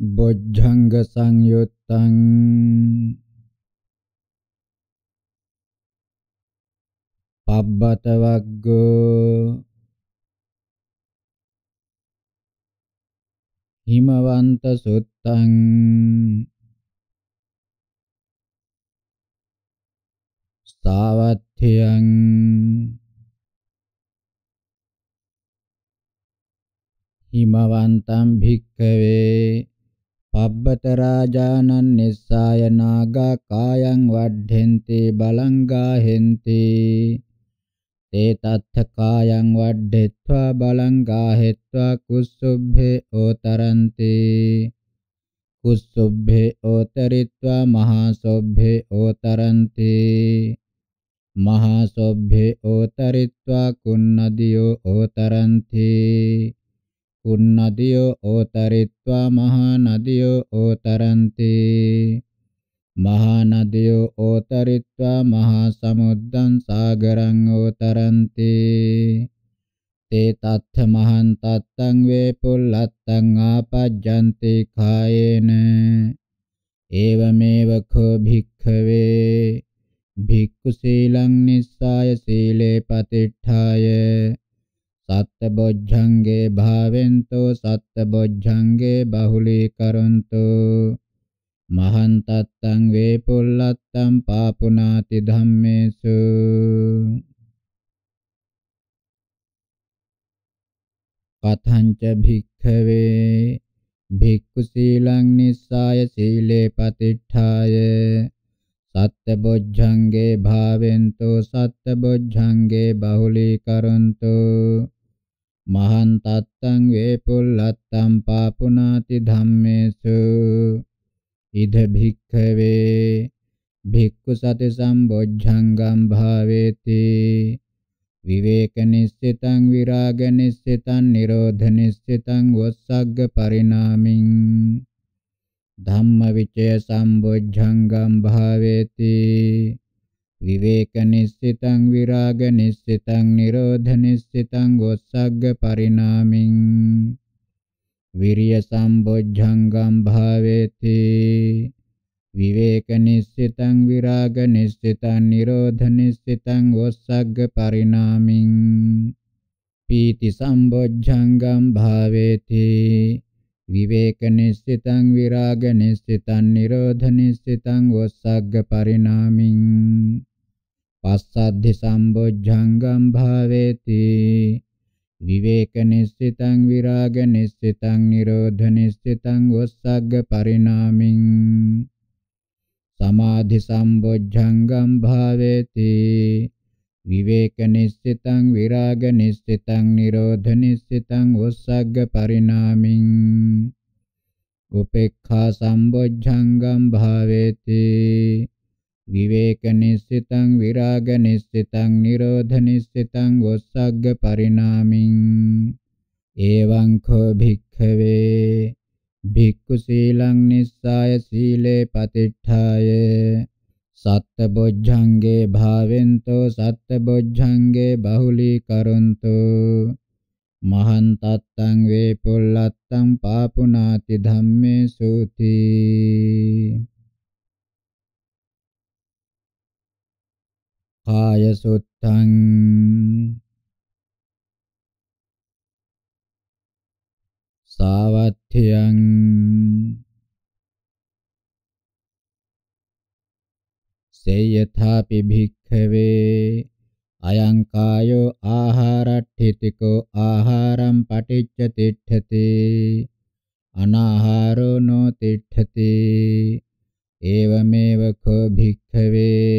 බොජ්ජංග සංයුත්තං පබ්බත වග්ගෝ හිමවන්ත සුත්තං සාවත්ථයං හිමවන්තං භික්ඛවේ පබ්බත රාජානං නිස්සාය නාගා කායං වඩ්ඩෙන්ති බලං ගාහෙන්ති තේ තත්ථ කායං වඩ්ඩෙත්වා බලං ගාහෙත්වා කුස්සුබ්බේ ඕතරන්ති කුස්සුබ්බේ ඕතරිත්වා මහා සොබ්බේ ඕතරන්ති මහා සොබ්බේ ඕතරිත්වා කුන්නදියෝ ඕතරන්ති උන්නදියෝ ඕතරිත්වා මහා නදියෝ ඕතරන්ති මහා නදියෝ ඕතරිත්වා මහා සමුද්දං සාගරං ඕතරන්ති තේ තත්ථ මහං තත්තං වේ පුල්ලත්තං ආපජ්ජන්ති කායේන ඒවමේව කෝ භික්ඛවේ භික්ඛු සීලං නිස්සාය සීලේ පතිට්ඨාය සත්තබොජ්ජංගේ භාවෙන්තෝ සත්තබොජ්ජංගේ බහුලීකරන්තු මහන්තත්තං වේපුල්ලත්තං පාපුනාති ධම්මේසු කතංච භික්ඛවේ භික්ඛු සීලං නිස්සාය සීලේ පතිට්ඨාය සත්තබොජ්ජංගේ භාවෙන්තෝ සත්තබොජ්ජංගේ බහුලීකරන්තෝ මහන්තත්තං වේපුල්ලත්තං පාපුනාති ධම්මේසු ඉද භික්ඛවේ භික්ඛු සති සම්බොජ්ජංගම් භාවේති විවේක නිස්සිතං විරාග නිස්සිතං නිරෝධ නිස්සිතං වස්සග්ග පරිණාමින් ධම්ම විචය සම්බොජ්ජංගම් භාවේති විවේක නිස්සිතං විරාග නිස්සිතං නිරෝධ නිස්සිතං ගොස්සග්ග පරිණාමින් විරිය සම්බොජ්ජංගම් භාවේති විවේක නිස්සිතං විරාග නිස්සිතං නිරෝධ නිස්සිතං ගොස්සග්ග පරිණාමින් පීති සම්බොජ්ජංගම් භාවේති විවේක නිස්සිතං විරාග නිස්සිතං නිරෝධ නිස්සිතං ගොස්සග්ග පරිණාමින් පස්සද්ධි සම්බොජ්ජංගම් භාවේති විවේක නිස්සිතං විරාග නිස්සිතං නිරෝධ නිස්සිතං වස්සග්ග පරිණාමින් සමාධි සම්බොජ්ජංගම් භාවේති විවේක නිස්සිතං විරාග නිස්සිතං නිරෝධ නිස්සිතං වස්සග්ග පරිණාමින් උපේක්ඛා සම්බොජ්ජංගම් භාවේති විවේක නිස්සිතං විරාග නිස්සිතං නිරෝධ නිස්සිතං වොස්සග්ග පරිණාමින් එවං කෝ භික්ඛවේ භික්ඛු සීලං නිස්සාය සීලේ පතිට්ඨාය සත්තබොජ්ජංගේ භාවෙන්තෝ සත්තබොජ්ජංගේ බහුලීකරන්තෝ මහන්තත්තං වේ පුල්ලත්තං පාපුනාති ධම්මේ සූති කාය සුත්තං සාවත්ථියං සේයථාපි භික්ඛවේ අයං කායෝ ආහාරට්ඨිතිකෝ ආහාරම් පටිච්ච තිට්ඨති අනාහාරෝ නොතිට්ඨති ඒවමේව කෝ භික්ඛවේ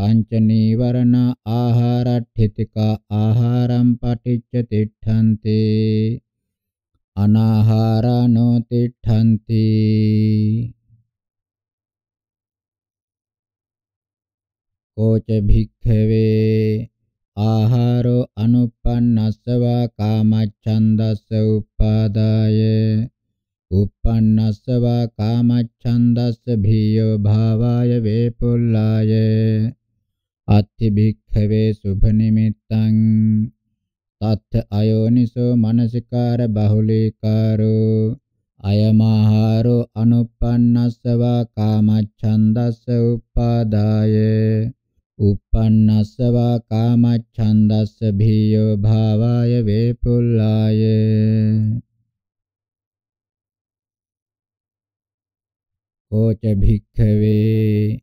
පංච නීවරණ ආහාරට්ඨිතිකා ආහාරම් පටිච්ච තිට්ඨන්ති අනාහාරණෝ තිට්ඨන්ති කෝච භික්ඛවේ ආහාරෝ අනුප්පන්නස්ස වා කාමච්ඡන්දස්ස උපාදාය uppannasva kamachandasya bhiyo bhavaya vepullaya අත්ථි භික්ඛවේ සුභ නිමිත්තං තත් අයෝනිසෝ මනසිකාර බහුලීකාරෝ අයමහාරෝ අනුප්පන්නස්සවා කාමච්ඡන්දස්ස උපාදාය උප්පන්නස්සවා කාමච්ඡන්දස්ස භීයෝ භාවාය වේපුල්ලාය කෝච භික්ඛවේ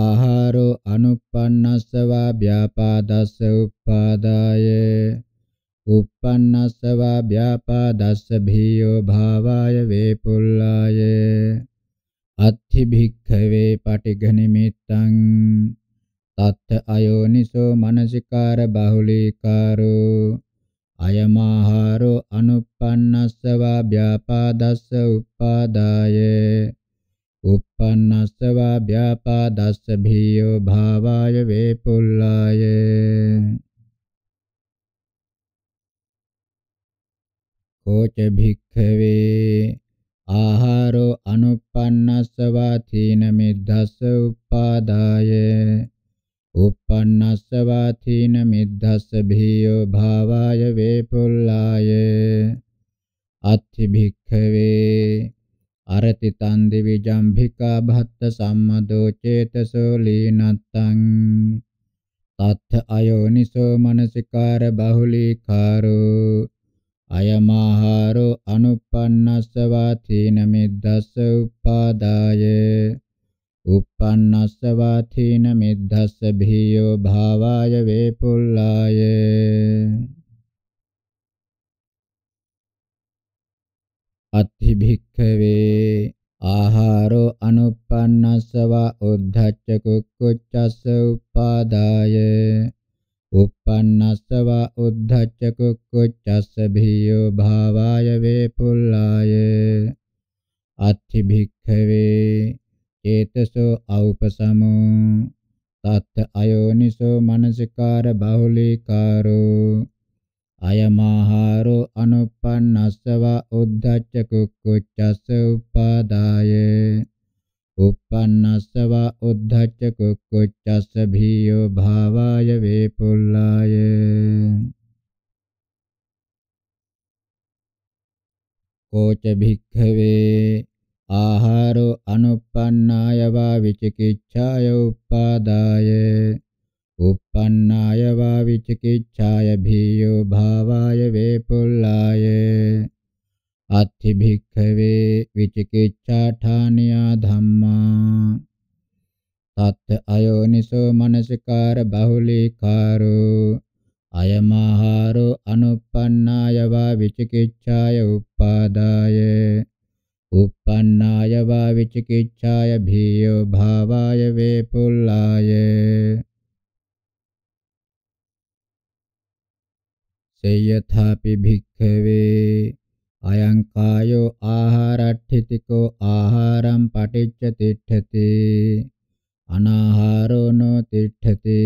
ආහාරෝ අනුප්පන්නස්සවා ව්‍යාපාදස්ස උප්පාදාය උප්පන්නස්සවා ව්‍යාපාදස්ස භීයෝ භාවාය වේපුල්ලාය අත්ථි භික්ඛවේ පටිඝනිමිත්තං තත් අයෝනිසෝ මනසිකාර බහුලීකාරෝ අයමාහාරෝ අනුප්පන්නස්සවා ව්‍යාපාදස්ස උප්පාදාය uppannassa va vyapadassa bhiyo bhavaya vepullaya කෝච භික්ඛවේ ආහාරෝ අනුප්පන්නස්ස වා තීන මිද්දස්ස උපාදාය උප්පන්නස්ස වා තීන මිද්දස්ස භීයෝ භාවාය වේපුල්ලාය අත්ථි භික්ඛවේ අරතිතං දිවිජම්භිකා භත්ත සම්මදෝ චේතසෝ ලීනත්තං තත්ථ අයෝනිසෝ මනසිකාර බහුලීකාරෝ අයමහාරෝ අනුප්පන්නස්ස වාථීන මිද්දස්ස උපාදාය උප්පන්නස්ස වාථීන මිද්දස්ස භීයෝ භාවාය වේපුල්ලාය අත්ථි භික්ඛවේ ආහාරෝ අනුප්පන්නස්සව උද්ධච්ච කුක්කුච්චස්ස උපාදාය uppannassav uddhacca kukkuccassa bhiyo bhavaya vepullaya atthi bhikkhave etaso aupasamo tatt ayoniso manasikara bahulikaro අයමහාරෝ අනුප්පන්නස්සව උද්ධච්ච කුක්කුච්චස්ස උපාදාය උප්පන්නස්සව උද්ධච්ච කුක්කුච්චස්ස භීයෝ භාවාය වේපුල්ලාය කෝච භික්ඛවේ ආහාරෝ අනුප්පන්නාය වා විචිකිච්ඡාය උපාදාය uppannāya vā vichikiccāya bhiyo bhāvāya vepullāya අත්ථි භික්ඛවේ විචිකිච්ඡාඨානියා ධම්මා තත් අයෝනිසෝ මනසිකාර බහුලීකාරෝ අයමහාරෝ අනුප්පන්නාය වා විචිකිච්ඡාය උප්පාදාය උප්පන්නාය වා විචිකිච්ඡාය භීයෝ භාවාය වේපුල්ලාය සේයථාපි භික්ඛවේ අයං කායෝ ආහාරට්ඨිතිකෝ ආහාරම් පටිච්ච තිට්ඨති අනාහාරෝ නොතිට්ඨති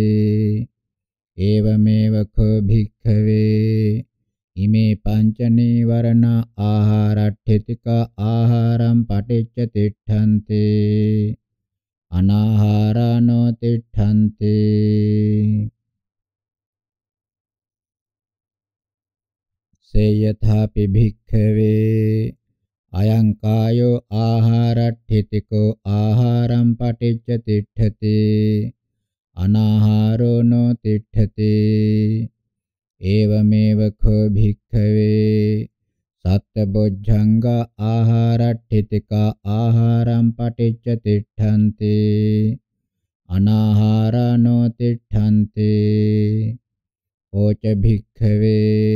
එවමෙව කෝ භික්ඛවේ ඉමේ පංච නීවරණ ආහාරට්ඨිතික ආහාරම් පටිච්ච තිට්ඨන්ති අනාහාරා නොතිට්ඨන්ති සේයථාපි භික්ඛවේ අයං කායෝ ආහාරට්ඨිතිකෝ ආහාරම් පටිච්ච තිට්ඨති අනාහාරෝ නොතිට්ඨති ඒවමේව කෝ භික්ඛවේ සත්බොජ්ජංග ආහාරට්ඨිතිකා ආහාරම් පටිච්ච තිට්ඨන්ති අනාහාරා නොතිට්ඨන්ති ඕච භික්ඛවේ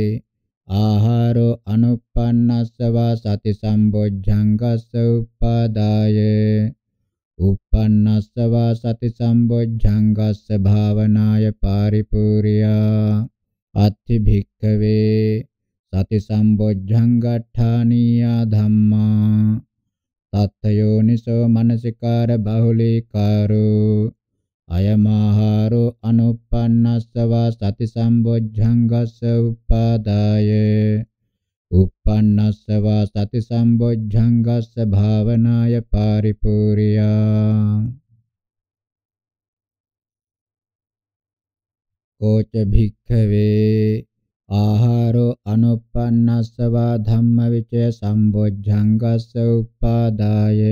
ආහාරෝ අනුප්පන්නස්සවා සති සම්බොජ්ජංගස්ස උප්පාදාය උප්පන්නස්සවා සති සම්බොජ්ජංගස්ස භාවනාය පාරිපූර්යා අත්ථි භික්ඛවේ සති සම්බොජ්ජංගට්ඨානීය ධම්මා තත්ථ යෝනිසෝ මනසිකාර බහුලීකාරෝ අයමාහාරෝ අනුප්පන්නස්සවා සති සම්බොජ්ජංගස්ස උපාදාය උප්පන්නස්සවා සති සම්බොජ්ජංගස්ස භාවනාය පාරිපූර්යා කෝච භික්ඛවේ ආහාරෝ අනුප්පන්නස්සවා ධම්මවිචය සම්බොජ්ජංගස්ස උපාදාය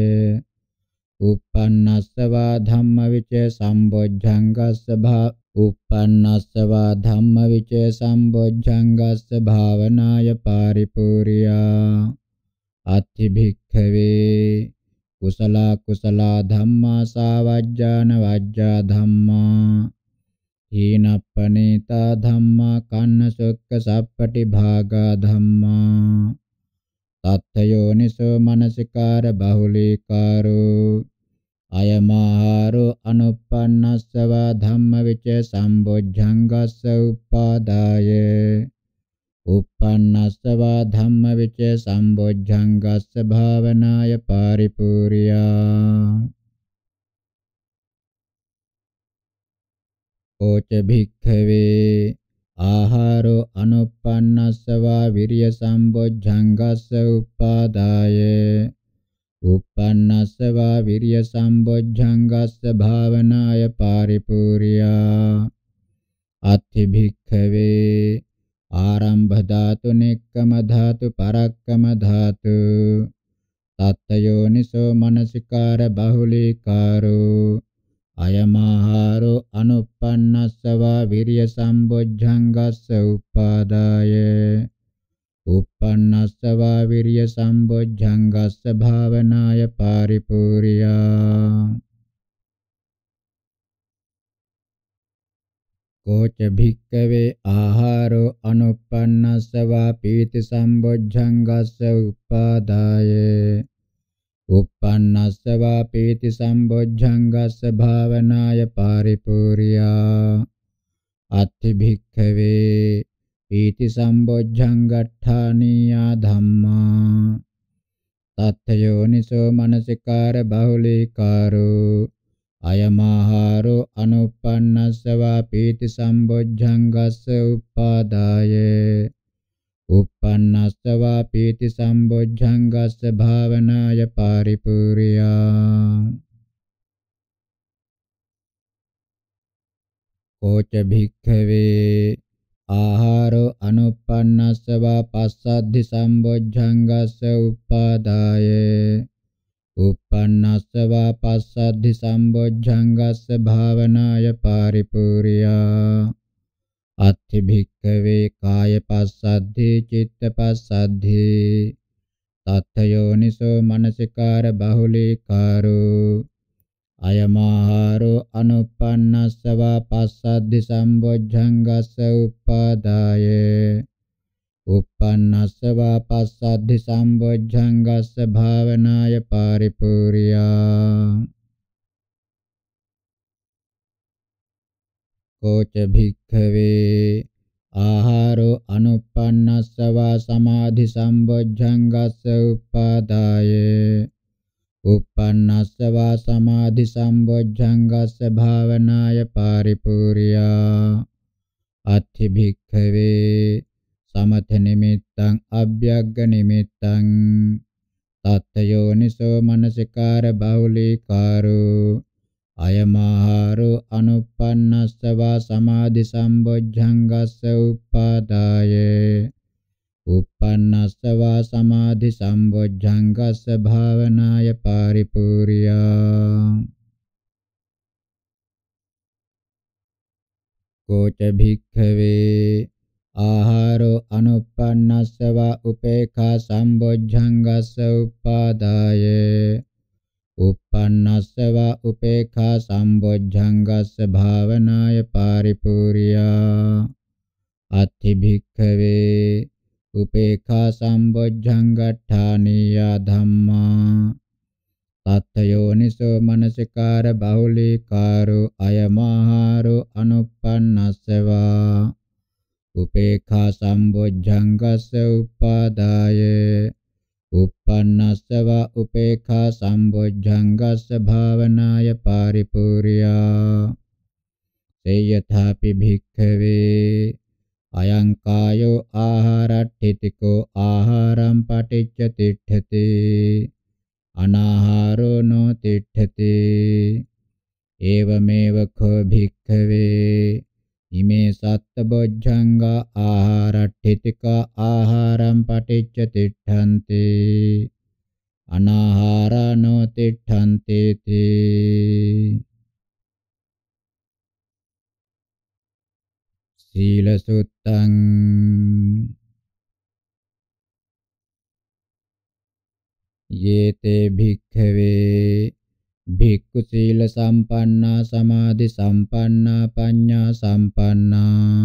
uppannasva dhamma vice sambojjangassa bha uppannasva dhamma vice sambojjangassa bhavanaya paripuriya අත්ථි භික්ඛවේ කුසලා කුසලා ධම්මා සාවජ්ජාන වජ්ජා ධම්මා හීනප්පනේතා ධම්මා කන්න සොක්ක සප්පටි භාගා ධම්මා තත්ථ යෝනිසෝ මනසිකාර බහුලීකාරෝ අයමාහාරෝ අනුප්පන්නස්සව ධම්මවිච සම්බොජ්ජංගස්ස උපාදාය උප්පන්නස්සව ධම්මවිච සම්බොජ්ජංගස්ස භාවනාය පරිපූර්යා ඕච භික්ඛවේ ආහාරෝ අනුප්පන්නස්සවා විරිය සම්බොජ්ජංගස්ස උපාදාය uppannasva virya sambojjhangassa bhavanaya paripuriya අත්ථි භික්ඛවේ ආරම්භ ධාතු නෙක්කම ධාතු පරක්කම ධාතු තත්තයෝනිසෝ මනසිකාර බහුලීකාරෝ අයමහාරෝ අනුප්පන්නස්සවා විරිය සම්බොජ්ජංගස්ස උපාදාය uppannasva viriya sambojjhangassa bhavanaya paripuriya कोच भिक्कवे आहारो अनुपन्नस्स वा पीति सम्बोज्झङ्गस्य उपादाये उपन्नस्स वा पीति सम्बोज्झङ्गस्य भावनाय पारिपूर्या अथि भिक्खवे පීති සම්බොජ්ජං ගට්ඨානීයා ධම්මා තත්ථයෝනිසෝ මනසිකාර බහුලීකාරෝ අයමහාරෝ අනුප්පන්නස්සවා පීති සම්බොජ්ජං ගස්ස උපාදායේ uppannasva piti sambojjhangassa bhavanaya paripuriya kocha bhikkhave ආහාරෝ අනුප්පන්නස්සව පස්සද්ධි සම්බොජ්ජංගස්ස උපාදායේ උප්පන්නස්සව පස්සද්ධි සම්බොජ්ජංගස්ස භාවනාය පාරිපූර්යා අත්ථි භික්ඛවේ කාය පස්සද්ධි චිත්ත පස්සද්ධි තත්ථ යෝනිසෝ මනසිකාර බහුලීකාරෝ අයමහාරෝ අනුපන්නස්සව පස්සද්දි සම්බොජ්ජංගස්ස උප්පාදාය උපන්නස්සව පස්සද්දි සම්බොජ්ජංගස්ස භාවනාය පාරිපූර්යා කෝච භික්ඛවේ ආහාරෝ අනුපන්නස්සව සමාධි සම්බොජ්ජංගස්ස උප්පාදාය uppannasva samadhi sambojjangassa bhavanaya paripuriya අත්ථි භික්ඛවේ සමථ නිමිත්තං අභ්‍යග්ග නිමිත්තං තත්ථ යෝනිසෝ මනසිකාර බහුලීකාරෝ අයමහාරෝ අනුප්පන්නස්සවා සමාධි සම්බොජ්ජංගස්ස උප්පාදාය uppannasva samadhi sambojjhangassa bhavanaya paripuriya कोच भिक्खवे आहारो अनुपन्नस्य वा उपेखा सम्बोज्झङ्गस्य उपादाय उपन्नस्य वा उपेखा सम्बोज्झङ्गस्य भावनाय पारिपूर्या अथि भिक्खवे උපේඛා සම්බොජ්ජං ගට්ඨානීය ධම්මා තත්ථයෝනිසෝ මනසිකාර බහුලීකාරෝ අයමහාරෝ අනුප්පන්නස්සවා උපේඛා සම්බොජ්ජංගස්ස උපාදාය උප්පන්නස්සවා උපේඛා සම්බොජ්ජංගස්ස භාවනාය පාරිපූර්යා සේයථාපි භික්ඛවේ අයං කායෝ ආහාරට්ඨිතිකෝ ආහාරම් පටිච්ච තිට්ඨති අනාහාරෝ නොතිට්ඨති ඒවමේව කෝ භික්ඛවේ ඉමේ සත්තබොජ්ජංග ආහාරට්ඨිතික ආහාරම් පටිච්ච තිට්ඨන්ති අනාහාරා නොතිට්ඨන්ති තේ සීලසුත්තං යේතේ භික්ඛවේ භික්ඛු සීල සම්පන්නා සමාධි සම්පන්නා පඤ්ඤා සම්පන්නා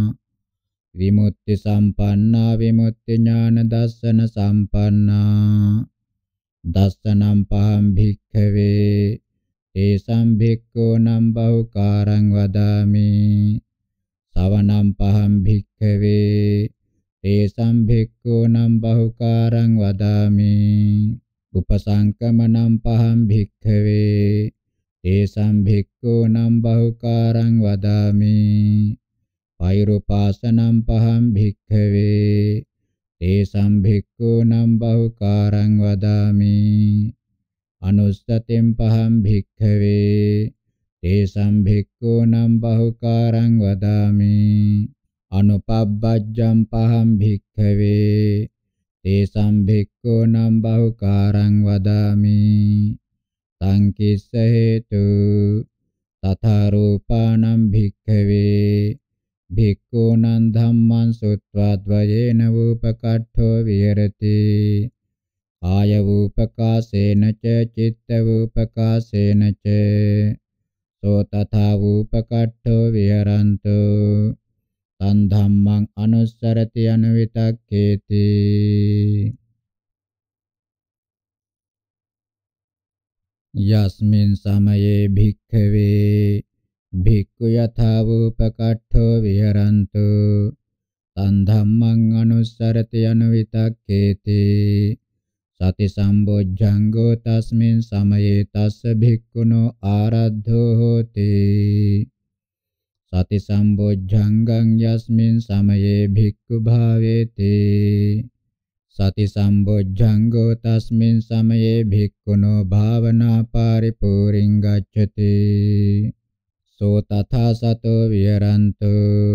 විමුක්ති සම්පන්නා විමුක්ති ඥාන දස්සන සම්පන්නා දස්සනම් පහම් භික්ඛවේ තේසම් භික්ඛූ නම් බහුකාරං වදාමි සවනම්පහම් භික්ඛවේ තේසම් භික්ඛූනම් බහුකාරං වදාමි උපසංකමනම් පහම් භික්ඛවේ තේසම් භික්ඛූනම් බහුකාරං වදාමි පෛරුපාසනම් පහම් භික්ඛවේ තේසම් භික්ඛූනම් බහුකාරං වදාමි අනුස්සතෙන් පහම් භික්ඛවේ තේසම් භික්ඛූනම් බහුකාරං වදාමි අනුපබ්බජ්ජම් පහම් භික්ඛවේ තේසම් භික්ඛූනම් බහුකාරං වදාමි සංකිස්ස හේතු තථා රූපානම් භික්ඛවේ භික්ඛූනම් ධම්මං සුත්වා ද්වයේන වූපකට්ඨෝ විහෙරති ආය වූපකාසේන ච චිත්ත වූපකාසේන ච සෝ තථා වූපකට්ඨෝ විහරන්තෝ තන් ධම්මං අනුස්සරති අනුවිතක්කේති යස්මින් සමයේ භික්ඛවේ භික්ඛු යථා වූපකට්ඨෝ විහරන්තෝ තන් ධම්මං අනුස්සරති අනුවිතක්කේති සති සම්බොජ්ජංගෝ තස්මින් සමයේ තස්ස භික්ඛුනෝ ආරද්ධෝ හෝති සති සම්බොජ්ජංගං යස්මින් සමයේ භික්ඛු භාවේති සති සම්බොජ්ජංගෝ තස්මින් සමයේ භික්ඛුනෝ භාවනා පරිපූර්ණං ගච්ඡති සෝ තථා සතෝ විහරන්තෝ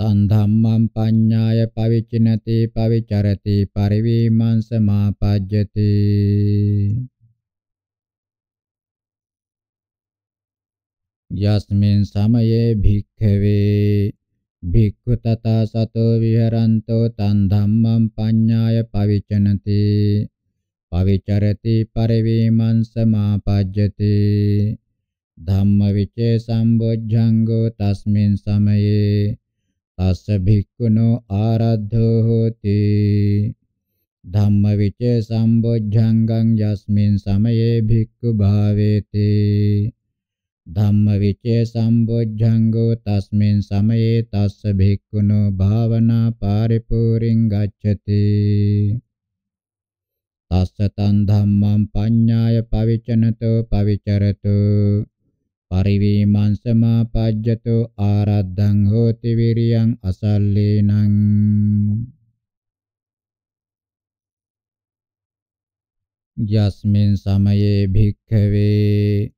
තන් ධම්මං පඤ්ඤාය පවිචිනති පවිචරති පරිවීමං සමාපජ්ජති යස්මින් සමයේ භික්ඛවේ භික්ඛු තථා සතෝ විහරන්තෝ තන් ධම්මං පඤ්ඤාය පවිචනති පවිචරති පරිවීමං සමාපජ්ජති ධම්ම විචේ සම්බොජ්ජංගෝ තස්මින් සමයේ අස්ස භික්ඛුනෝ ආරද්ධෝ හෝති ධම්මවිචේ සම්බොජ්ජංගං යස්මින් සමයේ භික්ඛු භාවේති ධම්මවිචේ සම්බොජ්ජංගෝ තස්මින් සමයේ තස්ස භික්ඛුනෝ භාවනා පරිපූර්ණං ගච්ඡති තස්ස තන් ධම්මං පඤ්ඤාය පවිචනතෝ පවිචරතෝ පරිවීමං සමාපජ්ජතෝ ආරද්ධං හෝති විරියං අසල්ලේනං යස්මින් සමයේ භික්ඛවේ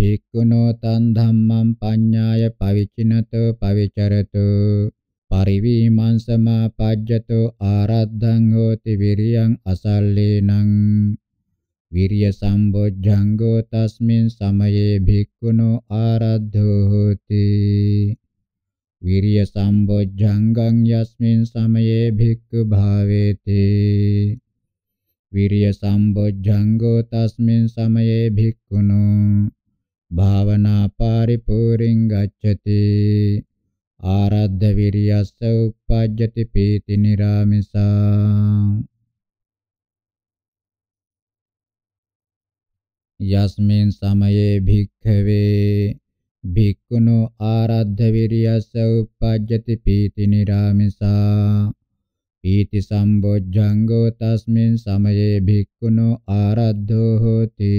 භික්ඛුනෝ තන් ධම්මං පඤ්ඤාය පවිචිනතෝ පවිචරතෝ පරිවීමං සමාපජ්ජතෝ ආරද්ධං හෝති විරියං අසල්ලේනං විරිය සම්බොජ්ජංගෝ තස්මින් සමයේ භික්ඛුනෝ ආරද්ධෝ හෝති විරිය සම්බොජ්ජංගං යස්මින් සමයේ භික්ඛු භාවේති විරිය සම්බොජ්ජංගෝ තස්මින් සමයේ භික්ඛුනෝ භාවනා පරිපූර්ණං ගච්ඡති ආරද්ධ විරියස්ස උප්පජ්ජති පීති නිරාමිසා යස්මින් සමයේ භික්ඛවේ භික්ඛුනෝ ආරද්ධ විරියස්ස උපජ්ජති පීති නිරාමිසා පීති සම්බොජ්ජංගෝ තස්මින් සමයේ භික්ඛුනෝ ආරද්ධෝ හෝති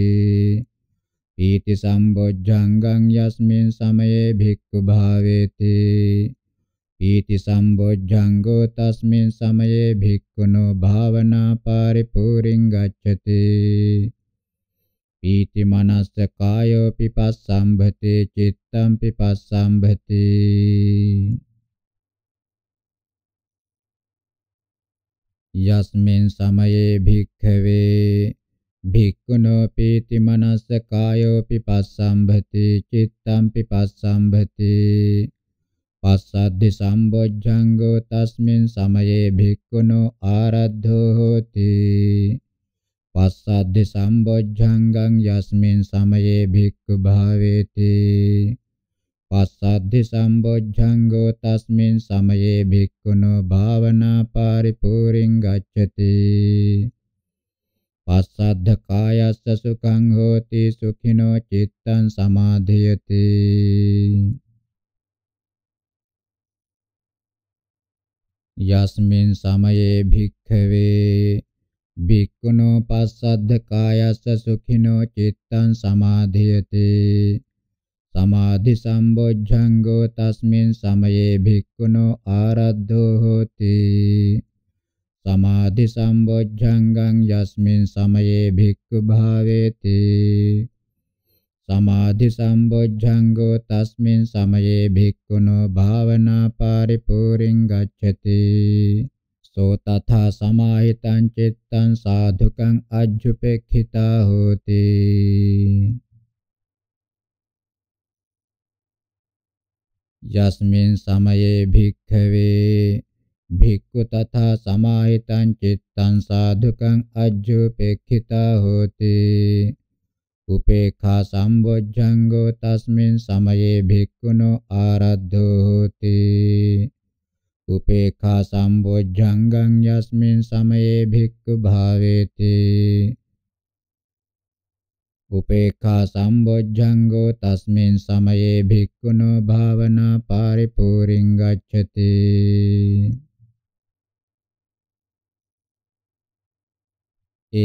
පීති සම්බොජ්ජංගං යස්මින් සමයේ භික්ඛු භාවේති පීති සම්බොජ්ජංගෝ තස්මින් සමයේ භික්ඛුනෝ භාවනා පරිපූර්ණං ගච්ඡති පීති මනස්ස කායෝ පිපස්සම්භතේ චිත්තම් පිපස්සම්භතේ යස්මින් සමයේ භික්ඛවේ භික්ඛුනෝ පීති මනස්ස කායෝ පිපස්සම්භතේ චිත්තම් පිපස්සම්භතේ පස්සද්ධි සම්බොජ්ජංගෝ තස්මින් සමයේ භික්ඛුනෝ ආරද්ධෝ හෝති පස්සද්ධි සම්බොජ්ජංගං යස්මින් සමයේ භික්ඛු භාවේති පස්සද්ධි සම්බොජ්ජංගෝ තස්මින් සමයේ භික්ඛුනෝ භාවනා පරිපූර්ණං ගච්ඡති පස්සද්ධ කායස්ස සුඛං හෝති සුඛිනෝ චිත්තං සමාධියති යස්මින් සමයේ භික්ඛවේ භික්ඛුනෝ පස්සද්ධ කායස්ස සුඛිනෝ චිත්තං සමාධියති සමාධි සම්බොජ්ජංගෝ තස්මින් සමයේ භික්ඛුනෝ ආරද්ධෝ හෝති සමාධි සම්බොජ්ජංගං යස්මින් සමයේ භික්ඛු භාවේති සමාධි සම්බොජ්ජංගෝ තස්මින් සමයේ භික්ඛුනෝ භාවනා පරිපූර්ණං ගච්ඡති सो तथा समाहितं चित्तं साधुकं अज्युपेक्षिता होति यस्मिन् समये भिक्खवे भिक्खु तथा समाहितं चित्तं साधुकं अज्युपेक्षिता होति उपेक्षा सम्बुद्धङ्गो तस्मिन् समये भिक्खुनो आरद्धो होति උපේඛා සම්බොජ්ජංගං යස්මින් සමයේ භික්ඛු භාවේති උපේඛා සම්බොජ්ජංගෝ තස්මින් සමයේ භික්ඛුනෝ භාවනා පරිපූර්ණං ගච්ඡති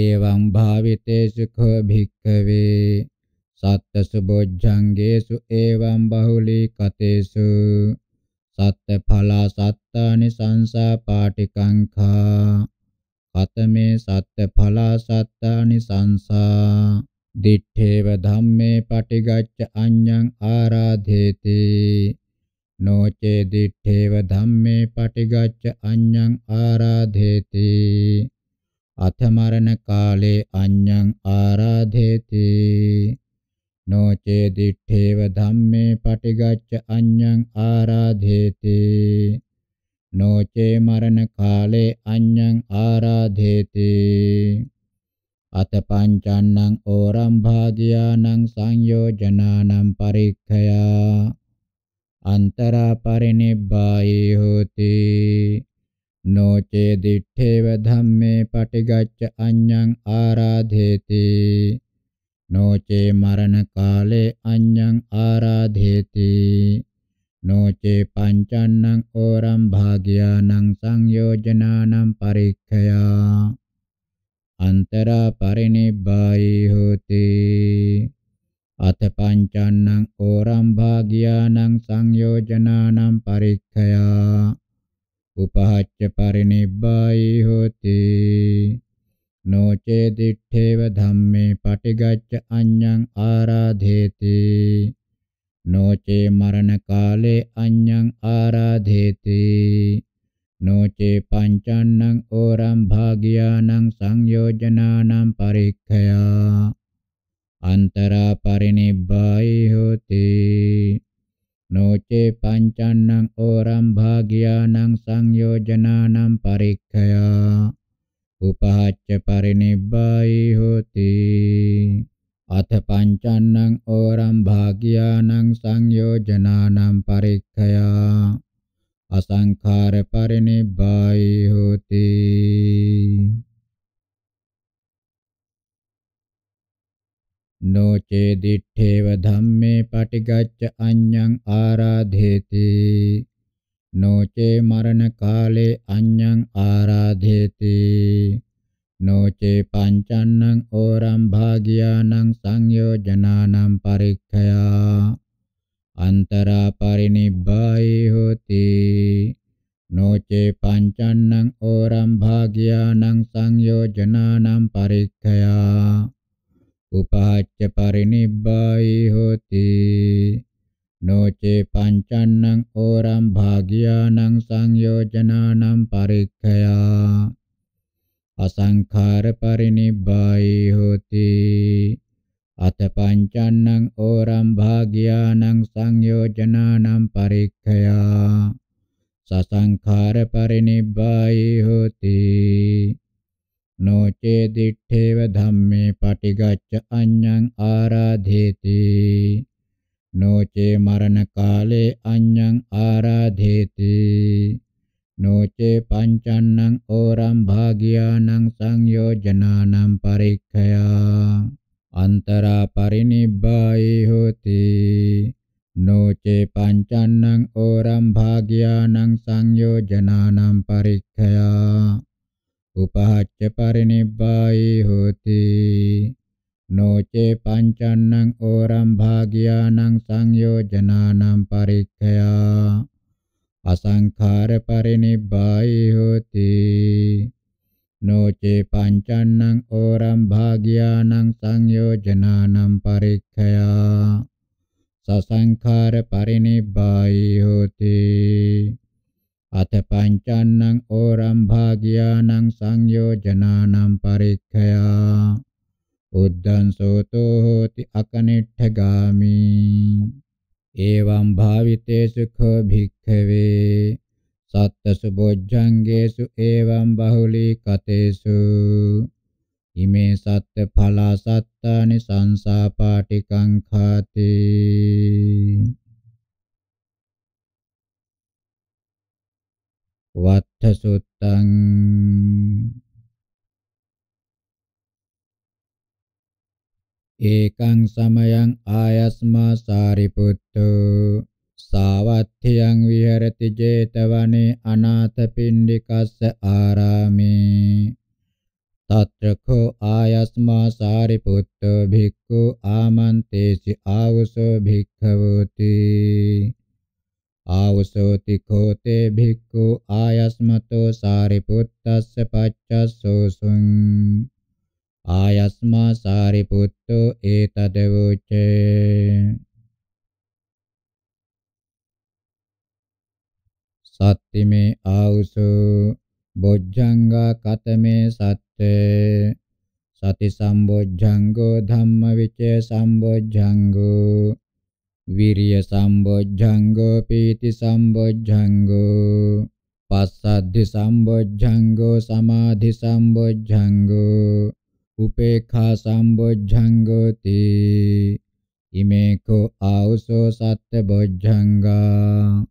එවං භාවිතේසු කෝ භික්ඛවේ සත්ත සුබොජ්ජංගේසු එවං බහුලී කතේසු සත්ත ඵලා සත්තානි සංසා පාටිකංඛා කතමේ සත්ත ඵලා සත්තානි සංසා දිත්තේව ධම්මේ පටිගච්ඡ අඤ්ඤං ආරාධේති නොචේ දිත්තේව ධම්මේ පටිගච්ඡ අඤ්ඤං ආරාධේති අත මරණ කාලේ අඤ්ඤං ආරාධේති නොචේ දිඨේව ධම්මේ පටිගච්ඡ අඤ්ඤං ආරාධේති නොචේ මරණ කාලේ අඤ්ඤං ආරාධේති අතපංචන්නං ඕරම් භාගියානං සංයෝජනානම් පරික්ඛයා අන්තරා පරිනිබ්බායේ හෝති නොචේ දිඨේව ධම්මේ පටිගච්ඡ අඤ්ඤං ආරාධේති නොචේ මරණ කාලේ අඤ්ඤං ආරාධේති නොචේ පංචන්නං ඕරම් භාග්‍යානං සංයෝජනානම් පරික්ඛයා අන්තරා පරිනිබ්බායි හෝති අත පංචන්නං ඕරම් භාග්‍යානං සංයෝජනානම් පරික්ඛයා උපහච්ච පරිනිබ්බායි හෝති නොචේ දිත්තේව ධම්මේ පටිගච්ඡ අඤ්ඤං ආරාධේති නොචේ මරණ කාලේ අඤ්ඤං ආරාධේති නොචේ පංචන්නං ඕරම් භාගියානං සංයෝජනානම් පරික්ඛයා අන්තරා පරිනිබ්බායි හෝති නොචේ පංචන්නං ඕරම් භාගියානං සංයෝජනානම් පරික්ඛයා උපහච්ච පරිනිබ්බායි හෝති අත පංචන්නං ඕරම් භාග්‍යානං සංයෝජනානම් පරික්ඛයා අසංඛාර පරිනිබ්බායි හෝති නොචේ දිත්තේව ධම්මේ පටිගච්ඡ අඤ්ඤං ආරාධේති නොචේ මරණ කාලේ අඤ්ඤං ආරාධේති නොචේ පංචන්නං ඕරම් භාගියානං සංයෝජනානම් පරික්ඛයා අන්තරා පරිනිබ්බායි හෝති නොචේ පංචන්නං ඕරම් භාගියානං සංයෝජනානම් පරික්ඛයා උපහච්ච පරිනිබ්බායි හෝති නොචේ පංචන්නං ඕරම් භාගියානං සංයෝජනානම් පරික්ඛයා අසංඛාර පරිනිබ්බායි හෝති අත පංචන්නං ඕරම් භාගියානං සංයෝජනානම් පරික්ඛයා සසංඛාර පරිනිබ්බායි හෝති නොචේ දිත්තේව ධම්මේ පටිගච්ඡ අඤ්ඤං ආරාධේති නොචේ මරණ කාලේ අඤ්ඤං ආරාධේති නොචේ පංචන්නං ඕරම් භාගියානං සංයෝජනානම් පරික්ඛයා අන්තරා පරිනිබ්බායි හෝති නොචේ පංචන්නං ඕරම් භාග්‍යානං සංයෝජනානම් පරික්ඛයා උපහච්ච පරිනිබ්බායි හෝති නොචේ පංචන්නං ඕරම් භාගියානං සංයෝජනානම් පරික්ඛයා අසංඛාර පරිනිබ්බායි හෝති නොචේ පංචන්නං ඕරම් භාගියානං සංයෝජනානම් පරික්ඛයා සසංඛාර පරිනිබ්බායි හෝති අත පංචන්නං ඕරම් භාගියානං සංයෝජනානම් පරික්ඛයා උද්දං සෝතෝ හෝති අකනිට්ඨගාමි එවං භාවිතේ සුඛෝ භික්ඛවේ සත්ත සුබොජ්ජංගේසු එවං බහුලී කතේසු ඉමේ සත්ත ඵලා සත්තානි සංසාපාටිකං khati වත්ත සුත්තං ඒකං සමයං ආයස්මා සාරිපුත්තෝ සාවත්ථයන් විහෙරති 제තවනේ අනාථපිණ්ඩිකස්ස ආරාමේ තත්‍රකෝ ආයස්මා සාරිපුත්තෝ භික්ඛු ආමන්තේසි ආවසෝ භික්ඛවෝති ආවසෝති කෝතේ භික්ඛු ආයස්මතෝ සාරිපුත්තස්ස පච්චස්සෝසුං ආයස්මා සාරිපුත්තෝ ඒතදවෝච සත්තිමේ ආවුසෝ බොජ්ජංගා කතමේ සත්‍යේ සති සම්බොජ්ජංගෝ ධම්මවිචේ සම්බොජ්ජංගෝ විරිය සම්බොජ්ජංගෝ පීති සම්බොජ්ජංගෝ පස්සද්ධි සම්බොජ්ජංගෝ සමාධි සම්බොජ්ජංගෝ උපේඛා සම්බොජ්ජංගෝති ඉමේකෝ ආවුසෝ සත්ත බොජ්ජංගා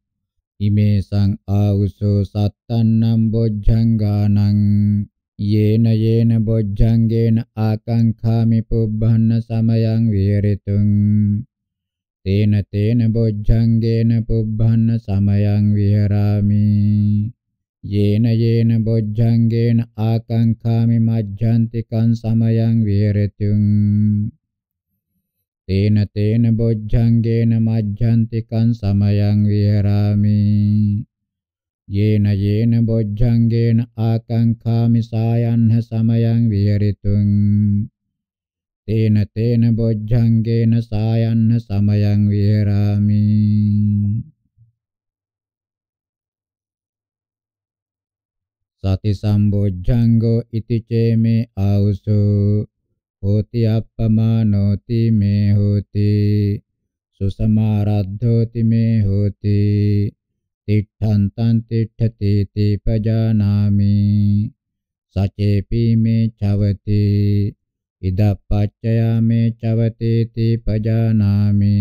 ඉමේ සං ආවුසෝ සත්තන්නම් බොජ්ජංගානං යේන යේන බොජ්ජංගේන ආකංඛාමි පුබ්බන්න සමයං විහෙරිතුං තේන තේන බොජ්ජංගේන පුබ්බන්න සමයං විහෙරාමි යේන යේන බොජ්ජංගේන ආකංඛාමි මජ්ජන්තිකං සමයං විහෙරතුං තේන තේන බොජ්ජංගේන මජ්ජන්තිකං සමයං විහෙරාමි යේන යේන බොජ්ජංගේන ආකංඛාමි සායන්හ සමයං විහෙරතුං තේන තේන බොජ්ජංගේන සායන්න සමයං විහෙරාමි සති සම්බොජ්ජංගෝ ඉති චේමේ ආවුසෝ හෝති අප්පමානෝති මේ හෝති සුසමාරද්ධෝති මේ හෝති තිට්ඨන්තං තිට්ඨති තීපජානාමි සචේපි මේ චවති ඉදප්පච්චයා මේ චවති තීපජානාමි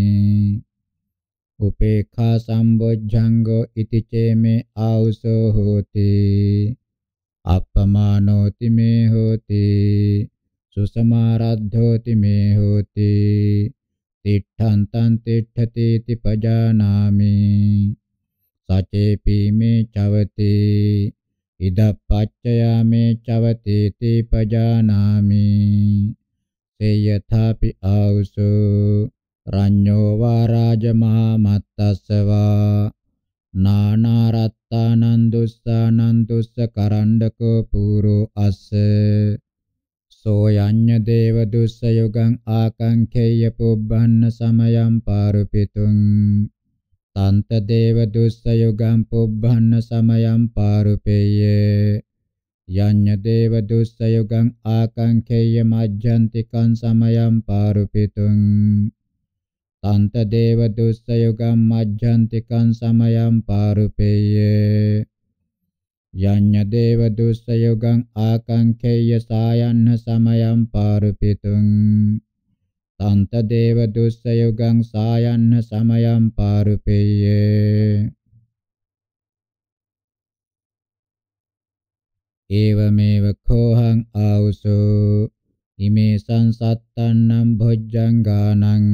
උපේඛා සම්බොජ්ජංගෝ ඉති චේමේ ආවුසෝ හෝති අපමානෝති මේ හෝති සුසමාරද්ධෝති මේ හෝති තිඨන්තං තිඨති තිපජානාමි සචේපි මේ චවති ඉදප්පච්චයා මේ චවති තිපජානාමි සේයථාපි ආවුසෝ රඤ්ඤෝ වා රාජමහා මත්තස්සවා නානාරත් තානං දුස්සානං දුස්ස කරණ්ඩකෝ පූරෝ අස්ස සෝ යඤ්ඤ දේව දුස්ස යෝගං ආකංඛේය පුබ්බන්න සමයං පාරුපිතුං තන්ත දේව දුස්ස යෝගං පුබ්බන්න සමයං පාරුපේය යඤ්ඤ දේව දුස්ස යෝගං ආකංඛේය මජ්ජන්තිකං සමයං පාරුපිතුං තන්ත දේව දුස්සයෝගම් මජ්ජන්තිකං සමයම් පාරුපේය යඤ්ඤ දේව දුස්සයෝගං ආකංකේය සායන්න සමයම් පාරුපිතුං තන්ත දේව දුස්සයෝගං සායන්න සමයම් පාරුපේය ඒවමේව කෝහං ආවුසෝ ඉමේ සංසත්තන්නම් භොජ්ජං ගානං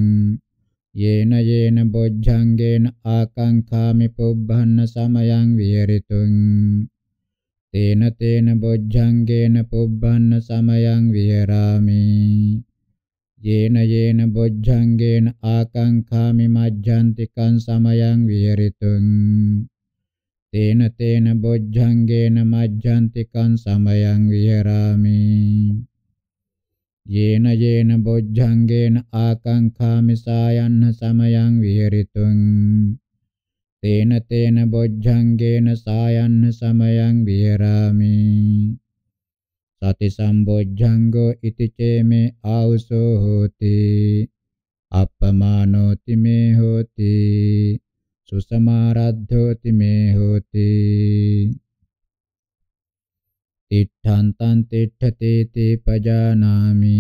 යේන යේන බොජ්ජංගේන ආකංඛාමි පුබ්බන්න සමයං විහෙරිතුං තේන තේන බොජ්ජංගේන පුබ්බන්න සමයං විහෙරාමි යේන යේන බොජ්ජංගේන ආකංඛාමි මජ්ජන්තිකං සමයං විහෙරිතුං තේන තේන බොජ්ජංගේන මජ්ජන්තිකං සමයං විහෙරාමි යේන යේන බොජ්ජංගේන ආකාංඛාමිසායන්න සමයං විහෙරිතුං තේන තේන බොජ්ජංගේන සායන්න සමයං විහෙරාමි සති සම්බොජ්ජංගෝ ඉති චේමේ ආවුසෝ හෝති අප්පමානෝති මේ හෝති සුසමාරද්ධෝති මේ හෝති තිට්ඨන්තං තිට්ඨතේ තේ පජානාමි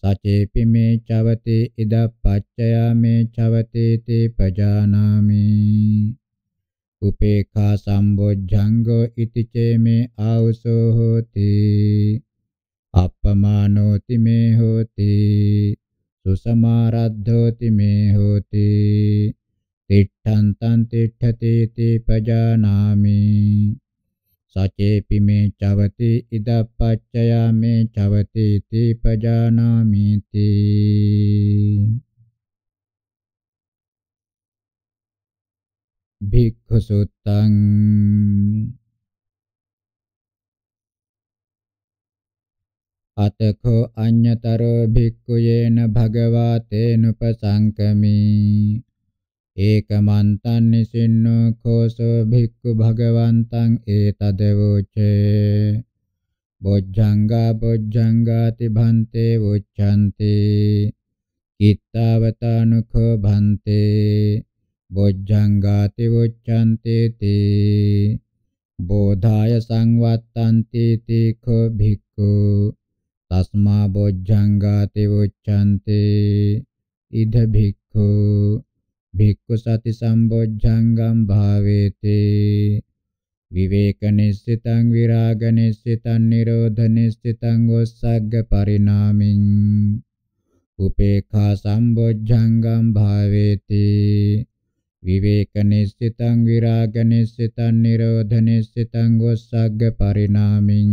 සචේපි මේ චවතේ ඉදප්පච්චයා මේ චවතේ තේ පජානාමි උපේඛා සම්බොජ්ජංගෝ ඉති චේමේ ආවසෝ හෝති අප්පමානෝති මේ හෝති සුසමාරද්ධෝති මේ හෝති තිට්ඨන්තං තිට්ඨතේ තේ පජානාමි සචේපි මේ චවති ඉදප්පච්චයා මේ චවති තීපජානාමි තී භික්ඛු සුත්තං අතකෝ අඤ්‍යතරෝ භික්ඛු යේන භගවා තේනුපසංකමී ඒකමන්තං නිසින්නෝ කෝසෝ භික්ඛු භගවන්තං ඒතදවෝචේ බොජ්ජංගා බොජ්ජංගාති භන්තේ උච්ඡන්ති කිත්තවතානුඛෝ භන්තේ බොජ්ජංගාති උච්ඡන්ති තේ බෝධාය සංවත්තන්ති තීඛෝ භික්ඛු තස්මා බොජ්ජංගාති උච්ඡන්ති ඉද භික්ඛු භික්ඛු සති සම්බොජ්ජංගම් භාවේති විවේක නිස්සිතං විරාග නිස්සිතං නිරෝධ නිස්සිතං ඔස්සග්ග පරිණාමින් උපේඛා සම්බොජ්ජංගම් භාවේති විවේක නිස්සිතං විරාග නිස්සිතං නිරෝධ නිස්සිතං ඔස්සග්ග පරිණාමින්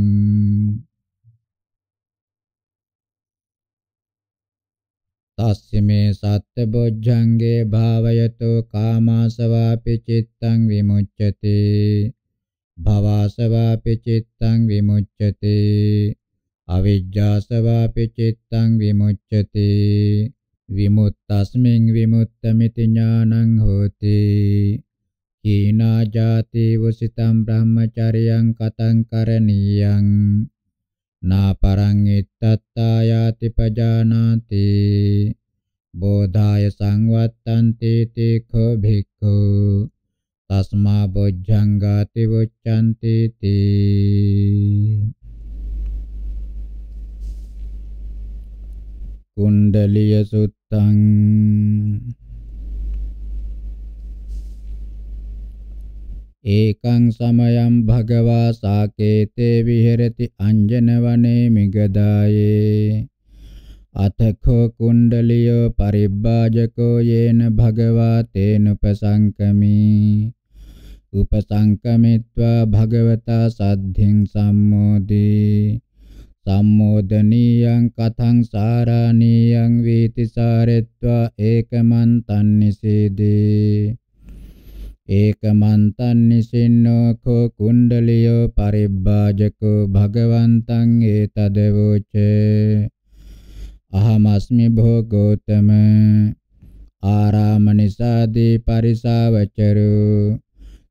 තස්මේ සත්බොජ්ජංගේ භාවයතෝ කාමාසවාපි චිත්තං විමුච්ඡති භවසවාපි චිත්තං විමුච්ඡති අවිජ්ජාසවාපි චිත්තං විමුච්ඡති විමුක්තස්මින් විමුක්තමිති ඥානං හෝති කීනා ජාති වසිතම් බ්‍රහ්මචර්යං කතං කරණීයං නාපරං එත්තත්තායාති පජානාති බෝධාය සංවත්තන්ති තේඛෝ භික්ඛු තස්මා බොජ්ජංගාති වොච්ඡන්ති තී කුණ්ඩලිය සුත්තං ඒකං සමයං භගවා සාකේතේ විහෙරති අංජනවනේ මිගදායේ අතඛෝ කුණ්ඩලියෝ පරිබ්බාජකෝ යේන භගවා තේනුපසංකමී උපසංකමිත්වා භගවතා සද්ධින් සම්මෝදී සම්මෝදනීයං කතං සාරාණීයං වීතිසාරෙත්වා ඒකමන්තන් නිසීදී ඒකමන්තං නිසින්නෝ කෝ කුණ්ඩලියෝ පරිබ්බාජකෝ භගවන්තං ඒතදවෝච අහමස්මි භෝගෝතම ආරාම නිසාදී පරිසවචරු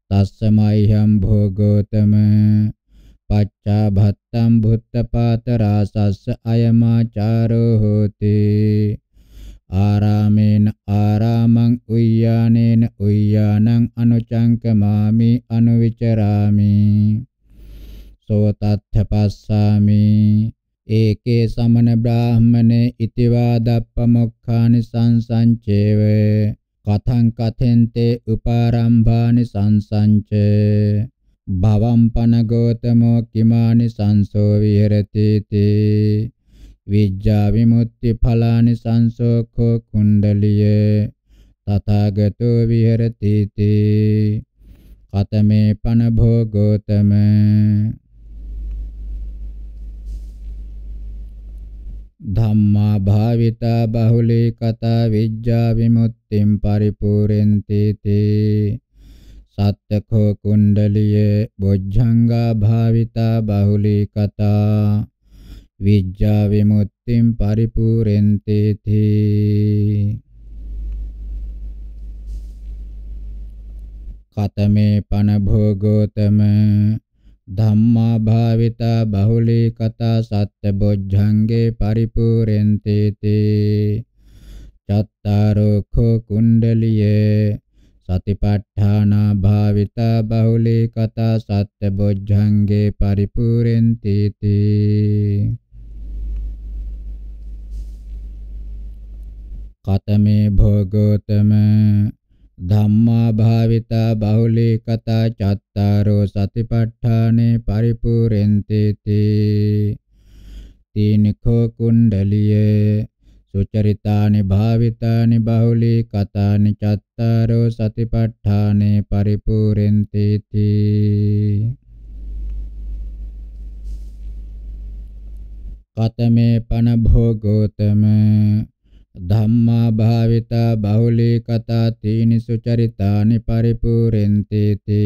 තස්සමයිහම් භෝගෝතම පච්චා භත්තම් බුත්තපාත රාසස්ස අයමාචාරෝ හෝති ආරාමේන ආරාමං උය්‍යානේන උය්‍යානං අනුචංකමාමි අනුවිචරාමි සෝතත්ථ පස්සාමි ඒකේ සමන බ්‍රාහමනේ ඉතිවා දප්පමොක්ඛානි සංසංචේව කතං කතෙන්තේ උපාරම්භානි සංසංචේ භවම් පනගෝතමෝ කිමානි සංසෝ විහෙරති තේ විජ්ජා විමුක්ති ඵලානි සංසෝඛෝ කුණ්ඩලිය තථාගතෝ විහෙරති තේ කතමේ පන භෝගෝතම ධම්මා භාවිතා බහුලී කතා විජ්ජා විමුක්තිම් පරිපූර්ණති තේ සත්‍යඛෝ කුණ්ඩලිය බොජ්ජංගා භාවිතා බහුලී කතා විජ්ජා විමුක්තිම් පරිපූර්ෙන්තේ තේ කතමේ පන භෝගෝතම ධම්මා භාවිතා බහුලී කතා සත්‍ය බොජ්ජංගේ පරිපූර්ෙන්තේ තේ චත්තාරෝ කෝ කුණ්ඩලියේ සතිපට්ඨානා භාවිතා බහුලී කතා සත්‍ය බොජ්ජංගේ පරිපූර්ෙන්තේ තේ කතමේ භෝගෝතම ධම්මා භාවිතා බහුලී කතා චත්තාරෝ සතිපට්ඨානේ පරිපූර්ණතේ තේ තීනඛෝ කුණ්ඩලියේ සුචරිතානි භාවිතානි බහුලී කතානි චත්තාරෝ සතිපට්ඨානේ පරිපූර්ණතේ තී කතමේ පන භෝගෝතම ධම්මා භාවිතා බහුලී කතා තීනිසු චරිතානි පරිපූර්ෙන්තේති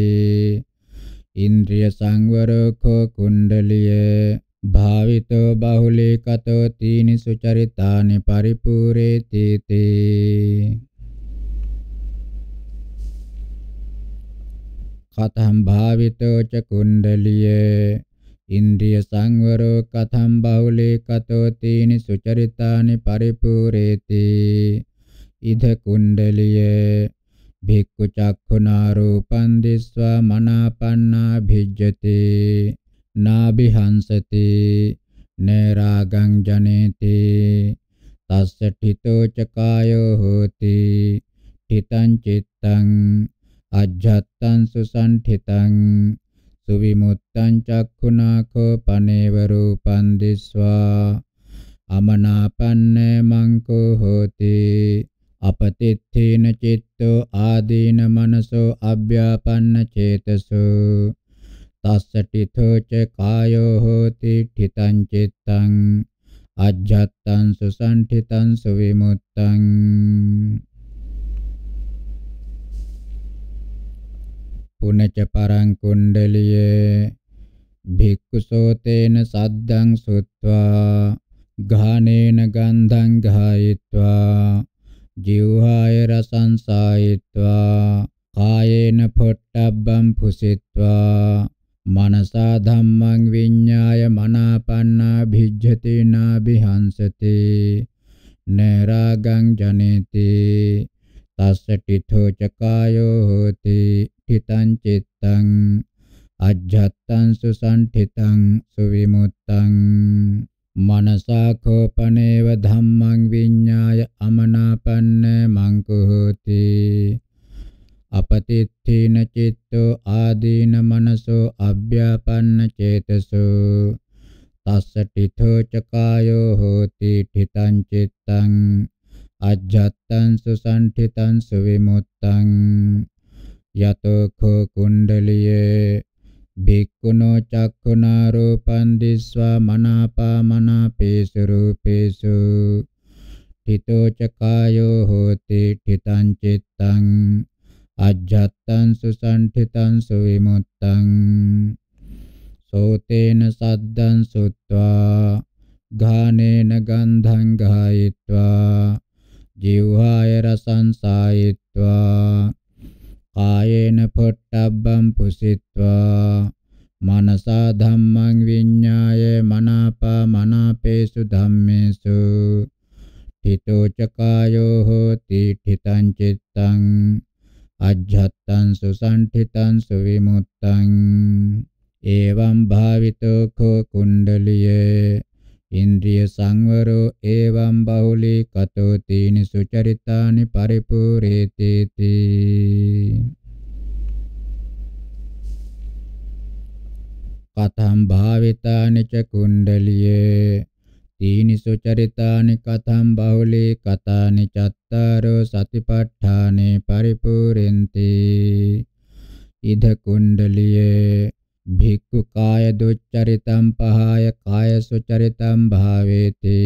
ඉන්ද්‍රිය සංවරකෝ කුණ්ඩලිය භාවිතෝ බහුලී කතෝ තීනිසු චරිතානි පරිපූර්ේති තේ කතම් භාවිතෝ ච කුණ්ඩලිය ඉන්ද්‍රිය සංවරෝ කතම් බහුලේ කතෝ තීනි සුචරිතානි පරිපූරේති ඉද කුණ්ඩලිය භික්ඛු චක්ඛුනා රූපං දිස්වා මනාපන්නා භිජ්ජති නාභිහංසති නේරාගං ජනේති තස්ස ඨිතෝ චකායෝ හෝති ඨිතං චිත්තං අජ්ජත්තං සුසංඨිතං සුවිමුත්තං චක්ඛුනාකෝ පනේව රූපං දිස්වා අමනාපන්න මංකෝ හෝති අපතිත්තේන චිත්තෝ ආදීන මනසෝ අභ්‍යාපන්න චේතසෝ තස්සටිතෝ ච කායෝ හෝති ඨිතං චිත්තං අජ්ජත්තං සුසංඨිතං සුවිමුත්තං පුනච පරං කුණ්ඩලිය භික්ඛුසෝතේන සද්දං සුත්වා ඝානේන ගන්ධං ගායित्वा ජීවහාය රසං සායित्वा කායේන පොට්ටබ්බං පුසිत्वा මනසා ධම්මං විඤ්ඤාය මනාපන්නා භිජ්ජති නාබිහංසති නරාගං ජනේති තස්සටිඨෝ චකායෝ හෝති ඨිතං චිත්තං අජ්ජත්තං සුසංඨිතං සුවිමුත්තං මනසා කෝපනේව ධම්මං විඤ්ඤාය අමනාපන්න මංකුහෝති අපතිත්තේන චිත්තෝ ආදීන මනසෝ අභ්‍යාපන්න චේතසෝ තස්සටිඨෝ චකායෝ හෝති ඨිතං චිත්තං අජත්තං සුසණ්ඨිතං සුවිමුත්තං යතෝ කෝ කුණ්ඩලියේ භික්ඛුනෝ චක්ඛුනා රූපං දිස්වා මනාපා මනාපේසු රූපේසු ඨිතෝ ච කායෝ හෝති ඨිතං චිත්තං අජ්ජත්තං සුසණ්ඨිතං සුවිමුත්තං සෝතේන සද්දං සුත්වා ඝානේන ගන්ධං ගායිत्वा ජීවහාය රසං සායිත්වා කායේන පොට්ටබ්බම් පුසිත්වා මනසා ධම්මං විඤ්ඤාය මනාපා මනාපේසු ධම්මේසු හිතෝ චකායෝ හෝති ඨිතං චිත්තං අජ්ජත්තං සුසංඨිතං සුවිමුත්තං එවං භාවිතෝ කෝ කුණ්ඩලියේ ඉන්ද්‍රිය සංවරෝ එවං බහුලී කතෝ තීනි සුචරිතානි පරිපූර්ණේති කතම් භාවිතානි ච කුණ්ඩලියේ තීනි සුචරිතානි කතම් බහුලී කතානි චත්තාරෝ සතිපට්ඨානේ පරිපූර්ණේති ඉද කුණ්ඩලියේ භික්ඛු කාය දුච්චරිතම් පහාය කාය සුචරිතම් භාවේති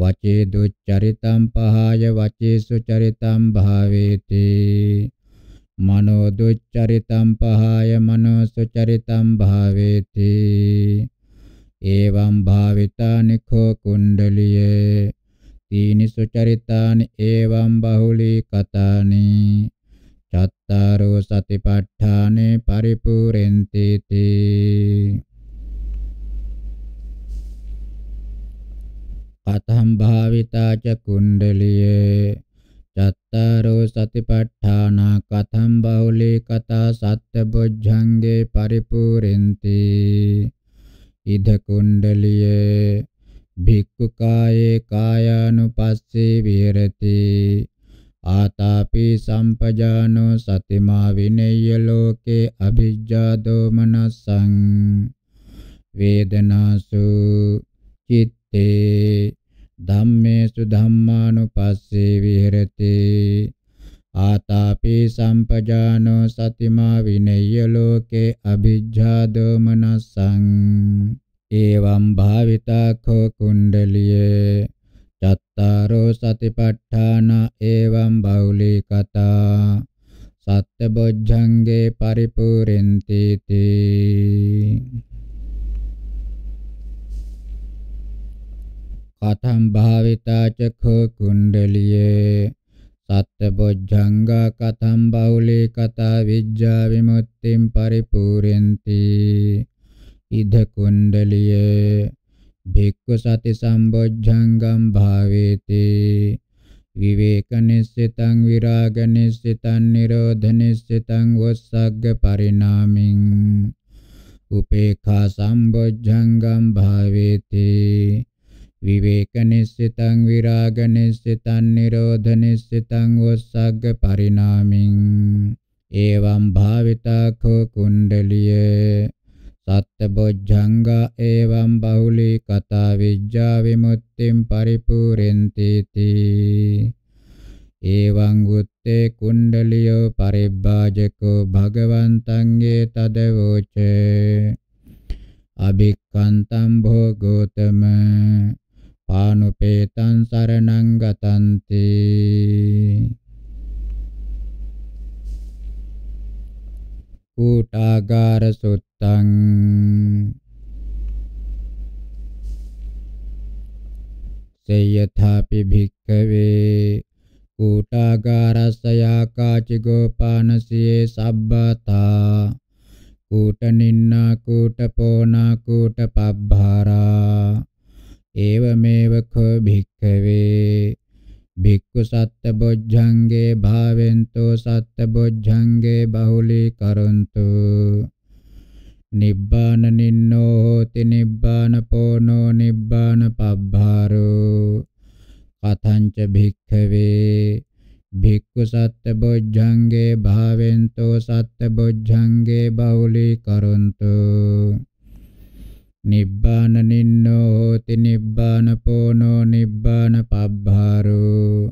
වචේ දුච්චරිතම් පහාය වචේ සුචරිතම් භාවේති මනෝ දුච්චරිතම් පහාය මනෝ සුචරිතම් භාවේති එවං භාවිතානි කෝ කුණ්ඩලියේ තීනි සුචරිතානි එවං බහුලී කතානි චත්තාරෝ සතිපට්ඨානේ පරිපූර්ණති තී කතම් භාවිතා ච කුණ්ඩලියේ චත්තාරෝ සතිපට්ඨානා කතම් බෞලී කතා සත්‍යබොජ්ජංගේ පරිපූර්ණති ඉද කුණ්ඩලියේ භික්ඛු කායේ කායානුපස්සේ විහෙරති ආතාපි සම්පජානෝ සතිමා විනේය ලෝකේ අභිජ්ජා දෝමනසං වේදනාසු චිත්තේ ධම්මේසු ධම්මානුපස්සේ විහෙරති ආතාපි සම්පජානෝ සතිමා විනේය ලෝකේ අභිජ්ජා දෝමනසං එවම් භාවිතා කෝ කුණ්ඩලියේ චත්තාරෝ සතිපට්ඨාන එවං බෞලිකතා සත්‍යබොජ්ජංගේ පරිපූර්ණති තී කතම් භාවිතා චක්ඛ කුණ්ඩලියේ සත්‍යබොජ්ජංගා කතම් බෞලිකතා විජ්ජා විමුක්තිම් පරිපූර්ණති ඉද කුණ්ඩලියේ භික්ඛු සති සම්බොජ්ජංගම් භාවේති විවේකනිස්සිතං විරාගනිස්සිතං නිරෝධනිස්සිතං වස්සග්ග පරිණාමින් උපේඛා සම්බොජ්ජංගම් භාවේති විවේකනිස්සිතං විරාගනිස්සිතං නිරෝධනිස්සිතං වස්සග්ග පරිණාමින් එවං භාවිතා කෝ කුණ්ඩලිය සත්බොජ්ජංගා එවං බහුලී කතා විජ්ජා විමුක්තිම් පරිපූර්ණති තී එවං උත්තේ කුණ්ඩලියෝ පරිබ්බාජකෝ භගවන්තං ගේ තදවෝච අභික්ඛන්තං භෝගෝතම පානුපේතං සරණං ගතන්ති කූටාගාර සුත්ත tang සේයථාපි භික්කවේ කූටාගාරසයා කාචිගෝපානසියේ සබ්බතා කූටනින්නා කූටපෝනා කූටපබ්භාරා ඒවමේව කෝ භික්කවේ භික්ඛු සත්ත බොජ්ජංගේ භාවෙන්තෝ සත්ත බොජ්ජංගේ බහුලී කරන්තෝ නිබ්බාන නින්නෝ හෝති නිබ්බාන පෝනෝ නිබ්බාන පබ්බාරෝ කතංච භික්ඛවේ භික්ඛු සත්ත බොජ්ජංගේ භාවෙන්තෝ සත්ත බොජ්ජංගේ බහුලී කරොන්තෝ නිබ්බාන නින්නෝ හෝති නිබ්බාන පෝනෝ නිබ්බාන පබ්බාරෝ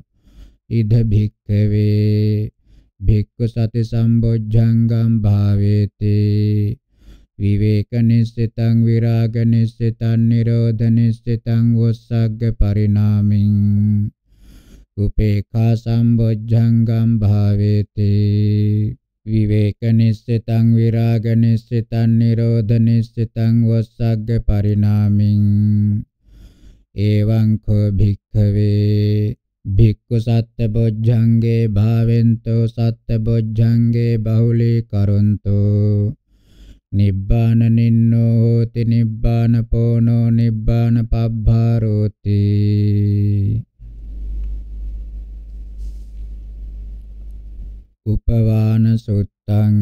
ඉද භික්ඛවේ භික්ඛු සති සම්බොජ්ජංගම් භාවේති විවේක නිස්සිතං විරාග නිස්සිතං නිරෝධ නිස්සිතං උස්සග්ග පරිණාමින් උපේඛා සම්බොජ්ජංගම් භාවේති විවේක නිස්සිතං විරාග නිස්සිතං නිරෝධ නිස්සිතං උස්සග්ග පරිණාමින් එවං කෝ භික්ඛවේ භික්ඛු සත්ත බොජ්ජංගේ භාවෙන්තෝ සත්ත බොජ්ජංගේ බහුලී කරොන්තෝ නිබ්බාන නින්නෝ හෝති නිබ්බාන පෝනෝ නිබ්බාන පබ්භාරෝති උපවාන සුත්තං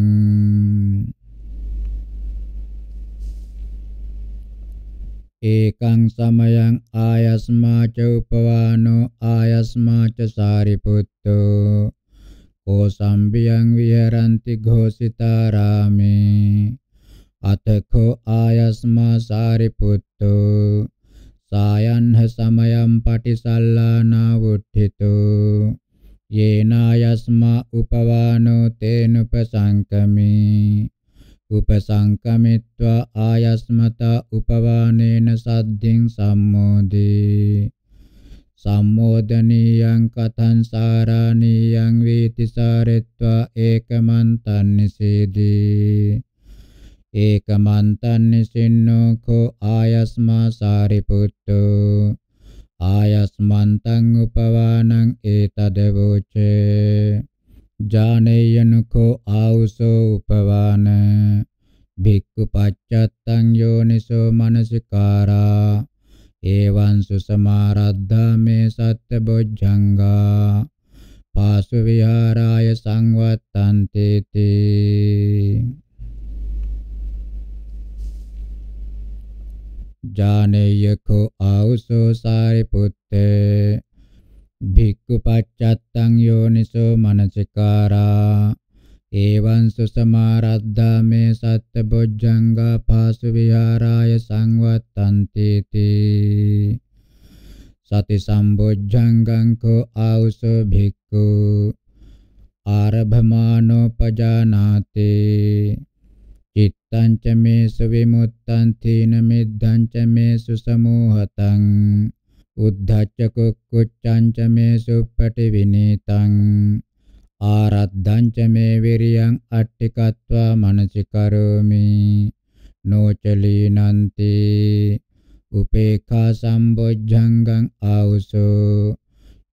ඒකං සමයං ආයස්මා ච උපවානෝ ආයස්මා ච සාරිපුත්තෝ කෝ සම්බියං විහරಂತಿ ഘೋಷිතාරාමේ අතකෝ ආයස්මා සාරිපුත්තෝ සායන්හ සමයම් පටිසල්ලානා වුද්ධිතෝ යේනායස්මා උපවානෝ තේන උපසංකමේ උපසංකමිත්වා ආයස්මතා උපවානේන සද්ධින් සම්මෝදේ සම්මෝදනීයං කතං සාරාණීයං වේති සාරෙත්වා ඒකමන්තන් නිසේදී ඒකමන්තන්නිසින්නෝ කෝ ආයස්මා සාරිපුත්තෝ ආයස්මන්තං උපවානං ඒතදවෝචේ ජානේයනකෝ ආවුසෝ උපවාන භික්ඛු පච්චත්තං යෝනිසෝ මනසිකාරා එවං සුසමාරද්ධා මේ සත්‍ය බොජ්ජංගා පාසු විහාරාය සංවත්තන්තේති ජානේයකෝ ආවුසෝ සාරිපුත්තේ භික්ඛු පච්චත්තං යෝනිසෝ මනසිකාරා එවං සුසමාරද්ධා මේ සත්ත බොජ්ජංගා පාසු විහාරාය සංවත්තන්ති තී සති සම්බොජ්ජංගං කෝ ආවුසෝ භික්ඛු ආරභමානෝ පජානාති ඉත්තං ච මේසු විමුත්තං තීන මිද්ධං ච මේසු සමෝහතං උද්ධච්ච කුක්කුච්ඡං ච මේසු පටිවිනීතං ආරද්ධං ච මේ විරියං අට්ඨිකत्वा මනසිකරෝමි නොචලීනන්ති උපේඛා සම්බොජ්ජංගං ආවුසෝ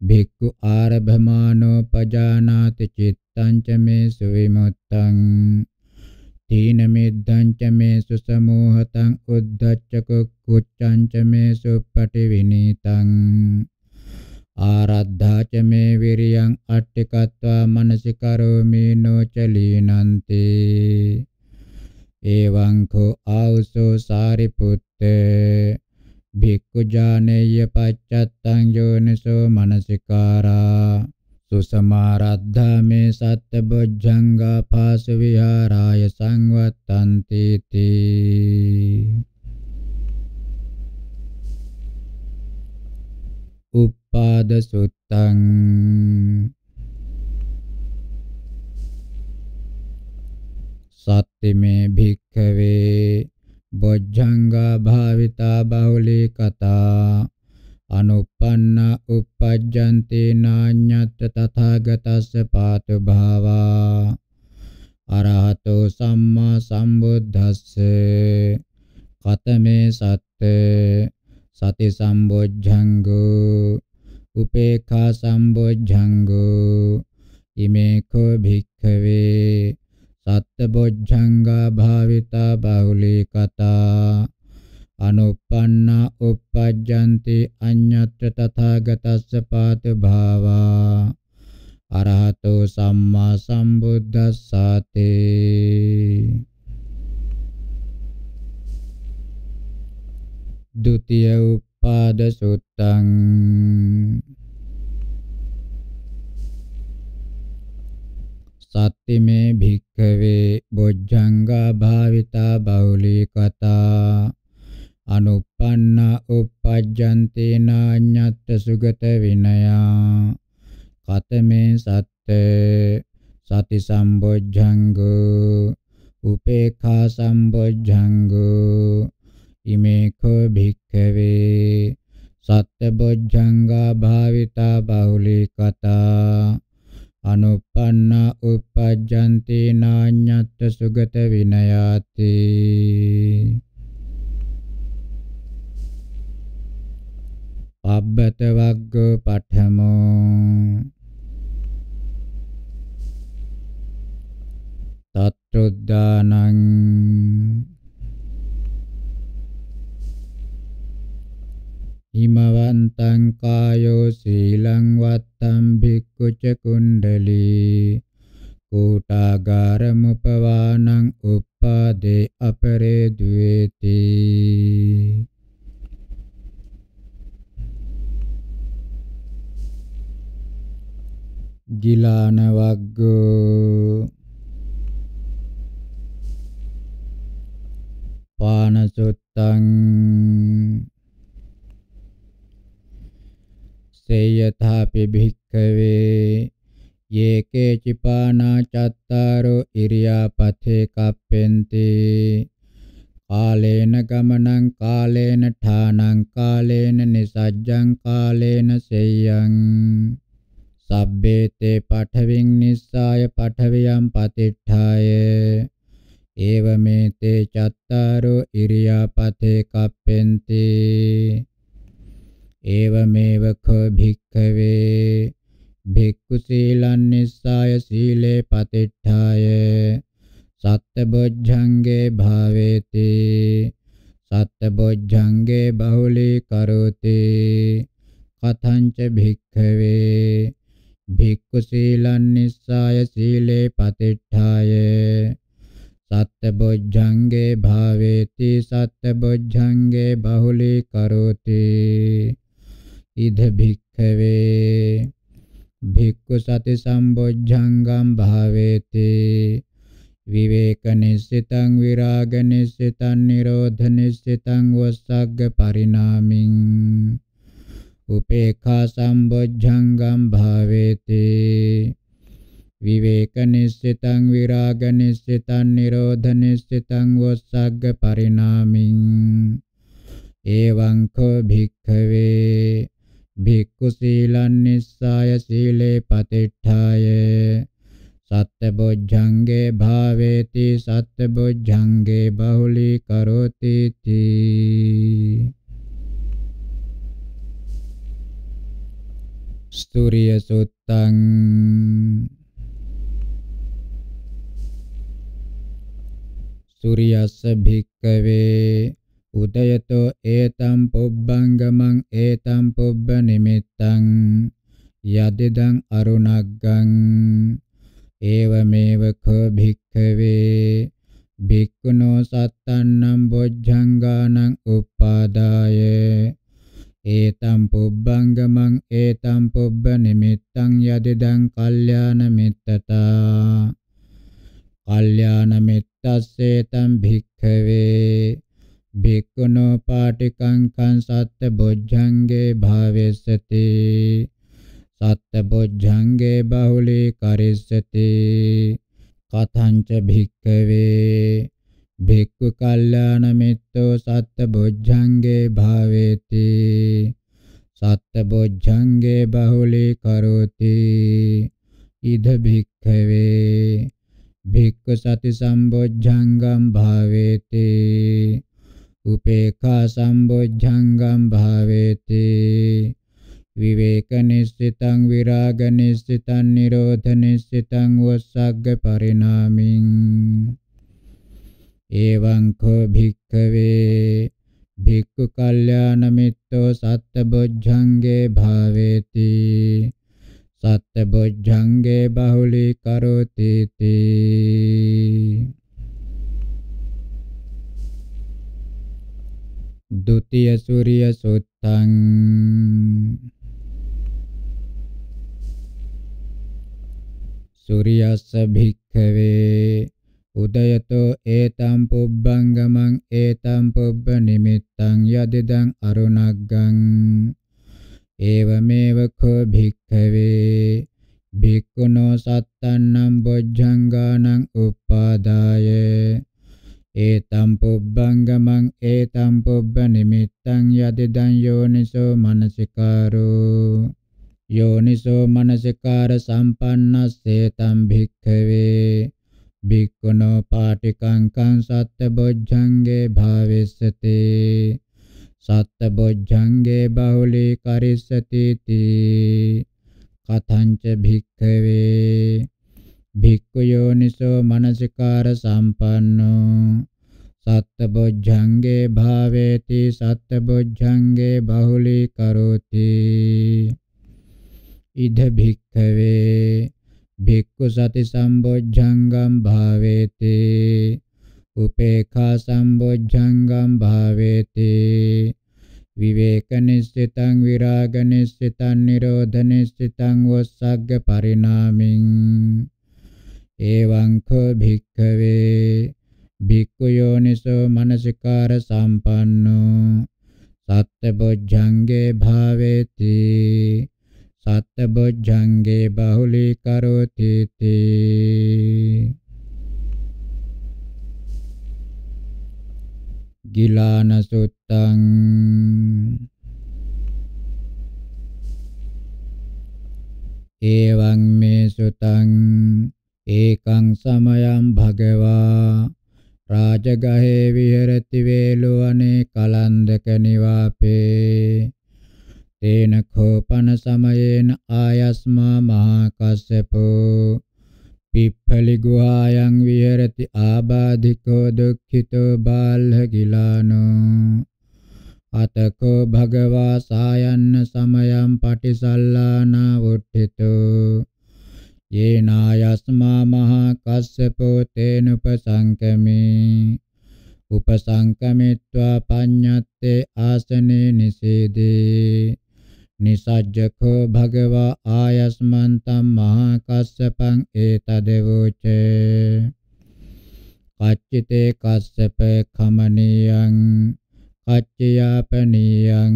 භික්ඛු ආරභමානෝ පජානාති චිත්තං ච මේ සුවිමුත්තං තීන මිද්දංච මේ සුසමෝහතං උද්ධච්චක කුච්ඡංච මේ සුප්පටි විනීතං ආරද්ධා ච මේ විරියං අට්ඨිකत्वा මනසිකරෝමි නොචලීනන්ති එවං කෝ ආවසෝ සාරිපුත්ත භික්ඛු ජානේය පච්චත්තං යෝනිසෝ මනසිකාරා සුසමාරද්ධා මේ සත්ත බොජ්ජංගා පාස විහාරාය සංවත්තන්ති තී උප්පාද සුත්තං සත්තිමේ භික්ඛවේ බොජ්ජංගා භාවිතා බහුලී කතා අනුප්පන්නා uppajjante නාඤ්ඤත් තථාගතස්ස පාතු භාවා අරහතෝ සම්මා සම්බුද්දස්ස කතමේ සත්තේ සති සම්බොජ්ජංගෝ උපේඛා සම්බොජ්ජංගෝ ඉමේ කෝ භික්ඛවේ සත්ත බොජ්ජංගා භාවිතා බහුලී කතා අනුප්පන්නා uppajjanti අඤ්ඤත්‍ර තථාගතස්ස පාත භාවා අරහතෝ සම්මා සම්බුද්දස්සතේ ဒုတိယ උපාද සුත්තං සත්තිමේ භික්ඛවේ බොජ්ජංගා භාවිතා බෞලී කතා අනුප්පන්නා uppajjante නාඤ්ඤත්ත සුගත විනයා කතමේ සත්ත සති සම්බොජ්ජංගෝ උපේඛා සම්බොජ්ජංගෝ ඉමේ කෝ භික්ඛවේ සත්ත බොජ්ජංගා භාවිතා බහුලී කතා අනුප්පන්නා uppajjante නාඤ්ඤත්ත සුගත විනයාති අබ්බත වග්ග පඨමෝ තත්ත්‍රුද්දානං හිමවන්තං කායෝ සීලං වත්තම් භික්ඛුච කුණ්ඩලී කූටාගාරමුපවානං උප්පාදේ අපරේ දුවේති ගිලාන වග්ගෝ පානසුත්තං සේයථාපි භික්ඛවේ යේකේ චිපානා චත්තාරෝ ඉරියාපතේ කප්පෙන්ති කාලේන ගමනං කාලේන ඨානං කාලේන නිසජ්ජං කාලේන සේයං සබ්බේතේ පඨවින් නිස්සාය පඨවියම් පතිට්ඨාය ඒවමේතේ චත්තාරෝ ඉරියාපතේ කප්පෙන්ති ඒවමේව කෝ භික්ඛවේ භික්ඛු සීලං නිස්සාය සීලේ පතිට්ඨාය සත්බොජ්ජංගේ භාවේති සත්බොජ්ජංගේ බහුලී කරෝති කතංච භික්ඛවේ භික්ඛු සීලං නිස්සාය සීලේ පතිට්ඨාය සත්බොජ්ජංගේ භාවේති සත්බොජ්ජංගේ බහුලී කරෝති ඉද භික්ඛවේ භික්ඛු සති සම්බොජ්ජංගම් භාවේති විවේක නිස්සිතං විරාග නිස්සිතං නිරෝධ නිස්සිතං වස්සග්ග පරිණාමින් උපේඛා සම්බොජ්ජංගම් භාවේති විවේක නිස්සිතං විරාග නිස්සිතං නිරෝධ නිස්සිතං වොස්සග්ග පරිණාමින් එවං කෝ භික්ඛවේ භික්ඛු සීලං නිස්සාය සීලේ පතිට්ඨාය සත්බොජ්ජංගේ භාවේති සත්බොජ්ජංගේ බහුලී කරෝති තී Sturya Sutang Suryasa භික්කවේ උදයතෝ ඒතම් පුබ්බංගමං ඒතම් පුබ්බ නිමිත්තං යදිදං අරුණග්ගං ඒවමේව කෝ භික්ඛවේ භික්ඛුනෝ සත්තන්නම් බොජ්ජංගානං උපාදාය ඒතම් පුබ්බංගමං ඒතම් පුබ්බ නිමිත්තං යදිදං කල්යාණ මිත්තතා කල්යාණ මිත්තස්සේතම් භික්ඛවේ භික්ඛුනෝ පාටිකං කං සත්ත බොජ්ජංගේ භාවෙස්සති සත්ත බොජ්ජංගේ බහුලී කරිස්සති කතංච භික්ඛවේ භික්ඛු කල්යාණ මිත්තෝ සත්බොජ්ජංගේ භාවේති සත්බොජ්ජංගේ බහුලී කරෝති ඉද භික්ඛවේ භික්ඛු සති සම්බොජ්ජංගම් භාවේති උපේඛා සම්බොජ්ජංගම් භාවේති විවේක නිස්සිතං විරාග නිස්සිතං නිරෝධ නිස්සිතං වස්සග්ග පරිණාමින් එවං කෝ භික්ඛවේ භික්ඛු කල්යාණ මිත්තෝ සත්බොජ්ජංගේ භාවේති සත්බොජ්ජංගේ බහුලී කරෝති තී ဒုတိယ සූර්ය සුත්තං සූර්යස්ස භික්ඛවේ උදයතෝ ඒතම් පුබ්බංගමං ඒතම් පුබ්බ නිමිත්තං යදිදං අරුණග්ගං ඒවමේව කෝ භික්ඛවේ භික්ඛුනෝ සත්තන්නම් බොජ්ජංගානං උප්පාදාය ඒතම් පුබ්බංගමං ඒතම් පුබ්බ නිමිත්තං යදිදං යෝනිසෝ මනසිකාරෝ යෝනිසෝ මනසිකාර සම්පන්නස්සේ තම් භික්ඛවේ භික්ඛුනෝ පාටිකංකං සත්බොජ්ජංගේ භාවිස්සති සත්බොජ්ජංගේ බහුලී කරිස්සති තී කතංච භික්ඛවේ භික්ඛු යෝනිසෝ මනසිකාර සම්පන්නෝ සත්බොජ්ජංගේ භාවේති සත්බොජ්ජංගේ බහුලී කරෝති ඉද භික්ඛවේ භික්ඛු සති සම්බොජ්ජංගම් භාවේති උපේඛා සම්බොජ්ජංගම් භාවේති විවේක නිස්සිතං විරාග නිස්සිතං නිරෝධ නිස්සිතං වස්සග්ග පරිණාමින් එවං කෝ භික්ඛවේ භික්ඛු යෝනිසෝ මනසිකාර සම්පන්නෝ සත්‍ය බොජ්ජංගේ භාවේති සත්බොජ්ජංගේ බහුලීකරෝති තී ගිලාන සුත්තං එවං මේ සුතං ඒකං සමයං භගවා රාජගහේ විහෙරති වේලු අනේ කලන්දක නිවාපේ තේන කෝපන සමයේන ආයස්මා මහකස්සපෝ පිප්පලි ගුහායන් විහෙරති ආබාධිකෝ දුක්ඛිතෝ බාල්හ ගිලානෝ අතකෝ භගවා සායන්න සමයම් පටිසල්ලානා වුට්ඨිතෝ යේනායස්මා මහා කස්සපෝ තේන උපසංකමේ උපසංකමිත්වා පඤ්ඤත්තේ ආසනේ නිසේදී නිසජ්ජකෝ භගවා ආයස්මන්තම් මහා කස්සපං ඒතදෙවෝචේ කච්චිතේ කස්සප කමනියං කච්චයාපනියං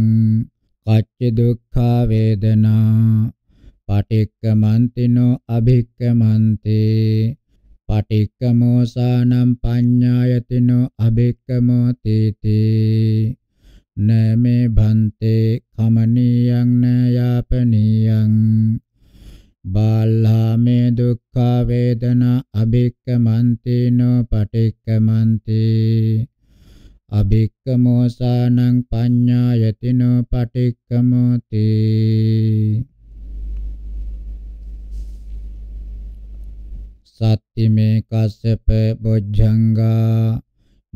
කච්ච දුක්ඛා වේදනා පටික්කමන්තිනෝ අභික්කමන්තේ පටික්කමෝසානම් පඤ්ඤායතිනෝ අභික්කමෝ තීතේ न मे भन्ते खमनीयं न यापनीयं बाल्हा मे दुःखा वेदना अभिक्कमन्ति नो पटिक्कमन्ति අභික්කමෝසානං පඤ්ඤායතිනෝ පටික්කමෝති සත්තිමේ කස්සප බොජ්ජංගා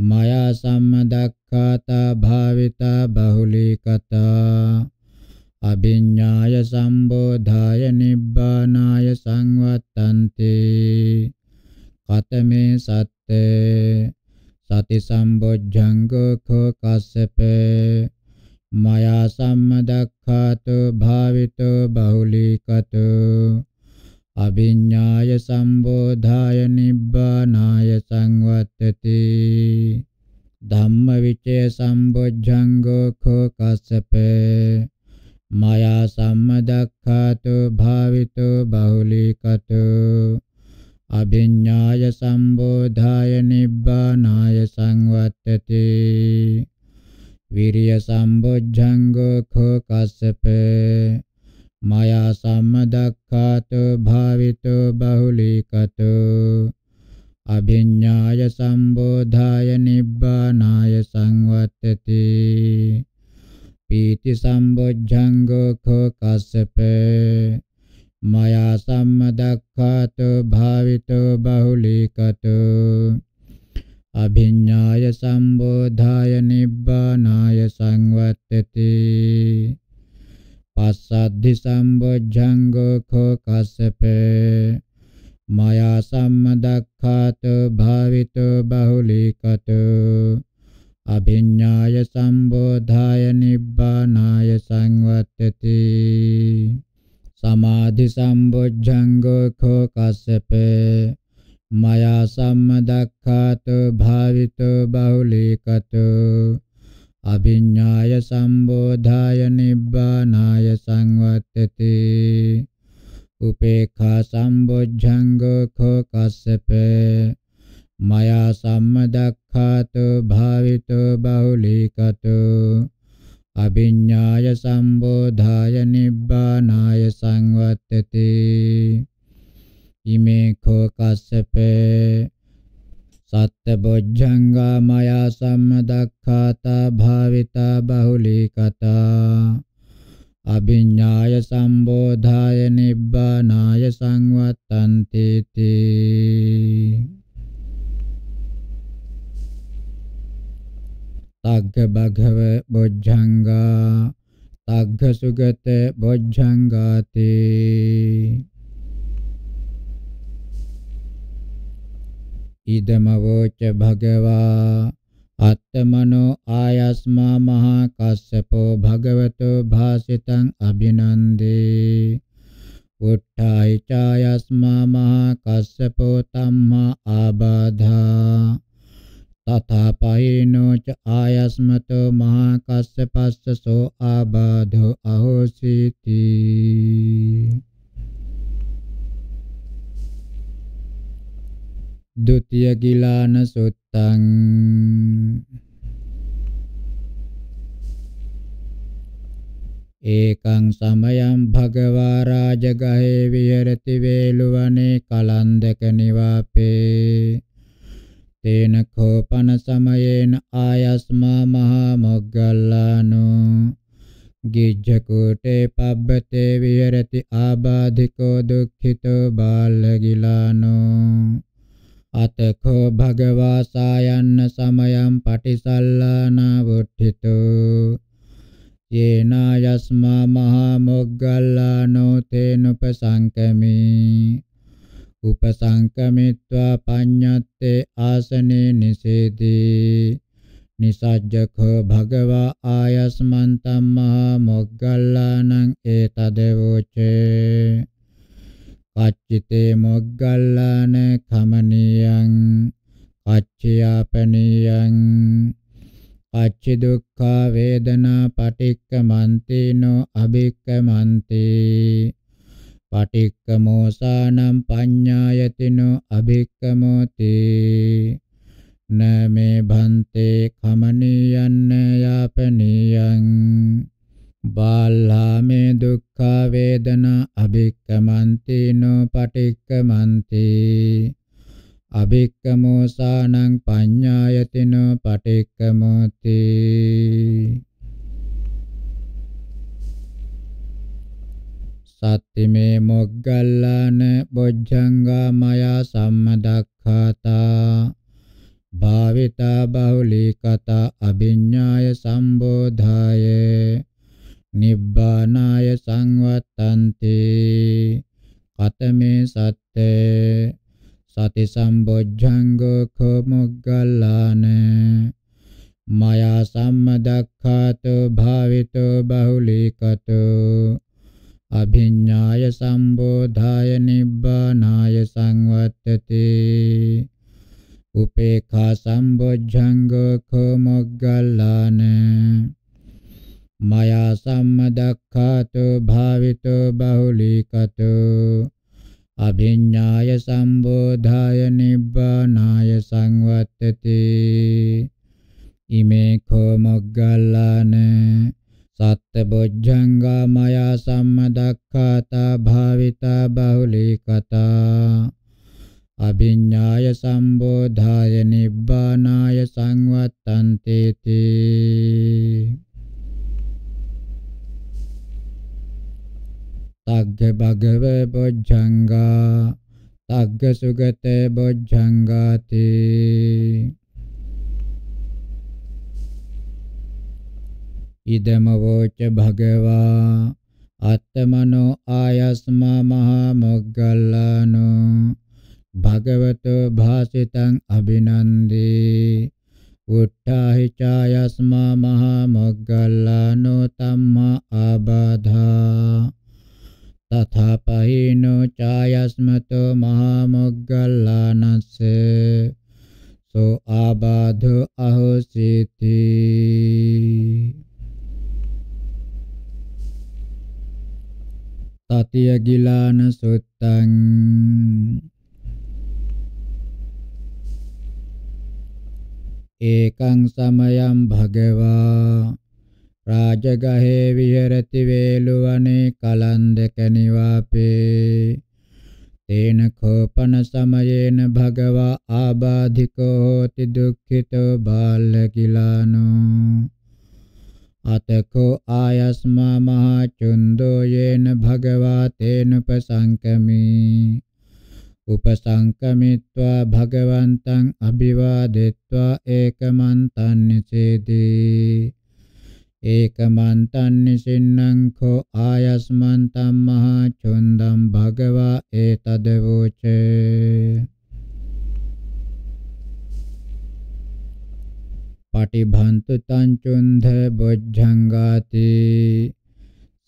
මයා සම්මදක්ඛාතා භාවිතා බහුලීකතා අභිඤ්ඤාය සම්බෝධාය නිබ්බානාය සංවත්තන්ති කතමේ සත්තේ සති සම්බොජ්ජංගෝ කෝ කස්සපේ මයා සම්මදක්ඛාතෝ භාවිතෝ බහුලීකතෝ අභිඤ්ඤාය සම්බෝධාය නිබ්බානාය සංවත්තති ධම්ම විචේ සම්බොජ්ජංගෝ කෝ කස්සපේ මයා සම්මදක්ඛාතු භාවිතෝ බහුලීකතෝ අභිඤ්ඤාය සම්බෝධාය නිබ්බානාය සංවත්තති විරිය සම්බොජ්ජංගෝ කෝ කස්සපේ මයා සම්මදක්ඛාතෝ භාවිතෝ බහුලීකතෝ අභිඤ්ඤාය සම්බෝධාය නිබ්බානාය සංවත්තති පීති සම්බොජ්ජංගෝ කෝ කස්සපේ මයා සම්මදක්ඛාතෝ භාවිතෝ බහුලීකතෝ අභිඤ්ඤාය සම්බෝධාය නිබ්බානාය සංවත්තති පස්සද්ධි සම්බොජ්ජංගෝ කෝ කස්සපේ මයා සම්මදක්ඛාතු භාවිතෝ බහුලීකතෝ අභිඤ්ඤාය සම්බෝධාය නිබ්බානාය සංවත්තති සමාධි සම්බොජ්ජංගෝ කෝ කස්සපේ මයා සම්මදක්ඛාතු භාවිතෝ බහුලීකතෝ අභිඤ්ඤාය සම්බෝධාය නිබ්බානාය සංවත්තති උපේඛා සම්බොජ්ජංගෝ කෝ කස්සපේ මයා සම්මදක්ඛාතෝ භාවිතෝ බහුලීකතෝ අභිඤ්ඤාය සම්බෝධාය නිබ්බානාය සංවත්තති ඉමේ කෝ කස්සපේ සත්‍යබොජ්ජංගා මයා සම්මදක්ඛාතා භාවිතා බහුලීකතා අභිඤ්ඤාය සම්බෝධාය නිබ්බානාය සංවත්තන්ති තී තග්ග භගව බොජ්ජංගා තග්ග සුගත බොජ්ජංගාතේ ඉදමවෝච භගවා අත්තමනෝ ආයස්මා මහා කස්සපෝ භගවතෝ භාසිතං අභිනන්දේ උට්ඨායි චායස්මා මහා කස්සපෝ තම්මා ආබාධා තථාපයිනෝ ච ආයස්මතෝ මහා කස්සපස්ස සෝ ආබාධෝ අහෝසීති ဒုတိယကိလာနသုတ္တံเอกังสมยัมภะกวาราจกะเหวิหรติเวลุวะเนกัลันเดกนิวาเปเตนะโคปนะสมเยนอายัสมามหามกัลลานุกิจกุเตปับเตวิหรติอาบาธิโกดุขิโตบาลกิลานุ අතකෝ භගවා සායන්න සමයම් පටිසල්ලානා වුද්ධිතෝ යේනා යස්මා මහා මොග්ගල්ලානෝ තේනුපසංකමේ උපසංකමිත්වා පඤ්ඤත්තේ ආසනේ නිසේදී නිසජ්ජකෝ භගවා ආයස්මන්තම් මහා මොග්ගල්ලානං ඒතදවෝචේ කච්චිතේ මොග්ගල්ලාන කමනියං කච්චයාපනියං පච්ච දුක්ඛා වේදනා පටික්කමන්තේනෝ අබික්කමන්තේ පටික්කමෝසානම් පඤ්ඤායතිනෝ අබික්කමෝතේ නමේ භන්තේ කමනියන්න යාපනියං බාලාමේ දුක්ඛ වේදනා අබික්කමන්තේනෝ පටික්කමන්තේ අබික්කමෝ සානං පඤ්ඤායතිනෝ පටික්කමෝති සත්තිමේ මොග්ගල්ලාන බොජ්ජංගා මයා සම්මදක්ඛාතා භාවිතා බහුලී කතා අභිඤ්ඤාය සම්බෝධායේ නිබ්බානාය සංවත්තන්ති කතමේ සත්තේ සති සම්බොජ්ජංගෝ කොමුග්ගල්ලාන මයා සම්මදක්ඛාතෝ භාවිතෝ බහුලීකතෝ අභිඤ්ඤාය සම්බෝධාය නිබ්බානාය සංවත්තති උපේඛා සම්බොජ්ජංගෝ කොමුග්ගල්ලාන මයා සම්මදක්ඛාතෝ භාවිතෝ බහුලීකතෝ අභිඤ්ඤාය සම්බෝධාය නිබ්බානාය සංවත්තති ඉමේ කෝ මොග්ගල්ලාන සත්බොජ්ජංගා මයා සම්මදක්ඛාතා භාවිතා බහුලීකතා අභිඤ්ඤාය සම්බෝධාය නිබ්බානාය සංවත්තන්තේති තග්ග භගව බොජ්ජංගා තග්ග සුගතේ බොජ්ජංගාති ඉදම වෝච භගවා අත්තමනෝ ආයස්මා මහා මොග්ගල්ලානෝ භගවතෝ භාසිතං අභිනන්දේ උට්ඨාහි ඡායස්මා මහා මොග්ගල්ලානෝ තම්මා ආබාධා තථාපහේනෝ ඡායස්මතෝ මහා මොග්ගල්ලානස්ස සෝ ආබාධෝ අහෝසීති තතිය ගිලාන සුත්තං ඒකං සමයං භගවා රාජගහේ විහෙරති වේලුවනේ කලන්ද කැනිවාපේ තේන කෝපන සමයේන භගවා ආබාධිකෝ හෝති දුක්ඛිතෝ බාලකිලානෝ අතකෝ ආයස්මා මහ චුන්දෝ යේන භගවා තේන උපසංකමී උපසංකමිත්වා භගවන්තං අභිවාදෙත්වා ඒකමන්තං නිසේදී ඒකමන්තන්නේ සින්නං කෝ ආයස්මන්තම් මහා චොන්දම් භගවා ඒතද වූචේ පටිභන්තු තං චුන්ධ බොජ්ජංගාති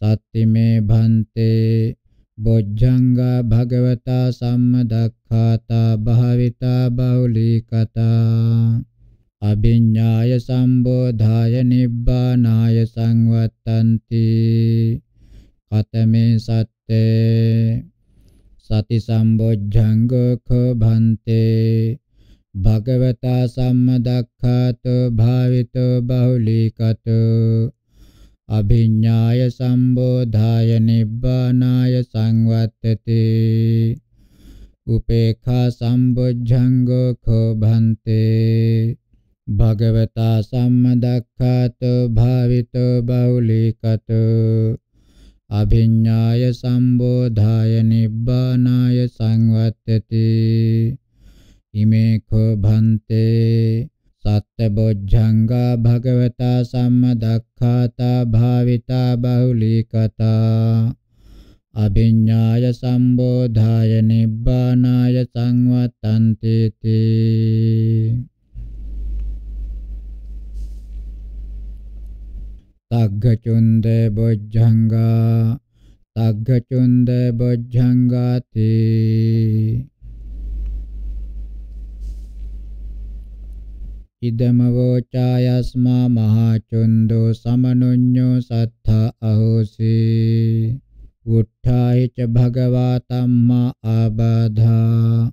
සත්තිමේ භන්තේ බොජ්ජංගා භගවතා සම්මදක්ඛාතා භාවිතා බෞලීකතා අභිඤ්ඤාය සම්බෝධාය නිබ්බානාය සංවත්තන්ති කතමේ සත්තේ සති සම්බොජ්ජංගෝ භන්තේ භගවතා සම්මදක්ඛාතෝ භාවිතෝ බහුලීකතෝ අභිඤ්ඤාය සම්බෝධාය නිබ්බානාය සංවත්තති උපේඛා සම්බොජ්ජංගෝ භන්තේ භගවතා සම්මදක්ඛාත භාවිත බෞලිකත අභිඤ්ඤාය සම්බෝධාය නිබ්බානාය සංවත්තති ඉමේ කෝ භන්තේ සත්‍යබොජ්ජංගා භගවතා සම්මදක්ඛාතා භාවිතා බහුලීකතා අභිඤ්ඤාය සම්බෝධාය නිබ්බානාය සංවත්තන්ති තී තග්ගචුන්ද බොජ්ජංගා තග්ගචුන්ද බොජ්ජංගාති ඉදම වෝචායස්මා මහචුන්දෝ සමනුඤ්ඤෝ සත්තා අහෝසි උත්ථාය ච භගවා තම්මා ආබාධා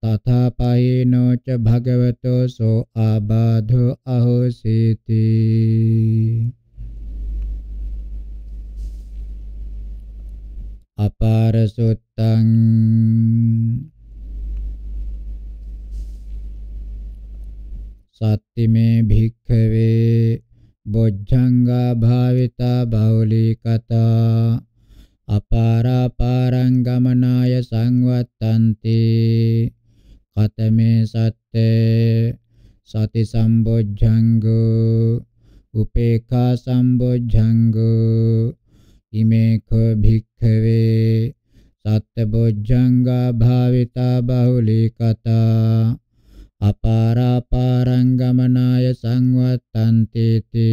तथा पायिनो च भगवतो सो आबाधो अहोसीति අපාරසුත්තං සත්තිමේ භික්ඛවේ බොජ්ජංගා භාවිතා බෞලිකතා අපාරාපාරං ගමනාය සංවත්තන්ති කතමේ සත්තේ සති සම්බොජ්ජංගෝ උපේඛා සම්බොජ්ජංගෝ ඉමේකෝ භික්ඛවේ සත්බොජ්ජංගා භාවිතා බහුලී කතා අපාරාපාරං ගමනාය සංවත්තන්තේති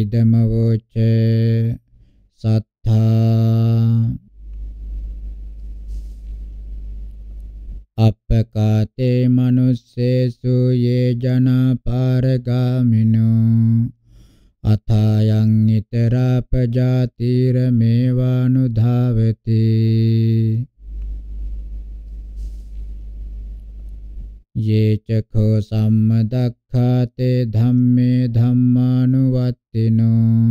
ඉදම වොච්ච සත්තා අපකාතේ මනුස්සේසු යේ ජනා පාරගාමිනෝ අථායන් ඊතරා පජාතිර මේවානුධාවති යේචඛෝ සම්මදක්ඛාතේ ධම්මේ ධම්මානුවත්තිනෝ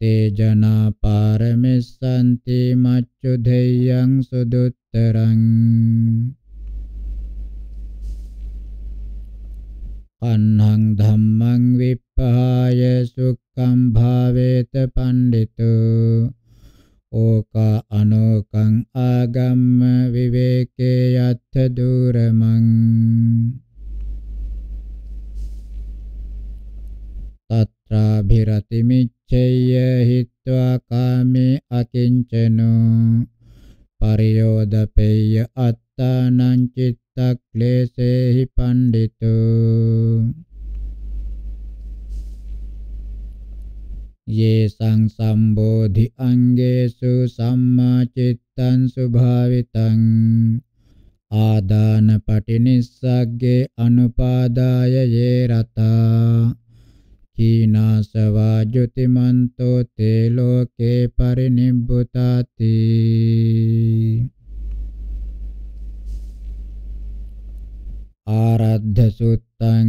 තේ ජනා පාරමිස්සන්ති මච්චුදෙය්‍යං සුදුත්තරං අන්හං ධම්මං විප නිපාය සුක්ඛම් භාවේත පණ්ඩිතෝ ඕකා අනෝකං ආගම්ම විවේකේ යත්ථ දුරමං තත්‍රාභිරතිමිච්ඡය හිත්වා කාමේ අකිංචනෝ පරියෝදපේය අත්තානං චිත්තක්ලේශේහි පණ්ඩිතෝ ये संसंबोधि अंगेषु सम्मा चित्तं सुभावितं ආදාන පටිනිස්සග්ගේ අනුපාදාය යේ රතා කීනාසවා ජුතිමන්තෝ තේ ලෝකේ පරිනිබ්බුතාති ආරද්ධ සුත්තං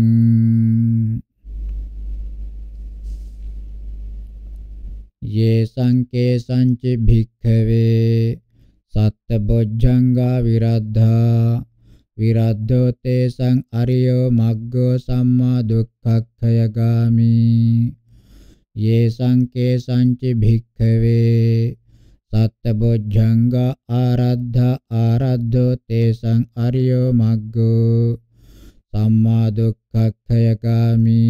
ये සංකේසංච භික්ඛවේ සත්ත බොජ්ජංගා විරද්ධා විරද්ධෝ තේසං අරියෝ මග්ගෝ සම්මා දුක්ඛක්ඛය ගාමි ये සංකේසංච භික්ඛවේ සත්ත බොජ්ජංගා ආරද්ධා ආරද්ධෝ තේසං අරියෝ මග්ගෝ සම්මා දුක්ඛක්ඛය ගාමි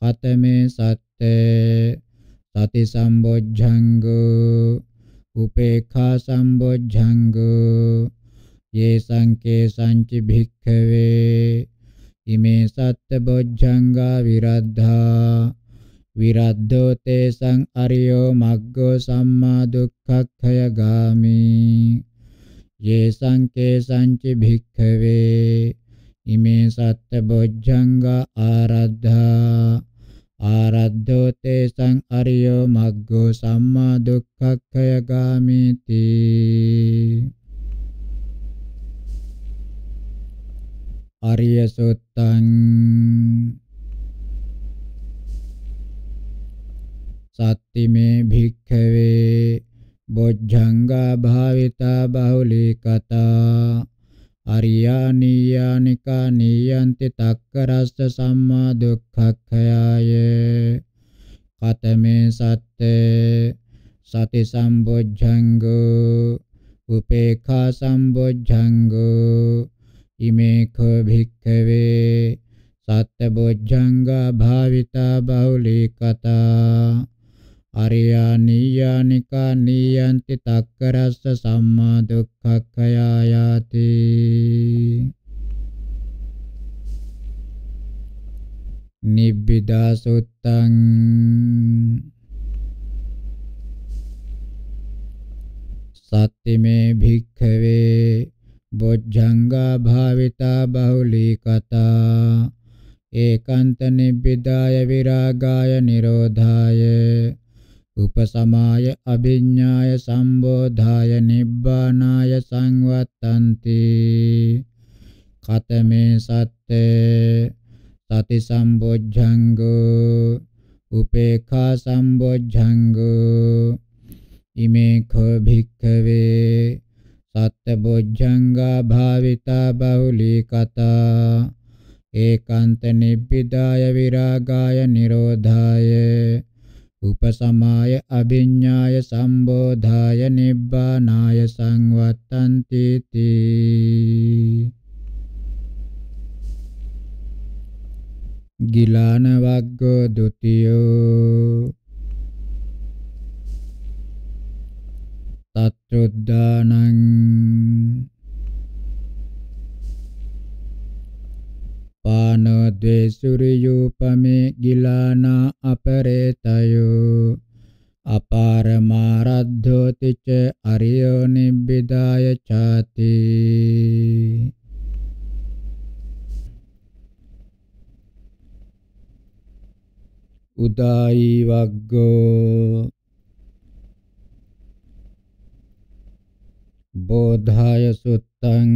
කතමේ සත්තේ sati sambojjanggo upekha sambojjanggo ye sanke sanci bhikkave ime satta bojjanga viraddha viraddho te sang ariyo maggo samma dukkhakkaya gami ye sanke sanci bhikkave ime satta bojjanga aradha ආරද්ධෝ තේසං අරියෝ මග්ගෝ සම්මා දුක්ඛක්ඛය ගාමිති අරිය සුත්තං සත්තිමේ භික්ඛවේ බොජ්ජංගා භාවිතා බහුලී කතා අරියානීයානිකා නීයන්ති තක්කරස්ස සම්මා දුක්ඛක්ඛයාය කතමේ සත්තේ සති සම්බොජ්ජංගෝ උපේඛා සම්බොජ්ජංගෝ ඉමේ කෝ භික්ඛවේ සත්ත බොජ්ජංගා භාවිතා බහුලී කතා අරියානීයානිකා නීයන්ති තක්කරස්ස සම්මා දුක්ඛක්ඛයායාති නිබ්බිදාසුත්තං සත්තිමේ භික්ඛවේ බොජ්ජංගා භාවිතා බහුලී කතා ඒකාන්ත නිබ්බිදාය විරාගාය නිරෝධාය උපසමාය අභිඥාය සම්බෝධාය නිබ්බානාය සංවත්තන්ති කතමේ සත්තේ සති සම්බොජ්ජංගෝ උපේඛා සම්බොජ්ජංගෝ ඉමේ කෝ භික්ඛවේ සත්ත බොජ්ජංගා භාවිතා බහුලී කතා ඒකාන්ත නිබ්බිදාය විරාගාය නිරෝධාය උපසමාය අභිඤ්ඤාය සම්බෝධාය නිබ්බානාය සංවත්තන්ති තී ගිලාන වග්ගෝ ဒ ුතියෝ තත්ත්‍රුද්දානං පානෝ ද්වේසුරියූපමේ ගිලානා අපරේතයෝ අපාරමාරද්ධෝති ච අරියෝ නිබ්බිදාය ചാති උදායි වග්ගෝ බෝධාය සුත්තං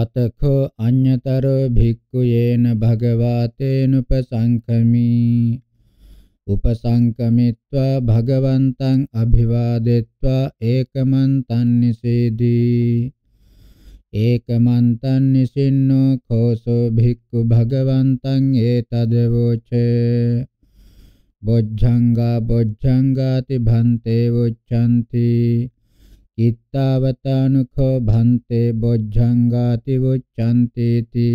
අතඛෝ අඤ්ඤතරෝ භික්ඛු යේන භගවාතේනුපසංඛමි උපසංකමිත්වා භගවන්තං අභිවාදෙත්වා ඒකමන්තං නිසේදී ඒකමන්තං නිසින්නෝ කෝසෝ භික්ඛු භගවන්තං ඒතදවෝච බොජ්ජංගා බොජ්ජංගාති භන්තේ උච්ඡන්ති චිත්තවතානුඛෝ භන්තේ බොජ්ජංගාති උච්ඡන්තේති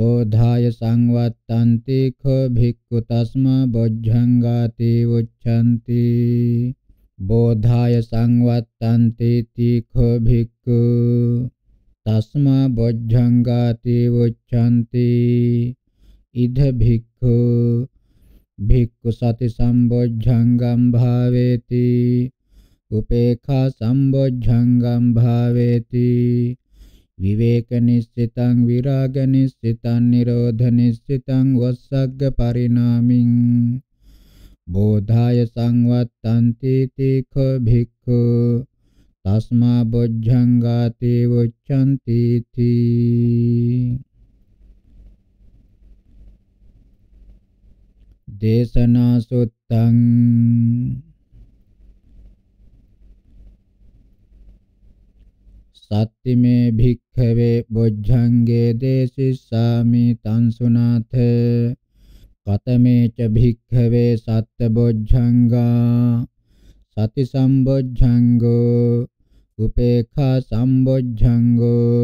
බෝධාය සංවත්තන්ති කෝ භික්ඛු තස්මා බොජ්ජංගාති උච්ඡන්ති බෝධාය සංවත්තන්ති තීඛෝ භික්ඛු තස්මා බොජ්ජංගාති උච්ඡන්ති ඉද භික්ඛු භික්ඛු සති සම්බොජ්ජංගම් භාවේති උපේඛා සම්බොජ්ජංගම් භාවේති විවේක නිස්සිතං විරාග නිස්සිතං නිරෝධ නිස්සිතං වස්සග්ග පරිණාමින් බෝධාය සංවත්තන්ති තීඛ භික්ඛු තස්මා බොජ්ජංගාති උච්ඡන්ති තී දේශනා සුත්තං සත්තිමේ භික්ඛවේ බොජ්ජංගේ දේසිස්සාමි තංසුනාථ කතමේච භික්ඛවේ සත්ත බොජ්ජංගා සති සම්බොජ්ජංගෝ උපේඛා සම්බොජ්ජංගෝ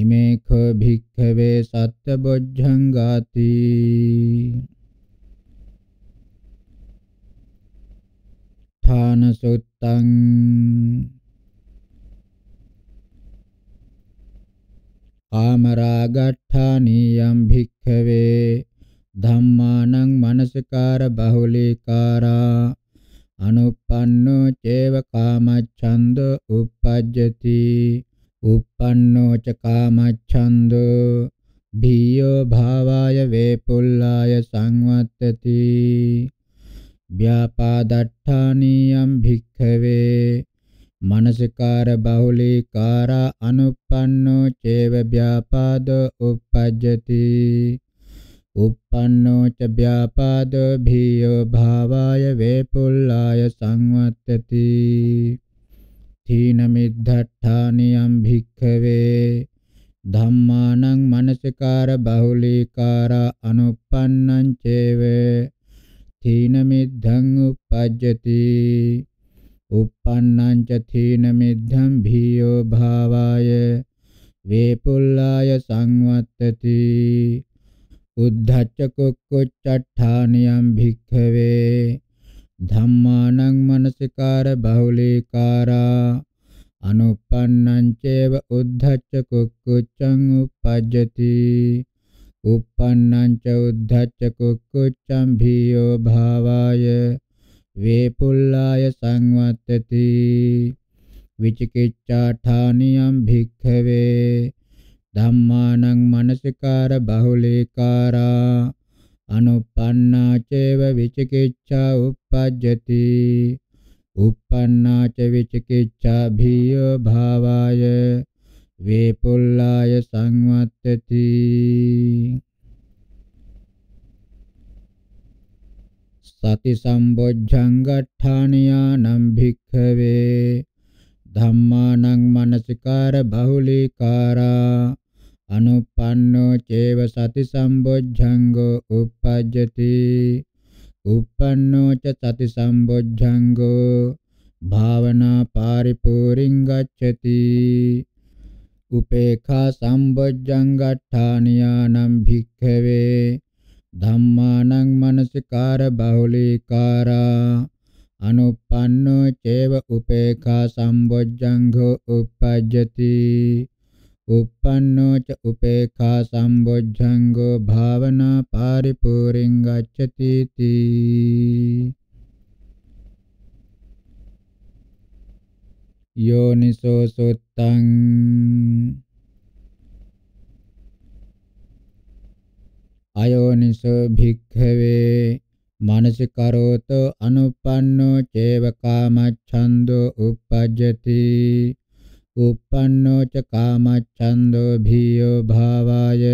ඉමේඛ භික්ඛවේ සත්ත බොජ්ජංගාති ථාන සුත්තං ආමරාගට්ඨානීයම් භික්ඛවේ ධම්මානං මනසකාර බහුලීකාරා අනුප්පන්නෝ චේව කාමච්ඡන්ද uppajjati uppannෝ ච කාමච්ඡන්ද භීයෝ භාවාය වේපුල්ලාය සංවත්තති ව්‍යාපාදට්ඨානීයම් භික්ඛවේ මනසිකාර බහුලීකාරා අනුප්පන්නෝ චේව ව්‍යාපාදෝ uppajjati uppannෝ ච ව්‍යාපාදෝ භීයෝ භාවාය වේපුල්ලාය සංවත්තති තීන මිද්ධාඨානියම් භික්ඛවේ ධම්මානං මනසිකාර බහුලීකාරා අනුප්පන්නං චේව තීන මිද්ධං uppajjati uppannam ca thīna middham bhiyo bhāvāya vepullāya samvattati uddhacca kokkoccatthāniyam bhikkave ධම්මානං මනසිකාර බහුලීකාරා අනුප්පන්නං චේව උද්ධච්ච කුක්කුච්ඡං uppajjati uppannං ච උද්ධච්ච කුක්කුච්ඡං භීයෝ භාවාය වේපුල්ලාය සංවත්තති විචිකිච්ඡාඨානියම් භික්ඛවේ ධම්මානං මනසිකාර බහුලීකාරා අනුපන්නා චේව විචිකිච්ඡා uppajjati uppannā ca vichikicchā bhiyo bhāvāya vipulāya samvattati සති සම්බොජ්ජං ගට්ඨානියානම් භික්ඛවේ ධම්මානං මනසිකාර බහුලීකාරා අනුපන්නෝ චේව සති සම්බොජ්ජංගෝ uppajjati uppannෝ ච සති සම්බොජ්ජංගෝ භාවනා පාරිපූර්ණං ගච්ඡති උපේඛා සම්බොජ්ජං ගට්ඨානියානම් භික්ඛවේ ධම්මානං මනසිකාර බහුලීකාරා අනුපන්නෝ චේව උපේඛා සම්බොජ්ජංඝෝ uppajjati uppannō ca upekkha sambojjhango bhavana paripūriṃ gacchati ti yoniso suttaṃ අයෝනිසෝ භික්ඛවේ මානසිකරෝත අනුපන්නෝ චේව කාමච්ඡන්தோ uppajjati uppannෝ ච කාමච්ඡන්தோ භීයෝ භාවාය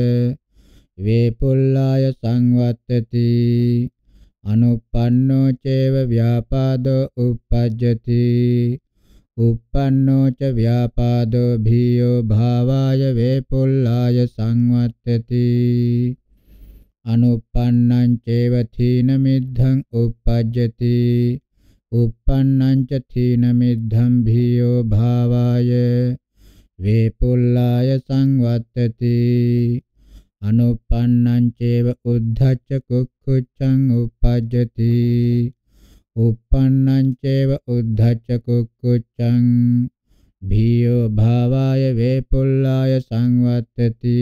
වේපුල්ලාය සංවත්තති අනුපන්නෝ චේව ව්‍යාපාදෝ uppajjati uppannෝ ච ව්‍යාපාදෝ භීයෝ භාවාය වේපුල්ලාය සංවත්තති අනුප්පන්නං චේව තීන මිද්ධං uppajjati uppannං ච තීන මිද්ධං භීයෝ භාවාය වේපුල්ලාය සංවත්තති අනුප්පන්නං චේව උද්ධච්ච කුක්කුච්ඡං uppajjati uppannං චේව උද්ධච්ච කුක්කුච්ඡං භීයෝ භාවාය වේපුල්ලාය සංවත්තති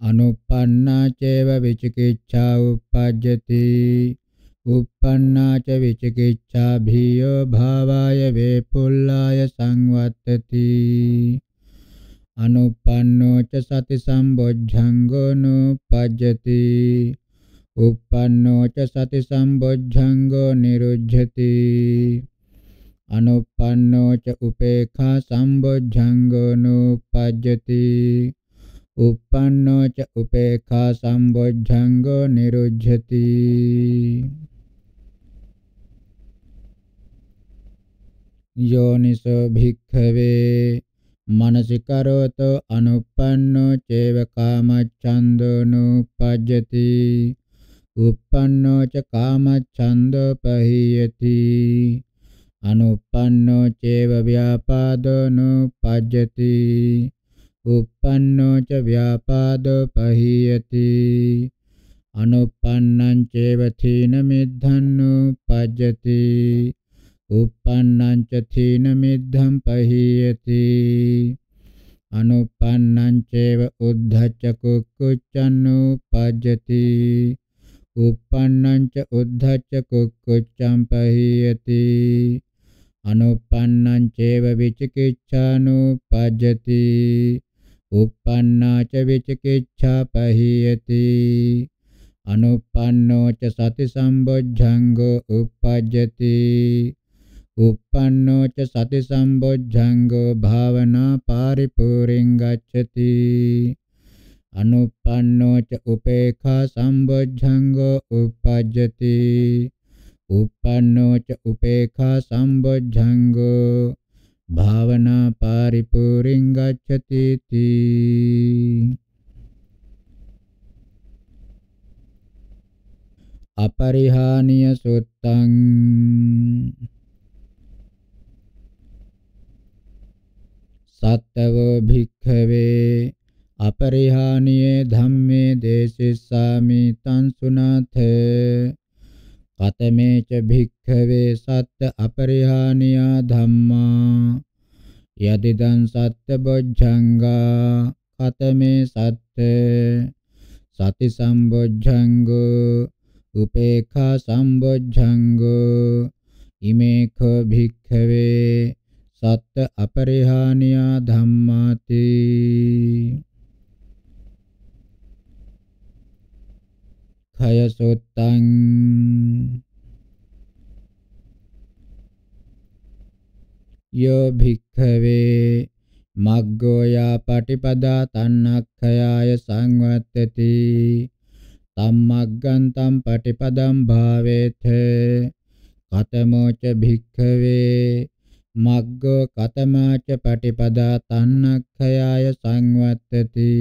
Anupanna ceva vicikicca uppajjati Uppanna ca vicikicca bhiyo bhavaya vipullaya samvattati Anupanno ca sati sambojjhango nuppajjati Uppanno ca sati sambojjhango nirujjhati Anupanno ca upekha sambojjhango nuppajjati uppannō ca upekkha sambojjhango niruddhati යෝනිසෝ භික්ඛවේ මනසිකරෝතෝ අනුප්පන්නෝ චේව කාමච්ඡන්தோ නුපජ්ජති uppannō ca kāmacchandō pahiyati anuppannō ceva vyāpādō nupajjati uppannō ca vyapaదో pahiyati anuppannañ ceva thīna middhanno uppajjati uppannāñ ca thīna middhaṃ pahiyati anuppannañ ceva uddhacca kukkuccaṃ uppajjati uppannāñ ca uddhacca kukkuccaṃ pahiyati anuppannañ ceva vicikicchānuppajjati uppannā ca vicikicchā pahiyati anuppannō ca sati sambojjhango uppajjati uppannō ca sati sambojjhango bhāvanā pāripūriṃ gacchati anuppannō ca upekkha sambojjhango uppajjati uppannō ca upekkha sambojjhango භාවනා පාරිපූර්ණං ගච්ඡති තී අපරිහානීය සුත්තං සත්තවෝ භික්ඛවේ අපරිහානීය ධම්මේ දේශිස්සාමි තං සුනාථ කතමේච භික්ඛවේ සත්ත අපරිහානියා ධම්මා යදිදං සත්ත බොජ්ජංගා කතමේ සත්ත සති සම්බොජ්ජංගෝ උපේඛා සම්බොජ්ජංගෝ ඉමේඛ භික්ඛවේ සත්ත අපරිහානියා ධම්මාති කය සොත්තං යෝ භික්ඛවේ මග්ගෝ යා පටිපදා තණ්හක්ඛයාය සංවත්තති තම්මග්ගං තම් පටිපදම් භාවේත කතමෝච භික්ඛවේ මග්ගෝ කතමාච පටිපදා තණ්හක්ඛයාය සංවත්තති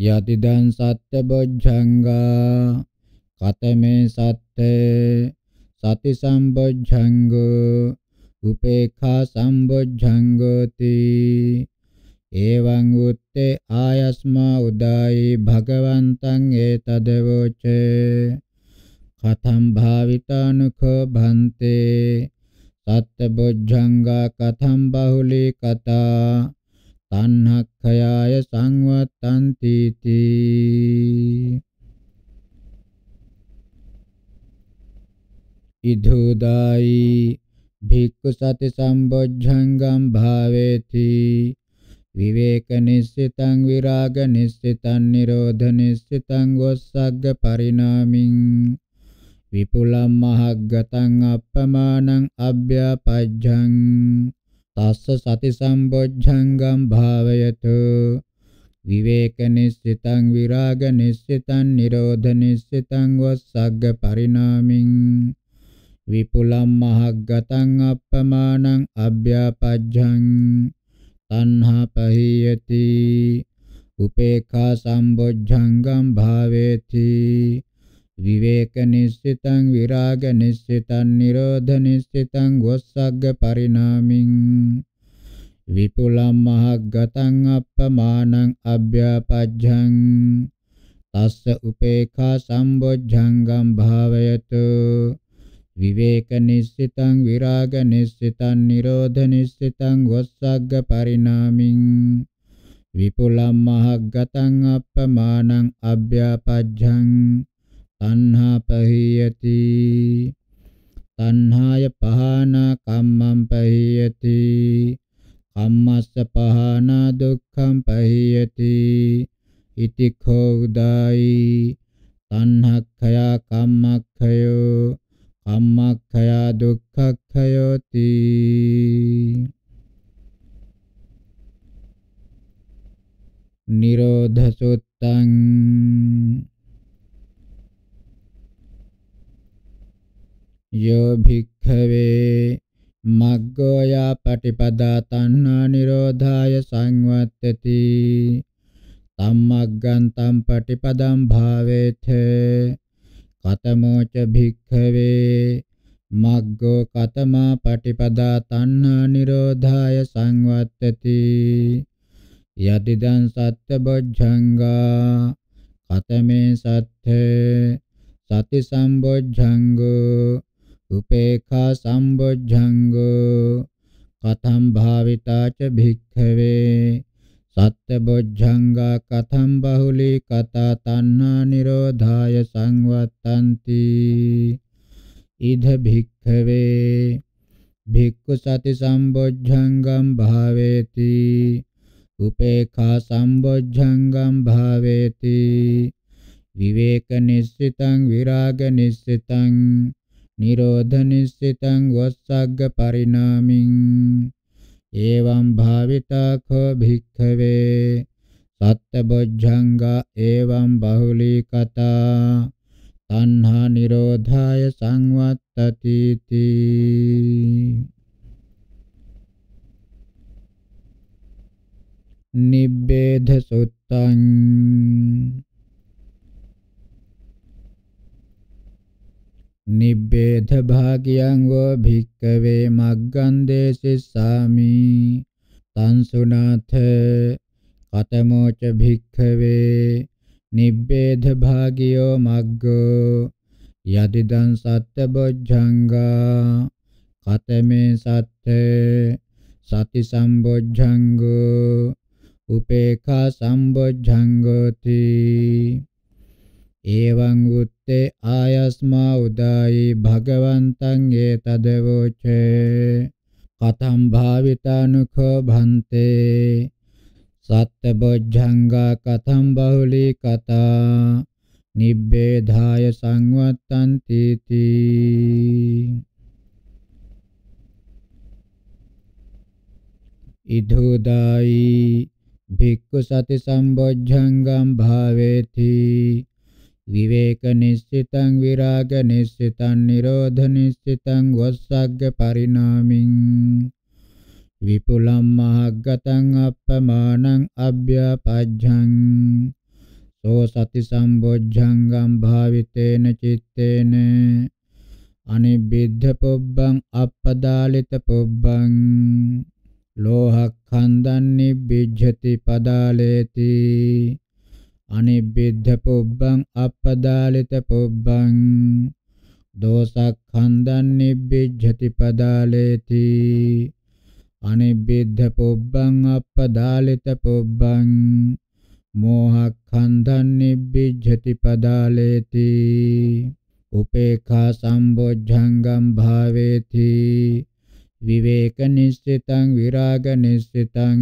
යතිදං සත්‍ය බොජ්ජංගා කතමේ සත්‍යේ සති සම්බොජ්ජංගෝ උපේඛා සම්බොජ්ජංගෝති එවං උත්තේ ආයස්මා උදායි භගවන්තං ඒතදවෝච කතම් භාවිතානුඛෝ භන්තේ සත්‍ය බොජ්ජංගා කතම් බහුලී කතා තණ්හක්ඛයාය සංවත්තං තීති ඉදෝදායි භික්ඛු සති සම්බොජ්ජංගම් භාවේති විවේක නිස්සිතං විරාග නිස්සිතං නිරෝධ නිස්සිතං වස්සග්ග පරිණාමින් විපුලම් මහග්ගතං අප්පමානං අභ්‍යාපජ්ජං තස්ස සති සම්බොජ්ජංගම් භාවයතු විවේක නිස්සිතං විරාග නිස්සිතං නිරෝධ නිස්සිතං වස්සග්ග පරිණාමින් විපුලම් මහග්ගතං අප්පමානං අභ්‍යාපජ්ජං තණ්හා පහියති උපේඛා සම්බොජ්ජංගම් භාවේති විවේක නිස්සිතං විරාග නිස්සිතං නිරෝධ නිස්සිතං ගොස්සග්ග පරිණාමින් විපුලම් මහග්ගතං අප්පමානං අභ්‍යාපජ්ජං තස්ස උපේඛා සම්බොජ්ජංගම් භාවයතු විවේක නිස්සිතං විරාග නිස්සිතං නිරෝධ නිස්සිතං ගොස්සග්ග පරිණාමින් විපුලම් මහග්ගතං අප්පමානං අභ්‍යාපජ්ජං තණ්හා පහීයති තණ්හාය පහන කම්මං පහීයති කම්මස්ස පහන දුක්ඛං පහීයති ඉති කෝදායි තණ්හක්ඛයා කම්මක්ඛයෝ කම්මක්ඛයා දුක්ඛක්ඛයෝති නිරෝධ සුත්තං යෝ භික්ඛවේ මග්ගෝය පටිපදා තණ්හා නිරෝධාය සංවත්තති තම්මග්ගං තම් පටිපදං භාවේත කතමෝච භික්ඛවේ මග්ගෝ කතමා පටිපදා තණ්හා නිරෝධාය සංවත්තති යතිදං සත්‍ය බොජ්ජංගා කතමේ සත්‍ය සති සම්බොජ්ජංගෝ උපේඛා සම්බොජ්ජංගෝ කතම් භාවිතාච භික්ඛවේ සත්‍ය බොජ්ජංගා කතම් බහුලී කතා තණ්හා නිරෝධාය සංවත්තಂತಿ ඉද භික්ඛවේ භික්ඛු සති සම්බොජ්ජංගම් භාවේති උපේඛා සම්බොජ්ජංගම් භාවේති විවේක නිස්සිතං විරාග නිස්සිතං නිරෝධ නිස්සිතං වස්සග්ග පරිණාමින් එවං භාවිතා කෝ භික්ඛවේ සත්තබොජ්ජංගා එවං බහුලී කතා තණ්හා නිරෝධාය සංවත්තති තී නිබ්බේධ සුත්තං නිබ්බේධ භාගියං වෝ භික්කවේ මග්ගං දේසිස්සාමි තංසුනාථ කතමෝච භික්ඛවේ නිබ්බේධ භාගියෝ මග්ගෝ යදිදං සත්ත බොජ්ජංගා කතමේ සත්ත සති සම්බොජ්ජංගෝ උපේඛා සම්බොජ්ජංගෝති එවං උත්තේ ආයස්මා උදායි භගවන්තං ඒතදවෝච කතම් භාවිතානුඛෝ භන්තේ සත්තබොජ්ජංගා කතම් බහුලී කතා නිබ්බේධාය සංවත්තං තීති ඉදෝදායි භික්ඛු සති සම්බොජ්ජංගම් භාවේති විවේක නිස්සිතං විරාග නිස්සිතං නිරෝධ නිස්සිතං වස්සග්ග පරිණාමින් විපුලම් මහග්ගතං අප්පමානං අභ්‍යපජ්ජං සෝ සති සම්බොජ්ජංගම් භාවිතේන චitteන අනිබ්බිද්ධ පොබ්බං අප්පදාලිත පොබ්බං ලෝහක්ඛන්දන් නිබ්බිජ්ජති පදාලේති අනිබ්බිද්ධ පුබ්බං අප්පදාලිත පුබ්බං දෝසක්ඛන්දං නිබ්බිජ්ජති පදාලේති අනිබ්බිද්ධ පුබ්බං අප්පදාලිත පුබ්බං මෝහක්ඛන්දං නිබ්බිජ්ජති පදාලේති උපේඛා සම්බොජ්ජංගම් භාවේති විවේක නිස්සිතං විරාග නිස්සිතං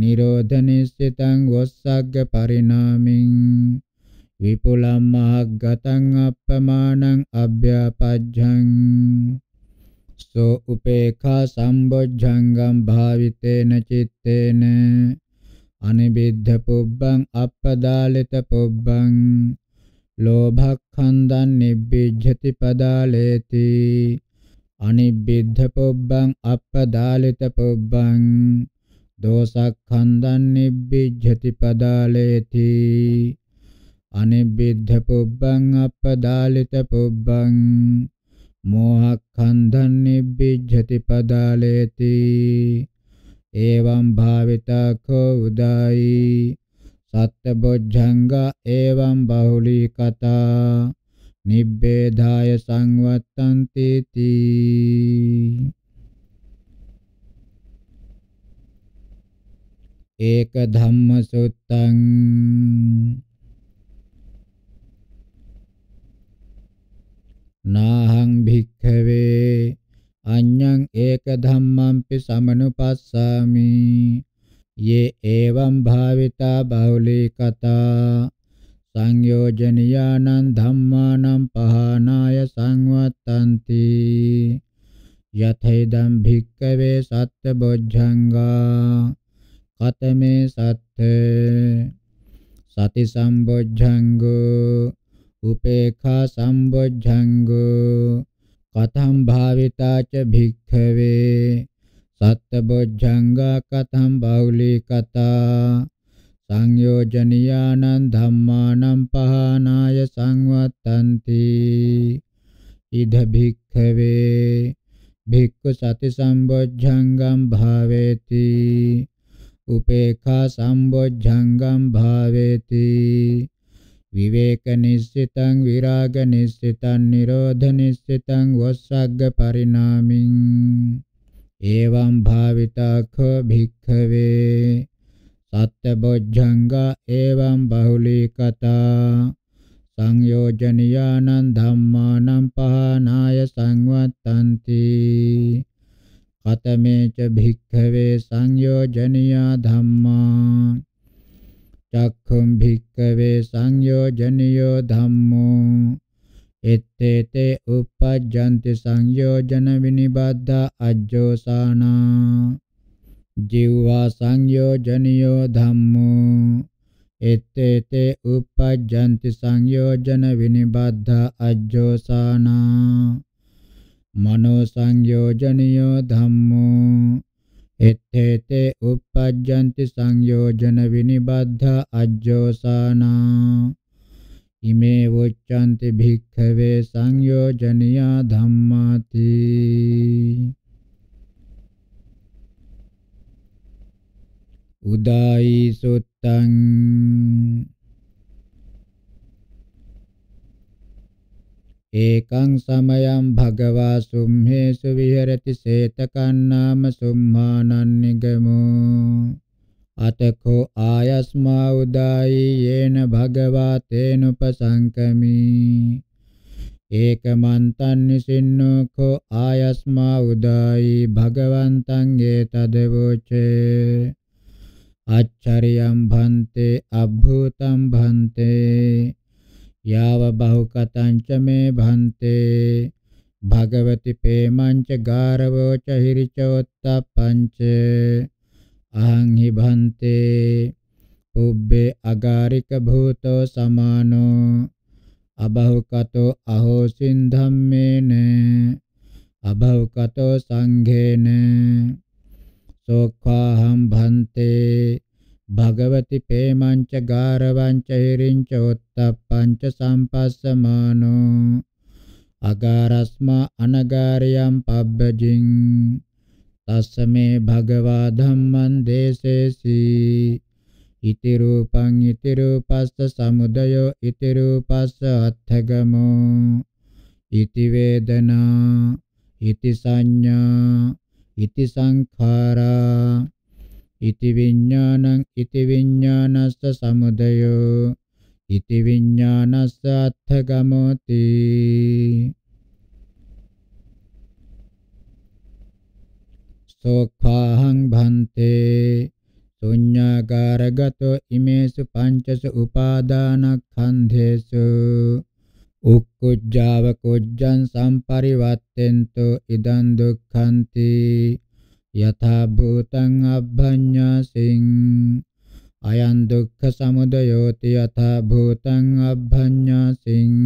නිරෝධ නිස්සිතං වොස්සග්ග පරිණාමින් විපුලම් මහග්ගතං අප්පමානං අභ්‍යාපජ්ජං සෝ උපේඛා සම්බොජ්ජංගම් භාවිතේන චitteන අනිබිද්ධ පුබ්බං අප්පදාලිත පුබ්බං ලෝභක්ඛන්දං නිබ්බිජ්ජති පදාලේති අනිබ්බිද්ධ පුබ්බං අප්පදාලිත පුබ්බං දෝසක්ඛන්දං නිබ්බිජ්ජති පදාලේති අනිබ්බිද්ධ පුබ්බං අපදාලිත පුබ්බං මෝහක්ඛන්දං නිබ්බිජ්ජති පදාලේති එවං භාවිතකෝ උදායි සත්බොජ්ජංග එවං බහුලී කතා නිබ්බේධාය සංවත්තන්ති තී ඒක ධම්ම සුත්තං නාහං භික්ඛවේ අඤ්ඤං ඒක ධම්මංපි සමනුපස්සාමි යේ එවං භාවිතා බහුලී කතා සංයෝජනියානං ධම්මානං පහනාය සංවත්තಂತಿ යතේදම් භික්කවේ සත්ත බොජ්ජංගා කතමේ සත්ථ සති සම්බොජ්ජංගෝ උපේඛා සම්බොජ්ජංගෝ කතම් භාවිතාච භික්ඛවේ සත්තබොජ්ජංගා කතම් බෞලිකතා සංයෝජනියානං ධම්මානං පහනාය සංවත්තಂತಿ ඉද භික්ඛවේ භික්ඛු සති සම්බොජ්ජංගම් භාවේති උපේඛා සම්බොජ්ජංගම් භාවේති විවේක නිස්සිතං විරාග නිස්සිතං නිරෝධ නිස්සිතං වස්සග්ග පරිණාමින් එවං භාවිතාඛ භික්ඛවේ සත්‍යබොජ්ජංගා එවං බහුලීකතා සංයෝජනියානං ධම්මානං පහනාය සංවත්තන්ති කතමේච භික්ඛවේ සංයෝජනියා ධම්මා චක්ඛුම් භික්ඛවේ සංයෝජනියෝ ධම්මෝ එත්තේතේ uppajjanti සංයෝජන විනිබද්ධා අජ්ජෝසානා ජීවා සංයෝජනියෝ ධම්මෝ එත්තේතේ uppajjanti සංයෝජන විනිබද්ධා අජ්ජෝසානා මනෝ සංයෝජනියෝ ධම්මෝ එත්තේතේ uppajjanti සංයෝජන විනිබද්ධ අජ්ජෝසානා ඉමේ වොච්ඡන්ති භික්ඛවේ සංයෝජනියා ධම්මාති උදායි සුත්තං ඒකං සමයං භගවා සුම්හේසු විහෙරති සේතකන්නාම සුම්මානං නිගමෝ අතකෝ ආයස්මා උදායි යේන භගවා තේනුපසංකමි ඒකමන්තං නිසින්නෝ කෝ ආයස්මා උදායි භගවන්තං ඒතදවෝචේ අච්චරියම් භන්තේ අභූතම් භන්තේ යාව බහුකතංච මේ භන්තේ භගවති ප්‍රේමංච ගාරවෝ ච හිරිචෝත්තප්පංච අහං හි භන්තේ පුබ්බේ අගාරික භූතෝ සමානෝ අබහුකතෝ අහෝසින් ධම්මේන අබහුකතෝ සංඝේන සෝඛාහම් භන්තේ භගවති පේමංච ගාරවංච හිරින්ච උත්තප්පංච සම්පස්සමානෝ අගාරස්මා අනගාරියම් පබ්බජින් තස්සමේ භගවා ධම්මං දේසේසි ඉති රූපං ඉති රූපස්ස සමුදයෝ ඉති රූපස්ස අත්ථගමෝ ඉති වේදනා ඉති සංඥා ඉති සංඛාරා ඉති විඥානං ඉති විඥානස්ස සමුදයෝ ඉති විඥානස්ස අත්ථගමෝති සෝඛාහං භන්තේ ශුඤ්ඤාකාරගතෝ ඉමේසු පංචස උපාදානස්කන්ධේසු උක්කුජ්ජාව කුජ්ජං සම්පරිවත්තෙන්තෝ ඉදං දුක්ඛන්ති යථා භූතං අබ්භඤ්ඤාසින් අයං දුක්ඛ සමුදයෝති යථා භූතං අබ්භඤ්ඤාසින්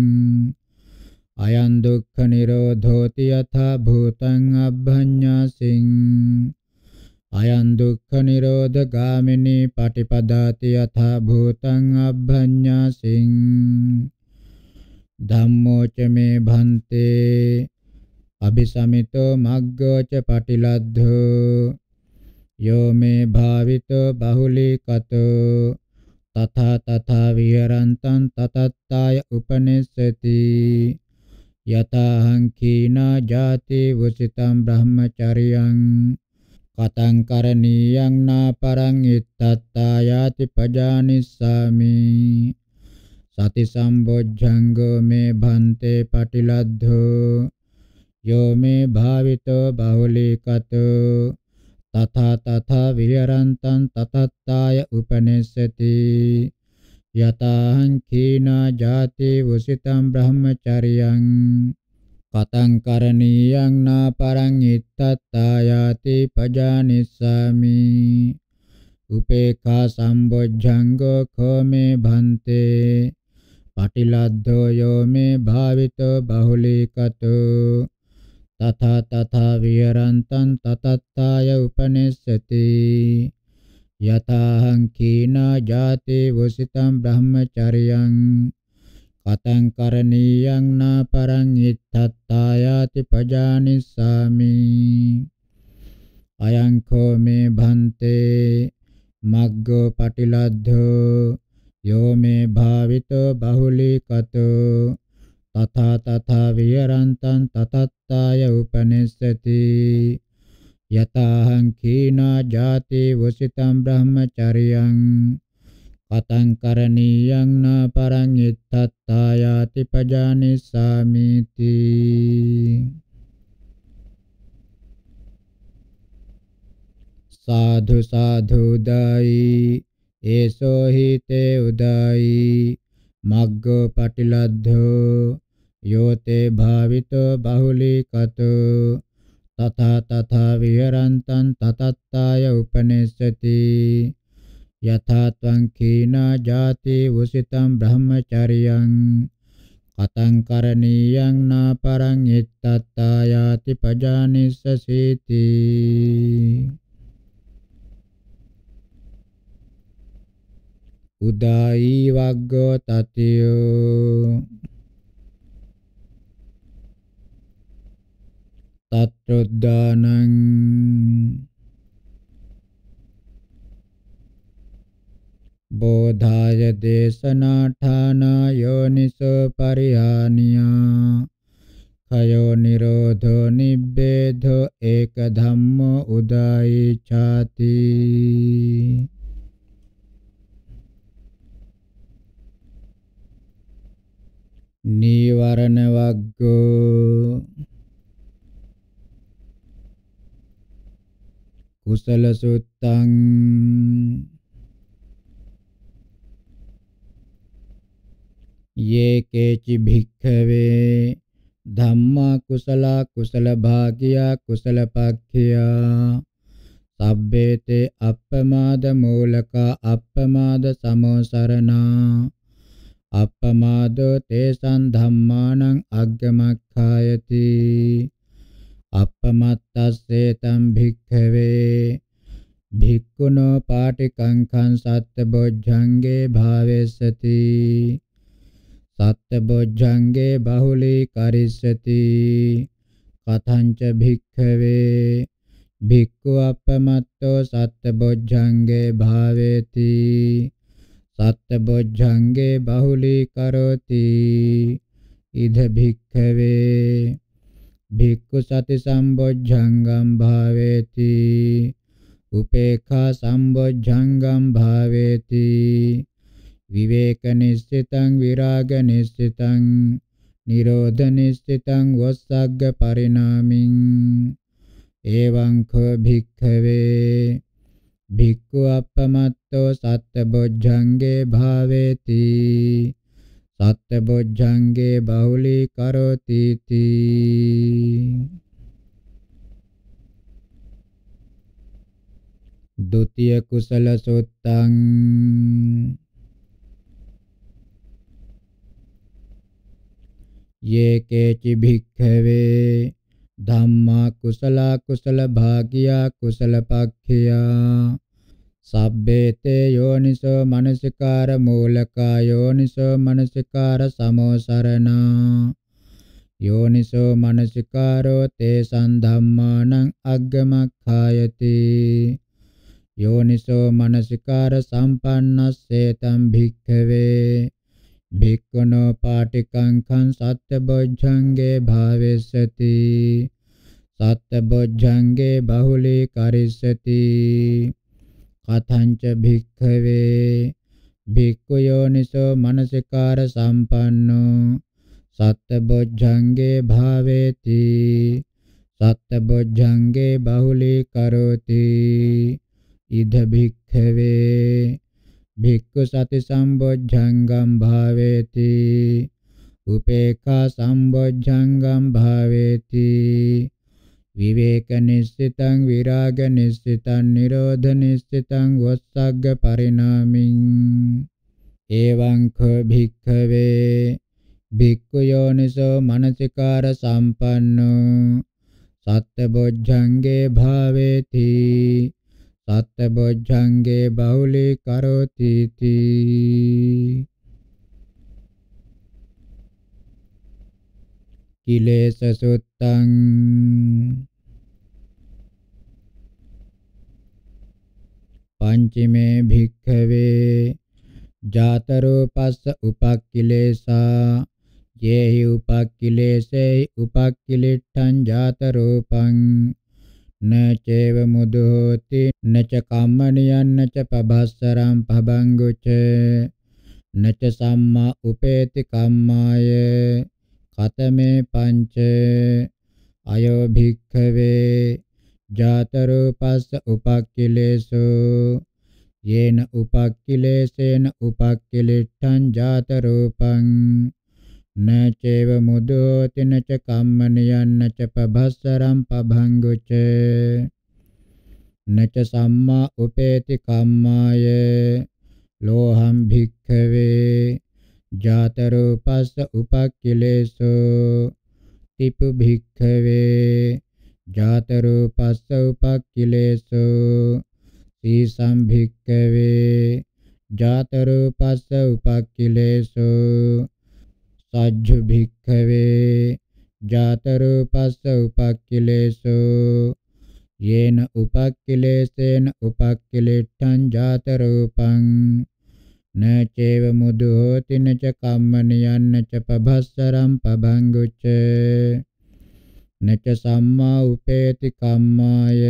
අයං දුක්ඛ නිරෝධෝති යථා භූතං අබ්භඤ්ඤාසින් අයං දුක්ඛ නිරෝධ ගාමිනී පටිපදාති යථා භූතං අබ්භඤ්ඤාසින් ධම්මෝ ච මේ භන්තේ අபிසමිතෝ මග්ගෝච පටිලද්ධෝ යෝ මේ භාවිතෝ බහුලීකතෝ තථා තථා විහරන්තං තතත්තාය උපනිස්සති යතහං කීනා ජාති වසිතං බ්‍රහ්මචරියං කතං කරණීයං නාපරං ඉත්තත්තා යාති පජානිස්සාමි සති සම්බොජ්ජංගෝ මේ භන්තේ පටිලද්ධෝ यो मे भावितो बाहुलीकतो तथा तथा विरन्तं ततत्ताय उपनिषति යතං කීනා ජාති වසිතං බ්‍රහ්මචරියං කතං කරණීයං නා පරං ඉත්තත්තායාති පජානිස්සාමි උපේඛා සම්බොජ්ජංගෝ කෝමේ භන්තේ පටිලද්ධෝ යෝ මේ භාවිතෝ බහුලීකතෝ තථා තථා විහරන්තං තතත්තාය උපනිස්සති යතහං කීනා ජාතේ වසිතං බ්‍රහ්මචර්යං කතං කරණීයං නා පරං ඉත්තත්තායාති පජානිස්සාමි අයං කෝ මේ භන්තේ මග්ගෝ පටිලද්ධෝ යෝ මේ භාවිතෝ බහුලීකතෝ තථා තථා විහරන්තං තතත්තාය උපනිස්සති යතහං කීනා ජාති වසිතම් බ්‍රහ්මචරියං කතං කරණීයං නා පරං ඉත්තත්තායාති පජානිසාමිති සාධු සාධු දායි ඒසෝ හිතේ උදායි මග්ගෝ පටිලද්ධෝ යෝතේ භාවිතෝ බහුලීකතු තථා තථා විහරන්තං තතත්තාය උපනිස්සති යථා ත්වං කීනා ජාති උසිතං බ්‍රහ්මචරියං කතං කරණීයං නාපරං ඉත්තත්තායාති පජානිස්සසීති උදායි වග්ගෝ තතියෝ තත්ත්‍රොද්ධානං බෝධාය දේශනාඨානා යෝනිසෝ පරිහානියා කයෝ නිරෝධෝ නිබ්බේධෝ ඒක ධම්මෝ උදායි ඡාති නීවරණ වග්ගෝ කුසල සුත්තං යේ කේචි භික්ඛවේ ධම්මා කුසලා කුසල භාගියා කුසල පක්ඛියා සබ්බේතේ අප්පමාද මූලකා අප්පමාද සමෝසරණා අප්පමාදෝ තේසං ධම්මානං අග්ගමක්ඛායති අපමත්තස්සේ තම් භික්ඛවේ භික්ඛුනෝ පාටිකංඛං සත්බොජ්ජංගේ භාවෙස්සති සත්බොජ්ජංගේ බහුලී කරිස්සති කතංච භික්ඛවේ භික්ඛු අපමත්තෝ සත්බොජ්ජංගේ භාවේති සත්බොජ්ජංගේ බහුලී කරෝති ඉද භික්ඛවේ භික්ඛු සති සම්බොජ්ජංගම් භාවේති උපේක්ඛා සම්බොජ්ජංගම් භාවේති විවේක නිස්සිතං විරාග නිස්සිතං නිරෝධ නිස්සිතං වස්සග්ග පරිණාමින් එවං ඛ භික්ඛවේ භික්ඛු අපමත්තෝ සත්ත බොජ්ජංගේ භාවේති සත්ත්වබොජ්ජංගේ බහුලී කරෝති තී ဒ ුතිය කුසල සොත්තං යේ කේචි භික්ඛවේ ධම්මා කුසලා කුසල භාගියා කුසල පක්ඛියා සබ්බේතේ යෝනිසෝ මනසිකාර මූලකා යෝනිසෝ මනසිකාර සමෝසරණා යෝනිසෝ මනසිකාරෝ තේ සම්ධම්මානං අග්ගමක්ඛායති යෝනිසෝ මනසිකාර සම්පන්නස්සේතම් භික්ඛවේ භික්ඛුනෝ පාටිකංඛං සත්‍යබොජ්ජංගේ භාවෙස්සති සත්‍යබොජ්ජංගේ බහුලී කරිස්සති කතංච භික්ඛවේ භික්ඛු යෝනිසෝ මනසිකාර සම්පන්නෝ සත්තබොජ්ජංගේ භාවේති සත්තබොජ්ජංගේ බහුලී කරෝති ඉද භික්ඛවේ භික්ඛු සති සම්බොජ්ජංගම් භාවේති උපේක්ඛා සම්බොජ්ජංගම් භාවේති විවේක නිස්සිතං විරාග නිස්සිතං නිරෝධ නිස්සිතං වස්සග්ග පරිණාමින් එවං ඛ භික්ඛවේ භික්ඛු යෝනිසෝ මනසිකාර සම්පන්නෝ සත්බොජ්ජංගේ භාවේති සත්බොජ්ජංගේ බහුලී කරෝති තී කිලේශ සුත්තං පංචමේ භික්ඛවේ ජාතරෝපස්ස උපක්ඛිලේසා යේහි උපක්ඛිලේසේ උපක්ඛිලිට්ඨං ජාතරෝපං නචේව මුදෝති නච කම්මනියන් නච පබස්සරම් පබංගුච නච සම්මා උපේති කම්මාය කතමේ පංච අයෝ භික්ඛවේ ජාතරූපස්ස උපක්ඛිලේසු යේන උපක්ඛිලේසේන උපක්ඛිලිට්ඨං ජාතරූපං නචේව මුදෝති නච කම්මනියන්න ච පබස්සරම් පභංගුච නච සම්මා උපේති කම්මාය ලෝහම් භික්ඛවේ ජාතරූපස්ස උපක්ඛිලේසෝ තිපු භික්ඛවේ ජාතරූපස්ස උපක්ඛිලේසෝ සීසම් භික්ඛවේ ජාතරූපස්ස උපක්ඛිලේසෝ සජ්ජු භික්ඛවේ ජාතරූපස්ස උපක්ඛිලේසෝ යේන උපක්ඛිලේසේන උපක්ඛිලෙට්ඨං ජාතරූපං න චේව මුදෝතින ච කම්මනියන්න ච පබස්සරම් පබංගුච්ච නච සම්මා උපේති කම්මාය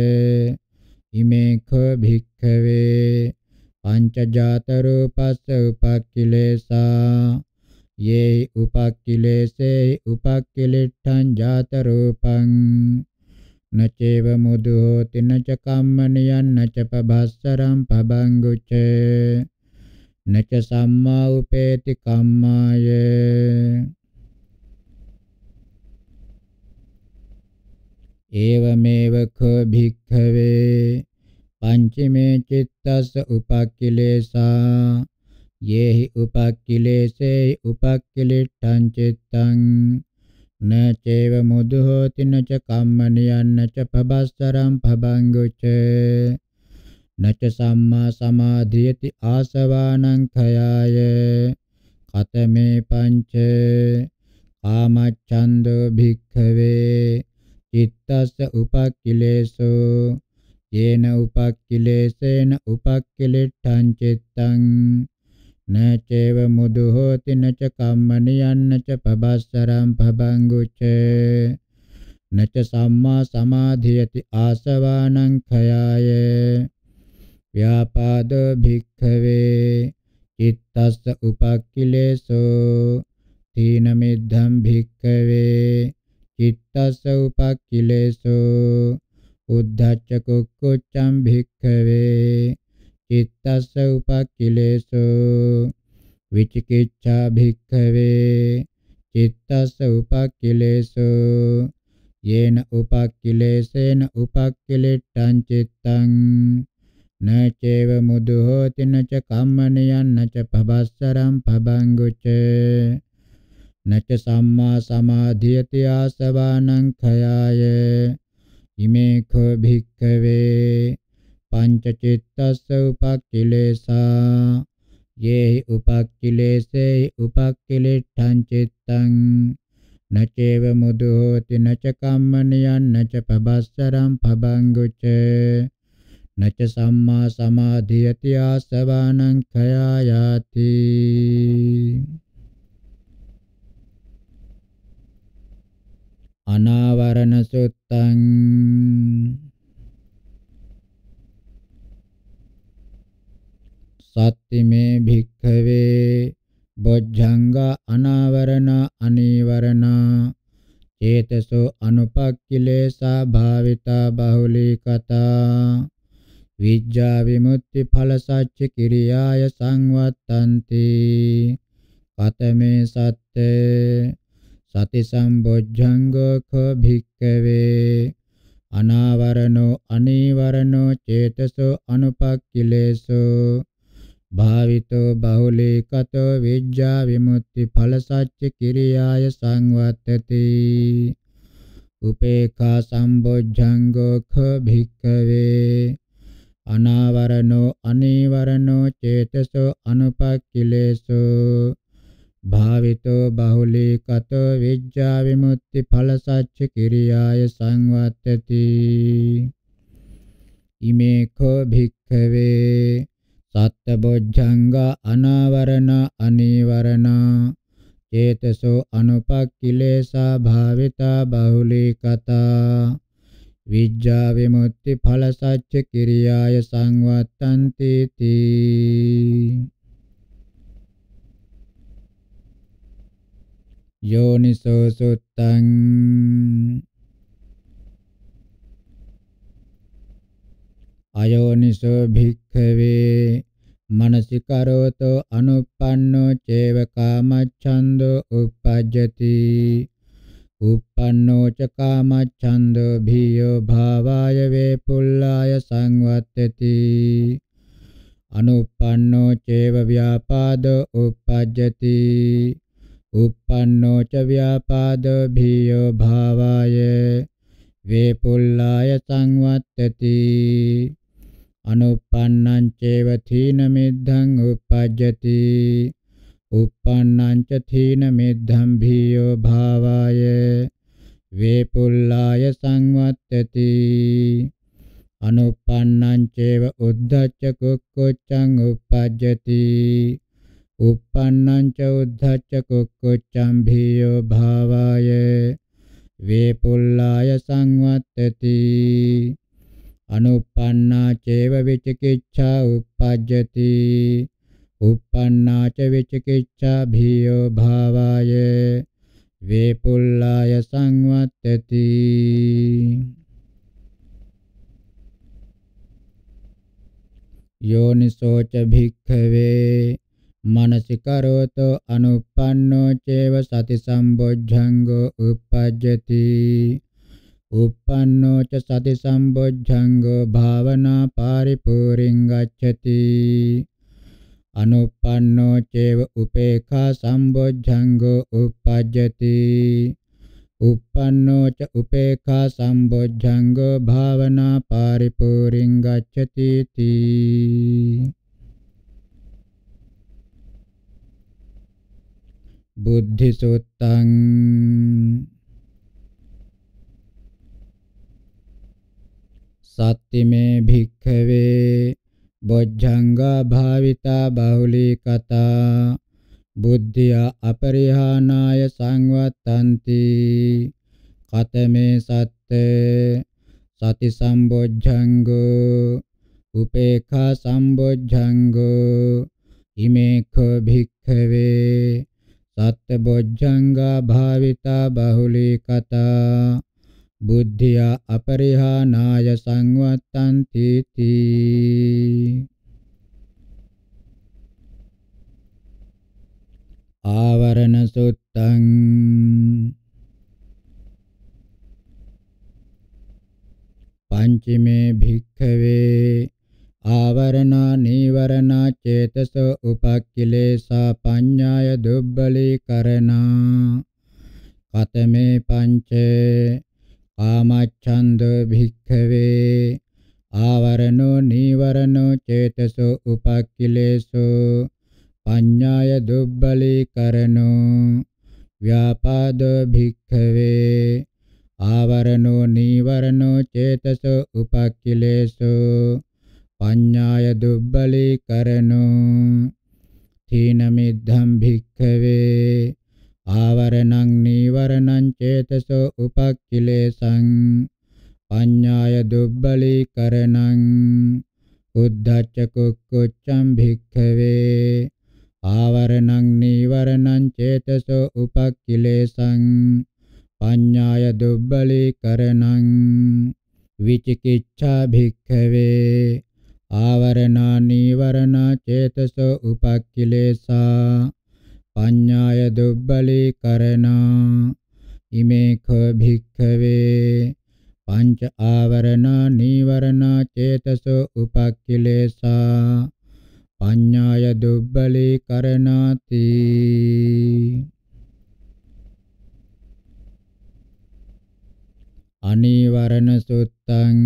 ඉමේඛ භික්ඛවේ පංචජාත රූපස්ස උපක්ඛිලේසා යේ උපක්ඛිලේසේ උපක්ඛිලිට්ඨං ජාත රූපං නචේව මුදෝති නච කම්මනියන් නච පබස්සරම් පබංගුච්චේ නච සම්මා උපේති කම්මාය ඒවමේව කෝ භික්ඛවේ පංචමේ චිත්තස උපක්ඛිලේසා යේහි උපක්ඛිලේසේ උපක්ඛිලිට්ඨං චිත්තං නචේව මුදුහෝති නච කම්මනියන් නච පබස්සරම් පබංගුචේ නච සම්මා සමාධියති ආසවානං khයාය කතමේ පංච කාමච්ඡන්தோ භික්ඛවේ චිත්තස්ස උපක්ඛිලේසෝ යේන උපක්ඛිලේසේන උපක්ඛිලෙට්ඨං චිත්තං නචේව මුදු හෝති නච කම්මනියන්න ච පබස්සරම් පබංගුච නච සම්මා සමාධියති ආසවානං khයාය ව්‍යාපාදෝ භික්ඛවේ චිත්තස්ස උපක්ඛිලේසෝ තීන මිද්ධම් භික්ඛවේ චිත්තස්ස උපක්ඛිලේසෝ උද්ධච්ච කුක්කුච්ඡම් භික්ඛවේ චිත්තස්ස උපක්ඛිලේසෝ විචිකිච්ඡා භික්ඛවේ චිත්තස්ස උපක්ඛිලේසෝ යේන උපක්ඛිලේසේන උපක්ඛිලෙට්ටං චිත්තං न चेव मुदुहोति न च कम्मनियं न च पभस्सरं पभङ्गुच न च सम्मा समाधियति आसवानं खयाय इमे खो भिक्खवे पञ्चचित्तस्य उपक्किलेशा ये हि उपक्किलेशे उपक्किलिष्ठं चित्तं न चैव मुदुहोति न च कम्मनियं न च पभस्सरं पभङ्गुच නච සම්මා සමාධිය තියාසවානං khයායාති අනාවරණ සුත්තං සත්තිමේ භික්ඛවේ බොජ්ජංග අනාවරණ අනීවරණ චේතසෝ අනුපක්ඛිලේසා භාවිතා බහුලී කතා විජ්ජා විමුක්ති ඵල සච්ච කිරියාය සංවත්තන්ති කතමේ සත්තේ සති සම්බොජ්ජංගෝ කෝ භික්කවේ අනාවරණෝ අනීවරණෝ චේතසෝ අනුපක්ඛිලේසෝ භාවිතෝ බහුලීකතෝ විජ්ජා විමුක්ති ඵල සච්ච කිරියාය සංවත්තති උපේඛා සම්බොජ්ජංගෝ කෝ භික්කවේ අනාවරණෝ අනීවරණෝ චේතසෝ අනුපක්ඛිලේසෝ භාවිතෝ බහුලීකතෝ විජ්ජා විමුක්ති ඵල සච්ච කිරියාය සංවත්තති ඉමේ කෝ භික්ඛවේ සත්තබොජ්ජංග අනාවරණ අනීවරණ චේතසෝ අනුපක්ඛිලේසා භාවිතා බහුලීකතා විජ්ජා විමුක්ති ඵල සච්ච කිරියාය සංවත්තන්ති තී යෝනිසෝ සුත්තං අයෝනිසෝ භික්ඛවේ මනසිකරෝතෝ අනුප්පන්නෝ චේව කාමච්ඡන්தோ uppajjati uppannō ca kāmacchando bhiyo bhāvāya vepullāya saṅvatteti anuppannō ceva vyāpādo uppajjati uppannō ca vyāpādo bhiyo bhāvāya vepullāya saṅvatteti anuppannං ceva thīna middhaṃ uppajjati uppannam ca thīna meddham bhiyo bhavāya vepullāya samvattati anuppannam ceva uddacca kukkuccam uppajjati uppannam ca uddacca kukkuccam bhiyo bhavāya vepullāya samvattati අනුප්පන්නා චේව විචිකිච්ඡා uppajjati uppannāca vicikicchā bhiyo bhāvāye vipullāya samvatteti යෝනිසෝ ච භික්ඛවේ මනසිකරෝතෝ අනුප්පන්නෝ චේව සති සම්බොජ්ජංගෝ uppajjati uppannෝ ච සති සම්බොජ්ජංගෝ භාවනා පරිපූර්ණං ගච්ඡති අනුප්පන්නෝ චේව උපේඛා සම්බොජ්ජංගෝ uppajjati uppannō ca upekha sambojjhango bhavana paripurin gacchati ti buddhi suttaṃ sattime bhikkhave බොජ්ජංගා භාවිතා බහුලී කතා බුද්ධිය අපරිහානාය සංවත්තන්ති කතමේ සත්තේ සති සම්බොජ්ජංගෝ උපේඛා සම්බොජ්ජංගෝ ඉමේඛ භික්ඛවේ සත්ත බොජ්ජංගා භාවිතා බහුලී කතා බුද්ධියා අපරිහානාය සංවත්තං තීති ආවරණ සුත්තං පංචමේ භික්ඛවේ ආවරණා නීවරණා චේතසෝ උපක්ඛිලේසා පඤ්ඤාය දුබ්බලීකරණා කතමේ පංචේ කාමච්ඡන්தෝ භික්ඛවේ ආවරණෝ නීවරණෝ චේතසෝ උපක්ඛිලේසෝ පඤ්ඤාය දුබ්බලීකරණෝ ව්‍යාපාදෝ භික්ඛවේ ආවරණෝ නීවරණෝ චේතසෝ උපක්ඛිලේසෝ පඤ්ඤාය දුබ්බලීකරණෝ තීනමිද්ධම් භික්ඛවේ ආවරණං නීවරණං චේතසෝ උපක්ඛිලේසං පඤ්ඤාය දුබ්බලීකරණං උද්ධච්ච කුක්කුච්චං භික්ඛවේ ආවරණං නීවරණං චේතසෝ උපක්ඛිලේසං පඤ්ඤාය දුබ්බලීකරණං විචිකිච්ඡා භික්ඛවේ ආවරණා නීවරණා චේතසෝ උපක්ඛිලේසා පඤ්ඤාය දුබ්බලී කරණා ඉමේඛ භික්ඛවේ පංච ආවරණ නීවරණ චේතසෝ උපක්ඛිලේසා පඤ්ඤාය දුබ්බලී කරණාති අනීවරණ සුත්තං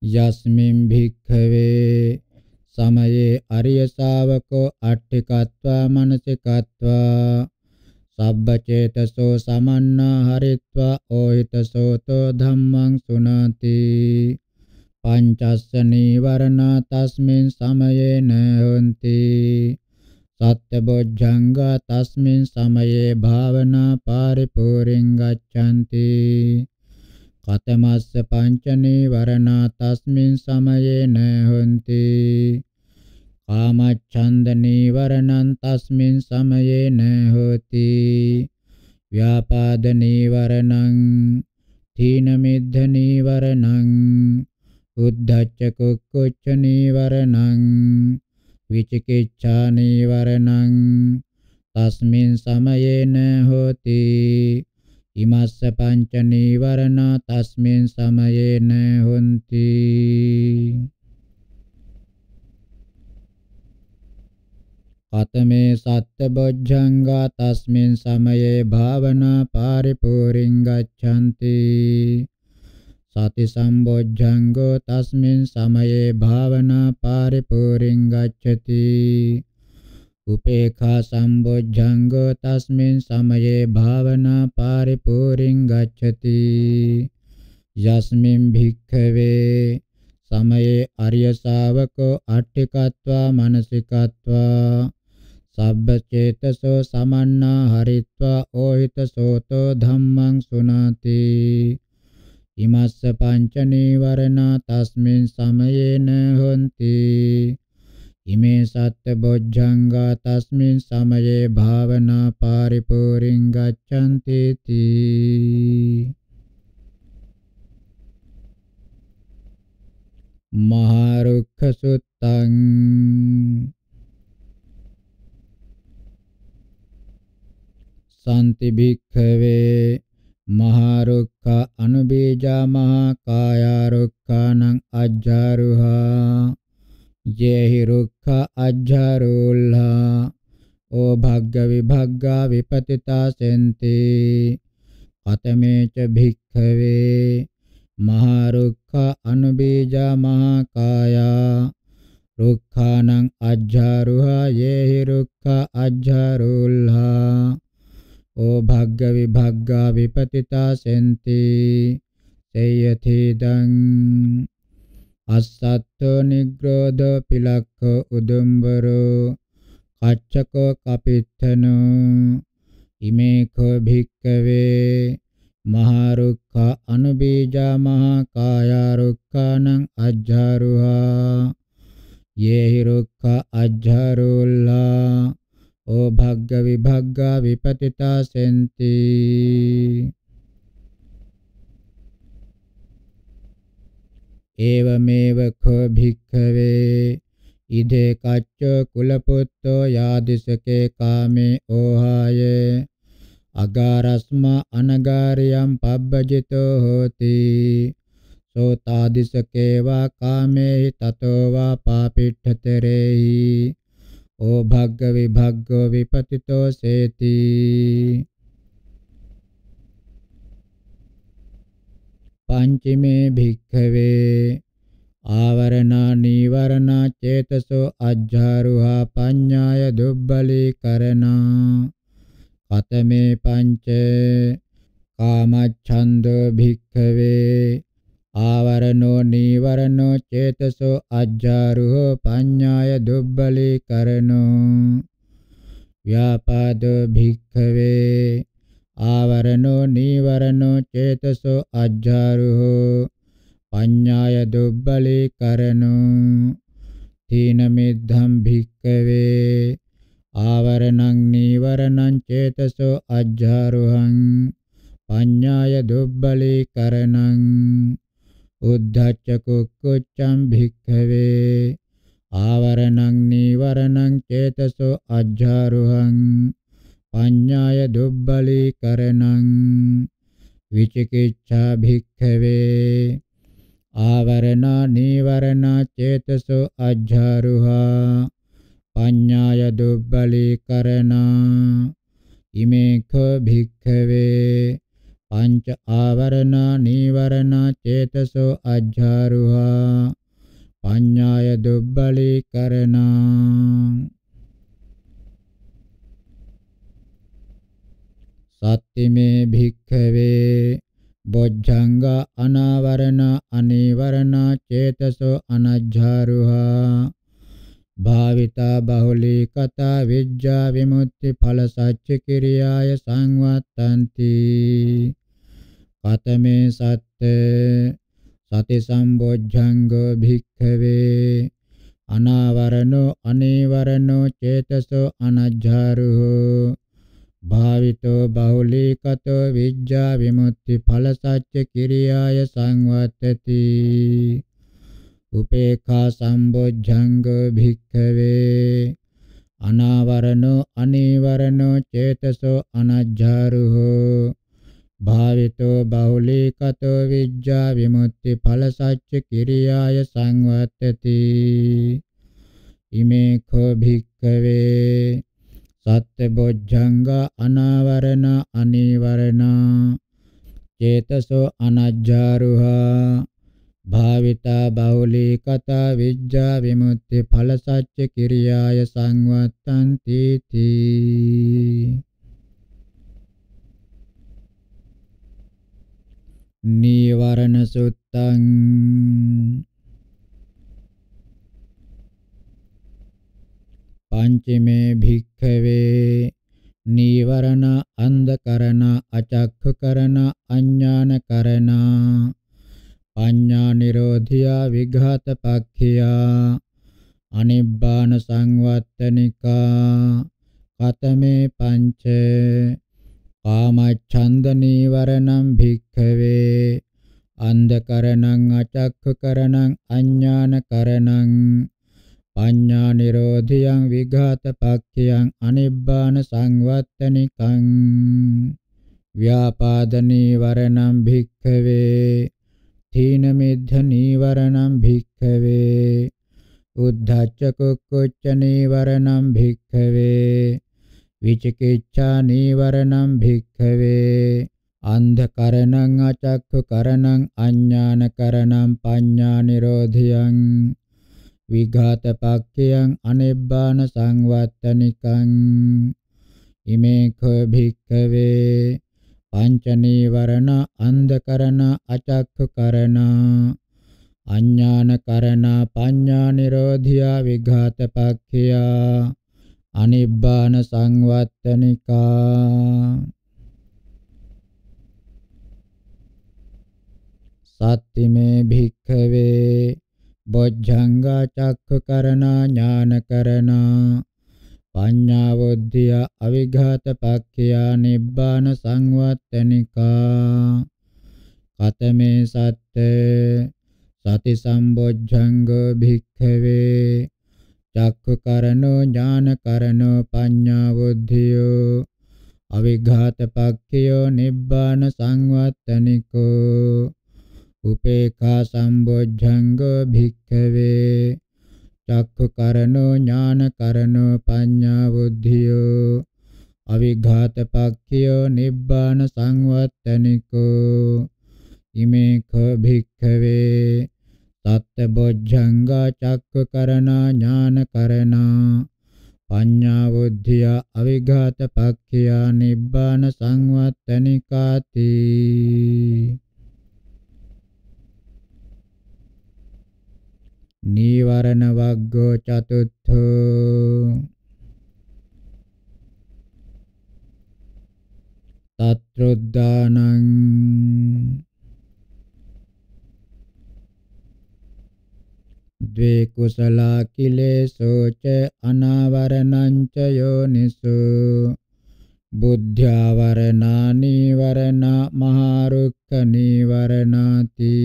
යස්මින් භික්ඛවේ සමයේ අරිය ශාවකෝ අට්ඨිකත්වා මනසිකත්වා සබ්බචේතසෝ සමන්නා හරිත්වා ඕහිතසෝතෝ ධම්මං සුනාති පංචස්ස නීවරණා තස්මින් සමයේ නහොන්ති සත්‍යබොධ්ජංගා තස්මින් සමයේ භාවනා පරිපූර්ණං ගච්ඡanti පතමස්ස පංච නීවරණා තස්මින් සමයේන හොಂತಿ කාමච්ඡන්ද නීවරණං තස්මින් සමයේන හොති ව්‍යාපාද නීවරණං තීන මිද්ධ නීවරණං උද්ධච්ච කුක්කුච්ච නීවරණං විචිකිච්ඡා නීවරණං තස්මින් සමයේන හොති ඉමස්ස පංච නීවරණ තස්මින් සමයේන හොಂತಿ අතමේ සත්ත බොජ්ජංගා තස්මින් සමයේ භාවනා පරිපූර්ණං ගච්ඡanti සති සම්බොජ්ජංගෝ තස්මින් සමයේ භාවනා පරිපූර්ණං ගච්ඡති උපේඛා සම්බොජ්ජංගෝ තස්මින් සමයේ භාවනා පරිපූර්ණං ගච්ඡති යස්මින් භික්ඛවේ සමයේ අරිය ශාවකෝ අට්ඨිකत्वा මානසිකत्वा සබ්බචේතසෝ සමන්නා හරිत्वा ඕහිත සෝතෝ ධම්මං සුනාති ඉමස්ස පංච නීවරණා තස්මින් සමයේන හොಂತಿ ඉමේ සත්ත බොජ්ජංගා තස්මින් සමයේ භාවනා පරිපූර්ණං ගච්ඡන්ති තී මහා රුක්ඛ සුත්තං සම්ති භික්ඛවේ මහා රුක්ඛ අනුබීජා මහා කායා රුක්ඛානං අජ්ජාරුහා යේහි රුක්ඛ අජ්ජාරුල්හා ඕ භග්ග විභග්ගා විපතිතා සෙන්ති අතමේච භික්ඛවේ මහා රුක්ඛ අනුබීජා මහා කායා රුක්ඛානං අජ්ජාරුහා යේහි රුක්ඛ අජ්ජාරුල්හා ඕ භග්ග විභග්ගා විපතිතා සෙන්ති සේයති දං අස්සත්ත නිග්‍රෝධ පිලක්ඛ උදුම්බරෝ කච්චක කපිත්තනු ඉමේක භික්කවේ මහරුක්ඛ අනුබීජා මහා කායරුක්ඛානං අජ්ජාරුහා යේහි රුක්ඛ අජ්ජාරුල්ලා ඕ භග්ග විභග්ගා විපතිතා සෙන්ති एवमेव खो भिक्खवे इधे काच्यो कुलपुत्रो यादिशके कामे ओहाय अगारस्मा अनगार्यं पब्बजितो होति सोतादिशके वा कामे ततो वा पापिष्ठतरेहि ओ भग्गविभग्गो विपतितो सेति පංචමේ භික්ඛවේ ආවරණා නීවරණා චේතසෝ අජ්ජාරුහා පඤ්ඤාය දුබ්බලී කරණා කතමේ පංච කාමච්ඡන්தோ භික්ඛවේ ආවරණෝ නීවරණෝ චේතසෝ අජ්ජාරුහෝ පඤ්ඤාය දුබ්බලී කරණෝ ව්‍යාපාදෝ භික්ඛවේ ආවරණෝ නීවරණෝ චේතසෝ අජ්ජාරුහෝ පඤ්ඤාය දුබ්බලී කරණෝ තීන මිද්ධම් භික්කවේ ආවරණං නීවරණං චේතසෝ අජ්ජාරුහං පඤ්ඤාය දුබ්බලී කරණං උද්ධච්ච කුක්කුච්ඡං භික්ඛවේ ආවරණං නීවරණං චේතසෝ අජ්ජාරුහං පඤ්ඤාය දුබ්බලීකරණං විචිකිච්ඡා භික්ඛවේ ආවරණ නීවරණ චේතසෝ අජ්ජාරුහා පඤ්ඤාය දුබ්බලීකරණ ඉමේඛ භික්ඛවේ පංච ආවරණ නීවරණ චේතසෝ අජ්ජාරුහා පඤ්ඤාය දුබ්බලීකරණ සත්තිමේ භික්ඛවේ බොජ්ජංග අනාවරණ අනිවරණ චේතසෝ අනජ්ජාරුහා භාවිතා බහුලී කතා විජ්ජා විමුක්ති ඵල සච්ච කිරියාය සංවත්තන්ති කතමේ සත්ත සති සම්බොජ්ජංගෝ භික්ඛවේ අනාවරණෝ අනිවරණෝ චේතසෝ අනජ්ජාරුහෝ භාවිතෝ බහුලීකතෝ විජ්ජා විමුක්ති ඵල සත්‍ය කිරියාය සංවත්තති උපේඛා සම්බොජ්ජංග භික්ඛවේ අනාවරණෝ අනීවරණෝ චේතසෝ අනජ්ජාරුහෝ භාවිතෝ බහුලීකතෝ විජ්ජා විමුක්ති ඵල සත්‍ය කිරියාය සංවත්තති ඉමේ කෝ භික්ඛවේ සත්‍යබොජ්ජංග අනාවරණ අනිවරණ චේතසෝ අනජ්ජාරුහා භාවිතා බහුලී කතා විජ්ජා විමුක්ති ඵල සත්‍ය කිරියාය සංවත්තං තීති නීවරණ සුත්තං පංචමේ භික්ඛවේ නීවරණ අන්ධකරණ අචක්ඛකරණ අඥානකරණ පඤ්ඤා නිරෝධියා විඝාතපක්ඛියා අනිබ්බාන සංවත්තනිකා කතමේ පංච කාමච්ඡන්ද නීවරණං භික්ඛවේ අන්ධකරණං අචක්ඛකරණං අඥානකරණං අඤ්ඤා නිරෝධියං විඝාතපක්ඛියං අනිබ්බාන සංවත්තනිකං ව්‍යාපාද නීවරණං භික්ඛවේ තීන මිද්ධ නීවරණං භික්ඛවේ උද්ධච්ච කුක්කුච්ච නීවරණං භික්ඛවේ විචිකිච්ඡා නීවරණං භික්ඛවේ අන්ධකරණං අචක්ඛකරණං අඥානකරණං පඤ්ඤා නිරෝධියං විඝාතපක්ඛයන් අනෙබ්බාන සංවත්තනිකං ඉමේ ඛ භික්ඛවේ පංච නීවරණ අන්ධකරණ අචක්ඛකරණ අඥානකරණ පඤ්ඤා නිරෝධියා විඝාතපක්ඛයා අනිබ්බාන සංවත්තනිකා සත්තිමේ භික්ඛවේ බොජ්ජංගා චක්ඛකරණා ඥානකරණා පඤ්ඤා බුද්ධිය අවිඝාත පක්ඛියා නිබ්බාන සංවත්තනිකා කතමේ සත්‍යේ සති සම්බොජ්ජංගෝ භික්ඛවේ චක්ඛකරණෝ ඥානකරණෝ පඤ්ඤා බුද්ධියෝ අවිඝාත පක්ඛියෝ නිබ්බාන සංවත්තනිකෝ උපේඛා සම්බොජ්ජංගෝ භික්ඛවේ චක්ඛකරණෝ ඥානකරණෝ පඤ්ඤා බුද්ධියෝ අවිඝාතපක්ඛියෝ නිබ්බාන සංවත්තනිකෝ ඉමේ ඛ භික්ඛවේ සත්බොජ්ජංගා චක්ඛකරණා ඥානකරණා පඤ්ඤා බුද්ධිය අවිඝාතපක්ඛියා නිබ්බාන සංවත්තනිකාති නීවරණ වග්ගෝ චතුත්ථෝ තත්රුද්දානං द्वे कुशला किलेशो च अनावरणं च योनिषु बुद्ध्यावरणा निवरणा महारुक्खनिवरणाति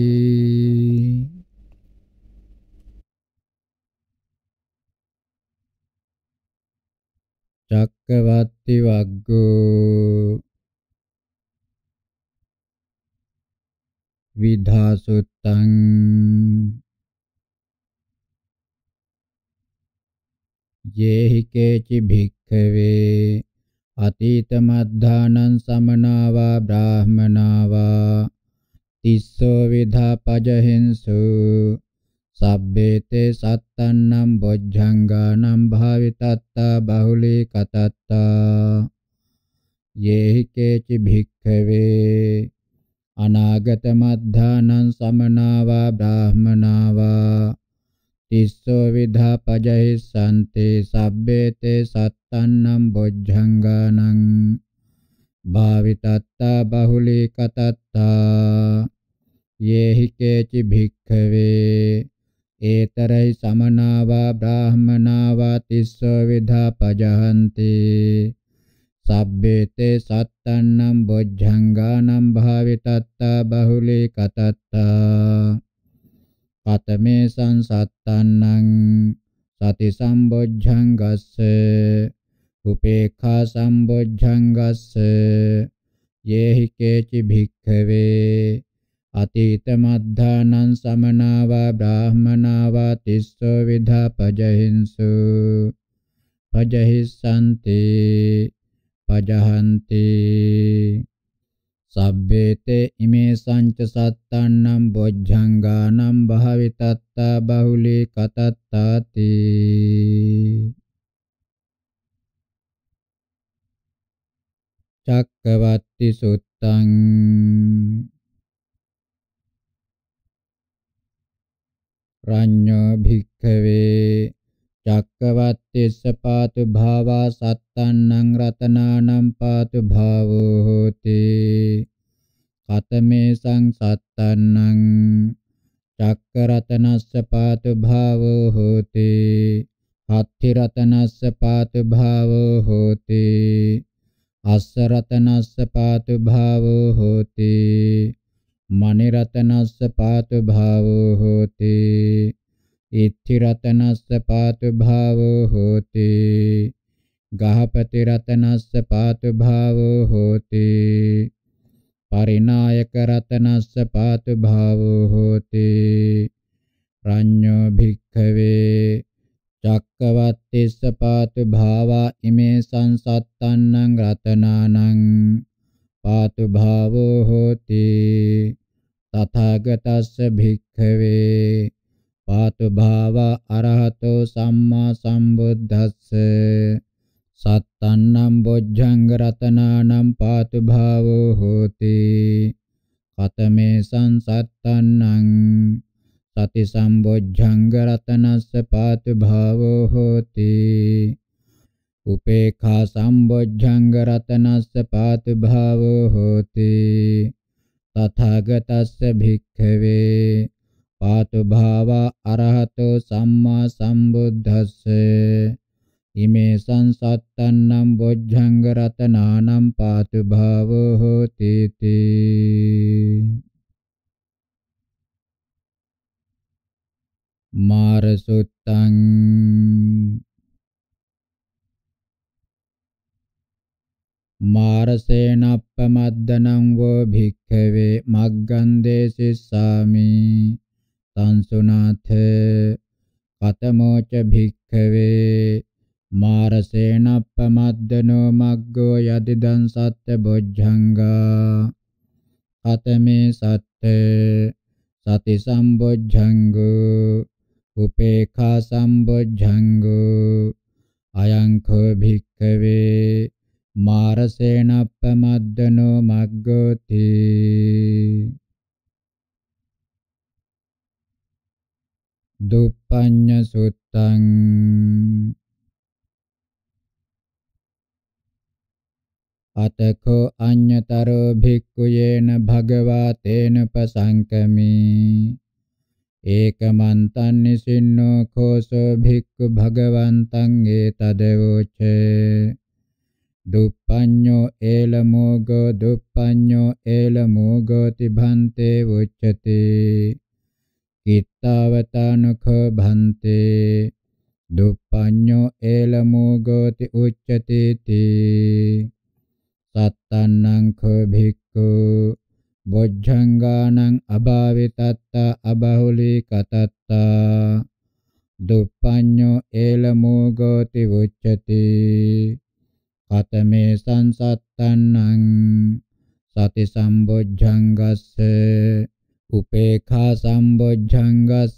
චක්කවත්ති වග්ගෝ විධාසුත්තං යේහි කේචි භික්ඛවේ අතීත මද්ධානං සමනාවා බ්‍රාහමනාවා තිස්සෝ විධා පජහින්සු සබ්බේතේ සත්තන්නම් බොජ්ජංගානම් භාවිතත්තා බහුලී කතත්තා යේහි කේචි භික්ඛවේ අනාගත මද්ධානං සමනාවා බ්‍රාහමනාවා තිස්සෝ විධා පජහි සම්තේ සබ්බේතේ සත්තන්නම් බොජ්ජංගානම් භාවිතත්තා බහුලී කතත්තා යේහි කේචි භික්ඛවේ ඒතරයි සමනාවා බ්‍රාහමනාවා තිස්ස විධා පජහන්ති සබ්බේතේ සත්තන්නම් බොජ්ජංගානම් භාවිතත්තා බහුලී කතත්තා පතමේ සංසත්තන්නම් සති සම්බොජ්ජංගස්ස උපේක්ඛා සම්බොජ්ජංගස්ස යේහි කේචි භික්ඛවේ අතීත මද්ධානං සමනාවා බ්‍රාහමනාවා තිස්සෝ විධා පජහින්සු පජහිස්සන්ති පජහන්ති සබ්බේතේ ඉමේ සංච සත්තන්නම් බොජ්ජංගානම් භාවිතත්තා බහුලී කතත්තාති චක්කවත්ති සුත්තං රඤ්ඤෝ භික්ඛවේ චක්කවත්තේස පාතු භාවා සත්තන්නං රතනානම් පාතු භාවෝ හෝති කතමේසං සත්තන්නං චක්ක රතනස්ස පාතු භාවෝ හෝති හත්ති රතනස්ස පාතු භාවෝ හෝති අස්ස රතනස්ස පාතු භාවෝ හෝති මනි රතනස්ස පාතු භාවෝ හෝති ඉච්ඡි රතනස්ස පාතු භාවෝ හෝති ගහපති රතනස්ස පාතු භාවෝ හෝති පරිනායක රතනස්ස පාතු භාවෝ හෝති රඤ්ඤෝ භික්ඛවේ චක්කවත්තේස පාතු භාවා ඉමේ සංසත්තන්නං රතනානං පාතු භාවෝ හෝති තථාගතස්ස භික්ඛවේ පාතු භාව අරහතෝ සම්මා සම්බුද්දස්ස සත්තන්නම් බොජ්ජංග රතනානම් පාතු භාවෝ හෝති කතමේ සංසත්තන්නං සති සම්බොජ්ජංග රතනස්ස පාතු භාවෝ හෝති උපේඛා සම්බොජ්ජංග රතනස්ස පාතු භාවෝ හෝති තථාගතස්ස භික්ඛවේ පාතු භාවා අරහතෝ සම්මා සම්බුද්දස්ස ඉමේ සංසත්තන්නම් බොජ්ජංග රතනානම් පාතු භාවෝ හෝති තී මාරසුත්තං මාරසේනප්පමද්දනං වෝ භික්ඛවේ මග්ගං දේසිස්සාමි සංසුනාථ කතමෝච භික්ඛවේ මාරසේනප්පමද්දනෝ මග්ගෝ යදිදං සත්ත බොජ්ජංගා කතමේ සත්ත සති සම්බොජ්ජංගෝ උපේඛා සම්බොජ්ජංගෝ අයං කෝ භික්ඛවේ මාරසේනප්පමද්දනෝ මග්ගෝති දුප්පඤ්ඤ සුත්තං අතකෝ අඤ්ඤතරෝ භික්ඛුයේන භගවා තේන පසංකමි ඒකමන්තං නිසින්නෝ කෝසෝ භික්ඛු භගවන්තං ඒතදවෝචේ දුප්පඤ්ඤෝ ඒලමෝගෝ දුප්පඤ්ඤෝ ඒලමෝගෝ තිභන්තේ උච්චති කිත්තවතානඛ භන්තේ දුප්පඤ්ඤෝ ඒලමෝගෝ ති උච්චති තී සත්තන්නං ඛ භික්ඛු බොජ්ජංගානං අභාවිතත්ත අබහුලී කතත්තා දුප්පඤ්ඤෝ ඒලමෝගෝ ති උච්චති කතමේ සංසත්තන්නං සති සම්බොජ්ජංගස්ස උපේඛා සම්බොජ්ජංගස්ස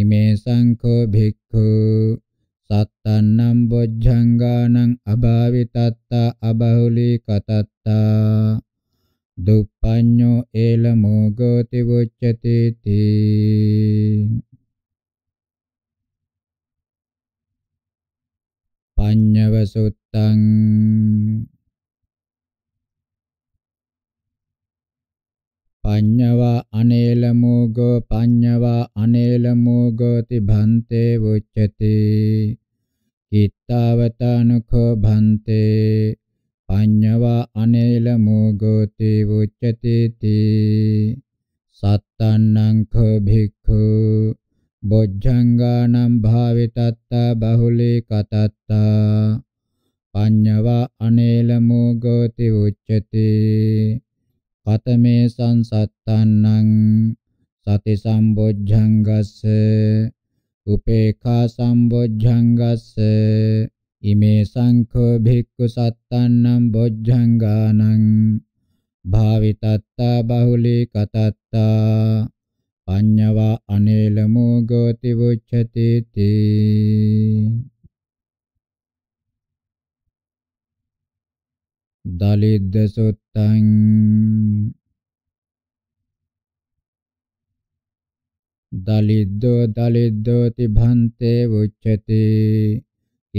ඉමේ සංඛෝ භික්ඛු සත්තන්නම් බොජ්ජංගානං අභාවිතත්තා අබහුලී කතත්තා දුප්පඤ්ඤෝ ඒලමෝ ගෝති වොච්චති තී පඤ්ඤව සුත්තං පඤ්ඤවා අනේල මොගෝ පඤ්ඤවා අනේල මොගෝ තිභන්තේ වොච්චති කිත්තවතනුඛෝ භන්තේ පඤ්ඤවා අනේල මොගෝ තේ වොච්චති තී සත්තන්නං කෝ භික්ඛු බොජ්ජංගානම් භාවිතත්තා බහුලී කතත්තා පඤ්ඤවා අනේල මොගෝති උච්චති කතමේ සංසත්තන්නං සති සම්බොජ්ජංගස්ස උපේඛා සම්බොජ්ජංගස්ස ඉමේ සංඛෝ භික්ඛු සත්තන්නම් බොජ්ජංගානං භාවිතත්තා බහුලී කතත්තා අඤ්ඤවා අනේලමෝ ගෝති වුච්ඡති තී දලිද්ද සුත්තං දලිද්දෝ දලිද්දෝති භන්තේ වුච්ඡති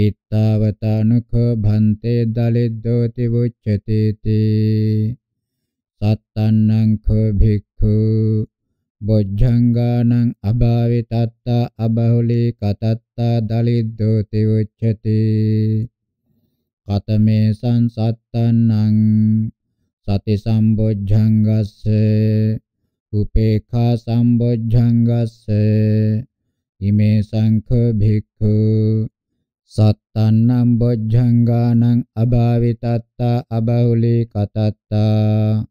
ඉත්තවතනුඛ භන්තේ දලිද්දෝති වුච්ඡති තී සත්තන්නං කෝ භික්ඛු බොජ්ජංගානං අභාවිතත්තා අබහුලී කතත්තා දලිද්දෝති උච්චති කතමේ සංසත්තන්නං සති සම්බොජ්ජංගස්ස උපේඛා සම්බොජ්ජංගස්ස ඉමේ සංඛ භික්ඛු සත්තන්නම් බොජ්ජංගානං අභාවිතත්තා අබහුලී කතත්තා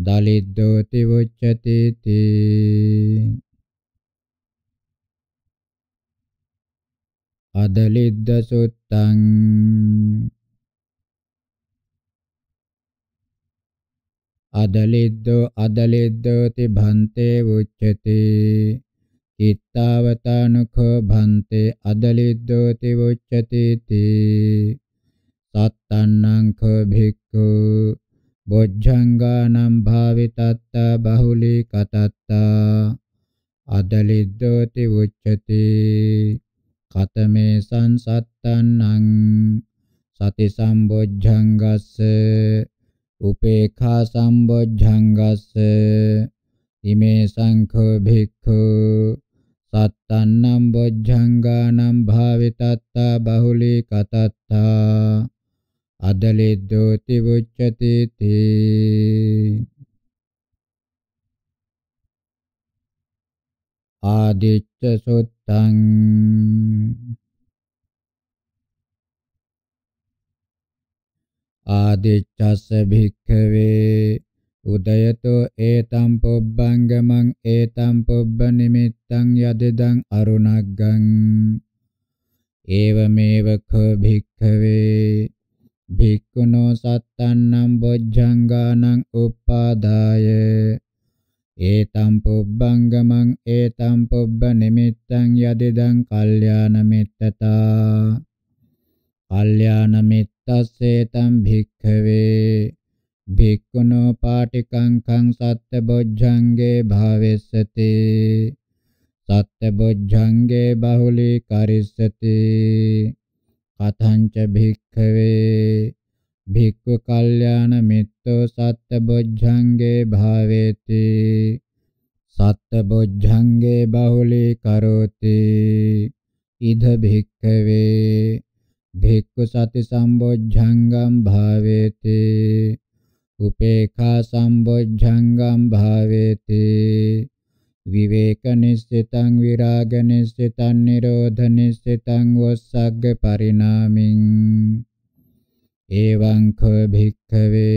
දලිද්දෝති උච්චති තී අදලිද්ද සුත්තං අදලිද්දෝ අදලිද්දෝති භන්තේ උච්චති ඉත්තවතානුඛෝ භන්තේ අදලිද්දෝති උච්චති තී සත්තන්නං කෝ භික්ඛු බොජ්ජංගානම් භාවිතත්තා බහුලී කතත්තා අදලිද්දෝති උච්චති කතමේ සංසත්තන්නං සති සම්බොජ්ජංගස්ස උපේඛා සම්බොජ්ජංගස්ස ඉමේ සංඛෝ භික්ඛු සත්තන්නම් බොජ්ජංගානම් භාවිතත්තා බහුලී කතත්තා අදලිද්දෝති උච්චති තී ආදිච්ච සුත්තං ආදිච්ඡස්ස භික්ඛවේ උදයතෝ ඒතම් පොබ්බංගමං ඒතම් පොබ්බ නිමිත්තං යදෙදං අරුණග්ගං ඒවමේව කෝ භික්ඛවේ භික්ඛුනෝ සත්තන්නම් බොජ්ජංගානං උප්පාදාය ඒතම් පුබ්බංගමං ඒතම් පුබ්බ නිමිත්තං යදිදං කල්යාණ මිත්තතා කල්යාණ මිත්තස්සේතම් භික්ඛවේ භික්ඛුනෝ පාටිකංඛං සත්ත බොජ්ජංගේ භාවෙස්සති සත්ත බොජ්ජංගේ බහුලී කරිස්සති කතංච භික්ඛවේ භික්ඛු කල්යාණ මිත්තෝ සත්බොජ්ජංගේ භාවේති සත්බොජ්ජංගේ බහුලී කරෝති ඉද භික්ඛවේ භික්ඛු සති සම්බොජ්ජංගම් භාවේති උපේඛා සම්බොජ්ජංගම් භාවේති viveka nissitaṃ virāga nissitaṃ nirodha nissitaṃ vossagga parināmiṃ evaṃ kho bhikkave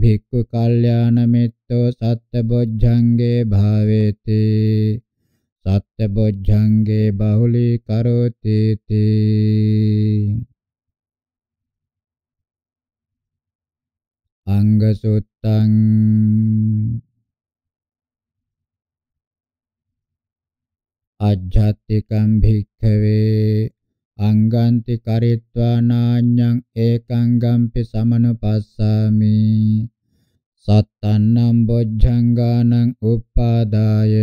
bhikkhu kalyāna mitto satta bojjhange bhaveti satta bojjhange bahuli karoti ti අංග සුත්තං අජ්ජත්තිකම් භික්ඛවේ අංගන්ති කරිත්වා නාඤ්ඤං ඒකංගම්පි සමනුපස්සාමි සත්තන්නම් බොජ්ජංගානං උප්පාදාය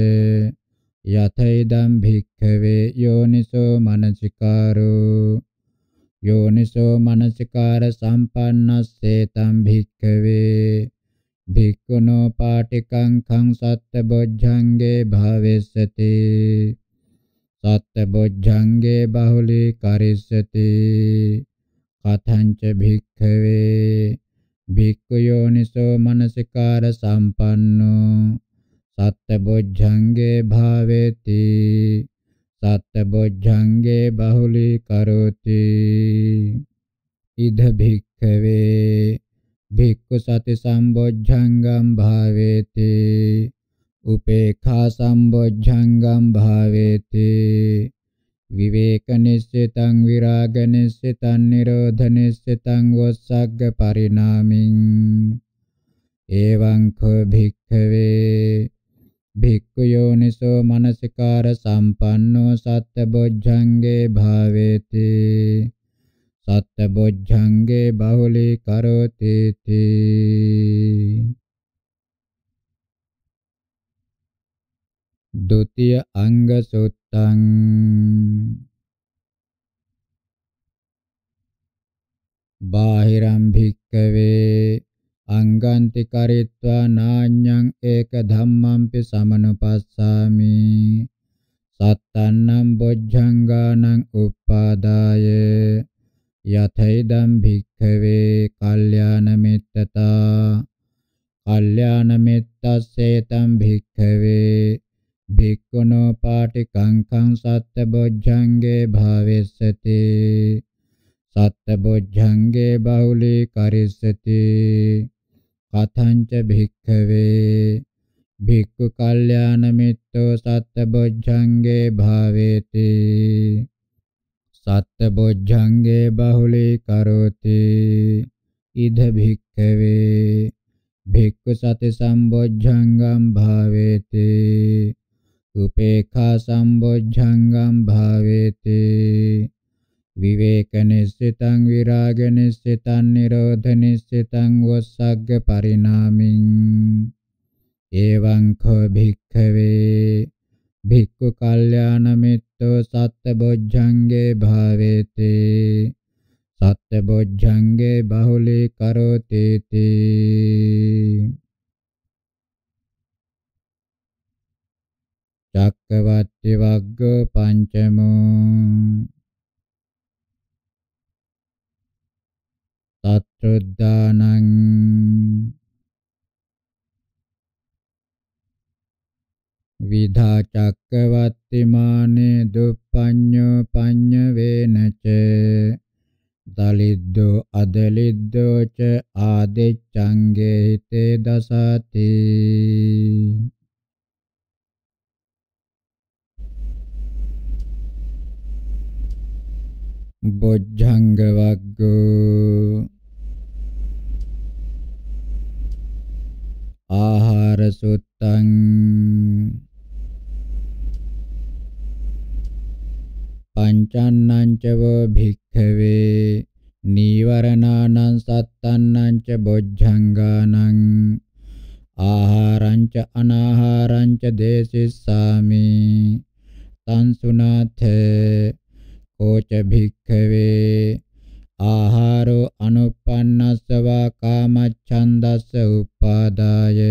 යතෛදම් භික්ඛවේ යෝනිසෝ මනසිකාරෝ යෝනිසෝ මනසිකාර සම්පන්නස්සේ තම් භික්ඛවේ භික්ඛුනෝ පාටිකං කං සත්ත බොජ්ජංගේ භාවෙස්සති සත්තබොජ්ජංගේ බහුලී කරිස්සති කතංච භික්ඛවේ භික්ඛු යෝනිසෝ මනසිකාර සම්පන්නෝ සත්තබොජ්ජංගේ භාවේති සත්තබොජ්ජංගේ බහුලී කරෝති ඉද භික්ඛවේ භික්ඛු සති සම්බොජ්ජංගම් භාවේති උපේඛා සම්බොජ්ජංගම් භාවේති විවේක නිස්සිතං විරාග නිස්සිතං නිරෝධ නිස්සිතං වස්සග්ග පරිණාමින් එවං කෝ භික්ඛවේ භික්ඛු යෝනිසෝ මනසිකාර සම්පන්නෝ සත්බොජ්ජංගේ භාවේති සත්බොජ්ජංගේ බහුලී කරෝති තී द्वितीय अंग सूत्रं बाहिरं භික්කවේ අංගන්ති කරිत्वा නාඤ්ඤං ඒක ධම්මම්පි සමනුපස්සාමි සත්තන්නම් බොජ්ජංගානං උප්පාදාය යතෛදම් භික්ඛවේ කල්යාණ මිත්තතා කල්යාණ මිත්තස්සේතම් භික්ඛවේ භික්ඛුනෝ පාටිකංකං සත්‍තබොජ්ජංගේ භාවෙස්සති සත්‍තබොජ්ජංගේ බහුලී කරිස්සති කතංච භික්ඛවේ භික්ඛු කල්යාණ මිත්තෝ සත්‍තබොජ්ජංගේ භාවේති සත්‍තබොජ්ජංගේ බහුලී කරෝති ඉද භික්ඛවේ භික්ඛු සති සම්බොජ්ජංගම් භාවේති උපේඛා සම්බොජ්ජංගම් භාවේති විවේක නිස්සිතං විරාග නිස්සිතං නිරෝධ නිස්සිතං වස්සග්ග පරිණාමින් එවං කෝ භික්ඛවේ භික්ඛු කල්යාණ මිත්තෝ සත්බොජ්ජංගේ භාවේති සත්බොජ්ජංගේ බහුලී කරෝති තී චක්කවත්ති වග්ග පංචමෝ සත්‍රුද්ධානං විධා චක්කවත්ති මානේ දුප්පඤ්ඤෝ පඤ්ඤ වේනච දලිද්දෝ අදලිද්දෝ ච ආදෙච්ඡංගේ හිතේ දසති බොජ්ජංග වග්ගෝ ආහාර සුත්තං පංචන්නං ච වෝ භික්ඛවේ නීවරණානං සත්තන්නං ච බොජ්ජංගානං ආහාරං ච අනාහාරං ච දේසිස්සාමි තං සුනාථේ කෝච භික්ඛවේ ආහාරෝ අනුප්පන්නස්ස වා කාමච්ඡන්දස්ස උපාදාය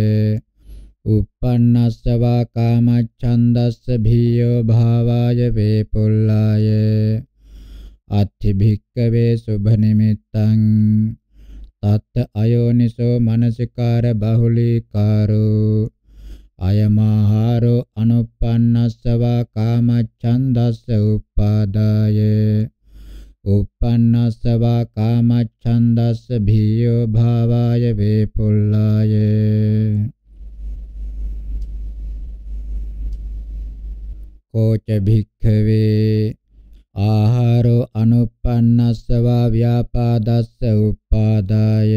uppannassa va kamacchandassa bhiyo bhavaya vepullaya atthi bhikkave subhanimittan tat ayoniso manasikara bahulikaru අයමහාරෝ අනුප්පන්නස්සවා කාමච්ඡන්දස්ස උප්පාදාය උප්පන්නස්සවා කාමච්ඡන්දස්ස භීයෝ භාවාය වේපුල්ලාය කෝච භික්ඛවේ ආහාරෝ අනුප්පන්නස්සවා ව්‍යාපාදස්ස උප්පාදාය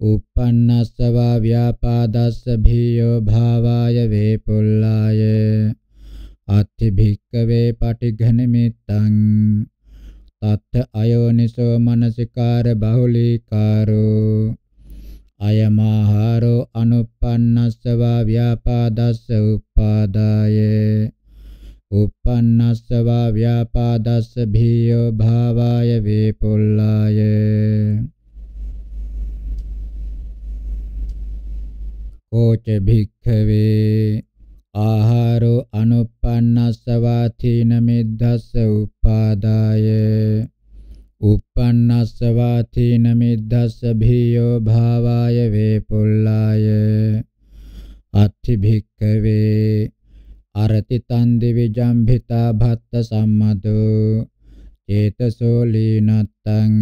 uppannassa va vyapadassa bhiyo bhavaya vepullaya අත්ථි භික්කවේ පටිඝනිමිත්තං තත්ථ අයෝනිසෝ මනසිකාර බහුලීකාරෝ අයමහාරෝ අනුප්පන්නස්සවා ව්‍යාපාදස්ස උපාදාය උප්පන්නස්සවා ව්‍යාපාදස්ස භීයෝ භාවාය වේපුල්ලාය කෝච භික්ඛවේ ආහාරෝ අනුප්පන්නස්ස වාචීන මිද්දස්ස උපාදාය උප්පන්නස්ස වාචීන මිද්දස්ස භීයෝ භාවාය වේපුල්ලාය අත්ථි භික්ඛවේ අරති තන් දිවි ජම්භිතා භත්ත සම්මදෝ චේතසෝ ලීනත්තං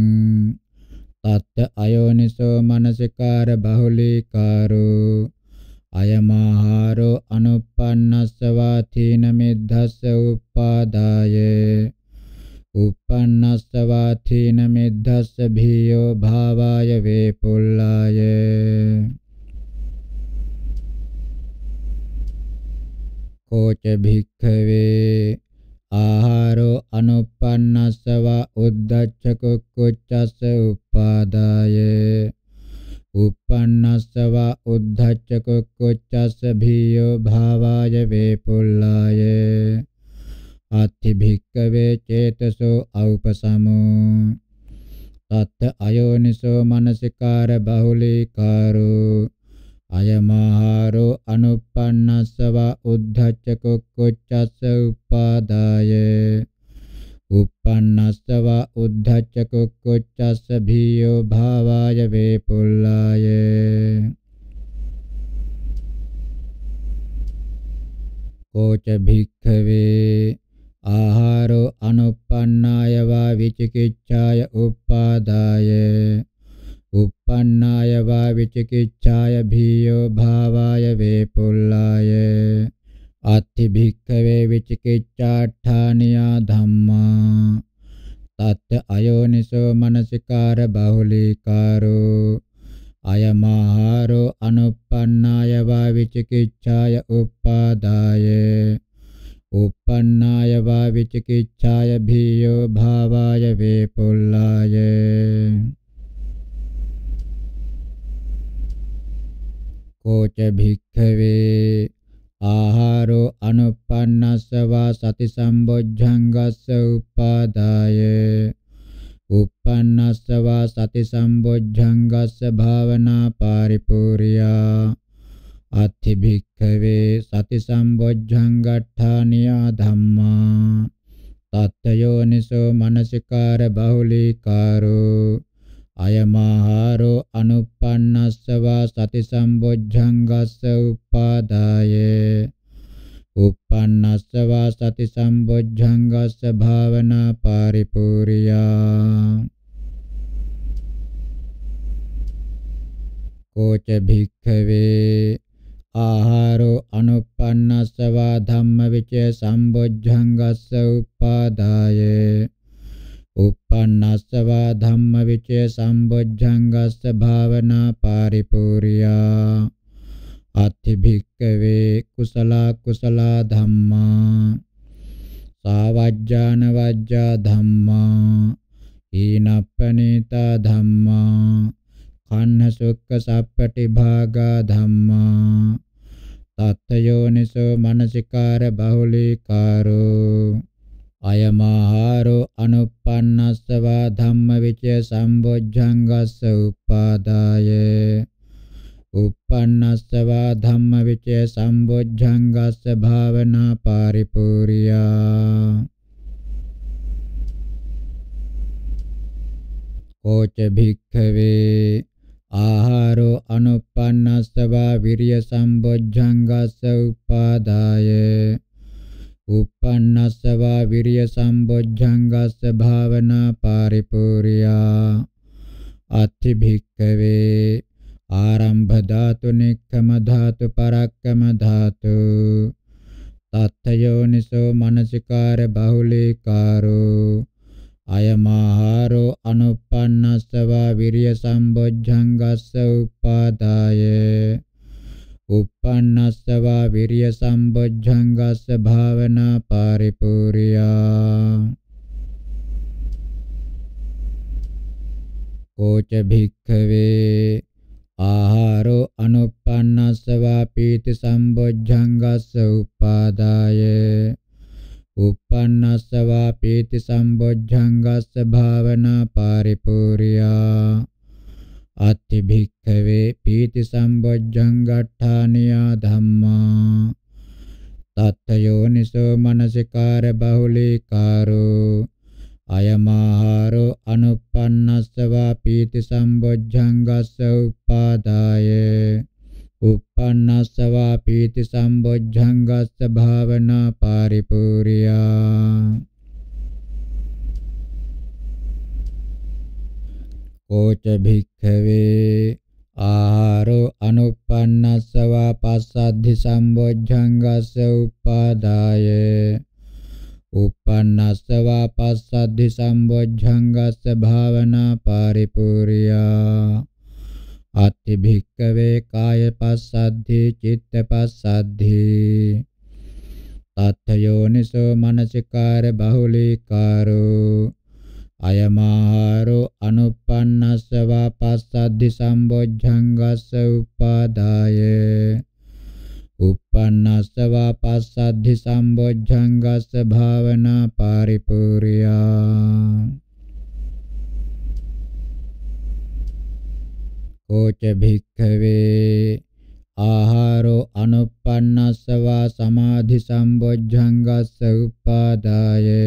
තත්ත අයෝනිසෝ මනසිකාර බහුලීකාරෝ අයමාහාරෝ අනුප්පන්නස්සවා තීන මිද්ධස්ස උප්පාදාය උප්පන්නස්සවා තීන මිද්ධස්ස භීයෝ භාවාය වේපුල්ලාය කෝච භික්ඛවේ ආහාරෝ අනුප්පන්නස්සවා උද්දච්ච කුක්කුච්චස්ස උප්පාදාය uppannasva uddhacca kuccassa bhiyo bhavaya vepullaya අත්ථි භික්කවේ චේතසෝ අවපසමෝ තත් අයෝනිසෝ මනසිකාර බහුලීකාරෝ අයමහාරෝ අනුප්පන්නස්සව උද්ධච්ච කුක්කුච්චස්ස උපාදාය uppannasva uddhacca kukkuccassa bhiyo bhavaya vepullāye කෝච භික්ඛවේ ආහාරෝ අනුප්පන්නාය වා විචිකිච්ඡාය උපාදාය උප්පන්නාය වා විචිකිච්ඡාය භීයෝ භාවාය වේපුල්ලාය අත්ථි භික්ඛවේ විචිකිච්ඡාඨානියා ධම්මා තත් අයෝනිසෝ මනසිකාර බහුලීකාරෝ අයමහාරෝ අනුප්පන්නාය වා විචිකිච්ඡාය උප්පාදාය උප්පන්නාය වා විචිකිච්ඡාය භීයෝ භාවාය වේපුල්ලාය කෝච භික්ඛවේ ආහාරෝ අනුප්පන්නස්සවා සති සම්බොජ්ජංගස්ස උපාදාය උප්පන්නස්සවා සති සම්බොජ්ජංගස්ස භාවනා පරිපූර්ණියා අත්ථි භික්ඛවේ සති සම්බොජ්ජංගට්ඨානියා ධම්මා තත්ත්‍යෝනිසෝ මනසිකාර බහුලීකාරෝ අයමහාරෝ අනුප්පන්නස්සවා සති සම්බොජ්ජංගස්ස උපාදායේ උප්පන්නස්සවා සති සම්බොජ්ජංගස්ස භාවනා පරිපූර්ණියා කෝච භික්ඛවේ ආහාරෝ අනුප්පන්නස්සවා ධම්මවිචේ සම්බොජ්ජංගස්ස උපාදායේ uppannasva dhamma vichaya sambojjangassa bhavana paripuriya අත්ථි භික්කවේ කුසලා කුසලා ධම්මා සාවජ්ජාන වජ්ජා ධම්මා ඊනප්පනේතා ධම්මා කන්න සුක්ඛ සප්පටි භාගා ධම්මා තත්ථ යෝනිසෝ මනසිකාර බහුලීකාරෝ අයමහාරෝ අනුප්පන්නස්සවා ධම්මවිචේ සම්බොජ්ජංගස්ස උපාදාය උප්පන්නස්සවා ධම්මවිචේ සම්බොජ්ජංගස්ස භාවනා පරිපූර්ණා කෝච භික්ඛවේ ආහාරෝ අනුප්පන්නස්සවා විරිය සම්බොජ්ජංගස්ස උපාදාය uppannasva viriya sambojjhangassa bhavana paripuriya අත්ථි භික්ඛවේ ආරම්භ ධාතු නික්ඛම ධාතු පරක්කම ධාතු තත්ථයෝනිසෝ මනසිකාර බහුලීකාරෝ අයමහාරෝ අනුප්පන්නස්සවා විරිය සම්බොජ්ජංගස්ස උපාදාය uppannasva virya sambojjhangassa bhavana paripuriya koca bhikkave ආහාරෝ අනුප්පන්නස්සවා පීති සම්බොජ්ජංගස්ස උපාදාය උප්පන්නස්සවා පීති සම්බොජ්ජංගස්ස භාවනා පරිපූර්ණා අත්ති භික්ඛවේ පීති සම්බොජ්ජං ගට්ඨානියා ධම්මා තත්ත යෝනිසෝ මනසිකාර බහුලීකාරෝ අයමාහාරෝ අනුප්පන්නස්සවා පීති සම්බොජ්ජං ගස්ස උපාදාය uppannasava piti sambojjhangassa bhavana paripuriya කෝච භික්ඛවේ ආහාරෝ අනුප්පන්නස්සව පස්සද්ධි සම්බොජ්ජංගස්ස උපාදාය උප්පන්නස්සව පස්සද්ධි සම්බොජ්ජංගස්ස භාවනා පරිපූර්ණියා අත්ති භික්කවේ කාය පස්සද්ධි චිත්ත පස්සද්ධි තත්ථ යෝනිසෝ මනසිකාර බහුලීකාරෝ අයමා पස්සද්ධිසම්බොජ්ජංගස්ස උපාදාය uppannassa va passaddhi sambojjhangassa bhavana paripuriya koca bhikkhave aharo anuppannassa va samadhi sambojjhangassa uppadaye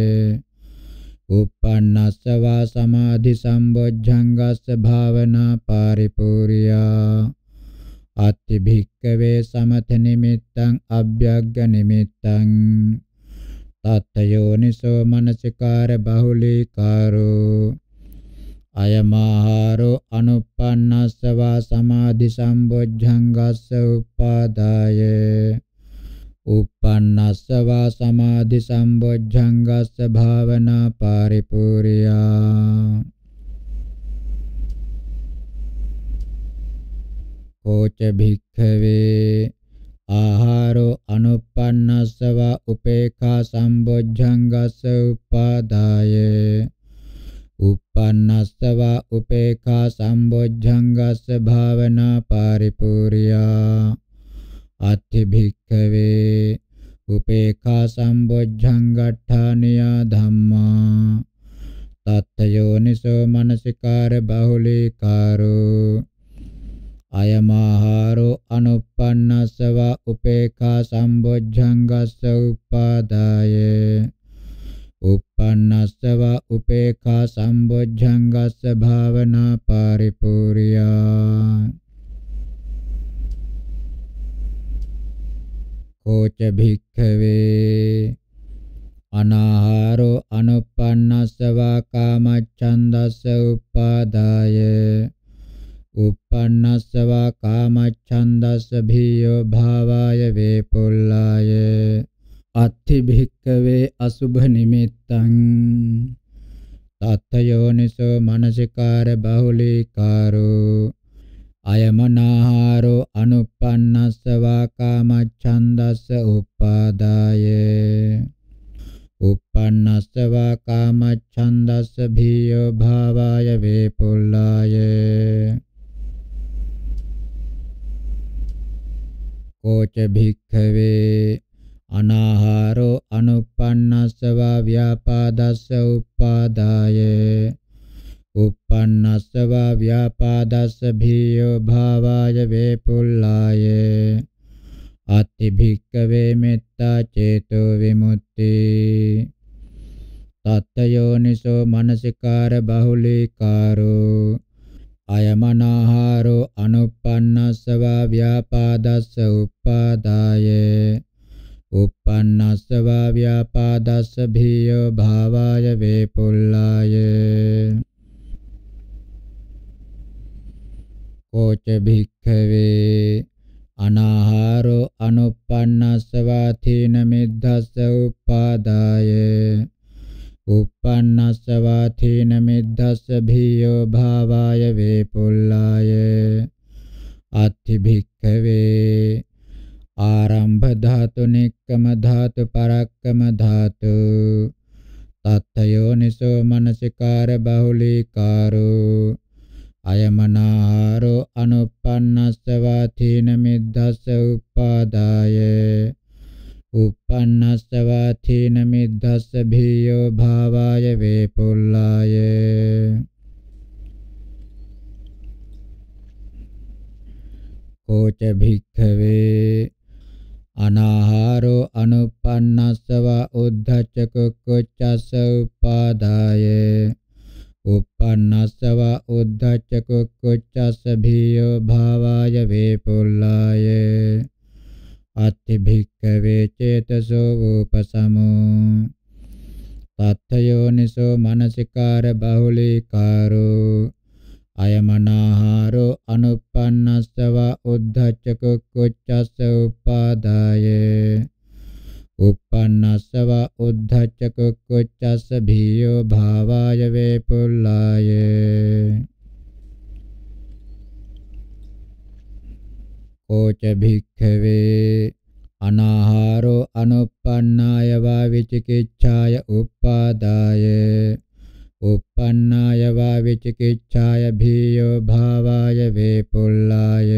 uppannasva samadhi sambojjhangassa bhavana paripuriya atti භික්කවේ සමත නිමිත්තං අභ්‍යග්ග නිමිත්තං තත්ථ යෝනිසෝ මනසිකාර බහුලීකාරෝ අයමහාරෝ අනුප්පන්නස්සවා සමාධි සම්බොජ්ජංගස්ස උපාදායේ uppannassa va samadhi sambojjhangassa bhavana paripuriya කෝච භික්ඛවේ ආහාරෝ අනුප්පන්නස්සව උපේඛා සම්බොජ්ජංගස්ස උපාදාය උප්පන්නස්සව උපේඛා සම්බොජ්ජංගස්ස භාවනා පරිපූර්ණා අත්ථි භික්ඛවේ උපේඛා සම්බොජ්ජං ගට්ඨානියා ධම්මා තත්ථයෝනිසෝ මනසිකාර බහුලීකාරෝ අයමහාරෝ අනුප්පන්නස්සව උපේඛා සම්බොජ්ජංගස්ස උපාදාය උප්පන්නස්සව උපේඛා සම්බොජ්ජංගස්ස භාවනා පරිපූර්ණා කෝච භික්ඛවේ අනාහාරෝ අනුපන්නස්ස වා කාමච්ඡන්දස්ස උපාදාය උපන්නස්ස වා කාමච්ඡන්දස්ස භීයෝ භාවාය වේපුල්ලාය අත්ථි භික්ඛවේ අසුභ නිමිත්තං තත්ථ යෝනිසෝ මනසිකාර බහුලීකාරෝ අයමනාහාරෝ අනුප්පන්නස්ස වාකාමච්ඡන්දස්ස උපාදාය උප්පන්නස්ස වාකාමච්ඡන්දස්ස භීයෝ භාවාය වේපුල්ලාය කෝච භික්ඛවේ අනාහාරෝ අනුප්පන්නස්ස වා ව්‍යාපාදස්ස උපාදාය uppannassa va vyapadassa bhiyo bhavaya vepullāye atti bhikkave metta ceto vimutti tatta yoniso manasikara bahulikaro අයමනාහාරෝ අනුප්පන්නස්සව ව්‍යාපාදස්ස උප්පාදායේ උප්පන්නස්සව ව්‍යාපාදස්ස භීයෝ භාවාය වේපුල්ලායේ කෝච භික්ඛවේ අනාහාරෝ අනුප්පන්නස්සවා තීන මිද්දස්ස උපාදාය උප්පන්නස්සවා තීන මිද්දස්ස භීයෝ භාවාය වේපුල්ලාය අත්ථි භික්ඛවේ ආරම්භ ධාතු නික්කම ධාතු පරක්කම ධාතු තත්ථයෝනිසෝ මනසිකාර බහුලීකාරෝ අයමනාහාරෝ අනුප්පන්නස්සවා තීන මිද්දස්ස උපාදාය උප්පන්නස්සවා තීන මිද්දස්ස භීයෝ භාවාය වේපුල්ලාය කෝච භික්ඛවේ අනාහාරෝ අනුප්පන්නස්සවා උද්ධච්ච කුච්චස්ස උපාදාය uppannasva uddhacca කුක්කුච්චස්ස භීයෝ භාවාය වේපුල්ලාය අත්ථි භික්ඛවේ චේතසෝ උපසමෝ තත්ථයෝනිසෝ මනසිකාර බහුලීකාරෝ අයමනාහාරෝ අනුප්පන්නස්සව උද්ධච්ච කුච්චස්ස උපාදායේ uppannassa va uddhacca kukkuccassa bhiyo bhavaya vepullaya කෝච භික්ඛවේ අනාහාරෝ අනුප්පන්නාය වා විචිකිච්ඡාය උප්පාදාය උප්පන්නාය වා විචිකිච්ඡාය භීයෝ භාවාය වේපුල්ලාය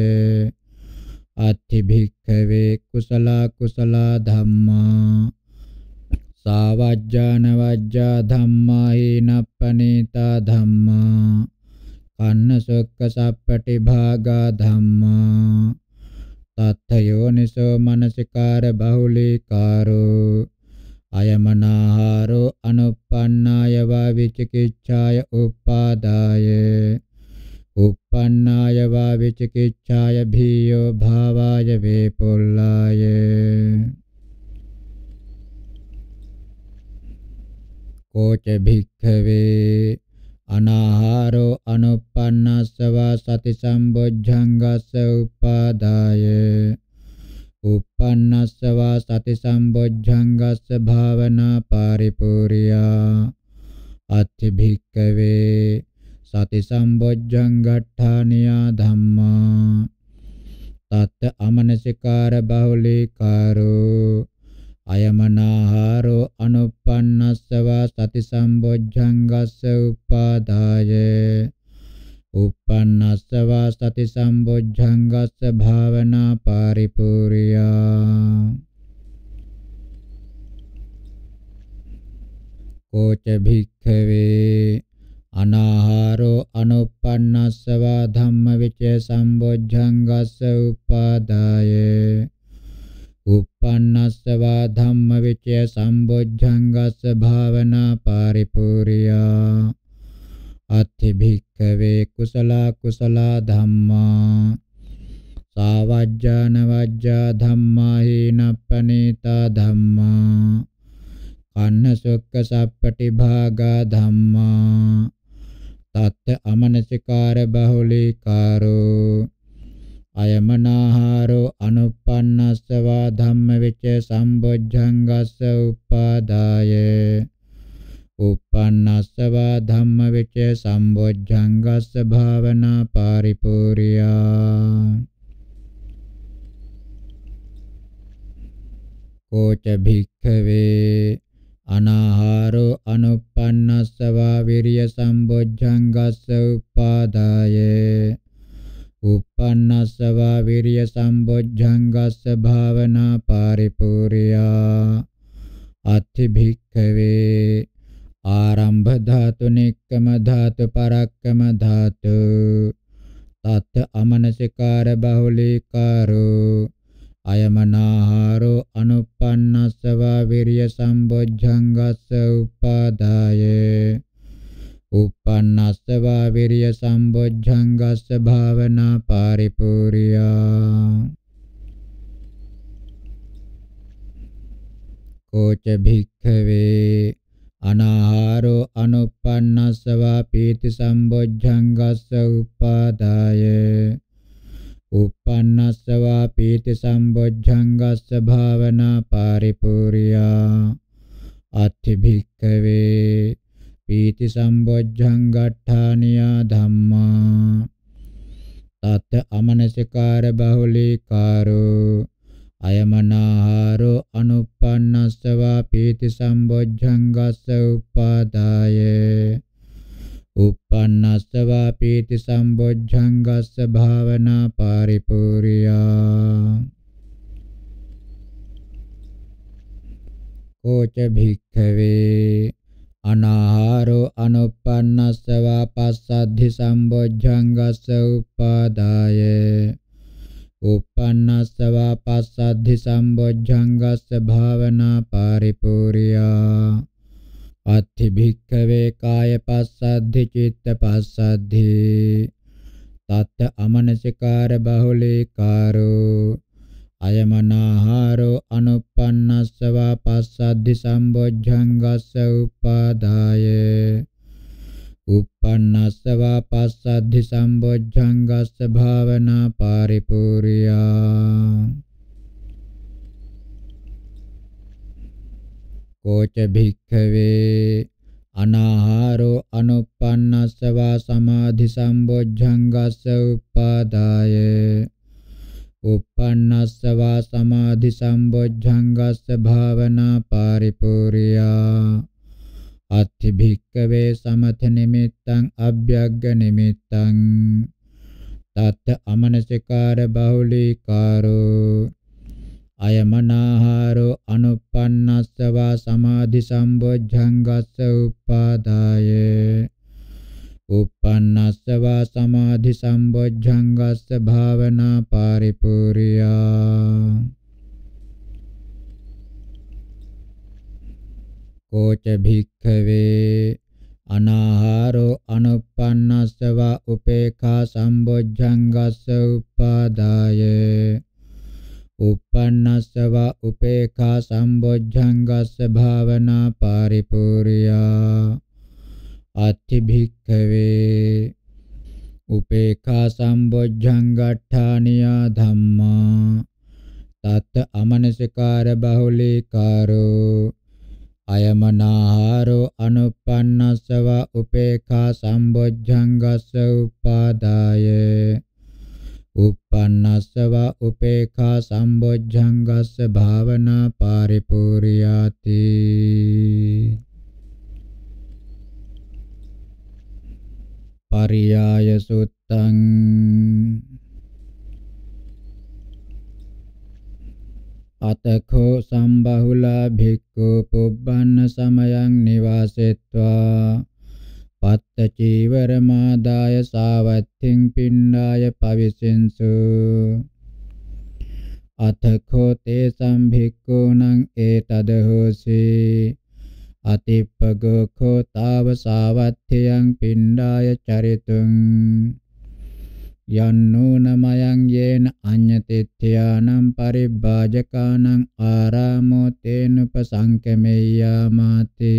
අත්ථි භික්ඛවේ කුසලා කුසලා ධම්මා සාවජ්ජාන වජ්ජා ධම්මා හීනප්පනීතා ධම්මා කන්න සොක්ක සප්පටි භාගා ධම්මා තත්ථයෝනිසෝ මනසිකාර බහුලීකාරෝ අයමනාහාරෝ අනුප්පන්නාය වා විචිකිච්ඡාය උපාදාය uppannāya vā vicikicchāya bhiyo bhāvāya vipullāya koca bhikkave අනාහාරෝ අනුප්පන්නස්සවා සති සම්බොජ්ජංගස්ස උපාදාය උප්පන්නස්සවා සති සම්බොජ්ජංගස්ස භාවනා පරිපූර්ණා අත්ථ භික්කවේ සති සම්බොජ්ජං ගට්ඨානියා ධම්මා තත් අමනසිකාර බහුලීකාරෝ අයමනාහාරෝ අනුප්පන්නස්සවා සති සම්බොජ්ජංගස්ස උපාදාය උප්පන්නස්සවා සති සම්බොජ්ජංගස්ස භාවනා පරිපූර්ණියා කෝච භික්ඛවේ අනාහාරෝ අනුප්පන්නස්සවා ධම්මවිචේ සම්බොජ්ජංගස්ස උපාදාය උප්පන්නස්සවා ධම්මවිචේ සම්බොජ්ජංගස්ස භාවනා පරිපූර්ණියා අත්ථි භික්ඛවේ කුසලා කුසලා ධම්මා සාවජ්ජාන වජ්ජා ධම්මා හීනප්පනීතා ධම්මා කන්න සොක්ක සප්පටි භාගා ධම්මා තත්ත අමනසිකාර බහුලීකාරෝ අයමනාහාරෝ අනුපන්නස්සවා ධම්මවිච සම්බොජ්ජංගස්ස උපාදාය උපන්නස්සවා ධම්මවිච සම්බොජ්ජංගස්ස භාවනා පරිපූර්ණා කෝච භික්ඛවේ අනාහාරෝ අනුප්පන්නස්සවා විරිය සම්බොජ්ජංගස්ස උපාදායේ uppannasava virya sambojjhangassa bhavana paripuriya අත්ථි භික්ඛවේ ආරම්භ ධාතු නික්කම ධාතු පරක්කම ධාතු තත් අමනසිකාර බහුලීකාරෝ අයමනාහාරෝ අනුපන්නස්සවා විරිය සම්බොජ්ජංගස්ස උපාදායේ uppannasva viriya sambojjhangassa bhavana paripuriya kocha bhikkhave anaharo anuppannasva piti sambojjhangassa uppadaya බොජ්ජංගස්ස භාවනා පාරිපූර්යා අත්ථි භික්ඛවේ පීති සම්බොජ්ජංගට්ඨානියා ධම්මා තත් අමනසිකාර බහුලීකාරෝ අයමනාහාරෝ අනුප්පන්නස්සවා පීති සම්බොජ්ජංගස්ස උපාදාය uppannasva piti sambojjhangassa bhavana paripuriya කෝච භික්ඛවේ අනාහාරෝ අනුපන්නස්ස වා පස්සද්ධි සම්බොජ්ජංගස්ස උපාදාය උපන්නස්ස වා පස්සද්ධි සම්බොජ්ජංගස්ස භාවනා පරිපූර්ණියා අත්ථි භික්ඛවේ කාය පස්සද්ධි චිත්ත පස්සද්ධි තත් අමනසිකාර බහුලීකාරෝ අයමනාහාරෝ අනුප්පන්නස්සවා පස්සද්ධි සම්බොජ්ජංගස්ස උපාදාය උප්පන්නස්සවා පස්සද්ධි සම්බොජ්ජංගස්ස භාවනා පරිපූර්ණියා කෝච භික්ඛවේ අනාහාරෝ අනුප්පන්නස්සවා සමාධි සම්බොජ්ජංගස්ස උපාදාය uppannasva samadhi sambojjhangassa bhavana paripuriya අත්ථි භික්කවේ සමථ නිමිත්තං අභ්‍යග්ග නිමිත්තං තත් අමනසිකාර බහුලීකාරෝ අයමනාහාරෝ අනුප්පන්නස්සවා සමාධි සම්බොජ්ජංගස්ස උපාදායේ uppannasva samadhi sambojjhangassa bhavana paripuriya koca bhikkave අනාහාරෝ අනුප්පන්නස්සව උපේඛා සම්බොජ්ජංගස්ස උපාදාය උප්පන්නස්සව උපේඛා සම්බොජ්ජංගස්ස භාවනා පරිපූර්ණා අත්ති භික්ඛවේ උපේඛා සම්බොජ්ජං ගට්ඨානියා ධම්මා තත් අමනසකාර බහුලීකාරෝ අයමනාහාරෝ අනුපන්නස්සව උපේඛා සම්බොජ්ජංගස්ස උපාදාය උපන්නස්සව උපේඛා සම්බොජ්ජංගස්ස භාවනා පරිපූර්යාති පරියාය සුත්තං අතකෝ සම්බහුලා භික්ඛු පුබ්බන්න සමයං නිවාසෙත්වා පත්ත චීවරමාදාය සාවත්තිං පිණ්ඩාය පවිසෙන්සු අතකෝ තේ සම්භික්ඛූණං ඒතදහෝසී අතිප්පගෝඛෝ තාව සාවත්ථයන් පිණ්ඩාය චරිතුං යන්නෝනමයන් යේන අඤ්ඤතිත්‍යානම් පරිබ්බාජකානං ආරාමෝ තේනුපසංකමෙය්‍යාමාති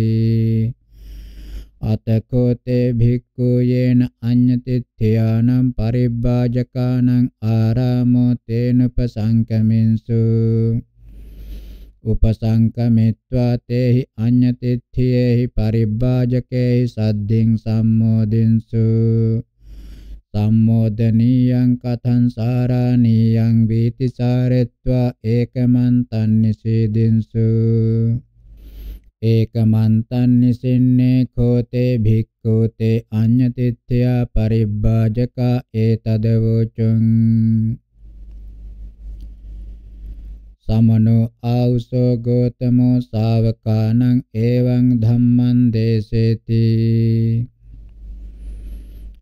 අතකෝ තේ භික්ඛු යේන අඤ්ඤතිත්‍යානම් පරිබ්බාජකානං ආරාමෝ තේනුපසංකමින්සු උපසංකමිත්වා තේහි අඤ්ඤතිත්ථයේහි පරිබ්බාජකේහි සද්ධින් සම්මෝදින්සු සම්මෝදනීයං කතං සාරාණීයං වීති සාරෙත්වා ඒකමන්තං නිසීදින්සු ඒකමන්තං නිසින්නේ කෝතේ භික්ඛෝතේ අඤ්ඤතිත්ථයා පරිබ්බාජකා ඒතදවෝචං Samano auso gotamo savakanang evang dhamman deseti.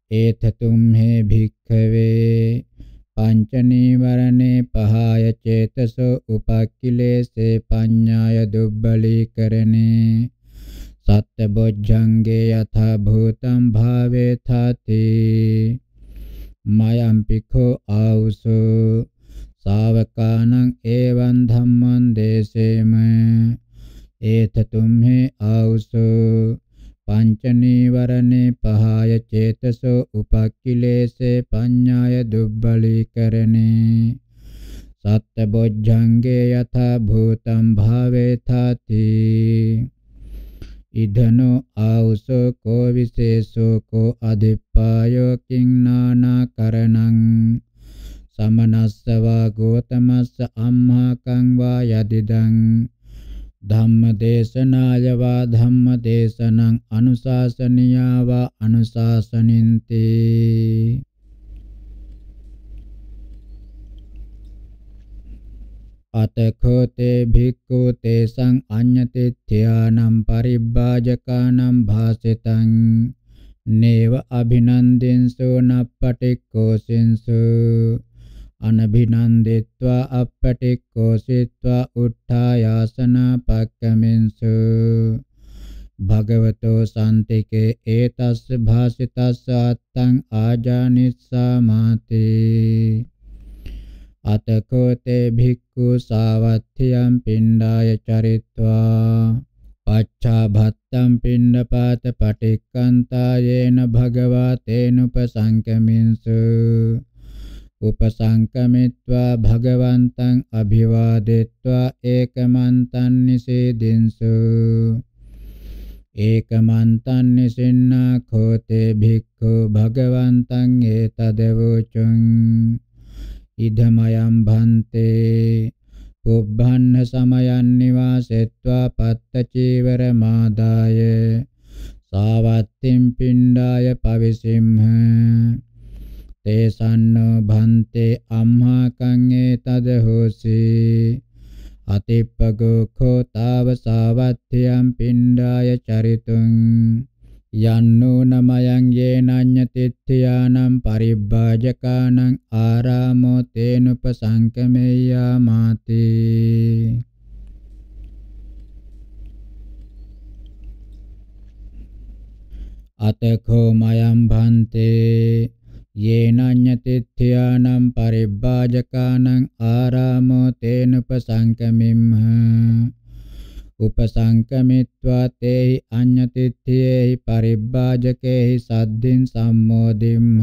Ethatum he bhikkhave pancani varane pahaya cetaso upakilese paññāya dubbali karane. Satta bojjange yatha bhutam bhave thati mayam pikho auso सावकानं एवं धम्मं देशेम एथ तुम्हे आउसो पञ्च नीवरणे पहाय चेतसो उपक्लेशे पඤ्ञाय दुर्बलीकरणे सत्तबोध्जङ्गे यथा भूतं भावेथाति इधनो आउसो को विशेषो को अधिपायो किं नानाकरणं සමනස්සවා ගෝතමස්ස අම්හාකං වා යදිදං ධම්මදේශනාය වා ධම්මදේශනං අනුශාසනියා වා අනුශාසනින්ති අතකෝතේ භික්ඛු තේසං අඤ්ඤතිත්‍යානම් පරිබ්බාජකානම් භාසිතං නේව අභිනන්දින්සෝ නප්පටික්ඛෝසින්සෝ අනභිනන්දිත්වා අපපටික්කෝසිත්වා උට්ඨායාසනා පක්කමින්සු භගවතෝ සම්තිකේ ඒතස් භාසිතස්ස අත්තං ආජානිස්සාමාති අතකෝ තේ භික්ඛු සාවත්ථියම් පිණ්ඩාය චරිත්වා පච්චා භත්තම් පිණ්ඩපාත පටික්කන්තා යේන භගවා තේනුපසංකමින්සු උපසංකමිත්වා භගවන්තං අභිවාදෙත්වා ඒකමන්තං නිසීදින්සු ඒකමන්තං නිසින්නා කෝතේ භික්ඛු භගවන්තං ඒතදවෝචං ඉදමයම් භන්තේ පුබ්බන්න සමයන් නිවාසෙත්වා පත්ත චීවර මාදාය සාවත්තිම් පිණ්ඩාය පවිසිම්හ තේසන්නෝ භන්තේ අම්හාකං ඒතද හෝසි අතිප්පගෝ කෝතාව සාවත්ත්‍යම් පිණ්ඩාය චරිතුං යන්නෝ නමයන් යේනඤ්ඤතිත්‍යානම් පරිබ්බාජකානං ආරාමෝ තේනුපසංකමෙය්‍යා මාති අතකෝ මයම් භන්තේ යේනඤ්ඤතිත්ථයානම් පරිබ්බාජකානං ආරාමෝ තේන උපසංකමිම්හ උපසංකමිත්වා තේහි අඤ්ඤතිත්ථයේහි පරිබ්බාජකේහි සද්ධින් සම්මෝදිම්හ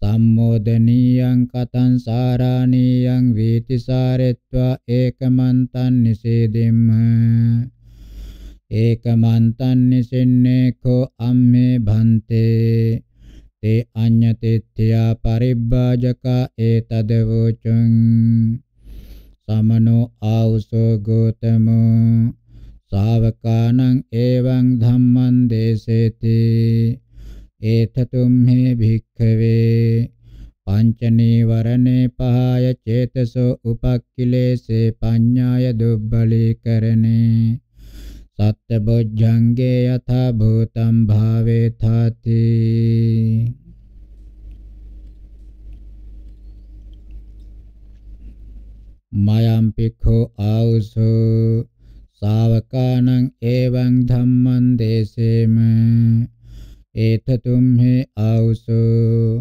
සම්මෝදනීයං කතං සාරාණීයං වීතිසාරෙත්වා ඒකමන්තං නිසේදිම්හ ඒකමන්තං නිසින්නේ කෝ අම්මේ භන්තේ තේ අඤ්ඤතේත්‍යා පරිබ්බාජකා ඒතද වූචං සමනෝ ආවුසෝ ගෝතමෝ ශාවකානං එවං ධම්මං දේසේති ඒතතුම් හේ භික්ඛවේ පංච නීවරණේ පහය චේතසෝ උපක්ඛිලේසේ පඤ්ඤාය දුබ්බලීකරණේ සත්‍යබොජ්ජංගේ යථා භූතං භාවේ තාති මයම් පිඛෝ ආවුසෝ ශාවකානං එවං ධම්මං දේසේම ඒතතුම්හි ආවුසෝ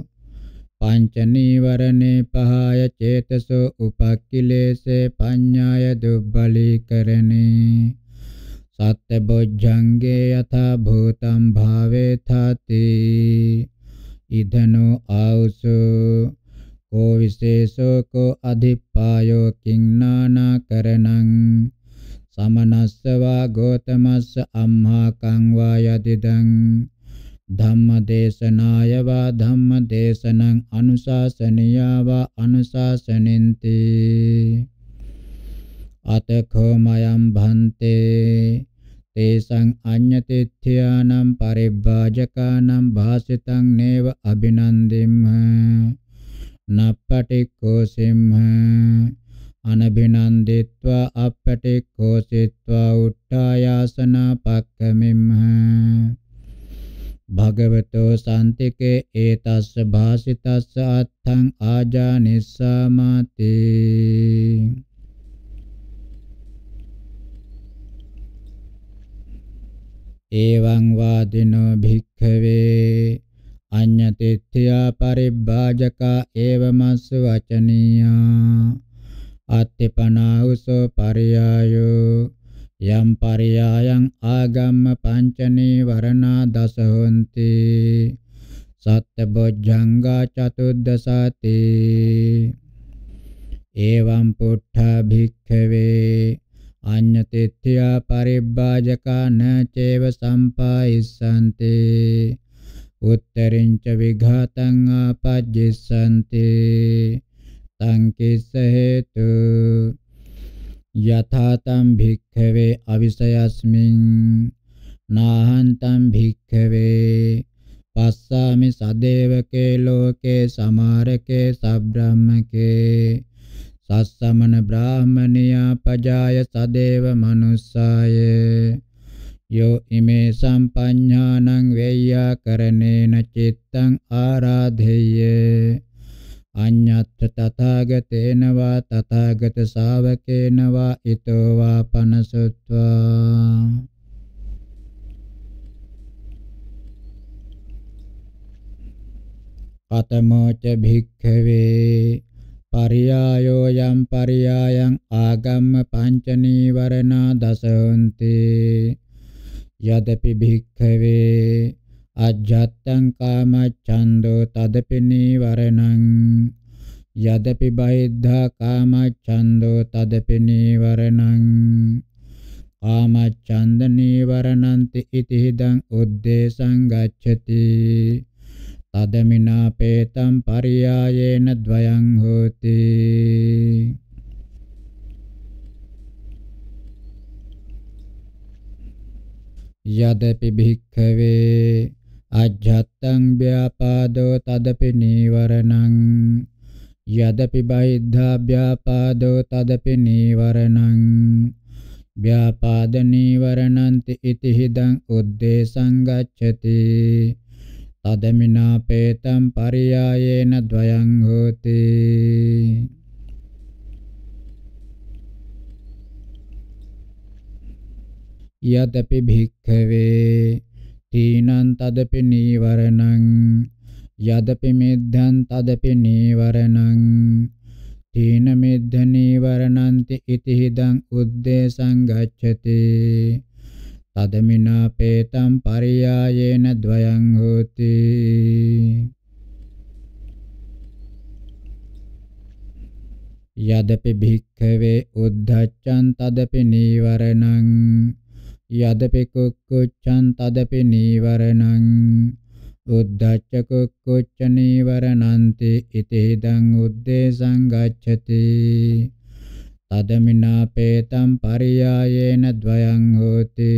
පංච නීවරණේ පහය චේතසෝ උපක්ඛිලේසේ පඤ්ඤාය දුබ්බලීකරණේ සත්‍යබොජ්ජංගේ යථා භූතං භාවේ තති ඉදනෝ ආවුසු කෝ විශේෂෝ කෝ අධිප්පායෝ කිං නානකරණං සමනස්ස වා ගෝතමස්ස අම්හා කං වා යදිදං ධම්මදේශනාය වා ධම්මදේශනං අනුශාසනියා වා අනුශාසනෙන්ති අතඛෝ මයම් භන්තේ තේසං අඤ්ඤතිත්‍යානම් පරිබ්බාජකානම් භාසිතං නේව අභිනන්දිම්හ නප්පටික්ඛෝ සිම්හ අනබිනන්දිත්වා අප්පටික්ඛෝ සිත්වා උට්ඨායාසන පක්ඛමිම්හ භගවතෝ සන්තිකේ ඒතස්ස භාසිතස්ස අත්තං ආජානිස්සාමාතේ එවං වාදිනෝ භික්ඛවේ අඤ්ඤතිත්‍ත්‍යා පරිබ්බාජකා එවමස්ස වචනීයා අත්තිපනාවසෝ පරියායෝ යම් පරියායන් ආගම්ම පංචනේ වරණා දස හොಂತಿ සත්බොජ්ජංගා චතුද්දසති එවං පුට්ඨා භික්ඛවේ අඤ්ඤතිත්‍ත්‍යා පරිබ්බාජකා න චේව සම්පායිස්සන්ති උත්තරින්ච විඝාතං ආපජ්ජිස්සන්ති තං කිස්ස හේතු යථාතම් භික්ඛවේ අවිසයස්මින් නාහන්තම් භික්ඛවේ පස්සාමි සදේවකේ ලෝකේ සමාරකේ සබ්‍රාහ්මකේ සස්සමන බ්‍රාහමනියා පජාය සදේව මනුස්සාය යෝ ඉමේ සම්පඤ්ඤානං වේය්‍යා කරණේන චිත්තං ආරාධෙය්‍ය අඤ්ඤත් තථාගතේන වා තථාගත ශාවකේන වා ඊතෝ වා පනසුත්වා කතමෝච භික්ඛවේ පරියායෝ යම් පරියායන් ආගම්ම පංච නීවරණා දසොන්ති යදපි භික්ඛවේ අජ්ජත්තං කාමච්ඡන්தோ තදපි නීවරණං යදපි බහිද්ධා කාමච්ඡන්தோ තදපි නීවරණං කාමච්ඡන්ද නීවරණන්ති ඉතිදං උද්දේශං ගච්ඡති තදමිනා පේතම් පරියායේන ද්වයං හෝති යදපි භික්ඛවේ අජ්ජත්තං ව්‍යාපාදෝ තදපි නීවරණං යදපි බහිද්ධා ව්‍යාපාදෝ තදපි නීවරණං ව්‍යාපාද නීවරණන්ති ඉති හිදං උද්දේශං ගච්ඡති තදමිනා පේතම් පරියායේන ද්වයං හෝති යතපි භික්ඛවේ තීනං තදපි නීවරණං යදපි මිද්ධං තදපි නීවරණං තීන මිද්ධ නීවරණන්ති ඉතිහිදං උද්දේශං ගච්ඡති තදමිනා පේතම් පරියායේන ද්වයං හෝති යදපි භික්ඛවේ උද්ධච්ඡං තදපි නීවරණං යදපි කුක්කුච්ඡං තදපි නීවරණං උද්ධච්ච කුක්කුච්ච නීවරණන්ති ඉතිදං උද්දේශං ගච්ඡති තදමිනාපේතම් පරියායේන ද්වයං හෝති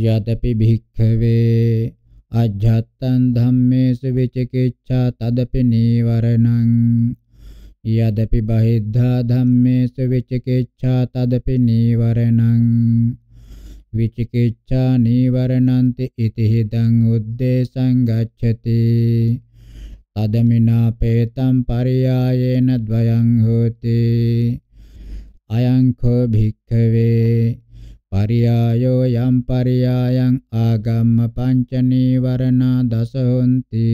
යදපි භික්ඛවේ අජ්ජත්තං ධම්මේසු විචිකිච්ඡා තදපි නීවරණං යදපි බහිද්ධා ධම්මේසු විචිකිච්ඡා තදපි නීවරණං විචිකිච්ඡා නීවරණන්ති ඉති හිතං උද්දේශං ගච්ඡති තදමිනා පේතම් පරියායේන ද්වයං හෝති අයං කෝ භික්ඛවේ පරියායෝ යම් පරියායන් ආගම්ම පංච නීවරණා දස හොಂತಿ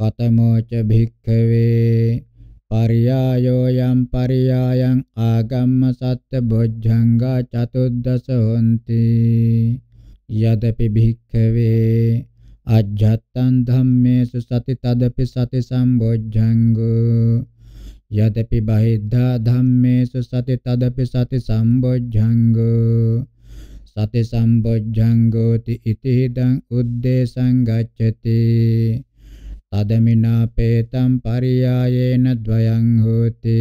කතමෝච භික්ඛවේ පරියායෝ යම් පරියායන් ආගම්ම සත්ත බොජ්ජංගා චතුද්දස හොಂತಿ යදපි භික්ඛවේ අජ්ජත්තං ධම්මේසු සති තදපි සති සම්බොජ්ජංගෝ යදපි බහිද්ධා ධම්මේසු සති තදපි සති සම්බොජ්ජංගෝ සති සම්බොජ්ජංගෝති ඉතිදං උද්දේශං ගච්ඡති තදමිනා පේතම් පරියායේන ද්වයං හෝති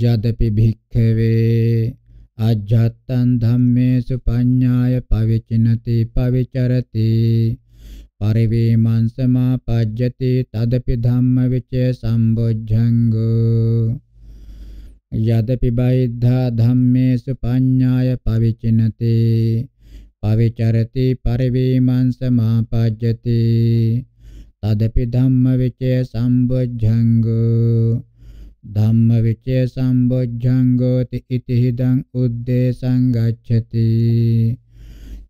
යදපි භික්ඛවේ අජ්ජත්තං ධම්මේසු පඤ්ඤාය පවිචිනති පවිචරති පරිවේමං සමාපජ්ජති තදපි ධම්ම විචේ සම්බොජ්ජංගෝ යදපි බයිද්ධා ධම්මේසු පඤ්ඤාය පවිචිනති පවිචරති පරිවේමං සමාපජ්ජති තදපි ධම්ම විචේ සම්බොජ්ජංගෝ ධම්ම විචේ සම්බොජ්ජංගෝති ඉති හිදං උද්දේශං ගච්ඡති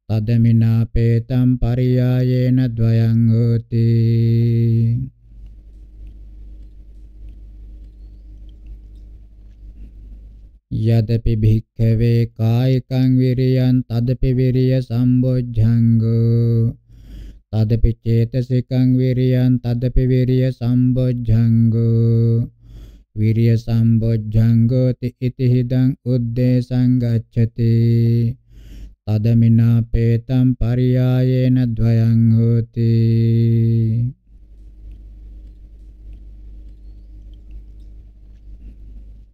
තදමිනාපේතම් පරියායේන ද්වයං හෝති යදපි භික්ඛවේ කායිකං විරියං තදපි විරිය සම්බොජ්ජංගෝ තදපි චේතසිකං විරියං තදපි විරිය සම්බොජ්ජංගෝ විරිය සම්බොජ්ජංගෝ ඉති හිදං උද්දේශං ගච්ඡති තදමිනා පේතම් පරියායේන ද්වයං හෝති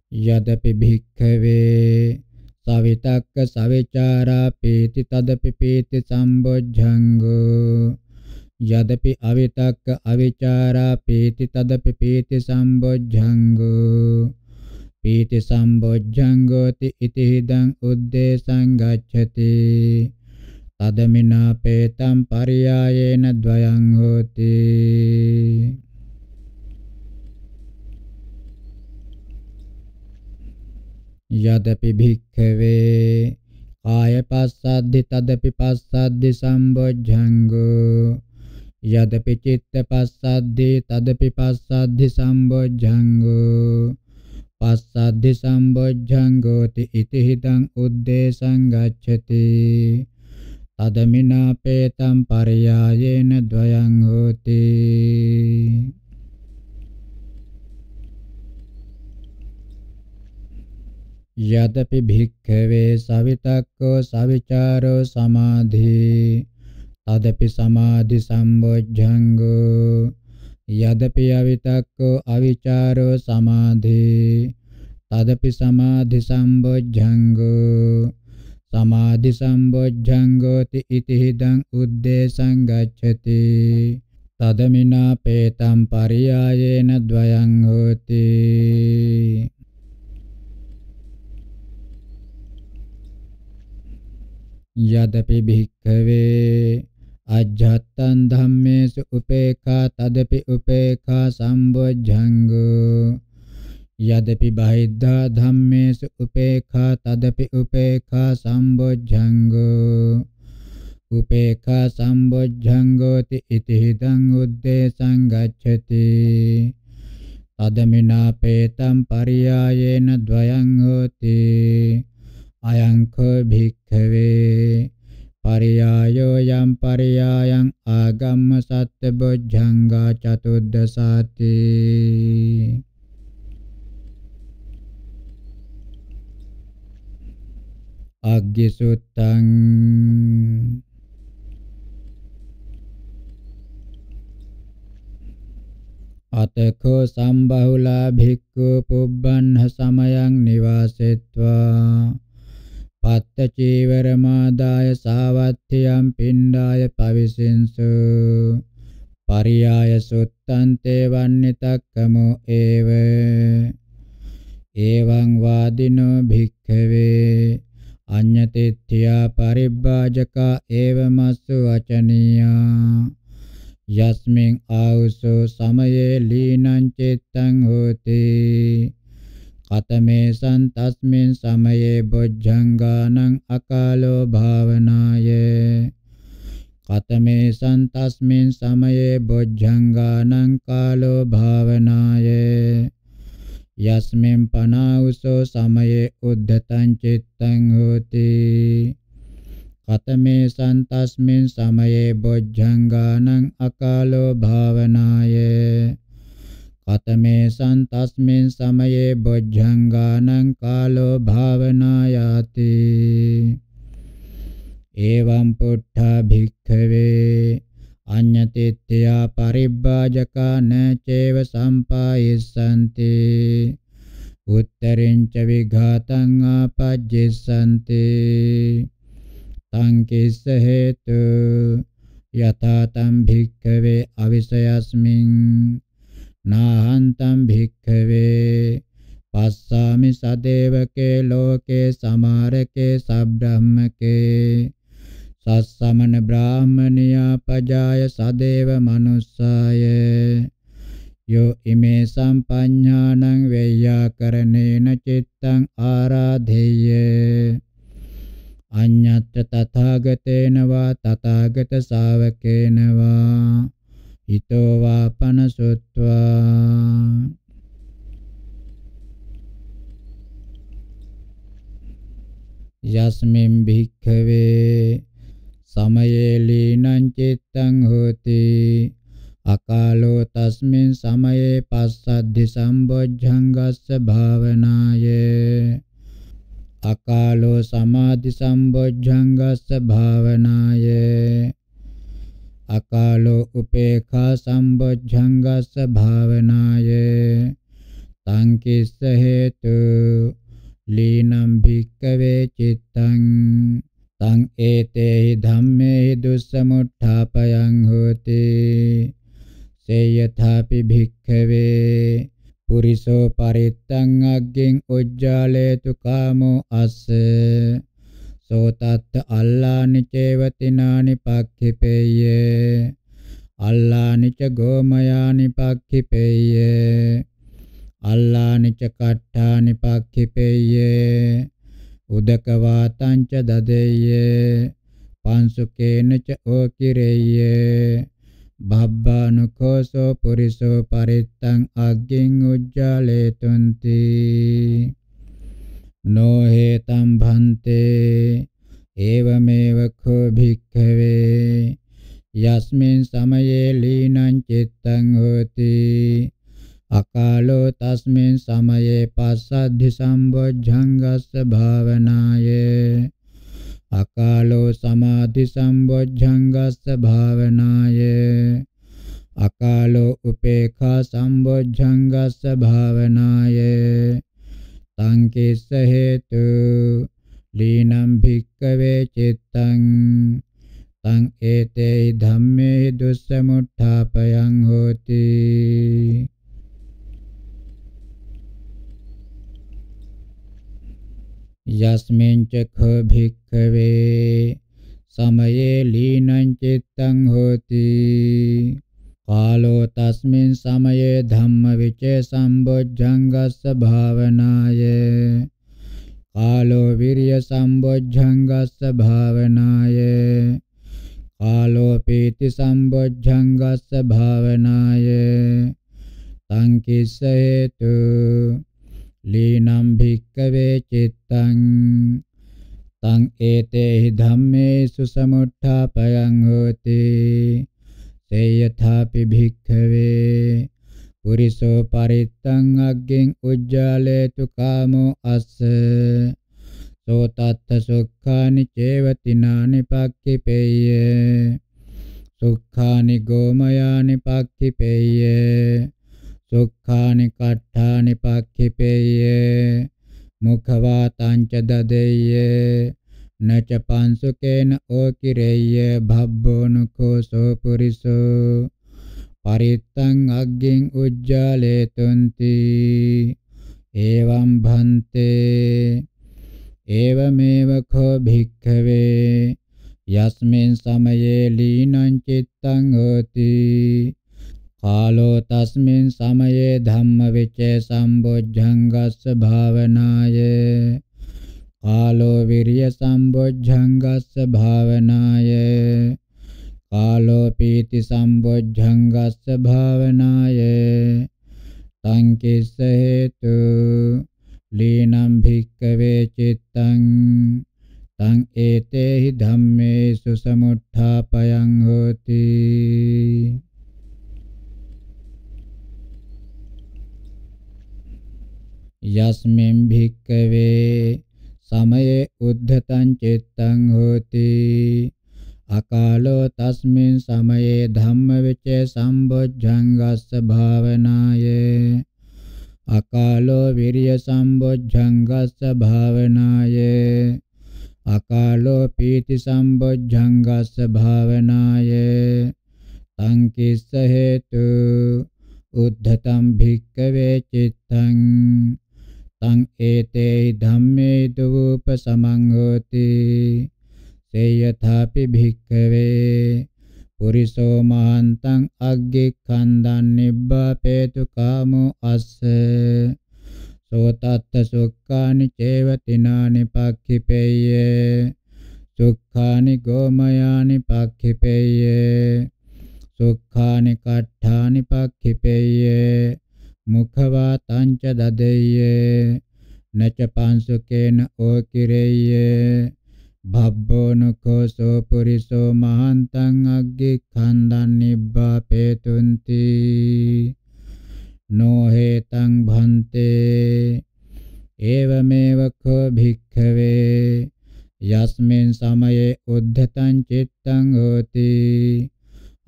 යදපි භික්ඛවේ සවිතක්ක සවිචාරා පීති තදපි පීති සම්බොජ්ජංගෝ යදපි අවිතක්ක අවිචාරා පීති තදපි පීති සම්බොජ්ජංගෝ පීති සම්බොජ්ජංගෝති ඉති හිදං උද්දේශං ගච්ඡති තදමිනා පේතම් පරියායේන ද්වයං හෝති යදපි භික්ඛවේ කාය පස්සද්ධි තදපි පස්සද්ධි සම්බොජ්ජංගෝ යදපි චිත්ත පස්සද්ධි තදපි පස්සද්ධි සම්බොජ්ජංගෝ පස්සද්ධි සම්බොජ්ජංගෝති ඉති හිතං උද්දේශං ගච්ඡති තදමිනාපේතම් පරයායේන ද්වයං හෝති යතපි භික්ඛවේ සවිතක්කෝ සවිචාරෝ සමාධි තදපි සමාධි සම්බොජ්ජංගෝ යදපි අවිතක්කෝ අවිචාරෝ සමාධි තදපි සමාධි සම්බොජ්ජංගෝ සමාධි සම්බොජ්ජංගෝති ඉතිහිදං උද්දේශං ගච්ඡති තදමිනා පේතම් පරියායේන ද්වයං හෝති යදපි භික්ඛවේ අජ්ජත්තං ධම්මේසු උපේඛා තදපි උපේඛා සම්බොජ්ජංගෝ යදපි බහිද්ධා ධම්මේසු උපේඛා තදපි උපේඛා සම්බොජ්ජංගෝ උපේඛා සම්බොජ්ජංගෝති ඉති හිතං උද්දේශං ගච්ඡති තදමිනා පේතම් පරියායේන ද්වයං හෝති අයංකෝ භික්ඛවේ පරියායෝ යම් පරියායන් ආගම්ම සත්‍ය බොජ්ජංගා චතුද්දසාති අග්ගිසුත්තං අතකෝ සම්බහුලා භික්ඛු පුබ්බන්හ සමයං නිවාසෙත්වා පත්ත චීවරමාදාය සාවත්තියම් පිණ්ඩාය පවිසින්සු පරියාය සුත්තන්තේ වන්නිතක්කමෝ ඒව එවං වාදිනෝ භික්ඛවේ අඤ්ඤතිත්‍ත්‍යා පරිබ්බාජකා ඒවමස්සු වචනීයා යස්මින් ආවුසෝ සමයේ ලීනං චිත්තං හෝති කතමේසං තස්මින් සමයේ බොජ්ජංගානං අකාලෝ භාවනාය කතමේසං තස්මින් සමයේ බොජ්ජංගානං කාලෝ භාවනාය යස්මින් පනාවුසෝ සමයේ උද්ධතං චිත්තං හෝති කතමේසං තස්මින් සමයේ බොජ්ජංගානං අකාලෝ භාවනාය කතමේ සන්තස්මින් සමයේ බොජ්ජංගානං කාලෝ භාවනායාති එවං පුට්ඨා භික්ඛවේ අඤ්ඤතිත්‍යා පරිබ්බාජකාන චේව සම්පායස්සන්ති උත්තරින් ච විඝාතං ආපජ්ජස්සන්ති තං කිස්ස හේතු යතා තම් භික්ඛවේ අවිසයස්මින් නාහන්තම් භික්ඛවේ පස්සාමි සදේවකේ ලෝකේ සමාරකේ සබ්‍රහ්මකේ සස්සමන බ්‍රාහමනියා පජාය සදේව මනුස්සාය යෝ ඉමේ සම්පඤ්ඤාණං වේයාකරණේන චිත්තං ආරාධේය අඤ්ඤත්‍ර තථාගතේන වා තථාගත ශාවකේන වා හිතෝ වාපනසොත්වා යස්මින් භික්ඛවේ සමයේ ලීනං චිත්තං හෝති අකාලෝ තස්මින් සමයේ පස්සද්ධි සම්බොජ්ජංගස්ස භාවනාය අකාලෝ සමාධි සම්බොජ්ජංගස්ස භාවනාය අකාලෝ උපේඛා සම්බොජ්ජංගස්ස භාවනාය තං කිස්ස හේතු ලීනම් භික්කවේ චිත්තං තං ඒතේහි ධම්මේහි දුස්සමුට්ඨාපයං හෝති සේයථාපි භික්ඛවේ පුරිසෝ පරිත්තං අග්ගෙන් උජ්ජාලේතු කාමෝ අස්ස සෝතත් අල්ලානි චේවතිනානි පක්ඛිපේය අල්ලානි ච ගෝමයානි පක්ඛිපේය අල්ලානි ච කට්ඨානි පක්ඛිපේය උදක වාතං ච දදේය පංසුකේන ච ඕකිරේය භබ්බානුකෝසෝ පුරිසෝ පරිත්තං අග්ගින් උජ්ජාලේතුන්ති නොහෙතම් භන්තේ එවමෙව කෝ භික්ඛවේ යස්මින් සමයේ ලීනං චිත්තං හෝති අකාලෝ තස්මින් සමයේ පස්සද්ධි සම්බොජ්ජංගස්ස භාවනාය අකාලෝ සමාධි සම්බොජ්ජංගස්ස භාවනාය අකාලෝ උපේඛා සම්බොජ්ජංගස්ස භාවනාය සංකේස හේතු ලීනම් භික්කවේ චිත්තං තං ඒතේ ධම්මේ දුස්සමුත්ථාපයං හෝති යස්මින් චක්ඛ භික්ඛවේ සමයේ ලීනං චිත්තං හෝති කාලෝ තස්මින් සමයේ ධම්ම විචේ සම්බොජ්ජංගස්ස භාවනාය කාලෝ විරිය සම්බොජ්ජංගස්ස භාවනාය කාලෝ පීති සම්බොජ්ජංගස්ස භාවනාය තං කිස්ස හේතු ලීනම් භික්කවේ චිත්තං තං ඒතේහි ධම්මේසු සමුත්ථාපයං හෝති සේයථාපි භික්ඛවේ පුරිසෝ පරිත්තං අග්ගෙන් උජ්ජාලේතු කාමෝ අස්ස සෝ තත්ත සුක්ඛානි චේවතිනානි පක්ඛිපේය සුක්ඛානි ගෝමයානි පක්ඛිපේය සුක්ඛානි කට්ඨානි පක්ඛිපේය මුඛවා තංච දදෙය්‍ය නච පංසුකේන ඕකිරේය භබ්බෝනුකෝ සෝපුරිසෝ පරිත්තං අග්ගෙන් උජ්ජාලේතුන්ති එවං භන්තේ එවමෙව කෝ භික්ඛවේ යස්මින් සමයේ ලීනං චිත්තං හෝති කාලෝ තස්මින් සමයේ ධම්ම විචේ සම්බොජ්ජංගස්ස භාවනායේ කාලෝ විරිය සම්බොජ්ජංගස්ස භාවනාය කාලෝ පීති සම්බොජ්ජංගස්ස භාවනාය සංකිස්ස හේතු ලීනම් භික්කවේ චිත්තං තං ඒතේහි ධම්මේසු සමුත්ථාපයං හෝති යස්මෙන් භික්කවේ සමයේ උද්ධතං චිත්තං හෝති අකාලෝ තස්මින් සමයේ ධම්ම විචේ සම්බොජ්ජංගස්ස භාවනායේ අකාලෝ විරිය සම්බොජ්ජංගස්ස භාවනායේ අකාලෝ පීති සම්බොජ්ජංගස්ස භාවනායේ තං කිස්ස හේතු උද්ධතම් භික්කවේ චිත්තං තං ඒතේ ධම්මේ දූප සමං හෝති සේයථාපි භික්ඛවේ පුරිසෝ මහන්තං අග්ගික්ඛන්දං නිබ්බාපේතු කාමෝ අස්ස සෝතත්ත සුක්ඛානි චේව තිනානි පක්ඛිපේය සුක්ඛානි ගෝමයානි පක්ඛිපේය සුක්ඛානි කට්ඨානි පක්ඛිපේය මුඛවා තංච දදෙය්‍ය නච පාංශකේන ඕකිරෙය්‍ය භබ්බෝනකෝසෝ පුරිසෝ මහන්තං අග්ගි කන්දන් නිබ්බාපේතුන්ති නොහෙතං භන්තේ එවමෙව කෝ භික්ඛවේ යස්මින් සමයේ උද්ධතං චිත්තං හෝති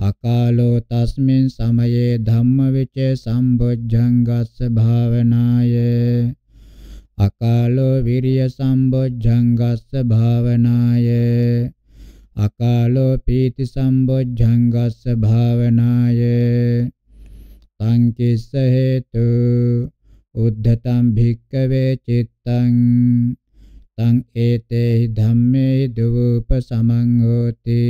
අකාලෝ තස්මින් සමයේ ධම්මවිචේ සම්බොජ්ජංගස්ස භාවනාය අකාලෝ විරිය සම්බොජ්ජංගස්ස භාවනාය අකාලෝ පීති සම්බොජ්ජංගස්ස භාවනාය සංකිස්ස හේතු උද්ධතම් භික්කවේ චිත්තං තං ඒතේ ධම්මේ දුප්ප සමං හෝති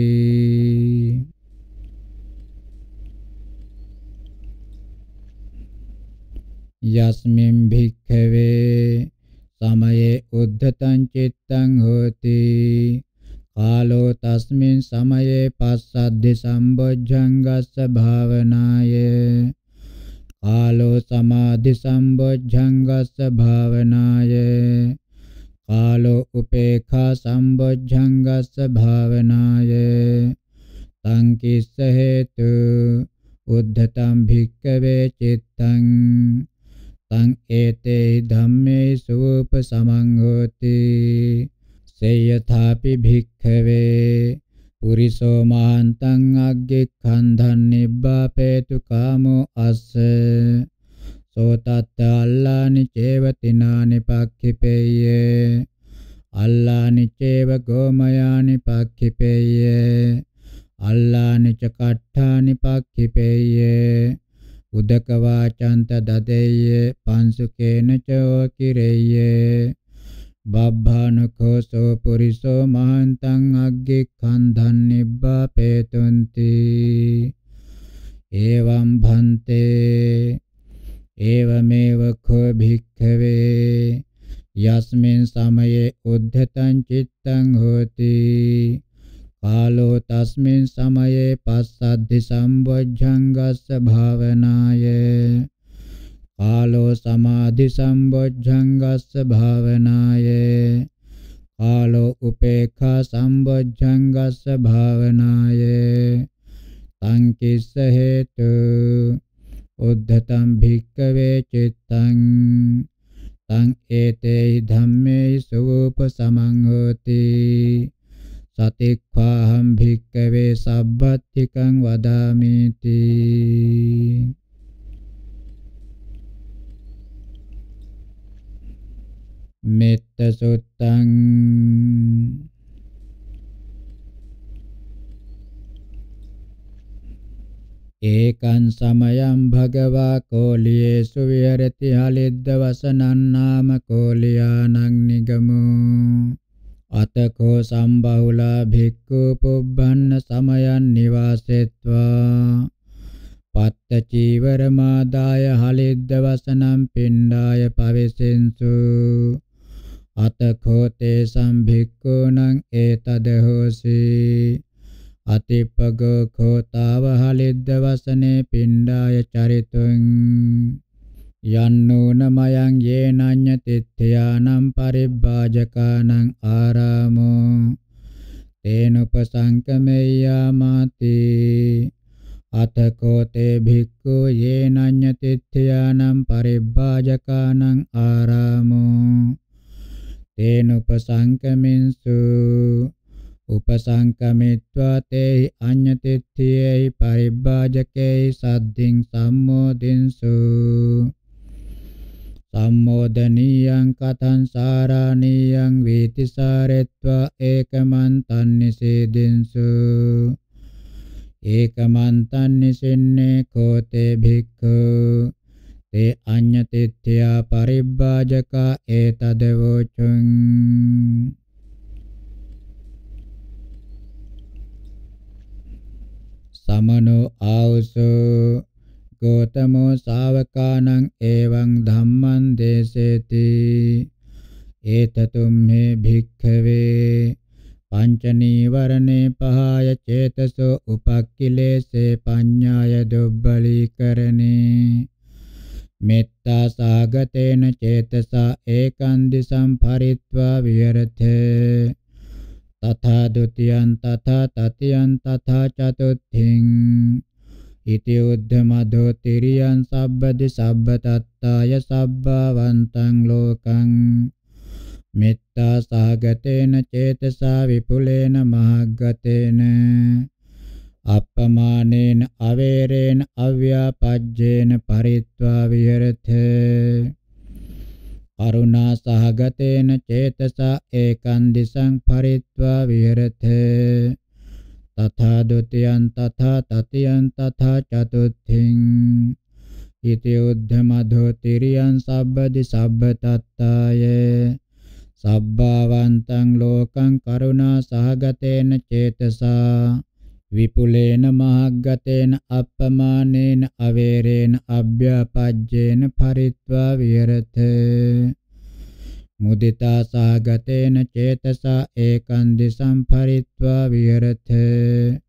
යස්මින් භික්ඛවේ සමයේ උද්ධතං චිත්තං හෝති කාලෝ තස්මින් සමයේ පස්සද්දි සම්බොජ්ජංගස්ස භාවනාය කාලෝ සමාධි සම්බොජ්ජංගස්ස භාවනාය කාලෝ උපේඛා සම්බොජ්ජංගස්ස භාවනාය තං කිස්ස හේතු උද්ධතං භික්ඛවේ චිත්තං තං ඒතේ ධම්මේසු උපසමං හෝති සේයථාපි භික්ඛවේ පුරිසෝ මහන්තං අග්ගික්ඛන්ධං නිබ්බාපේතු කාමෝ අස්ස සෝතත් අල්ලානි චේව තිනානි පක්ඛිපේය අල්ලානි චේව ගෝමයානි පක්ඛිපේය අල්ලානි ච කට්ඨානි පක්ඛිපේය උදක වාචන්ත දදේය පංසුකේන චෝ කිරේය බබ්බානකෝසෝ පුරිසෝ මහන්තං අග්ගික්ඛන්ධන් නිබ්බාපේතුන්ති එවං භන්තේ එවමෙව කෝ භික්ඛවේ යස්මින් සමයේ උද්ධතං චිත්තං හෝති කාලෝ තස්මින් සමයේ පස්සද්ධි සම්බොජ්ජංගස්ස භාවනාය කාලෝ සමාධි සම්බොජ්ජංගස්ස භාවනාය කාලෝ උපේක්ඛා සම්බොජ්ජංගස්ස භාවනාය තං කිස්ස හේතු උද්ධතම් භික්කවේ චිත්තං තං ඒතේ ධම්මේ සෝප සමං හෝති සතික්ඛාහම් භික්කවේ සබ්බත්තිකං වදාමිති මෙත්ත සුත්තං ඒකං සමයං භගවා කෝලියේසු විහෙරති අලිද්ද වසනන් නාම කෝලියානං නිගමෝ අතකෝ සම්බහුලා භික්ඛු පුබ්බන්න සමයන් නිවාසෙත්වා පත්ත චීවරමාදාය හලෙද්ද වසනම් පිණ්ඩාය පවිසෙන්සු අතකෝ තේ සම්භික්ඛුණං ඒතද හෝසි අතිපගෝ කෝතාව හලෙද්ද වසනේ පිණ්ඩාය චරිතුං යන්නෝන මයං යේනඤ්ඤ තිත්ථයානම් පරිබ්බාජකානං ආරාමෝ තේනුපසංකමෙය්‍යාමාති අතකෝ තේ භික්ඛු යේනඤ්ඤ තිත්ථයානම් පරිබ්බාජකානං ආරාමෝ තේනුපසංකමින්සු උපසංකමිත්වා තේ අඤ්ඤතිත්ථයේ පරිබ්බාජකේ සද්ධින් සම්මෝදින්සු සම්මෝදනියං කතං සාරාණීයං වේති සාරෙත්වා ඒකමන්තං නිසේදෙන්සු ඒකමන්තං නිසෙන්නේ කෝතේ භික්ඛු තේ අඤ්ඤතිත්‍ත්‍යා පරිබ්බාජකා ඒතදවෝචං සමනෝ ආවසෝ ගෝතමෝ ශාවකානං එවං ධම්මං දේසේති ඒතතුම් හේ භික්ඛවේ පංච නීවරණේ පහය චේතසෝ උපක්ඛිලේසේ පඤ්ඤාය දුබ්බලීකරණේ මෙත්තා සාගතේන චේතසා ඒකං දිසම් පරිත්වා විහෙරතේ තථා ဒ ුතියං තථා තතියං තථා චතුත්ථිං ඉති උද්ධමදෝ තිරියං සබ්බදි සබ්බතත්තාය සබ්බවන්තං ලෝකං මෙත්තා සාගතේන චේතසා විපුලේන මහග්ගතේන අප්පමානේන අවේරේන අව්‍යාපජ්ජේන පරිත්වා විහෙරතේ කරුණා සහගතේන චේතසා ඒකන් දිසං පරිත්වා විහෙරතේ तथा द्वितीयं तथा तृतीयं तथा चतुर्थीं इति उद्धमधोतिरियं सब्बदि सब्बतत्ताय සබ්බාවන්තං ලෝකං කරුණා සහගතේන චේතසා විපුලේන මහග්ගතේන අප්පමානේන අවේරේන අභ්‍යපජ්ජේන පරිත්වා විහෙරතේ මුදිතා සාගතේන චේතසා ඒකං දිසං පරිත්වා විහෙරතේ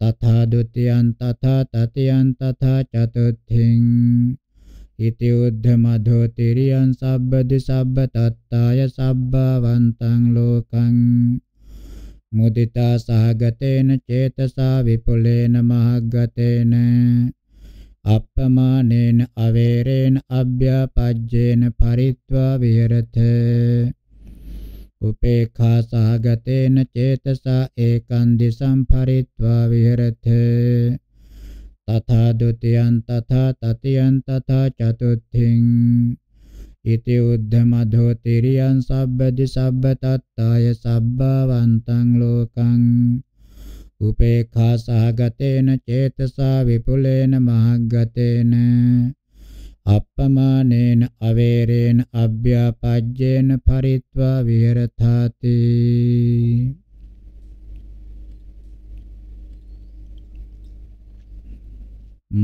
තථා ဒ ුතියං තථා තතියං තථා චතුත්ථිං ඉති උද්ධමධෝ තිරියං සබ්බදි සබ්බ තත්තාය සබ්බවන්තං ලෝකං මුදිතා සහගතේන චේතසා විපුලේන මහග්ගතේන අප්පමානේන අවේරේන අභ්‍යාපජ්ජේන පරිත්වා විහෙරත උපේඛා සහගතේන චේතසා ඒකං දිසං පරිත්වා විහෙරත තථා ဒ ුතියං තථා තතියං තථා චතුත්ථින් ඉති උද්ධමධෝ තිරියං සබ්බදි සබ්බ තත්තාය සබ්බවන්තං ලෝකං උපේඛා සහගතේන චේතසා විපුලේන මහග්ගතේන අප්පමානේන අවේරේන අභ්‍යාපජ්ජේන පරිත්වා විහෙරතාති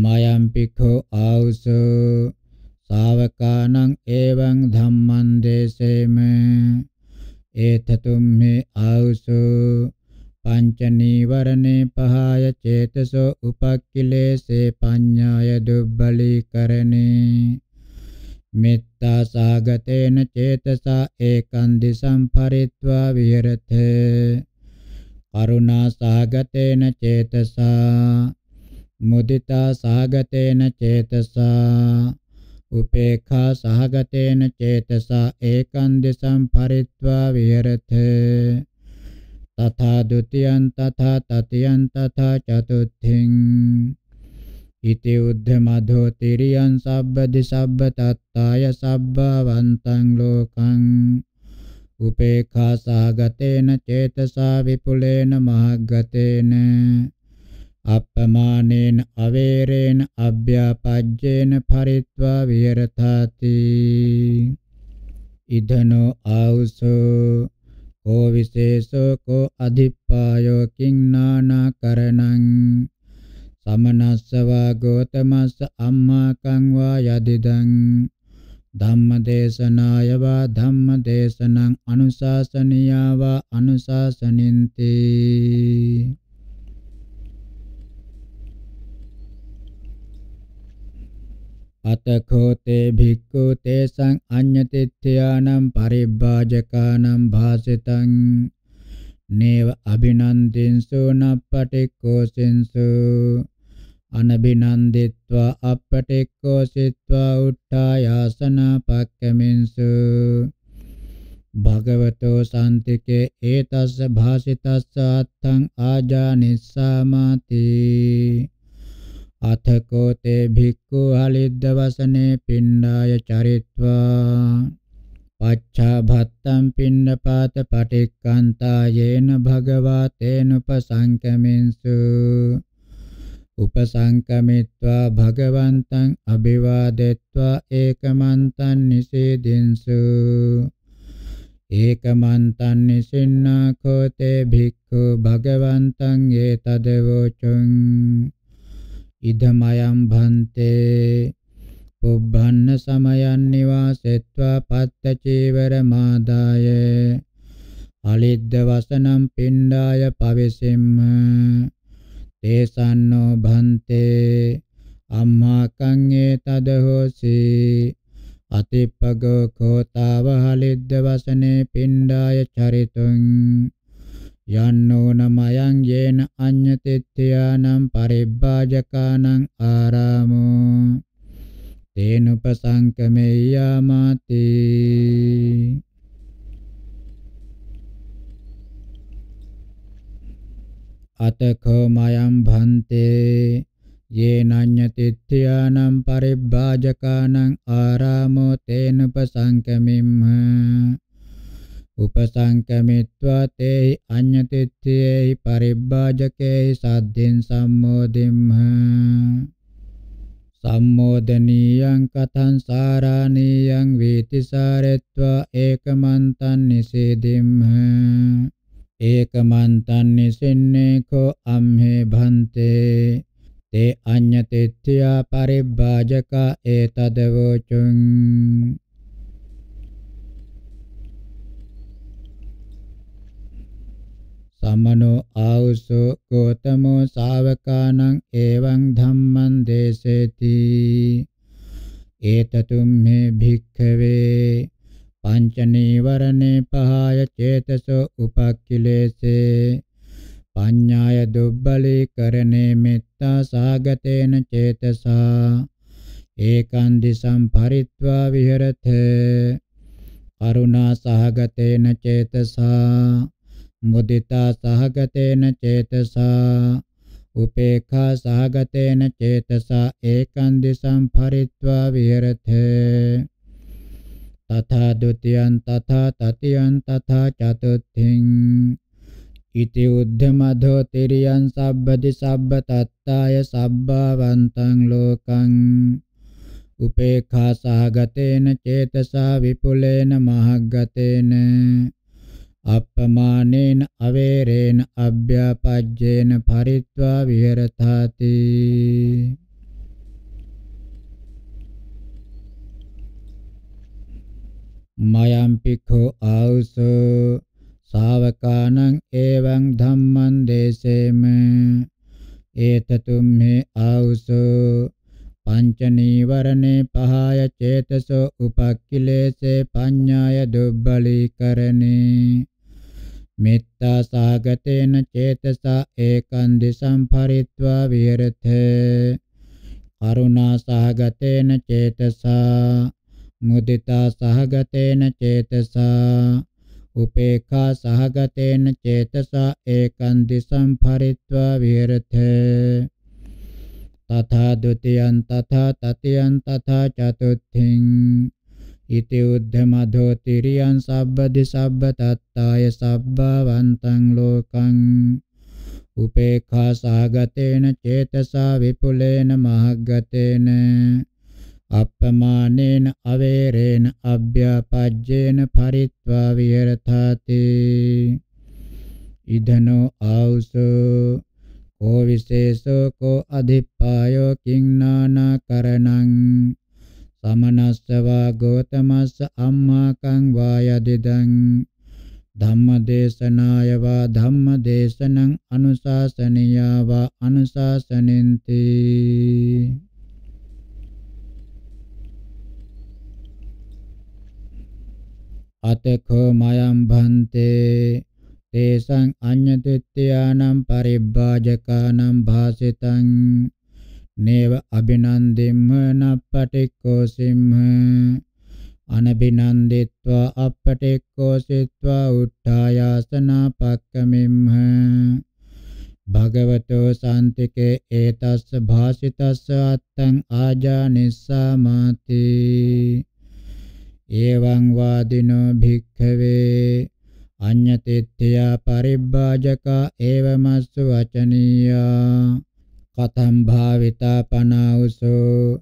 මයම් පිඛෝ ආවුස ශාවකානං එවං ධම්මං දේසේම ඒතතුම් මේ ආවුසෝ පංච නීවරණේ පහය චේතසෝ උපක්ඛිලේසේ පඤ්ඤාය දුබ්බලීකරණේ මෙත්තා සාගතේන චේතසා ඒකං දිසං පරිත්වා විහෙරතේ කරුණා සාගතේන චේතසා මුදිතා සාගතේන චේතසා උපේක්ඛා සාගතේන චේතසා ඒකං දිසං පරිත්වා විහෙරතේ तथा द्वितीयं तथा तृतीयं तथा चतुर्थीम् इति उद्धमधो तिरियं सब्बधि सब्बतत्ताय सब्बवन्तं लोकम् उपेक्षा सहगतेन चेतसा विपुलेन महागतेन අපමානේන අවේරේන අභ්‍යාපජ්ජේන පරිත්වා විහෙරතාති ඉදනෝ ආවුසෝ කෝ විශේෂෝ කෝ අධිප්පායෝ කිං නානකරණං සමනස්සවා ගෝතමස්ස අම්මාකං වා යදිදං ධම්මදේශනාය වා ධම්මදේශනං අනුශාසනියා වා අනුශාසනින්ති අතඛෝ තේ භික්ඛු තේසං අඤ්ඤතිත්‍යානම් පරිබ්බාජකානම් භාසිතං නේව අභිනන්දින්සු නප්පටික්ඛෝ සින්සු අනබිනන්දිත්වා අප්පටික්ඛෝ සිත්වා උට්ඨායාසන පක්කමින්සු භගවතෝ සාන්තිකේ ඒතස්ස භාසිතස්ස අත්තං ආජානිස්සාමාති අතකෝ තේ භික්ඛු අලිද්ද වසනේ පින්ඩාය චරිත්වා පච්චා භත්තම් පින්නපාත පටික්කන්තා යේන භගවා තේන උපසංකමින්සු උපසංකමිත්වා භගවන්තං අභිවාදෙත්වා ඒකමන්තං නිසීදින්සු ඒකමන්තං නිසින්නා කෝතේ භික්ඛු භගවන්තං ඒතදවෝචං ඉදමයම් භන්තේ පුබ්බන්න සමයන් නිවාසෙත්වා පත්ත චීවර මාදාය අලිද්ද වසනම් පිණ්ඩාය පවෙසෙම්ම තේසන්නෝ භන්තේ අම්මා කංගේ තද හෝසි අතිප්පගෝ කෝතාව හලිද්ද වසනේ පිණ්ඩාය චරිතුං යන්නෝ නමයන් යේන අඤ්ඤතිත්‍යානම් පරිබ්බාජකානම් ආරාමෝ තේනුපසංකමෙය්‍යාමාති අතකෝ මයම් භන්තේ යේනඤ්ඤතිත්‍යානම් පරිබ්බාජකානම් ආරාමෝ තේනුපසංකමිම්ම උපසංකමිත්වා තේහි අඤ්ඤතිත්තේහි පරිබ්බාජකේහි සද්ධින් සම්මෝදෙම්හ සම්මෝදනීයං කතං සාරාණීයං වීතිසාරෙත්වා ඒකමන්තං නිසේදෙම්හ ඒකමන්තං නිසින්නේ කෝ අම්හේ භන්තේ තේ අඤ්ඤතිත්‍ත්‍යා පරිබ්බාජකා ඒතදවෝචුං සමනෝ ආවුසෝ ගෝතමෝ ශාවකානං එවං ධම්මං දේසේති ඒතතුම් මේ භික්ඛවේ පංච නීවරණේ පහය චේතසෝ උපක්ඛිලේසේ පඤ්ඤාය දුබ්බලී කරණේ මෙත්තා සාගතේන චේතසා ඒකං දිසම් පරිත්වා විහෙරතේ කරුණා සහගතේන චේතසා මුදිතා සහගතේන චේතසා උපේඛා සහගතේන චේතසා ඒකං දිසං පරිත්වා විහෙරතේ තථා ဒ ුතියං තථා තතියං තථා චතුත්ථින් ඉති උද්ධමධෝ තිරියං සබ්බදි සබ්බ තත්තාය සබ්බවන්තං ලෝකං උපේඛා සහගතේන චේතසා විපුලේන මහග්ගතේන අප්පමානේන අවේරේන අභ්‍යාපජ්ජේන පරිත්වා විහෙරතාති මයම් පිඛෝ ආවුසෝ ශාවකානං එවං ධම්මං දේසේම ඒතතුම් මේ ආවුසෝ පංච නීවරණේ පහය චේතසෝ උපක්ඛිලේසේ පඤ්ඤාය දුබ්බලීකරණේ මිත්තා සාගතේන චේතසා ඒකං දිසං පරිත්වා විහෙරතේ කරුණා සහගතේන චේතසා මුදිතා සහගතේන චේතසා උපේඛා සහගතේන චේතසා ඒකං දිසං පරිත්වා විහෙරතේ තථා ဒ ුතියං තථා තතියං තථා චතුත්ථිං ඉති උද්ධමධෝ තිරියං සබ්බ දිසබ්බ තත්තාය සබ්බවන්තං ලෝකං උපේක්ඛා සහගතේන චේතසා විපුලේන මහග්ගතේන අප්පමානේන අවේරේන අභ්‍යාපජ්ජේන පරිත්වා විහෙරතාති ඉදනෝ ආවුසෝ කෝ විශේෂෝ කෝ අධිප්පායෝ කිං නානා කරණං සමනස්සවා ගෝතමස්ස අම්මාකං වායදිදං ධම්මදේශනාය වා ධම්මදේශනං අනුශාසනීයා වා අනුශාසනෙන්ති අතකෝ මයම් භන්තේ තේසං අඤ්ඤ දිට්ඨියානම් පරිබ්බාජකානම් භාසිතං නේව අභිනන්දෙම්ම නප්පටික්කෝ සිම්හ අනබිනන්දිත්වා අපටික්කෝ සිත්වා උට්ඨායාසනා පක්කමිම්හ භගවතෝ සාන්තිකේ ඒතස්ස භාසිතස්ස අත්තං ආජානිස්සාමාති එවං වාදිනෝ භික්ඛවේ අඤ්ඤතිත්ත්‍යා පරිබ්බාජකා එවමස්ස වචනීයා කතම් භාවිතා පනාවසෝ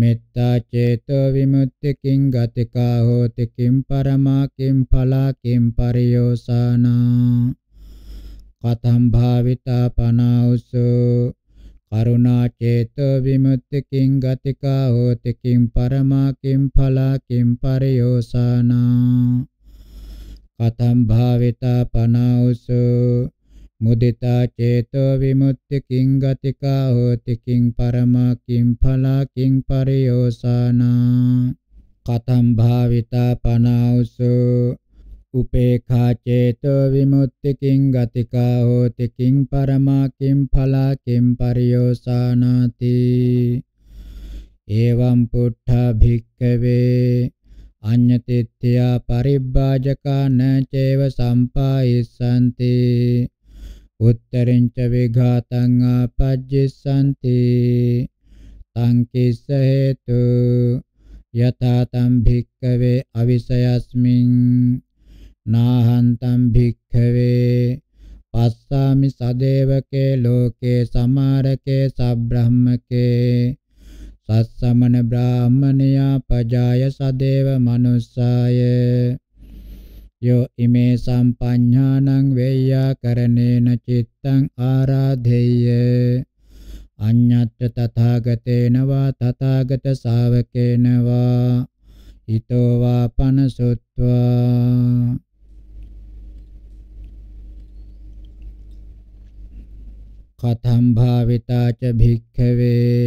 මෙත්තා චේතෝ විමුක්ති කිං ගතිකා හෝති කිං පරමා කිං ඵලා කිං පරියෝසානා කතම් භාවිතා පනාවසෝ කරුණා චේතෝ විමුක්ති කිං ගතිකා හෝති කිං පරමා කිං ඵලා කිං පරියෝසානා කතම් භාවිතා පනාවසෝ මුදිතා චේතෝ විමුක්ති කිං ගතිකා හෝති කිං පරමා කිං ඵලා කිං පරියෝසනා කතම් භාවිතා පනෞසෝ උපේඛා චේතෝ විමුක්ති කිං ගතිකා හෝති කිං පරමා කිං ඵලා කිං පරියෝසනාති එවං පුට්ඨා භික්ඛවේ අඤ්ඤතිත්‍යා පරිබ්බාජකා නචේව සම්පායිස්සන්ති උත්තරින්ච විඝාතං ආපජ්ජසanti තං කිස්ස හේතු යතා තම් භික්ඛවේ අවිසයස්මින් නාහං තම් භික්ඛවේ පස්සාමි සදේවකේ ලෝකේ සමාරකේ සබ්‍රහ්මකේ සස්සමන බ්‍රාහ්මණයා පජාය සදේව මනුස්සාය යෝ ඉමේ සම්පඤ්ඤානං වේයාකරණේන චිත්තං ආරාධේය අඤ්ඤත්‍ය තථාගතේන වා තථාගත ශාවකේන වා හිතෝ වා පනසොත්වා කතම් භාවිතා ච භික්ඛවේ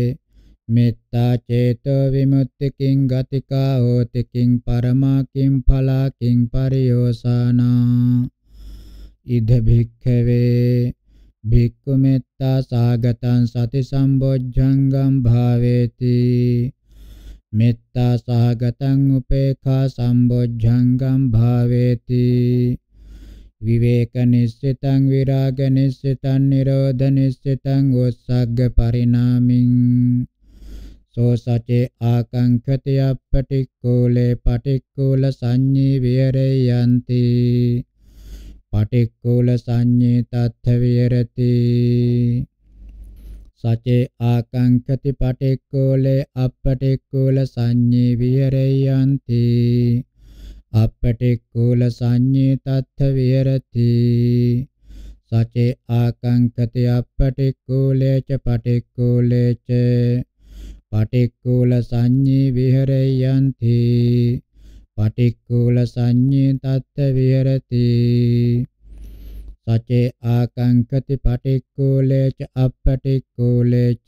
මෙත්තා චේතෝ විමුක්ති කිං ගතිකා හෝති කිං පරමා කිං ඵලා කිං පරියෝසානා ඉද භික්ඛවේ භික්ඛු මෙත්තා සාගතං සති සම්බොජ්ජංගම් භාවේති මෙත්තා සාගතං උපේඛා සම්බොජ්ජංගම් භාවේති විවේක නිස්සිතං විරාග නිස්සිතං නිරෝධ නිස්සිතං උස්සග්ග පරිණාමින් සෝ සචේ ආකංඛති අපටික්කූලේ පටික්කූල සංඤී විහෙරේ යන්ති පටික්කූල සංඤී තත්ථ විහෙරති සචේ ආකංඛති පටික්කූලේ අපටික්කූල සංඤී විහෙරේ යන්ති අපටික්කූල සංඤී තත්ථ විහෙරති සචේ ආකංකති අපටික්කුලේච පටික්කුලේච පටික්කුල සංඤේ විහෙරයන්ති පටික්කුල සංඤේ තත්ත විහෙරති සචේ ආකංකති පටික්කුලේච අපටික්කුලේච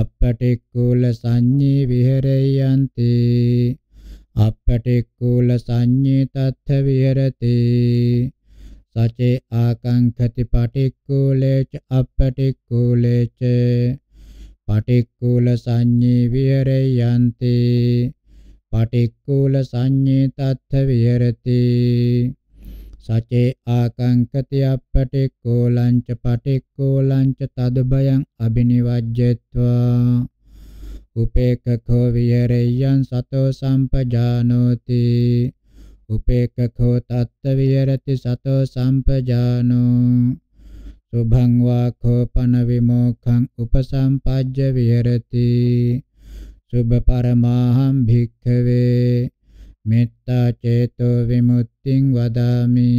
අපටික්කුල සංඤේ විහෙරයන්ති අපටික්කුල සංඤේ තත්ත විහෙරති සචේ ආකංකති පටික්කුලේච අපටික්කුලේච පටික්කුල සංඤේ විහෙරයන්ති පටික්කුල සංඤේ තත්ථ විහෙරති සචේ ආකංකති අපටික්කුලං ච පටික්කුලං ච තදබයං අබිනිවජ්ජත්වා උපේකඛෝ විහෙරයන් සතෝ සම්පජානෝති උපේකඛෝ තත්ථ විහෙරති සතෝ සම්පජානෝ සුභං වාඛෝපන විමෝඛං උපසම්පජ්ජ විහෙරති සුභ පරමාහං භික්ඛවේ මෙත්තා චේතෝ විමුක්තිං වදාමි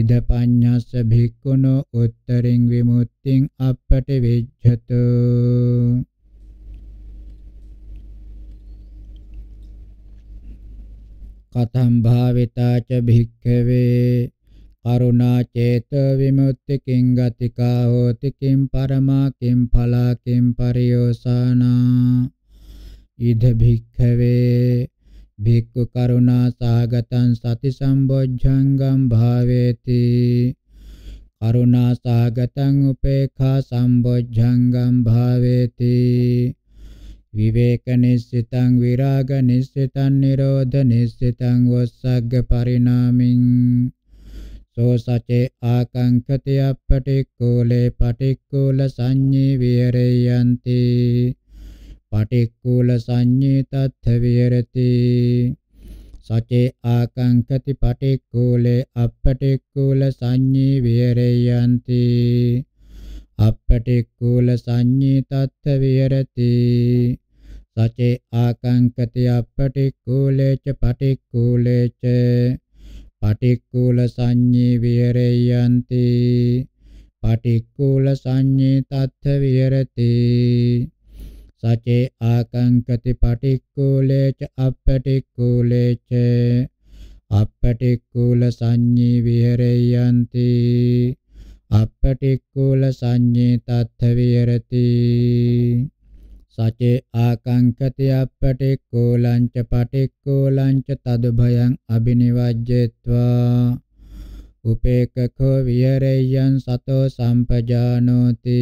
ඉද පඤ්ඤස්ස භික්ඛුනෝ උත්තරින් විමුක්තිං අපටි වෙජ්ජතු කතම් භාවිතා ච භික්ඛවේ කරුණා චේත විමුක්ති කිං ගතිකා හෝති කිං පරමා කිං ඵලා කිං පරියෝසානා ඉද භික්ඛවේ භික්ඛු කරුණා සාගතං සති සම්බොජ්ජංගම් භාවේති කරුණා සාගතං උපේඛා සම්බොජ්ජංගම් භාවේති විවේක නිස්සිතං විරාග නිස්සිතං නිරෝධ නිස්සිතං වස්සග්ග පරිණාමින් සෝ සචේ ආකංකති අපටික්කුලේ පටික්කුල සංඤී විහෙරයන්ති පටික්කුල සංඤී තත්ථ විහෙරති සචේ ආකංකති පටික්කුලේ අපටික්කුල සංඤී විහෙරයන්ති අපටික්කුල සංඤී තත්ථ විහෙරති සචේ ආකංකති අපටික්කුලේච පටික්කුලේච පටික්කුල සංඤේ විහෙරෙයන්ති පටික්කුල සංඤේ තත්ථ විහෙරති සචේ ආකංකති පටික්කුලේච අපටික්කුලේච අපටික්කුල සංඤේ විහෙරෙයන්ති අපටික්කුල සංඤේ තත්ථ විහෙරති සචේ ආකංකති අපටික්කූලං ච පටික්කූලං ච තදුභයං අබිනිවජ්ජේत्वा උපේකඛෝ විහෙරෙය්‍යං සතෝ සම්පජානෝති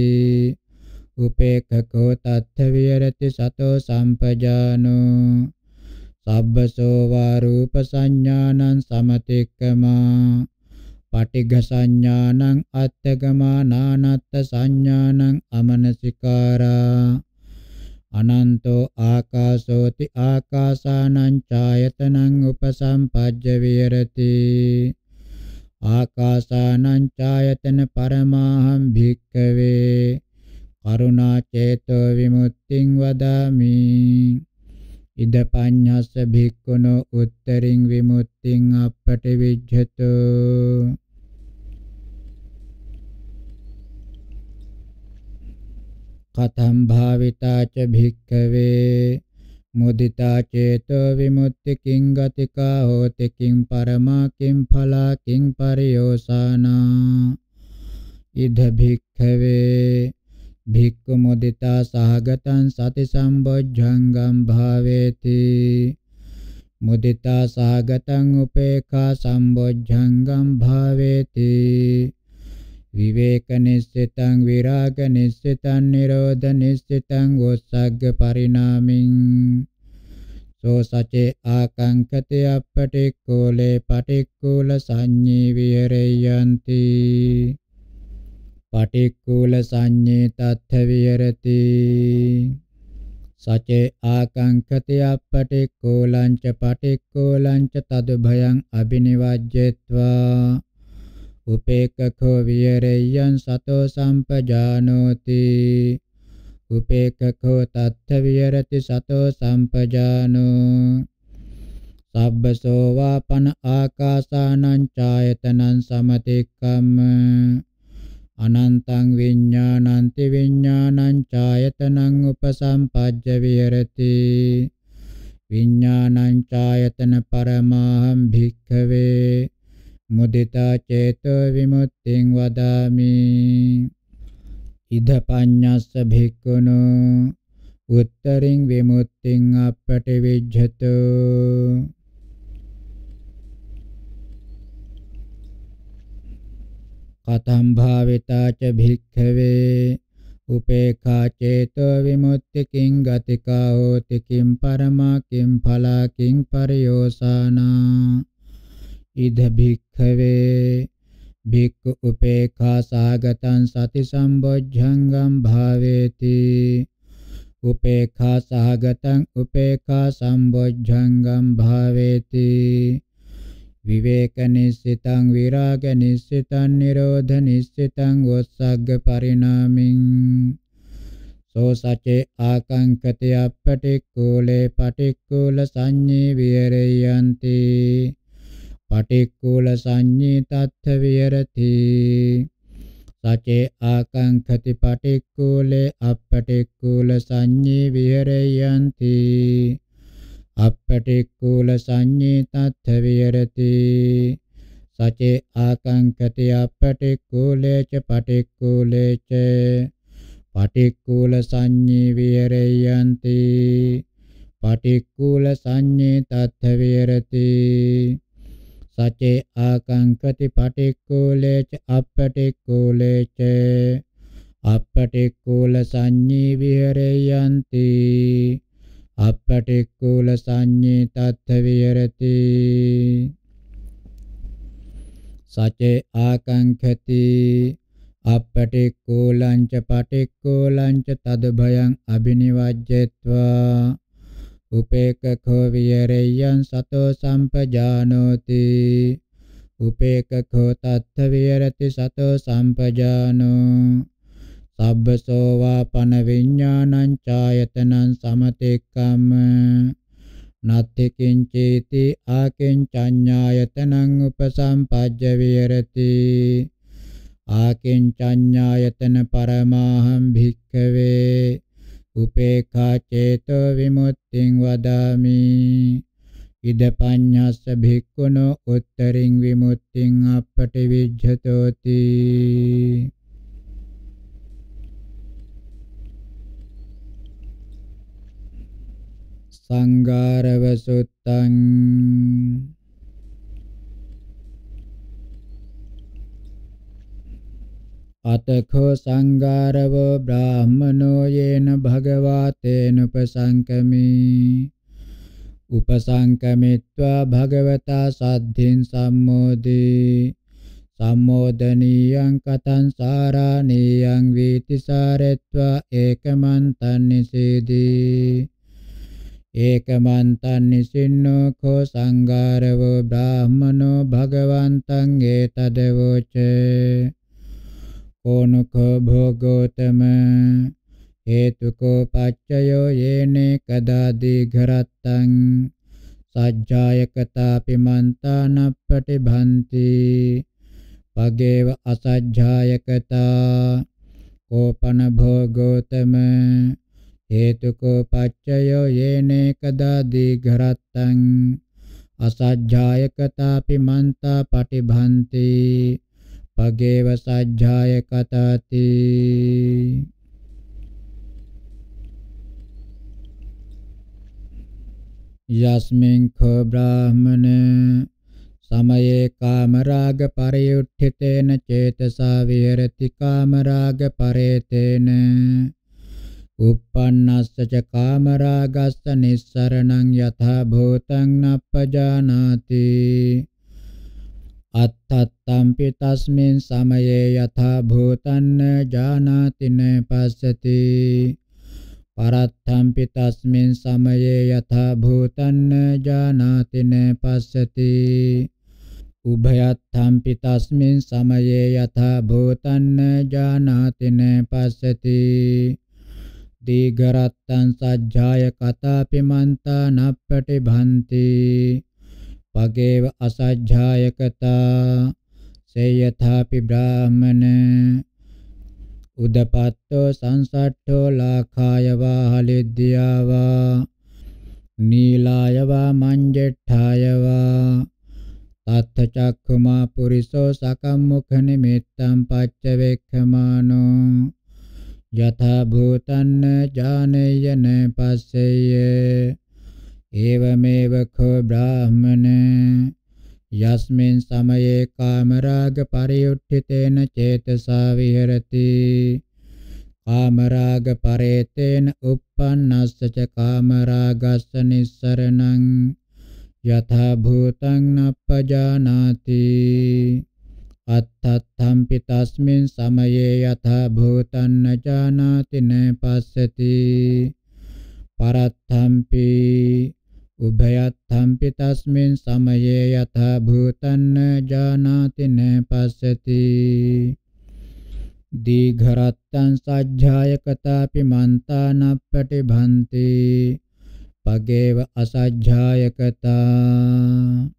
උපේකඛෝ තත්ථ විහෙරති සතෝ සම්පජානෝ සබ්බසෝ වා රූප සංඥානං සමතික්කමා පටිඝ සංඥානං අත්ථගමානානත්ත් සංඥානං අමනසිකාරා අනන්තෝ ආකාශෝති ආකාසානං ඡායතනං උපසම්පජ්ජ විහෙරති ආකාසානං ඡායතන පරමාහං භික්ඛවේ කරුණා චේතෝ විමුක්තිං වදාමි ඉද පඤ්ඤස්ස භික්ඛුනෝ උත්තරින් විමුක්තිං අපට විජ්ජතෝ කතම් භාවිතාච භික්ඛවේ මුදිතා චේතෝ විමුක්ති කිං ගතිකා හෝති කිං පරමා කිං ඵලා කිං පරියෝසානා ඉද භික්ඛවේ භික්ඛු මුදිතා සහගතං සති සම්බොජ්ජංගම් භාවේති මුදිතා සහගතං උපේඛා සම්බොජ්ජංගම් භාවේති විවේක නිස්සිතං විරාග නිස්සිතං නිරෝධ නිස්සිතං ඕසග්ග පරිණාමින් සෝ සචේ ආකංකතේ අපටික්කෝලේ පටික්කූල සංඤී විහෙරයන්ති පටික්කූල සංඤේ තත්ථ විහෙරති සචේ ආකංකතේ අපටික්කෝලං ච පටික්කෝලං ච තදභයං අබිනිවජ්ජත්වා උපේක්ඛෝ විහෙරෙය්‍යං සතෝ සම්පජානෝති උපේක්ඛෝ තත්ථ විහෙරති සතෝ සම්පජානෝ සබ්බසෝ වාපන ආකාසානං ඡායතනං සමතික්කම්ම අනන්තං විඤ්ඤාණන්ති විඤ්ඤාණං ඡායතනං උපසම්පජ්ජ විහෙරති විඤ්ඤාණං ඡායතන පරමාහං භික්ඛවේ මුදිතා චේතෝ විමුක්තිං වදාමි ඉද පඤ්ඤස්ස භික්ඛුනෝ උත්තරින් විමුක්තිං අපටිවිජ්ජතු කතම් භාවිතා ච භික්ඛවේ උපේඛා චේතෝ විමුක්ති කිං ගතිකා හෝති කිං පරමා කිං ඵලා කිං පරියෝසනා ඉද භික්ඛවේ භික්ඛු උපේක්ඛා සාගතං සති සම්බොජ්ජංගම් භාවේති උපේක්ඛා සාගතං උපේක්ඛා සම්බොජ්ජංගම් භාවේති විවේක නිස්සිතං විරාග නිස්සිතං නිරෝධ නිස්සිතං වොස්සග්ග පරිණාමින් සෝ සචේ ආකංකතේ අපටික්කූලේ පටික්කූල සංඤේ විහෙරයන්ති පටික්කුල සංඤී තත්ථ විහෙරති සචේ ආකංඛති පටික්කුලේ අපටික්කුල සංඤී විහෙරයන්ති අපටික්කුල සංඤී තත්ථ විහෙරති සචේ ආකංඛති අපටික්කුලේ ච පටික්කුලේ ච පටික්කුල සංඤී විහෙරයන්ති පටික්කුල සංඤී තත්ථ විහෙරති සචේ ආකංකති පටික්කුලේච අපටික්කුලේච අපටික්කුල සංඤී විහෙරයන්ති අපටික්කුල සංඤී තත්ථ විහෙරති සචේ ආකංකති අපටික්කුලංච පටික්කුලංච තද භයං අබිනිවජ්ජත්වා උපේක්ඛෝ විහෙරෙය්‍යං සතෝ සම්පජානෝති උපේක්ඛෝ තත්ථ විහෙරති සතෝ සම්පජානෝ සබ්බසෝ වාපන විඥානං ඡායතනං සමතෙක්කම් නත්ති කිංචේති ආකින්චඤ්ඤායතනං උපසම්පජ්ජ විහෙරති ආකින්චඤ්ඤායතන පරමාහං භික්ඛවේ උපේඛා චේතෝ විමුක්තිං වදාමි ඉද පඤ්ඤස්ස භික්ඛුනෝ උත්තරින් විමුක්තිං අපටි විජ්ජතෝති සංගාරව සුත්තං අතඛෝ සංගාරවෝ බ්‍රාහමනෝ යේන භගවතේන උපසංකමී උපසංකමිත්වා භගවතා සද්ධින් සම්මෝදී සම්මෝදනීයං කතං සාරාණීයං වීතිසාරෙත්වා ඒකමන්තං නිසීදී ඒකමන්තං නිසින්නෝ කෝ සංගාරවෝ බ්‍රාහමනෝ භගවන්තං ඒතදවෝචේ ඕනුකෝ භෝගෝතම හේතුකෝ පච්චයෝ යේනේ කදාදී ඝරත්තං සජ්ජායකතාපි මන්තානප්පටි භන්ති පගේව අසජ්ජායකතා කෝපන භෝගෝතම හේතුකෝ පච්චයෝ යේනේ කදාදී ඝරත්තං අසජ්ජායකතාපි මන්තා පටිභන්ති පගේව සජ්ජාය කතාති යස්මින් ඛ බ්‍රාහමන සමයේ කාමරාග පරියුට්ඨිතේන චේතසා විහෙරති කාමරාග පරේතේන uppannassa ca kamaragassa nissaraṇaṃ yathā bhūtaṃ nappajānāti අත්තත්තම්පි තස්මින් සමයේ යථා භූතන්න ජානාති න පස්සති පරත්තම්පි තස්මින් සමයේ යථා භූතන්න ජානාති න පස්සති උභයත්තම්පි තස්මින් සමයේ යථා භූතන්න ජානාති න පස්සති දීඝරත්තං සජ්ජාය කතාපි මන්තා නප්පටි භන්ති පගේව අසජ්ජායකතා සේයථාපි බ්‍රාහමන උදපත්තෝ සංසට්ඨෝ ලාඛාය වාහලිද්දියාවා නීලාය වා මංජෙට්ඨාය වා තත්ථ චක්ඛුමා පුරිසෝ සකම්මුඛ නිමිත්තං පච්ච වේක්ඛමානෝ යථා භූතන්න ඥානේයන පස්සෙය एवमेव खो ब्राह्मण यस्मिन् समये कामरागपरियुट्ठितेन चेतसा विहरति कामरागपरेतेन उत्पन्नस्य च कामरागस्य निःसरणं यथा भूतं न पजानाति अथत्थम्पि तस्मिन् समये यथा भूतं न जानाति न पश्यति परत्थम्पि උභයත්ථම්පි තස්මින් සමයේ යථා භූතන්න ජානාති න පස්සති දීඝරත්තං සජ්ජාය කතාපි මන්තානප්පටි භන්ති පගේව අසජ්ජාය කතා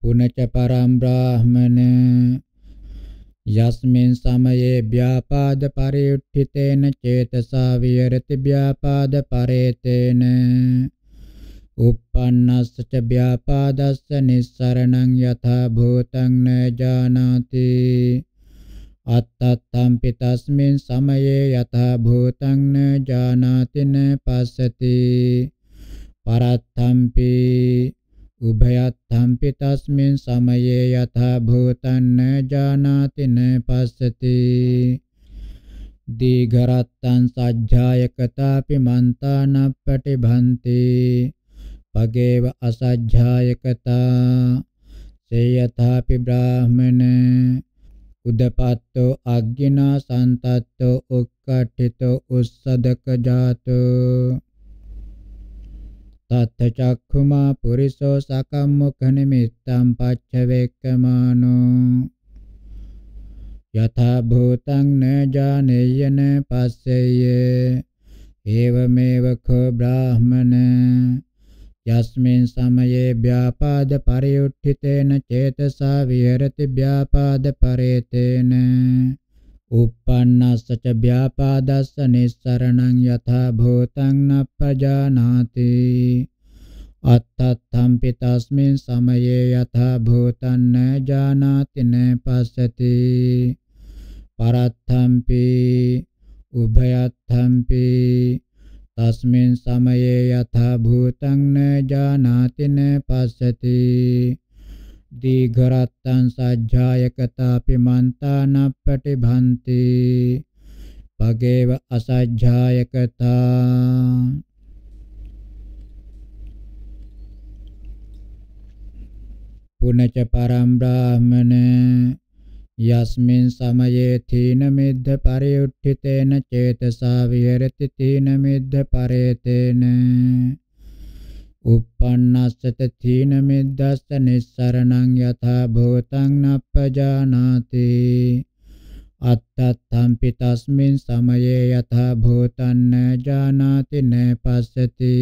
පුනච පරම් බ්‍රාහමන යස්මින් සමයේ ව්‍යාපාද පරිඋත්ථිතේන චේතසා විහෙරති ව්‍යාපාද පරේතේන uppannasස ච ව්‍යාපාදස්ස නිස්සරණං යථා භූතං න ජානාති අත්තත්තම් පිතස්මින් සමයේ යථා භූතං න ජානාති න පස්සති පරත්තම්පි උභයත්ථම්පි තස්මින් සමයේ යථා භූතං ජානාති න පස්සති දීඝරත්තං සජ්ජායකතාපි මන්තානප්පටි භන්ති පගේව අසජ්ජායකතා සේයථාපි බ්‍රාහමන උදපත්තෝ අග්ගිනා සන්තත්තෝ උක්කට්ඨිතෝ උස්සදක ජාතෝ තත්ථචක්ඛුමා පුරිසෝ සකම්මුඛ නිමිත්තං පච්චවේක්කමානෝ යථා භූතං න ජානේයන පස්සෙය ඒවමෙව කෝ බ්‍රාහමන යස්මින් සමයේ ව්‍යාපාද පරියුක්ඛිතේන චේතසා විහෙරති ව්‍යාපාද පරේතේන uppannassa ca vyapadassa nissaraṇaṃ yathā bhūtaṃ nappajānāti අත්තත්ථම්පි තස්මින් සමයේ යථා භූතං න ජානාති න පස්සති පරත්ථම්පි උභයත්ථම්පි තස්මින් සමයේ යථා භූතං න ජානාති න පස්සති දීඝරත්තං සජ්ජායකතාපි මන්තානප්පටි භන්ති පගේව අසජ්ජායකතා පුනච පරම් බ්‍රාහමන යස්මින් සමයේ තීන මිද්ද පරිඋත්ථිතේන චේතසා විහෙරති තීන මිද්ද පරේතේන uppannasata thīna middassa nissaraṇaṃ yathā bhūtaṃ nappajānāti අත්තත්ථම්පි තස්මින් සමයේ යථා භූතං න ජානාති න පස්සති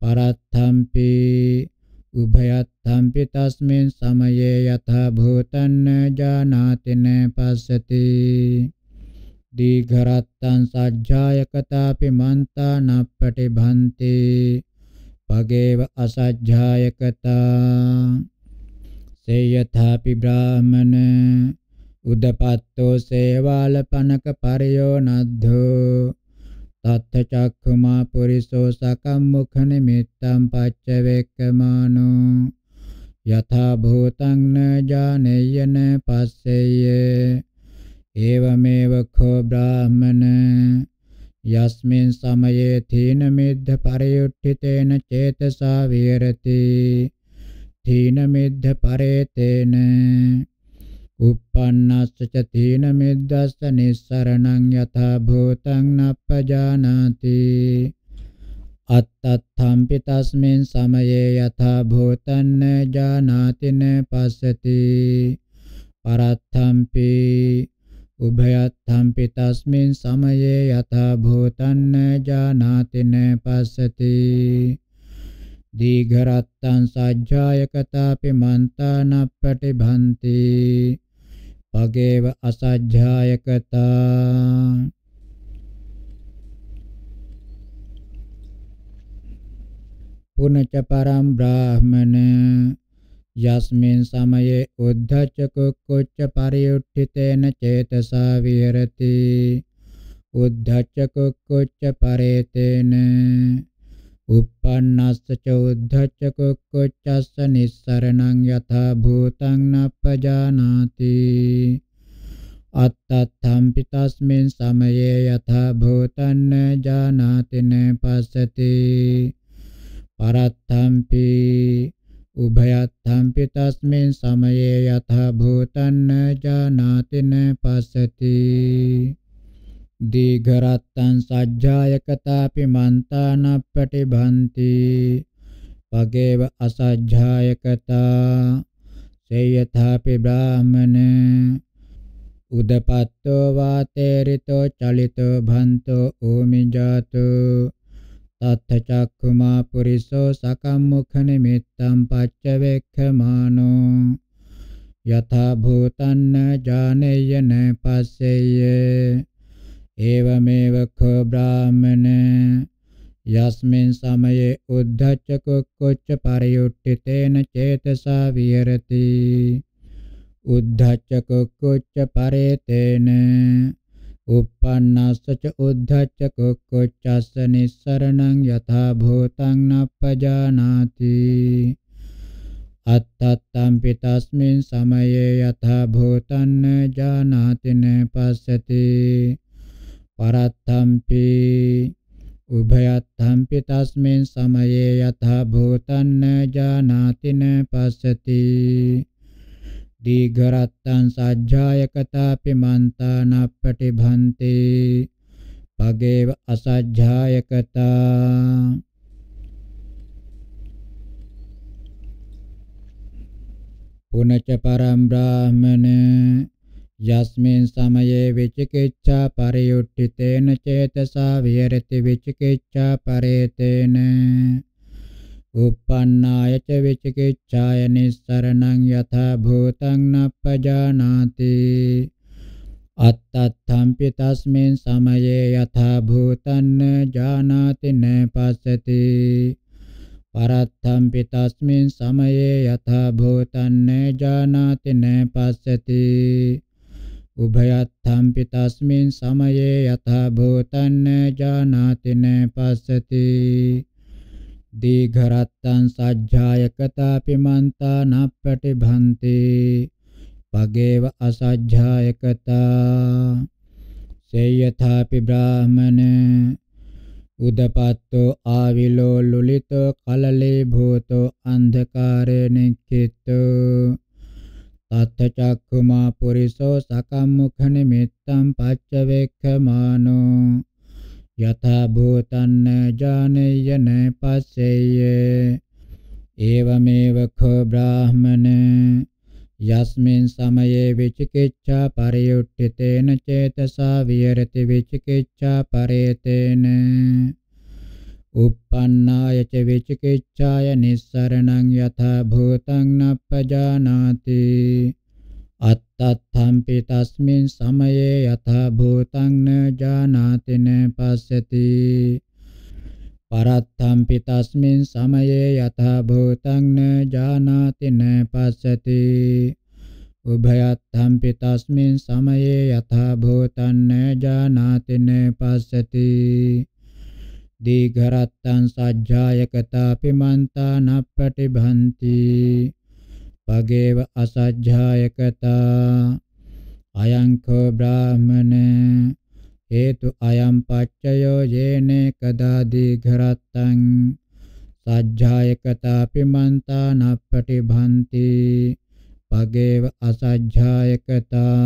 පරත්ථම්පි උභයත්ථම්පි තස්මින් සමයේ යථා භූතං න ජානාති න පස්සති දීඝරත්තං සජ්ජායකතාපි මන්තා නප්පටි භන්ති පගේව අසජ්ජායකතා සේයථාපි බ්‍රාහමන උදපත්තෝ සේවාල පනක පරියෝ නද්ධෝ තත්ත චක්ඛුමා පුරිසෝ සකම්මුඛ නිමිත්තම් පච්ච වේක්කමානෝ යථා භූතං න ජානෙයන පස්සෙය්‍ය ඒවමේව කෝ බ්‍රාහමන යස්මින් සමයේ තීන මිද්ධ පරියුට්ඨිතේන චේතසා විහෙරති තීන මිද්ධ පරේතේන uppannassa ca තීන මිද්දස්ස නිස්සරණං යථා භූතං නප්පජානාති අත්තත්ථම්පි තස්මින් සමයේ යථා භූතං ජානාති න පස්සති පරත්තම්පි උභයත්තම් පිටස්මින් සමයේ යථා භූතන්න ජානාතින පස්සති දීඝරත්තං සජ්ජායකතාපි මන්තානප්පටි භන්ති පගේව අසජ්ජායකතා පුනච පරම් බ්‍රාහමන යස්මින් සමයේ උද්ධච්ච කුක්කුච්ච පරියුට්ඨිතේන චේතසා විහෙරති උද්ධච්ච කුක්කුච්ච පරේතේන uppannassa ca uddhacca kukkuccassa nissaraṇaṃ yathā bhūtaṃ nappajānāti අත්තත්ථම්පි තස්මින් සමයේ යථා භූතං න ජානාති න පස්සති පරත්තම්පි උභයත්ථම්පි තස්මින් සමයේ යථා භූතන්න ජානාතින පස්සති දීඝරත්තං සජ්ජායකතාපි මන්තාන පටිභන්ති පගේව අසජ්ජායකතා සේයථාපි බ්‍රාහමන උදපත්තෝ වාතේරිතෝ චලිතෝ භන්තෝ ඕමි ජාතෝ අත්තචක්ඛුමා පුරිසෝ සකම්මුඛ නිමිත්තං පච්චවේක්ඛමානෝ යථා භූතන්න ජානෙය්‍ය න පස්සෙය්‍ය ඒවමේව කෝ බ්‍රාහමන යස්මින් සමයේ උද්ධච්ච කුක්කුච්ච පරියුට්ඨිතේන චේතසා විහෙරති උද්ධච්ච කුක්කුච්ච පරේතේන uppannassa ca uddhacca kukkuccassa nissaraṇaṃ yathā bhūtaṃ nappajānāti අත්තත්තම්පි තස්මින් සමයේ යථා භූතං න ජානාති න පස්සති පරත්තම්පි උභයත්තම්පි තස්මින් සමයේ යථා භූතං න ජානාති න පස්සති දීඝරත්තං සාජ්ජායකතාපි මන්තානප්පටිභන්තේ පගේව අසජ්ජායකතා පුනච පරම් බ්‍රාහමන යස්මින් සමයේ විචිකිච්ඡා පරියුට්ඨිතේන චේතසා විහෙරති විචිකිච්ඡා පරේතේන uppannāya ca vicikicchāya nissaraṇaṃ yathā bhūtaṃ nappajānāti අත්තත්ථම්පි තස්මින් සමයේ යථා භූතන්න ජානාති න පස්සති පරත්තම්පි තස්මින් සමයේ යථා භූතන්න ජානාති න පස්සති උභයත්තම්පි තස්මින් සමයේ යථා භූතන්න ජානාති න පස්සති දීඝරත්තං සජ්ජායකතා පිමන්තා නප්පටි භන්තේ පගේව අසජ්ජායකතා සේයථාපි බ්‍රාහමන උදපත්තෝ ආවිලෝ ලුලිතෝ කලලේ භූතෝ අන්ධකාරේ නික්ඛිතෝ තත්ත චක්ඛුමා පුරිසෝ සකම්මුඛ නිමිත්තං පච්චවේක්ඛමානෝ යථා භූතන්න ජානේයන පස්සෙය ඒවමේව කෝ බ්‍රාහමන යස්මින් සමයේ විචිකිච්ඡා පරියුට්ඨිතේන චේතසා විහෙරති විචිකිච්ඡා පරේතේන uppannāya ca vichikicchāya nissaraṇaṃ yathā bhūtaṃ nappajānāti තත්ථම්පි තස්මින් සමයේ යථා භූතං න ජානාති න පස්සති පරත්තම්පි තස්මින් සමයේ යථා භූතං න ජානාති න පස්සති උභයත්තම්පි තස්මින් සමයේ යථා භූතං න ජානාති න පස්සති දීඝරත්තං සජ්ජායකතා පිමන්තා නප්පටි භන්ති පගේව අසජ්ජායකතා අයංකෝ බ්‍රාහමනේ හේතු අයම් පච්චයෝ යේනේ කදා දීඝරත්තං සජ්ජායකතාපි මන්තා නප්පටි භන්ති පගේව අසජ්ජායකතා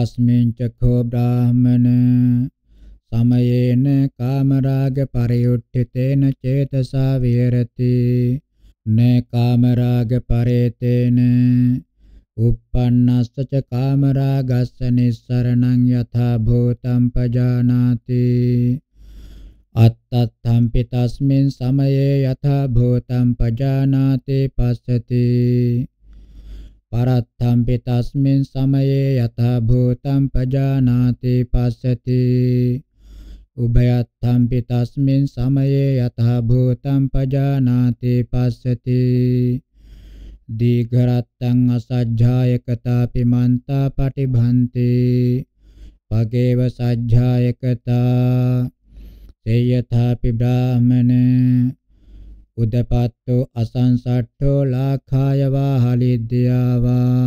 යස්මින් චඛෝ බ්‍රාහමන සමයේන කාමරාග පරියුට්ඨිතේන චේතසා විහෙරති නේ කාමරාග පරේතේන uppannassa ca kamaragassa nissaraṇaṃ yathā bhūtaṃ pajānāti attattampi tasmin samaye yathā bhūtaṃ pajānāti passati parattampi tasmin samaye yathā bhūtaṃ pajānāti passati උභයත්තම්පි තස්මින් සමයේ යතහ භූතං පජානාති පස්සති දීඝරත්තං අසජ්ජායකතාපි මන්තා පටිභන්ති පගේව සජ්ජායකතා තේයථාපි බ්‍රාහමන උදපත්තෝ අසංසට්ඨෝ ලාඛාය වා හලිද්දියා වා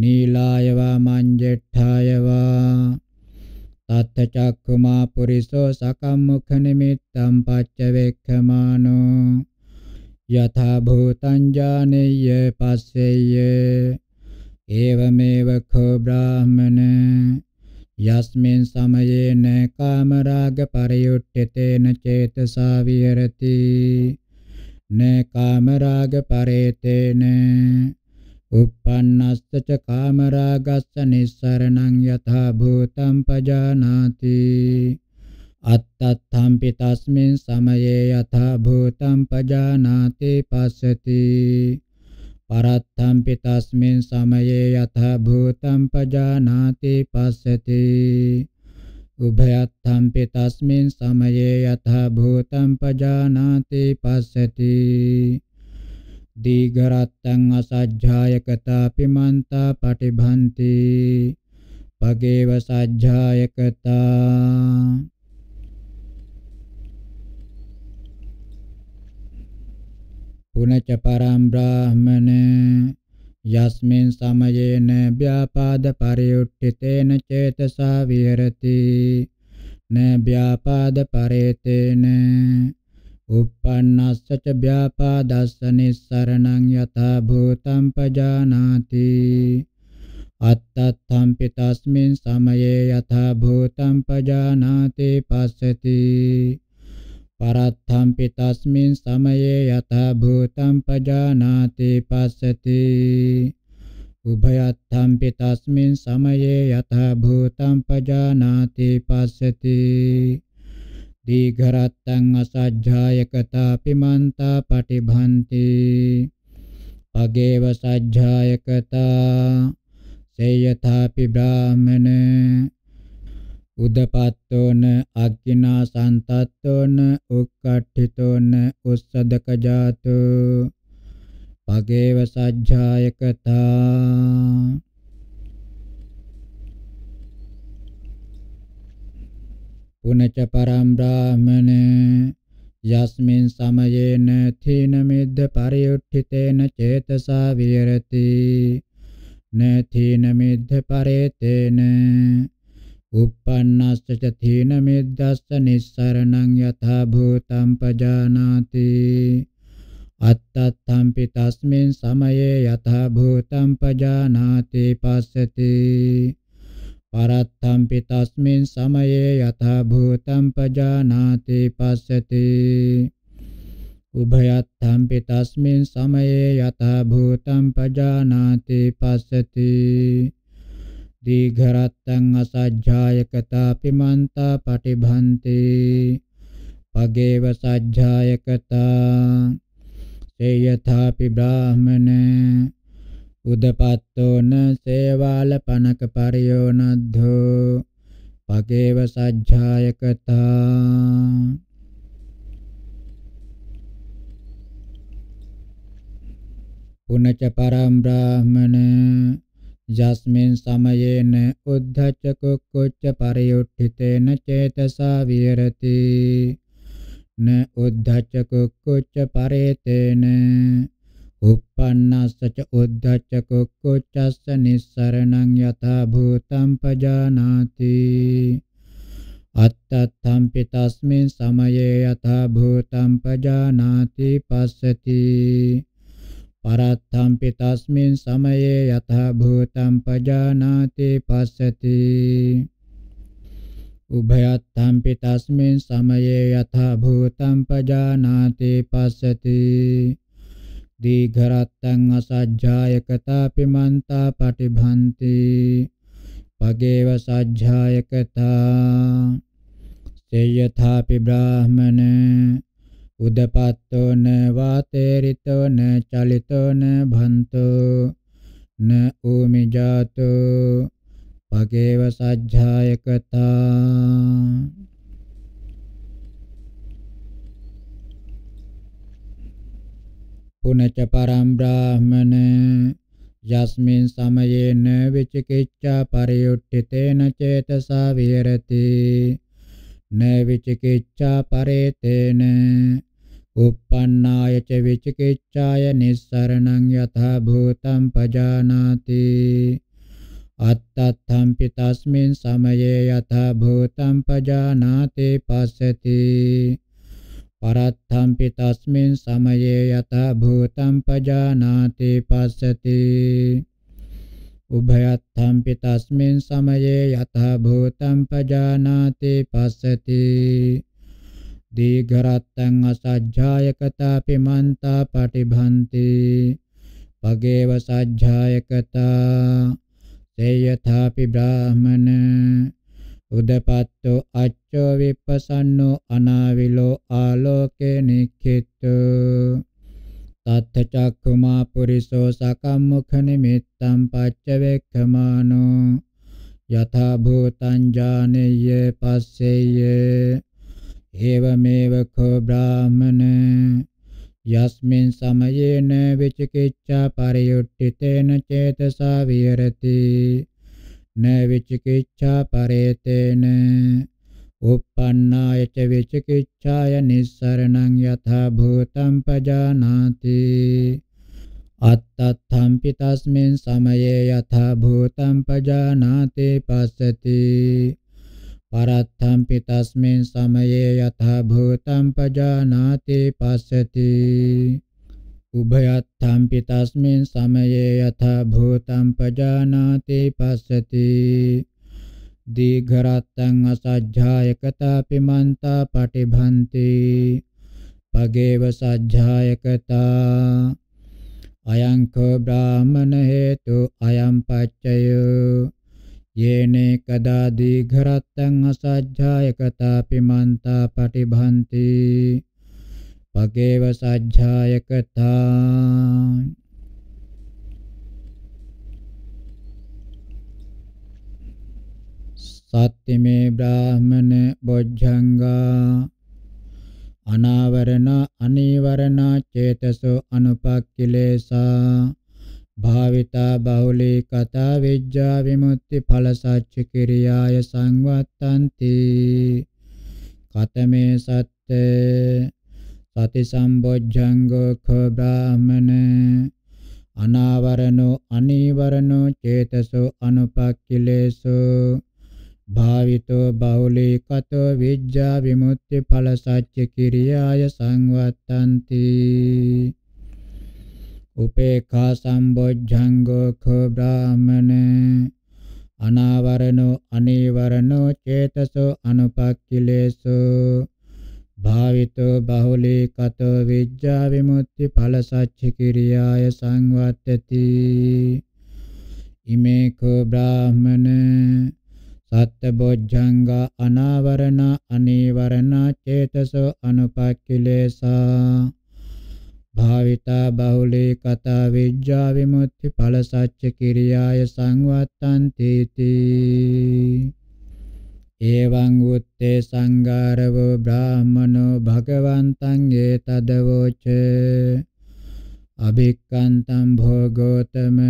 නීලාය වා මංජෙට්ඨාය වා තත්තචක්ඛුමා පුරිසෝ සකම්මුඛ නිමිත්තම් පච්චවේක්ඛමානෝ යථා භූතං ඥානෙය්‍ය පස්සෙය්‍ය ඒවමේව කෝ බ්‍රාහමන යස්මින් සමයේන කාමරාග පරියුට්ඨිතේන චේතසා විහෙරති න කාමරාග පරේතේන uppannassa ca kamaragassa nissaraṇaṃ yathā bhūtaṃ pajānāti අත්තත්ථම්පි තස්මින් සමයේ යථා භූතං පජානාති පස්සති පරත්තම්පි තස්මින් සමයේ යථා භූතං පජානාති පස්සති උභයත්තම්පි තස්මින් සමයේ යථා භූතං පජානාති පස්සති දීඝරත්තං අසජ්ජාය කතාපිමන්තා පටිභන්ති පගේව සජ්ජාය කතා පුනච පරම් බ්‍රාහමන යස්මින් සමයේන ව්‍යාපාද පරියුට්ඨිතේන චේතසා විහෙරති න ව්‍යාපාද පරේතේන uppannassa ca vyapadassa nissaraṇaṃ yatha bhūtaṃ pajānāti අත්තත්ථම්පි තස්මින් සමයේ යථා භූතං පජානාති පස්සති පරත්තම්පි තස්මින් සමයේ යථා භූතං පජානාති පස්සති උභයත්තම්පි තස්මින් සමයේ යථා භූතං පජානාති පස්සති දීඝරත්තං අසජ්ජාය කතාපිමන්තා පටිභන්ති පගේව සජ්ජාය කතා සේයථාපි බ්‍රාහමන උදපත්තෝන අග්ගිනා සන්තත්තෝන උක්කට්ඨිතෝන උස්සදක ජාතෝ පගේව සජ්ජාය කතා පුනච පරම් බ්‍රාහමන යස්මින් සමයේන තීන මිද්ද පරියුට්ඨිතේන චේතසා විරති නථීන මිද්ද පරේතේන uppannasca ca thīna middassa nissaraṇaṃ yathā bhūtaṃ pajānāti attattampi tasmin samaye yathā bhūtaṃ pajānāti passati පරත්තම්පි තස්මින් සමයේ යථා භූතම් පජානාති පස්සති උභයත්තම්පි තස්මින් සමයේ යථා භූතම් පජානාති පස්සති දීඝරත්තං අසජ්ජායකතාපි මන්තා පටිභන්ති පගේව සජ්ජායකතා සේයථාපි බ්‍රාහමනේ උදපත්තෝන සේවාල පනක පරියෝනද්ධෝ පකේව සජ්ජායකතා පුනච පරම් බ්‍රාහමන යස්මින් සමයේන උද්ධච්ච කුක්කුච්ච පරියුට්ඨිතේන චේතසා විහෙරති න උද්ධච්ච කුක්කුච්ච පරේතේන uppannassaච uddacca කුක්කුච්චස්ස nissaraṇaṃ යථා භූතං පජානාති අත්තත්ථම්පි තස්මින් සමයේ යථා භූතං පජානාති පස්සති පරත්තම්පි තස්මින් සමයේ යථා භූතං පජානාති පස්සති උභයත්තම්පි තස්මින් සමයේ යථා භූතං පජානාති පස්සති දීඝරත්තං අසජ්ජාය කතාපිමන්තා පටිභන්ති පගේව සජ්ජාය කතා සේයථාපි බ්‍රාහමන උදපත්තෝ න වාතේරිතෝ න චලිතෝ න භන්තෝ න ඌමි ජාතෝ පගේව සජ්ජාය කතා පුනච පරම් බ්‍රාහමන යස්මින් සමයේන විචිකිච්ඡා පරියුට්ඨිතේන චේතසා විහෙරති න විචිකිච්ඡා පරේතේන uppannāya ca vichikicchāya nissaraṇaṃ yathā bhūtaṃ pajānāti attathampi tasmin samaye yathā bhūtaṃ pajānāti passati පරත්තම්පි තස්මින් සමයේ යත භූතම් පජානාති පස්සති උභයත්තම්පි තස්මින් සමයේ යත භූතම් පජානාති පස්සති දීඝරත්තං අසජ්ජායකතාපි මන්තා පටිභන්ති පගේව සජ්ජායකතා සේයථාපි බ්‍රාහමන උදපත්තු අච්ච චෝ විපසන්නෝ අනාවිලෝ ආලෝකේ නික්ඛිතු තත්ථ චක්ඛුමා පුරිසෝ සකම්මුඛ නිමිත්තං පච්ච වේක්ඛමානෝ යථා භූතං ඥානෙය්‍ය පස්සෙය්‍ය එවමෙව කෝ බ්‍රාහමන යස්මින් සමයේන විචිකිච්ඡා පරියුට්ඨිතේන චේතසා විහෙරති න විචිකිච්ඡා පරේතේන uppannāya ca vicikiccāya nissaraṇaṃ yathā bhūtaṃ pajānāti attathampi tasmin samaye yathā bhūtaṃ pajānāti passati parathampi tasmin samaye yathā bhūtaṃ pajānāti passati uಭyathampi tasmin samaye yathā bhūtaṃ pajānāti passati දීඝරත්තං අසජ්ජාය කතාපිමන්තා පටිභන්ති පගේව සජ්ජාය කතා අයං කෝ බ්‍රාහමන හේතු අයං පච්චය යේනේ කදා දීඝරත්තං අසජ්ජාය කතාපිමන්තා පටිභන්ති පගේව සජ්ජාය කතා සත්තිමේ බ්‍රාහමන බොජ්ජංගා අනාවරණ අනිවරණ චේතසෝ අනුපක්ඛිලේසා භාවිතා බහුලී කතා විජ්ජා විමුක්ති ඵල සච්ච කිරියාය සංවත්තන්ති කතමේ සත්‍ය සති සම්බොජ්ජංගෝ ඛ බ්‍රාහමන අනාවරණෝ අනිවරණෝ චේතසෝ අනුපක්ඛිලේසෝ භාවිතෝ බහුලීකතෝ විජ්ජා විමුක්ති ඵල සච්ච කිරියාය සංවත්තන්ති උපේඛා සම්බොජ්ජංගෝ කෝ බ්‍රාහමනේ අනාවරණෝ අනීවරණෝ චේතසෝ අනුපක්ඛිලේසෝ භාවිතෝ බහුලීකතෝ විජ්ජා විමුක්ති ඵල සච්ච කිරියාය සංවත්තති ඉමේ කෝ බ්‍රාහමනේ සත්බොජ්ජංගා අනාවරණ අනීවරණ චේතසෝ අනුපක්ඛිලේසා භාවිතා බහුලී කතා විජ්ජා විමුක්ති ඵල සච්ච කිරියාය සංවත්තං තීති එවං උත්තේ සංගාරවෝ බ්‍රාහමනෝ භගවන්තං ඒතදවෝච අභික්කන්තං භෝගෝතම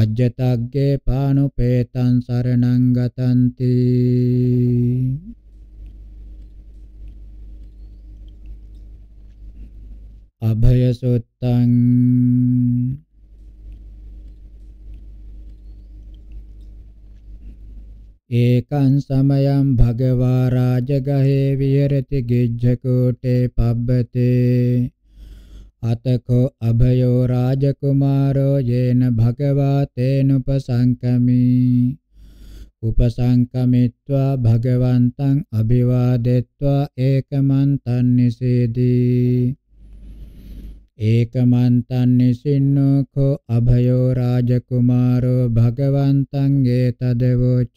අජ්ජතග්ගේ පානුපේතං සරණං ගතන්ති අභයසුත්තං ඒකං සමයං භගවා රාජගහේ විහෙරති ගිජ්ජකෝටේ පබ්බතේ අතකෝ අභයෝ රාජකුමාරෝ යේන භගවා තේනුපසංකමි උපසංකමිත්වා භගවන්තං අභිවාදෙත්වා ඒකමන්තං නිසේදී ඒකමන්තං නිසින්නෝ කෝ අභයෝ රාජකුමාරෝ භගවන්තං ඒතදවෝච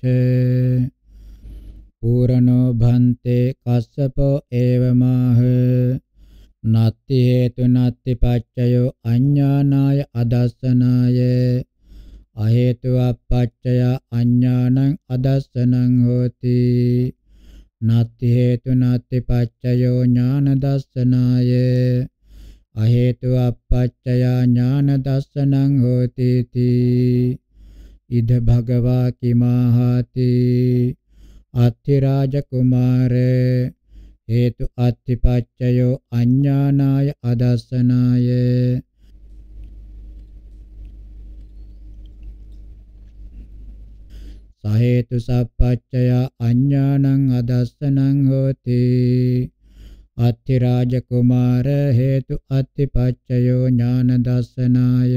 පූරණෝ භන්තේ කස්සපෝ ඒවමාහ නත්ති හේතු නත්ති පච්චයෝ අඥානාය අදස්සනාය අහේතු අපච්චය අඥානං අදස්සනං හෝති නත්ති හේතු නත්ති පච්චයෝ ඥාන දස්සනාය අහේතු අපච්චය ඥාන දස්සනං හෝති තී ඉද භගවා කිමාහාති අත්ථි රාජ කුමාරේ හේතු අත්තිපච්චයෝ අඥානාය අදස්සනාය සහේතු සප්පච්චය අඥානං අදස්සනං හෝති අත්ති රාජ කුමාර හේතු අත්තිපච්චයෝ ඥාන දස්සනාය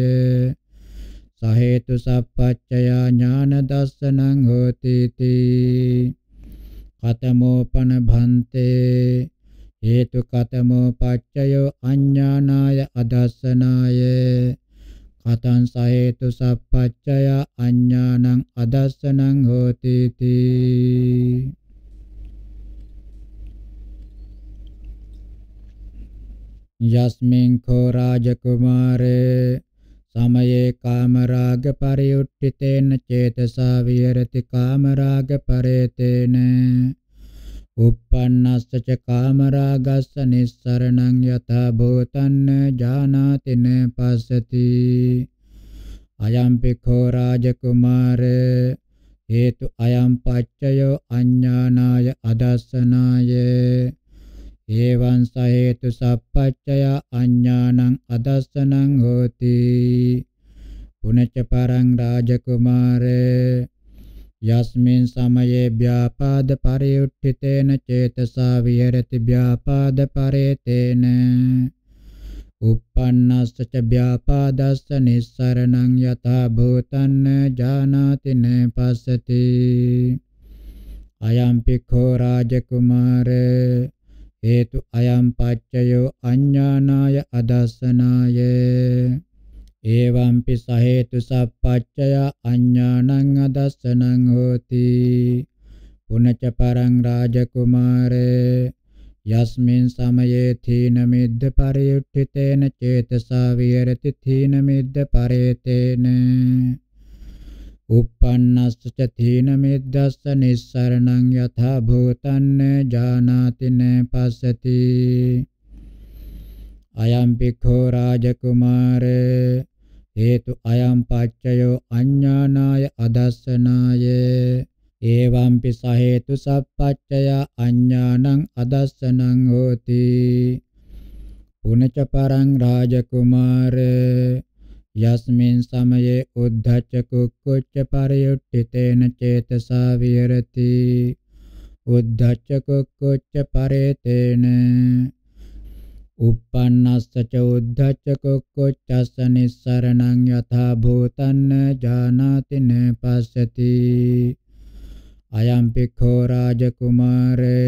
සහේතු සප්පච්චය ඥාන දස්සනං හෝති තී කතමෝපන භන්තේ හේතු කතමෝ පච්චයෝ අඥානාය අදස්සනාය කතං සහේතු සප්පච්චය අඥානං අදස්සනං හෝති තී යස්මින් කෝ රාජකුමාරේ සමයේ කාමරාග පරියුට්ඨිතේන චේතසා විහෙරති කාමරාග පරේතේන uppannassa ca kāmarāgassa nissaraṇaṃ yathā bhūtaṃ jānāti ne passati ayam pikho rajakumare hetu ayam paccayo aññānāya adasanāye එවං සහේතු සප්පච්චය අඥානං අදස්සනං හෝති පුනච්ච පරං රාජකුමාරේ යස්මින් සමයේ ව්‍යාපාද පරියුට්ඨිතේන චේතසා විහෙරති ව්‍යාපාද පරේතේන uppannassac vyapadassa nissaranam yatha bhutanna janati ne passati ayam pikho rajakumare හේතු අයම් පච්චයෝ අඥානාය අදස්සනාය එවම්පි සහේතු සප්පච්චය අඥානං අදස්සනං හෝති පුනච පරං රාජකුමාරේ යස්මින් සමයේ තීන මිද්ද පරියුක්තිතේන චේතසා විහෙරති තීන මිද්ද පරේතේන uppannasca thena meddassa nissaraṇaṃ yathā bhūtaṃ na jānāti na passati අයම් පිඛෝ රාජකුමාරේ හේතු අයම් පච්චයෝ අඥානාය අදස්සනාය එවම්පි සහේතු සප්පච්චය අඥානං අදස්සනං හෝති පුනච පරං රාජකුමාරේ යස්මින් සමයේ උද්ධච්ච කුක්කුච්ච පරියුට්ඨිතේන චේතසා විහෙරති උද්ධච්ච කුක්කුච්ච පරේතේන uppannassa ca uddhacca kokkoccassa nissaraṇaṃ yathā bhūtanna jānāti ne passyati ayam pikkho rajakumare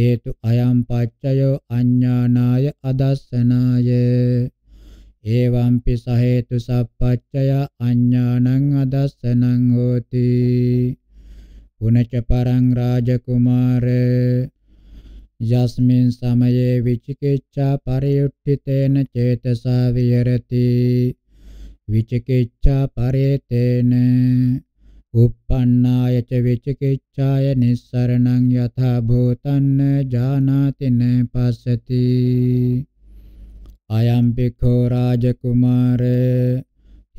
hetu ayam paccayo aññānāya adassanaye එවම්පි සහේතු සප්පච්චය අඥානං අදස්සනං හෝති පුනච පරං රාජකුමාර යස්මින් සමයේ විචිකිච්ඡා පරියුක්තිතේන චේතසා විහෙරති විචිකිච්ඡා පරේතේන uppannāya ca vichikicchāya nissaraṇaṃ yathā bhūtaṃ jānāti ne passati අයම්පිකෝ රාජකුමාරේ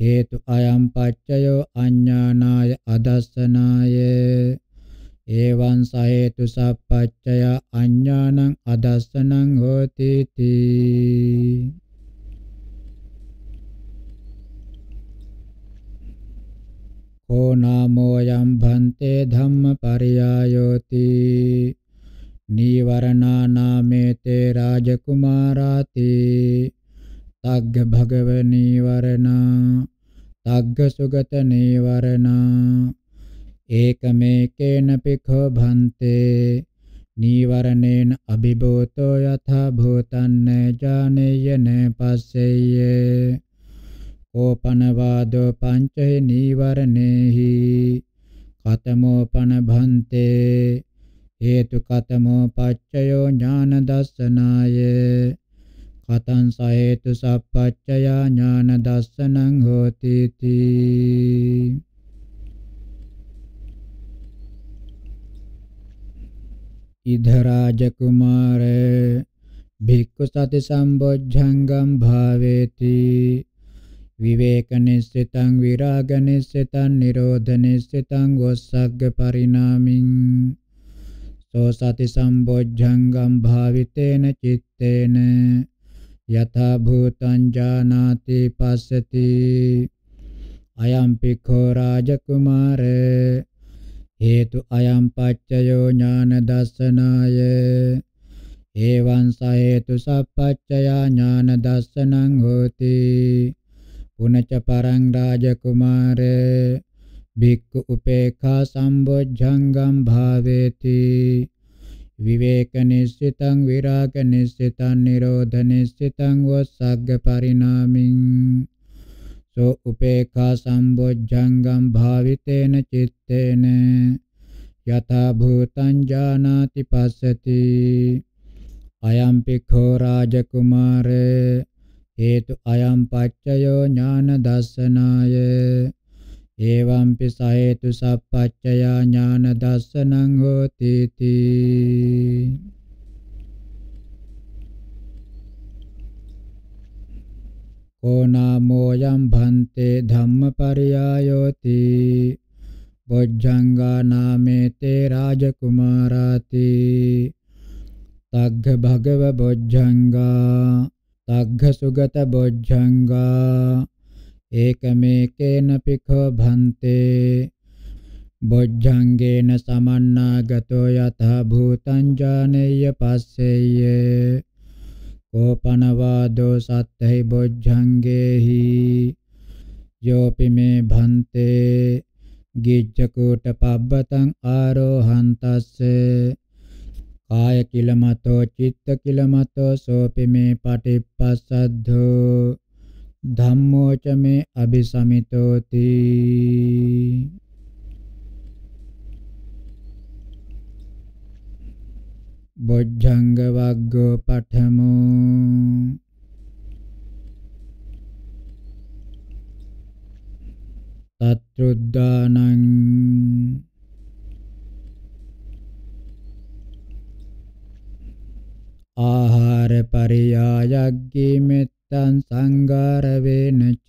හේතු අයම් පච්චයෝ අඥානාය අදස්සනාය ඒවං සහේතු සප්පච්චය අඥානං අදස්සනං හෝති තී කෝ නාමෝ යම් භන්තේ ධම්මපරියායෝති නීවරණා නාමේතේ රාජකුමාරාති තග්ග භගව නීවරණා තග්ග සුගත නීවරණා ඒකමේකේන පිඛෝ භන්තේ නීවරණේන අභිභූතෝ යථා භූතන්න ජානේයන පස්සෙය්‍ය ඕපනවාදෝ පංචේ නීවරණේහි කතමෝපන භන්තේ හේතු කතමෝ පච්චයෝ ඥාන දස්සනාය කතං ස හේතු සප්පච්චයා ඥාන දස්සනං හෝති තී ඉද රාජ කුමාරේ භික්ඛු සති සම්බොජ්ජංගම් භාවේති විවේක නිස්සිතං විරාග නිස්සිතං නිරෝධ නිස්සිතං වස්සග්ග පරිණාමින් සෝ සති සම්බොජ්ජංගම් භාවිතේන චිත්තේන යථා භූතං ජානාති පස්සති අයම් පිඛෝ රාජකුමාරේ හේතු අයම් පච්චයෝ ඥාන දස්සනාය එවං ස හේතු සප්පච්චයා ඥාන දස්සනං හෝති පුනච පරං රාජකුමාරේ භික්ඛු උපේඛා සම්බොජ්ජංගම් භාවේති විවේක නිස්සිතං විරාග නිස්සිතං නිරෝධ නිස්සිතං වස්සග්ග පරිණාමින් සෝ උපේඛා සම්බොජ්ජංගම් භාවිතේන චිත්තේන යතා භූතං ජානාති පස්සති අයම් පිඛෝ රාජකුමාරේ හේතු අයම් පච්චයෝ ඥාන දස්සනාය එවම්පි සහේතු සප්පච්චයා ඥාන දස්සනං හෝති තී ඕනාමෝ යම් භන්තේ ධම්මපරියායෝති බොජ්ජංගා නාමේ තේ රාජකුමාරාති තග්ග භගව බොජ්ජංගා තග්ග සුගත බොජ්ජංගා ඒකමේකේන පිඛෝ භන්තේ බොජ්ජංගේන සමන්නාගතෝ යතහ භූතං ඥානෙය පස්සෙය්‍ය කෝපනවාදෝ සත්ථයි බොජ්ජංගේහි යෝපි මේ භන්තේ ගිජ්ජකූට පබ්බතං ආරෝහන්තස්සේ කාය කිලමතෝ චිත්ත කිලමතෝ සෝපි මේ පටිප්පස්සද්ධෝ ධම්මෝ ච මේ අபிසමිතෝති බොජ්ජංග වග්ගෝ පඨමෝ තත්රුද්දානං ආහාර පරියායග්ගේ මෙත් තං සංඝාර වේනච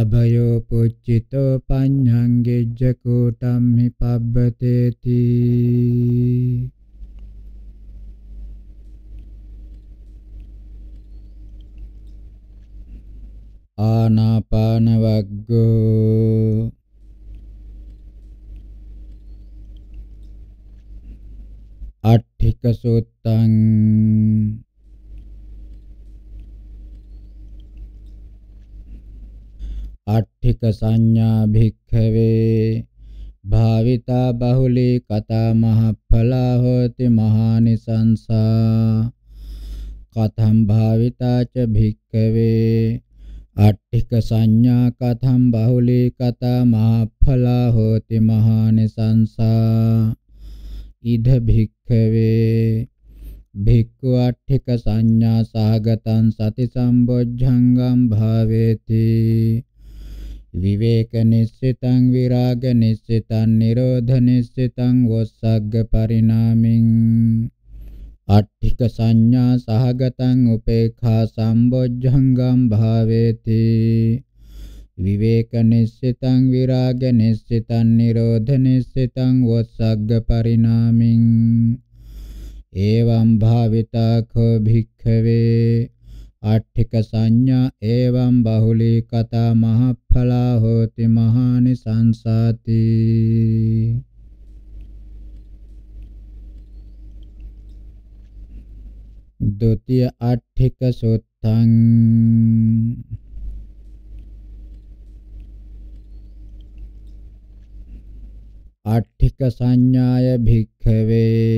අභයෝ පුච්චිතෝ පඤ්ඤං ගෙජ්ජ කෝටම්හි පබ්බතේති ආනාපාන වග්ගෝ අට්ඨික සූත්තං අට්ඨික සංඥා භික්ඛවේ භාවිතා බහුලී කතා මහඵලා හෝති මහානිසංසා කතම් භාවිතා ච භික්ඛවේ අට්ඨික සංඥා කතම් බහුලී කතා මහඵලා හෝති මහානිසංසා ඉද භික්ඛවේ භික්ඛු අට්ඨික සංඥා සාගතං සති සම්බොජ්ජංගම් භාවේති විවේක නිස්සිතං විරාග නිස්සිතං නිරෝධ නිස්සිතං වොස්සග්ග පරිණාමින් අට්ඨික සංඥා සහගතං උපේක්ඛා සම්බොජ්ජංගම් භාවේති විවේක නිස්සිතං විරාග නිස්සිතං නිරෝධ නිස්සිතං වොස්සග්ග පරිණාමින් එවං භාවිතා කෝ භික්ඛවේ අට්ඨික සංඥා එවං බහුලී කතා මහඵලා හෝති මහානි සංසාති ද්විතිය අට්ඨික සුත්තං අට්ඨික සංඥාය භික්ඛවේ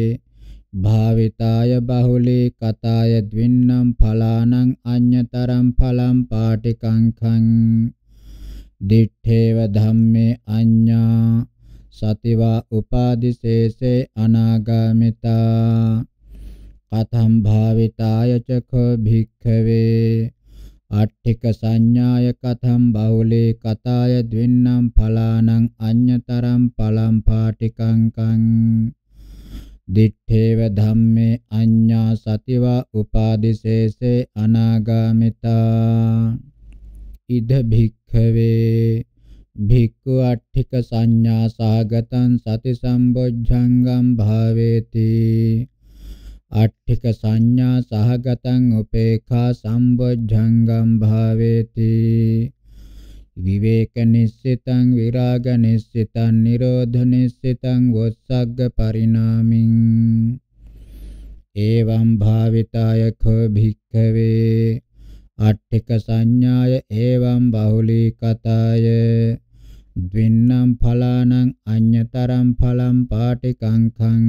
භාවිතාය බහුලී කතාය ද්වින්නම් ඵලානං අඤ්‍යතරම් ඵලම් පාටිකංඛං දිඨේව ධම්මේ අඤ්ඤා සතිවා උපාදිශේසේ අනාගාමිතා කතම් භාවිතාය චඛ භික්ඛවේ අට්ඨික සංඥාය කතම් බහුලී කතාය ද්වින්නම් ඵලානං අඤ්‍යතරම් ඵලම් පාටිකංඛං දිත්තේව ධම්මේ අඤ්ඤා සතිව උපාදිසේසේ අනාගාමිතා ඉද භික්ඛවේ භික්ඛු අට්ඨික සංඥා සහගතං සති සම්බොජ්ජංගම් භාවේති අට්ඨික සංඥා සහගතං උපේඛා සම්බොජ්ජංගම් භාවේති විවේක නිස්සිතං විරාග නිස්සිතං නිරෝධ නිස්සිතං වොස්සග්ග පරිණාමින් එවං භාවිතාය කෝ භික්ඛවේ අට්ඨික සංඥාය එවං බහුලීකතාය ද්වින්නම් ඵලානං අඤ්‍යතරම් ඵලම් පාටිකංඛං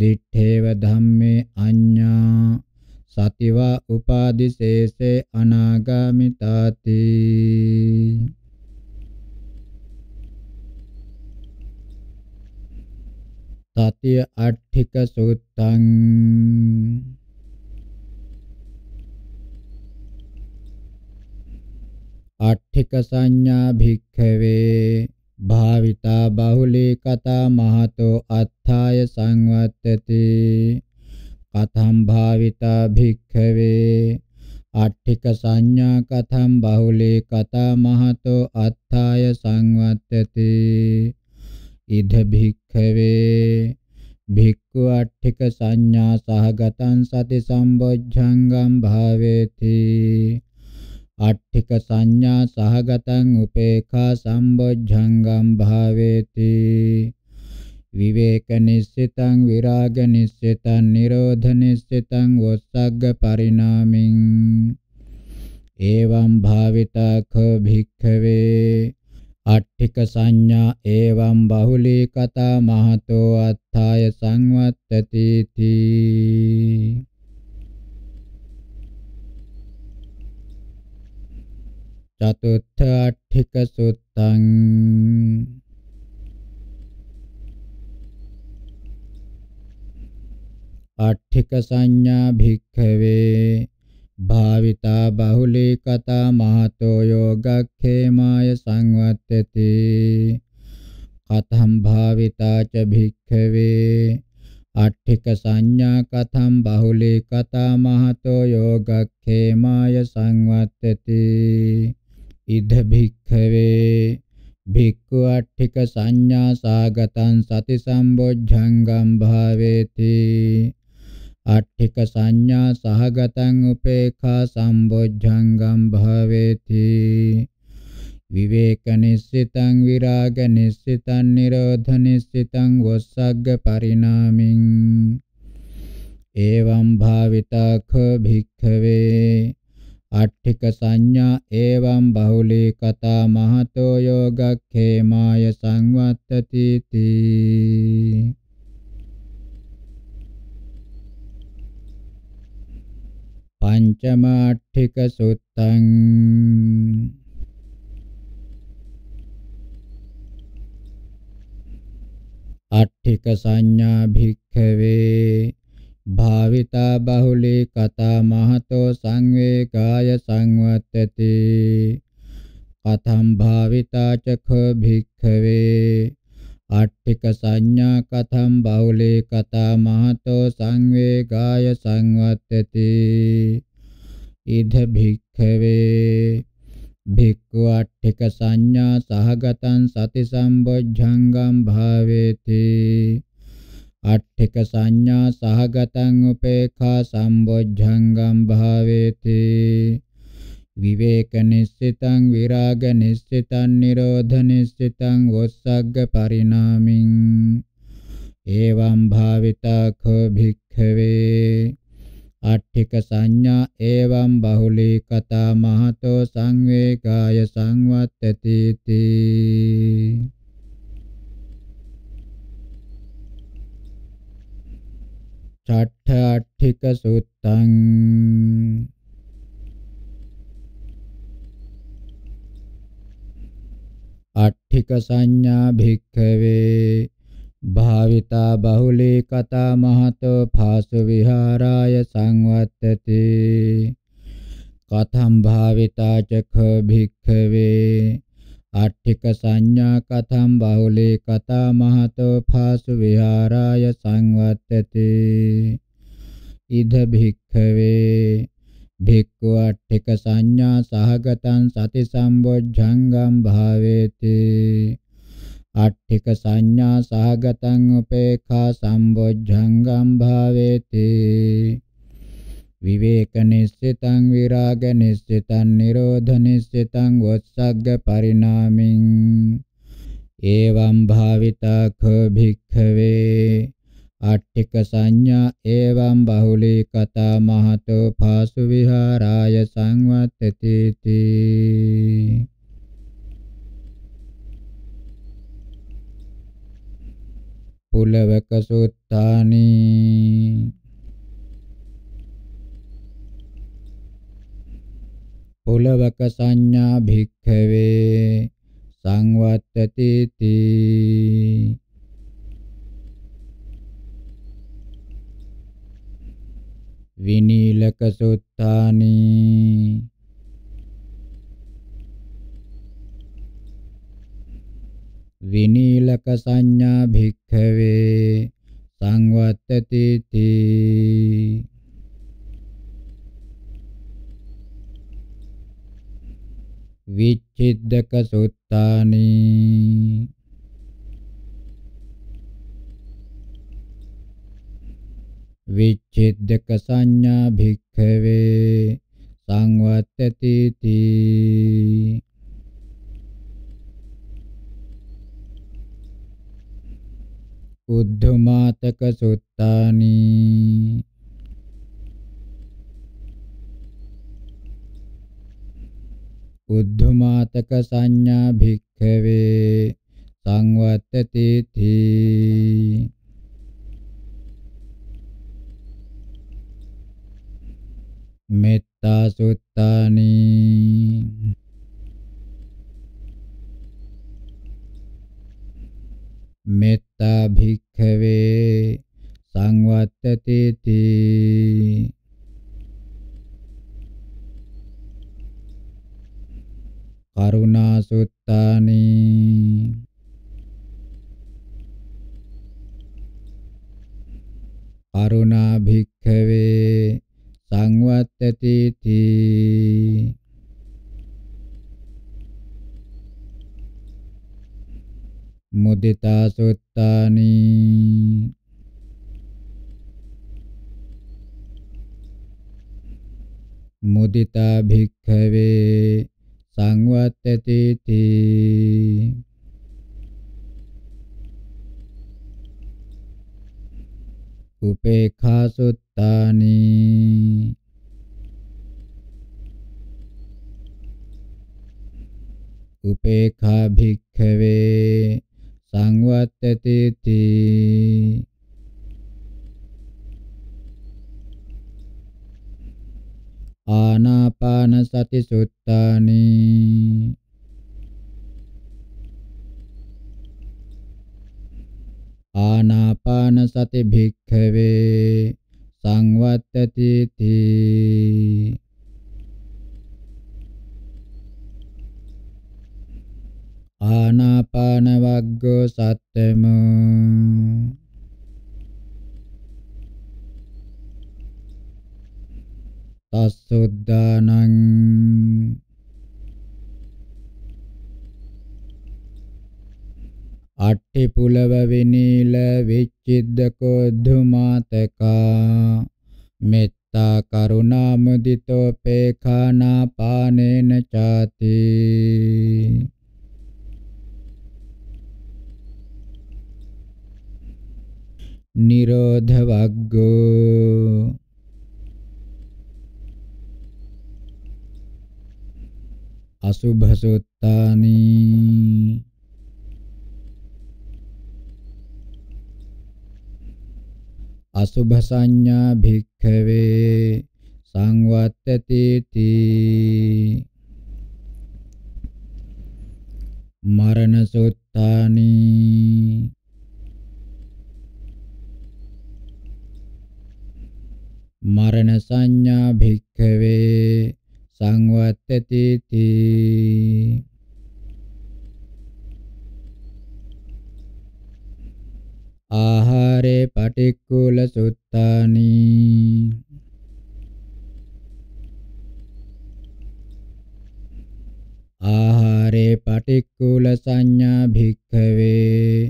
දිත්තේව ධම්මේ අඤ්ඤා සතිවා උපාදිශේෂේ අනාගාමිතාති තතිය අට්ඨික සූත්තං අට්ඨික සංඥා භික්ඛවේ භාවිතා බහුලී කතා මහතෝ අත්ථාය සංවත්තති කතම් භාවිතා භික්ඛවේ අට්ඨික සංඥා කතම් බහුලී කතා මහතෝ අත්ථාය සංවත්තති ඉද භික්ඛවේ භික්ඛු අට්ඨික සංඥා සහගතං සති සම්බොජ්ජංගම් භාවේති අට්ඨික සංඥා සහගතං උපේඛා සම්බොජ්ජංගම් භාවේති විවේක නිස්සිතං විරාග නිස්සිතං නිරෝධ නිස්සිතං වොස්සග්ග පරිණාමින් එවං භාවිතා ඛ භික්ඛවේ අට්ඨික සංඥා එවං බහුලී කතා මහතෝ අත්ථය සංවත්තති තී චතුත්ථ අට්ඨික සුත්තං අට්ඨික සංඥා භික්ඛවේ භාවිතා බහුලී කතා මහතෝ යෝගක්ඛේමාය සංවත්තති කතම් භාවිතා ච භික්ඛවේ අට්ඨික සංඥා කතම් බහුලී කතා මහතෝ යෝගක්ඛේමාය සංවත්තති ඉද භික්ඛවේ භික්ඛු අට්ඨික සංඥා සාගතං සති සම්බොජ්ජංගම් භාවේති අට්ඨික සංඥා සහගතං උපේඛා සම්බොජ්ජංගම් භාවේති විවේක නිස්සිතං විරාග නිස්සිතං නිරෝධ නිස්සිතං වස්සග්ග පරිණාමින් එවං භාවිතාඛ භික්ඛවේ අට්ඨික සංඥා එවං බහුලී කතා මහතෝ යෝගක්ඛේමාය සංවත්තති තී පංචමාට්ඨික සුත්තං අට්ඨික සංඥා භික්ඛවේ භාවිතා බහුලී කතා මහතෝ සංවේගාය සංවත්තති කතම් භාවිතා චඛ භික්ඛවේ අට්ඨික සංඥා කතම් බහුලේ කතා මහතෝ සංවේගාය සංවත්තති ඉද භික්ඛවේ භික්ඛු අට්ඨික සංඥා සහගතං සති සම්බොජ්ජංගම් භාවේති අට්ඨික සංඥා සහගතං උපේඛා සම්බොජ්ජංගම් භාවේති විවේක නිස්සිතං විරාග නිස්සිතං නිරෝධ නිස්සිතං වොස්සග්ග පරිණාමින් එවං භාවිතා කෝ භික්ඛවේ අට්ඨික සංඥා එවං බහුලී කතා මහතෝ සංවේගාය සංවත්තති තී චට්ඨ අට්ඨික සුත්තං අට්ඨික සංඥා භික්ඛවේ භාවිතා බහුලී කතා මහතෝ පාසු විහාරාය සංවත්තති කතම් භාවිතා චඛ භික්ඛවේ අට්ඨික සංඥා කතම් බහුලී කතා මහතෝ පාසු විහාරාය සංවත්තති ඉද භික්ඛවේ භික්ඛු අට්ඨික සංඥා සහගතං සති සම්බොජ්ජංගම් භාවේති අට්ඨික සංඥා සහගතං උපේක්ඛා සම්බොජ්ජංගම් භාවේති විවේක නිස්සිතං විරාග නිස්සිතං නිරෝධ නිස්සිතං වොත්සග්ග පරිණාමින් එවං භාවිතා ඛ භික්ඛවේ අට්ඨික සංඥා එවං බහුලී කතා මහතෝ පාසු විහාරාය සංවත්තති තී පුලවක සුත්තානි පුලවක සංඥා භික්ඛවේ සංවත්තති තී විනීලක සුත්තානි විනීලක සංඥා භික්ඛවේ සංවත්තති තී විච්ඡිද්දක සුත්තානි විච්ඡේද්දක සංඥා භික්ඛවේ සංවත්තති තී උද්ධමාතක සුත්තානි උද්ධමාතක සංඥා භික්ඛවේ සංවත්තති තී මෙත්තා සුත්තානි මෙත්තා භික්ඛවේ සංවත්තතේති කරුණා සුත්තානි කරුණා භික්ඛවේ සංවත්තති තී මුදිතා සුත්තානි මුදිතා භික්ඛවේ සංවත්තති තී උපේඛා සුත්ත තානේ උපේඛා භික්ඛවේ සංවත්තතේති ආනාපාන සති සුත්තානි ආනාපාන සති භික්ඛවේ තං වත්තති තී ආනාපාන වග්ගෝ සත්තමෝ තස්සුද්ධානං අට්ටි පුලව විනීල විච්ඡිද්දකෝ ධුමාතකා මෙත්තා කරුණා මුදිතෝ පේඛානා පානේන ചാති නිරෝධ වග්ගෝ අසුභසුත්තානි අසුභ සංඥා භික්ඛවේ සංවත්තති තී මරණ සුත්තානි මරණ සංඥා භික්ඛවේ සංවත්තති තී ආහාරේ පටික්කුල සුත්තානි ආහාරේ පටික්කුල සංඥා භික්ඛවේ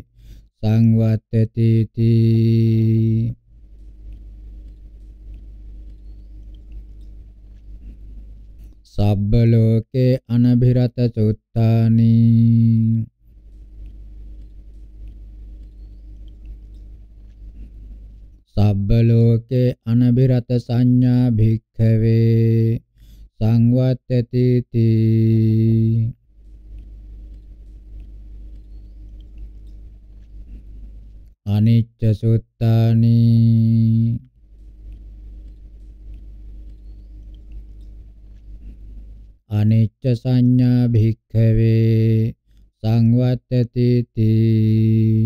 සංවත්තති තී සබ්බ ලෝකේ අනභිරත සුත්තානි සබ්බ ලෝකේ අනබිරත සංඥා භික්ඛවේ සංවත්තති තී අනිච්ච සුත්තානි අනිච්ච සංඥා භික්ඛවේ සංවත්තති තී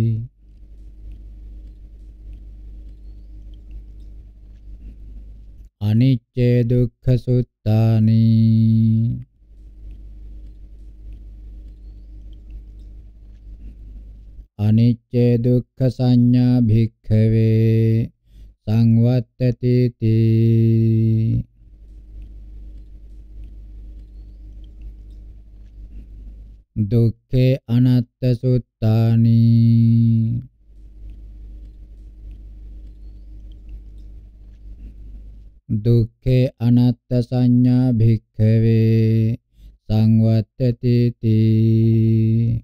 අනිච්ච දුක්ඛ සුත්තානි අනිච්ච දුක්ඛ සංඥා භික්ඛවේ සංවත්තති තී දුක්ඛේ අනත්ත සුත්තානි දුක්ඛේ අනත්ත සංඥා භික්ඛවේ සංවත්තති තී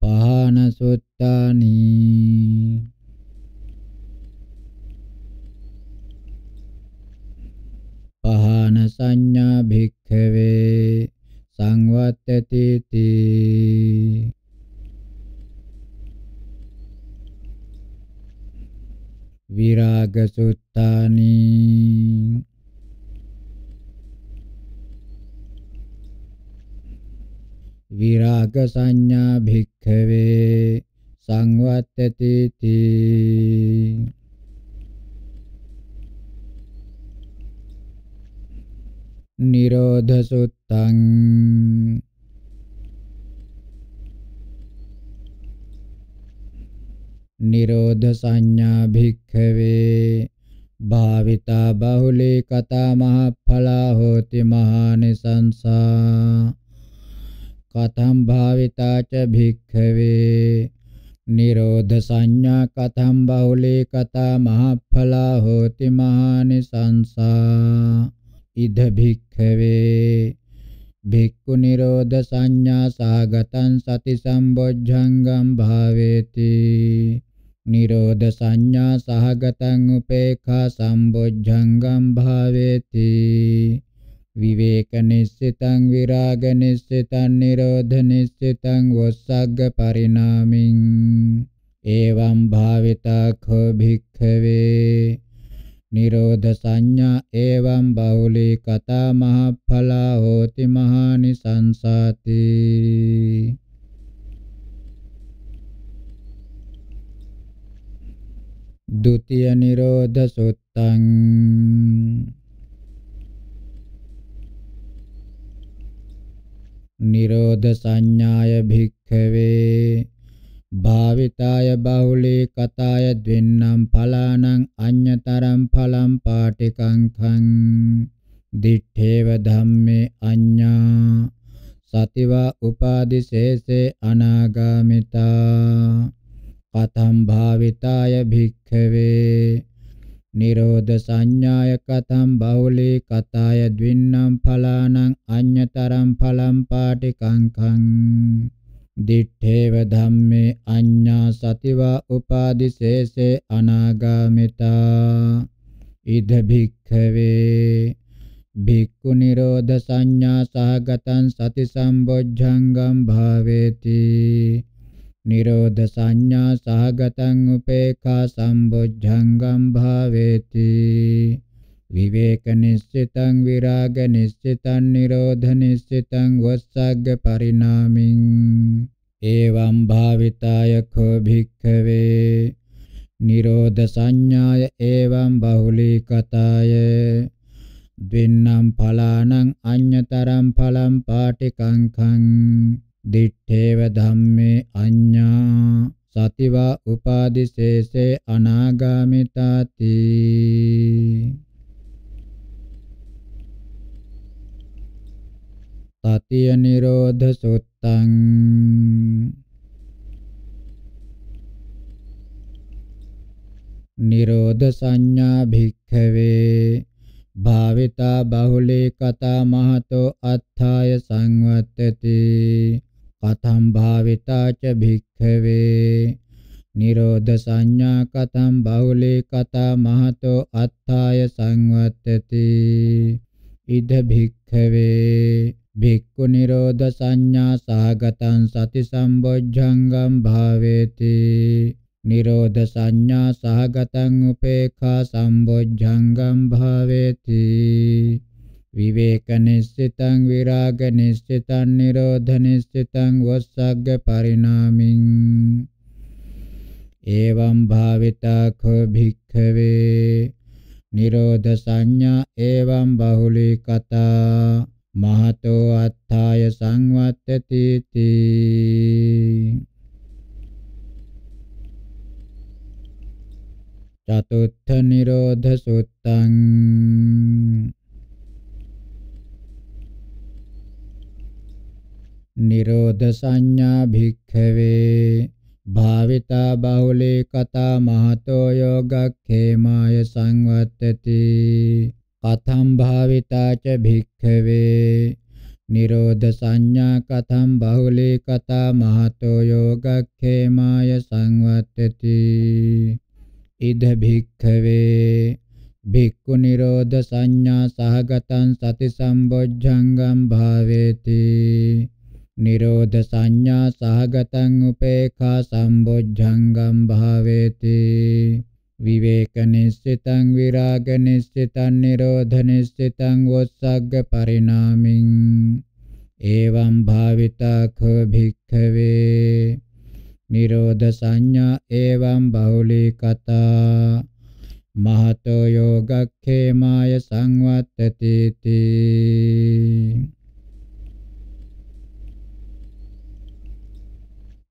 පහන සුත්තානි පහන සංඥා භික්ඛවේ සංවත්තති තී විරාග සුත්තානි විරාග සංඥා භික්ඛවේ සංවත්තති තී නිරෝධ සුත්තං නිරෝධ සංඥා භික්ඛවේ භාවිතා බහුලී කතා මහඵලා හෝති මහානිසංසා කතම් භාවිතා ච භික්ඛවේ නිරෝධ සංඥා කතම් බහුලී කතා මහඵලා හෝති මහානිසංසා ඉද භික්ඛවේ භික්ඛු නිරෝධ සංඥා සාගතං සති සම්බොජ්ජංගම් භාවේති නිරෝධ සංඥා සහගතං උපේක්ඛා සම්බොජ්ජංගම් භාවේති විවේක නිස්සිතං විරාග නිස්සිතං නිරෝධ නිස්සිතං වොස්සග්ග පරිණාමින් එවං භාවිතා කෝ භික්ඛවේ නිරෝධ සංඥා එවං බහුලී කතා මහඵලා හෝති මහානිසංසාති द्वितीय निरोध सुत्तं निरोध संज्ञाय भिक्खवे භාවිතාය බහුලී කතාය ද්වින්නම් ඵලානං අඤ්ඤතරම් ඵලම් පාටිකං khං දිඨේව ධම්මේ අඤ්ඤා සතිවා උපාදිශේසේ අනාගාමිතා කතම් භාවිතාය භික්ඛවේ නිරෝධ සංඥාය කතම් බහුලී කතාය ද්වින්නම් ඵලානං අඤ්‍යතරම් ඵලම් පාටි කංඛං දිත්තේව ධම්මේ අඤ්ඤා සතිවා උපාදිශේසේ අනාගාමිතා ඉද භික්ඛවේ භික්ඛු නිරෝධ සංඥා සහගතං සති සම්බොජ්ජංගම් භාවේති Nirodha sanya sahagatam upekha sambojjhangam bhaveti. Viveka niscitam viraga niscitam nirodha niscitam vassagga parinamin. Evam bhavitaya kho bhikkave. Nirodha sanyaya evam bahulikataya. Dvinnam phalanam anyataram phalam patikangkhaṃ දිත්තේව ධම්මේ අඤ්ඤා සතිවා උපාදිසේසේ අනාගාමිතාති තතිය නිරෝධ සුත්තං නිරෝධ සංඥා භික්ඛවේ භාවිතා බහුලී කතා මහතෝ අත්ථාය සංවත්තති කතම් භාවිතාච භික්ඛවේ නිරෝධ සංඥා කතම් බහුලී කතා මහතෝ අත්ථාය සංවත්තති ඉද භික්ඛවේ භික්ඛු නිරෝධ සංඥා සාගතං සති සම්බොජ්ජංගම් භාවේති නිරෝධ සංඥා සහගතං උපේක්ඛා සම්බොජ්ජංගම් භාවේති විවේක නිස්සිතං විරාග නිස්සිතං නිරෝධ නිස්සිතං වස්සග්ග පරිණාමින් එවං භාවිතා කෝ භික්ඛවේ නිරෝධ සංඥා එවං බහුලී කතා මහතෝ අත්ථාය සංවත්තති තී චතුත්ථ නිරෝධ සුත්තං නිරෝධ සංඥා භික්ඛවේ භාවිතා බහුලී කතා මහතෝ යෝගක්ඛේමාය සංවත්තති කතම් භාවිතා ච භික්ඛවේ නිරෝධ සංඥා කතම් බහුලී කතා මහතෝ යෝගක්ඛේමාය සංවත්තති ඉද භික්ඛවේ භික්ඛු නිරෝධ සංඥා සහගතං සති සම්බොජ්ජංගම් භාවේති නිරෝධ සංඥා සහගතං උපේඛා සම්බොජ්ජංගම් භාවේති විවේක නිස්සිතං විරාග නිස්සිතං නිරෝධ නිස්සිතං වොස්සග්ග පරිණාමින් එවං භාවිතා ඛ භික්ඛවේ නිරෝධ සංඥා එවං බහුලී කතා මහතෝ යෝගක්ඛේමාය සංවත්තති තී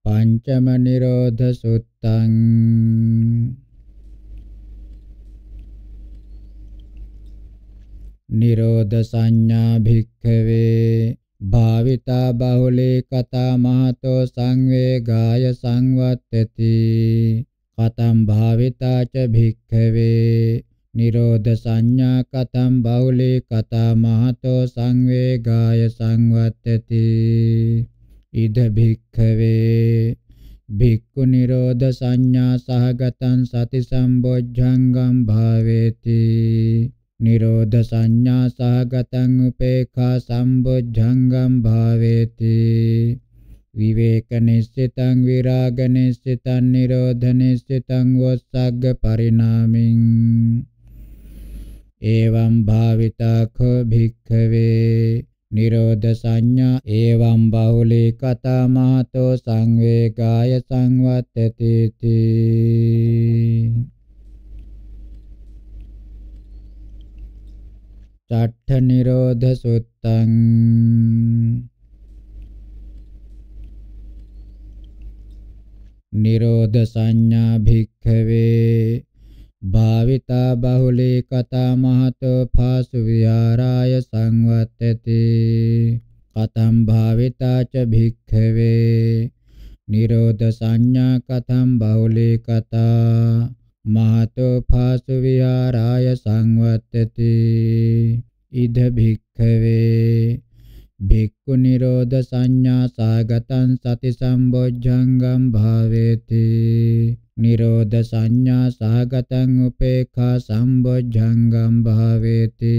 පංචම නිරෝධ සුත්තං නිරෝධ සංඥා භික්ඛවේ භාවිතා බහුලේ කතා මහතෝ සංවේගාය සංවත්තති කතම් භාවිතා ච භික්ඛවේ නිරෝධ සංඥා කතම් බහුලේ කතා මහතෝ සංවේගාය සංවත්තති ඉද භික්ඛවේ භික්ඛු නිරෝධ සංඥා සහගතං සති සම්බොජ්ජංගම් භාවේති නිරෝධ සංඥා සහගතං උපේක්ඛා සම්බොජ්ජංගම් භාවේති විවේක නිස්සිතං විරාග නිස්සිතං නිරෝධ නිස්සිතං වස්සග්ග පරිණාමින් එවං භාවිතාඛ භික්ඛවේ නිරෝධ සංඥා එවං බහුලී කතා මහතෝ සංවේගාය සංවත්තති චට්ඨ නිරෝධ සුත්තං නිරෝධ සංඥා භික්ඛවේ භාවිතා බහුලී කතා මහතෝ පාසු විහාරාය සංවත්තති කතම් භාවිතා ච භික්ඛවේ නිරෝධ සංඥා කතම් බහුලී කතා මහතෝ පාසු විහාරාය සංවත්තති ඉද භික්ඛවේ භික්ඛු නිරෝධ සංඥා සාගතං සති සම්බොජ්ජංගම් භාවේති නිරෝධ සංඥා සාගතං උපේක්ඛා සම්බොජ්ජංගම් භාවේති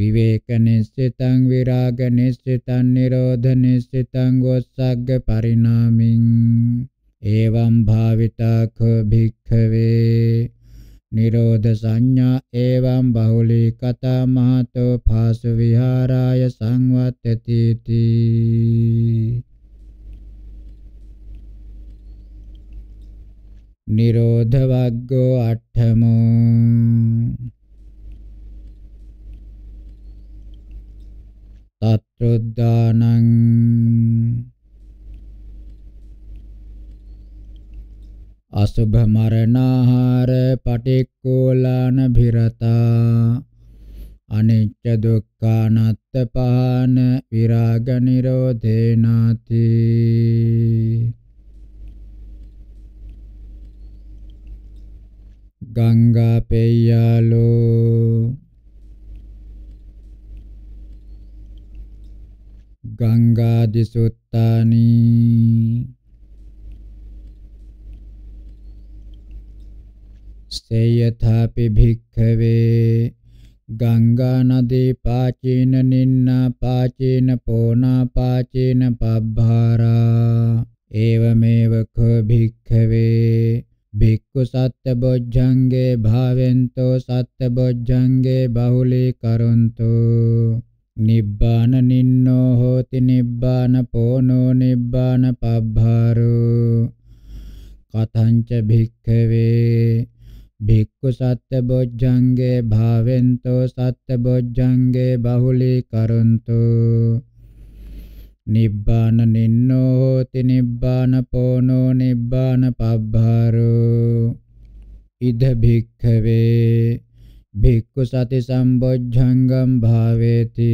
විවේක නිස්සිතං විරාග නිස්සිතං නිරෝධ නිස්සිතං ගොස්සග්ග පරිණාමින් එවං භාවිතා ඛ භික්ඛවේ නිරෝධ සංඥා එවං බහුලී කතා මහතෝ පාසු විහාරාය සංවත්තති තී නිරෝධ වග්ගෝ අට්ඨමෝ තත්රුද්දානං අසුභ මරණාහාර පටික්කුලාන භිරතා අනිච්ච දුක්ඛානත්ත පාන විරාග නිරෝධේනාති ගංගා පෙය්‍යාලෝ ගංගා දිසුත්තානී සේයථාපි භික්ඛවේ ගංගා නදී පාචීන නින්නා පාචීන පෝනා පාචීන පබ්භාරා ඒවමේව කෝ භික්ඛවේ භික්ඛු සත්ත බොජ්ජංගේ භාවෙන්තෝ සත්ත බොජ්ජංගේ බහුලී කරොන්තෝ නිබ්බාන නින්නෝ හෝති නිබ්බාන පෝනෝ නිබ්බාන පබ්භාරෝ කතංච භික්ඛවේ භික්ඛු සත්ත්‍ය බොජ්ජංගේ භාවෙන්තෝ සත්ත්‍ය බොජ්ජංගේ බහුලී කරොන්තු නිබ්බාන නින්නෝ හෝති නිබ්බාන පෝනෝ නිබ්බාන පබ්බාරෝ ඉද භික්ඛවේ භික්ඛු සති සම්බොජ්ජංගම් භාවේති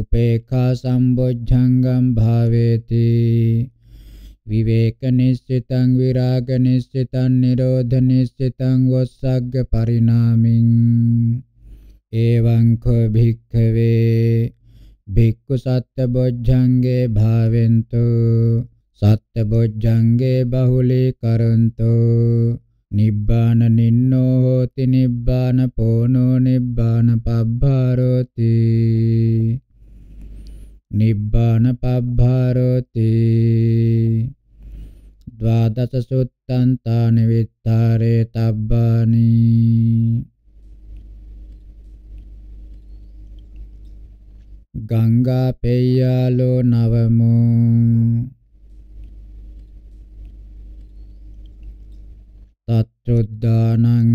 උපේඛා සම්බොජ්ජංගම් භාවේති විවේක නිස්සිතං විරාග නිස්සිතං නිරෝධ නිස්සිතං වස්සග්ග පරිණාමින් එවං කෝ භික්ඛවේ භික්ඛු සත්ත්‍ය බොජ්ජංගේ භාවෙන්තු සත්ත්‍ය බොජ්ජංගේ බහුලී කරන්තු නිබ්බාන නින්නෝ හෝති නිබ්බාන පෝනෝ නිබ්බාන පබ්බාරෝති නිබ්බාන පබ්බාරෝති ද්වාදස සුත්තං තානි විත්තරේ තබ්බානි ගංගා පෙය්‍යාලෝ නවමෝ තත්ත්‍රොද්දානං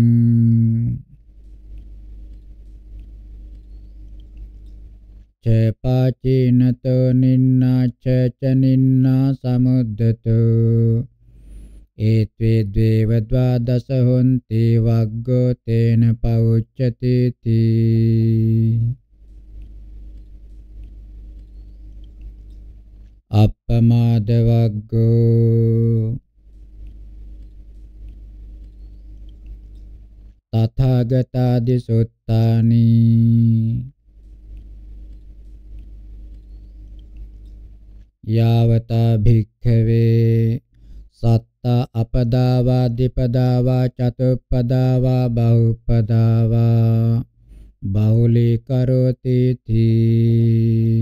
ච පාචීනතෝ නින්නා ච ච නින්නා සමුද්දතෝ ඒත්වේ ද්වේව ද්වාදස හොන්ති වග්ගෝ තේන පෞච්චති තී අප්පමාද වග්ගෝ තථාගතාදි සුත්තානි යාවතා භික්ඛවේ සත්ත අපදාවා දීපදාවා චතුප්පදාවා බහුපදාවා බහුලී කරෝති තී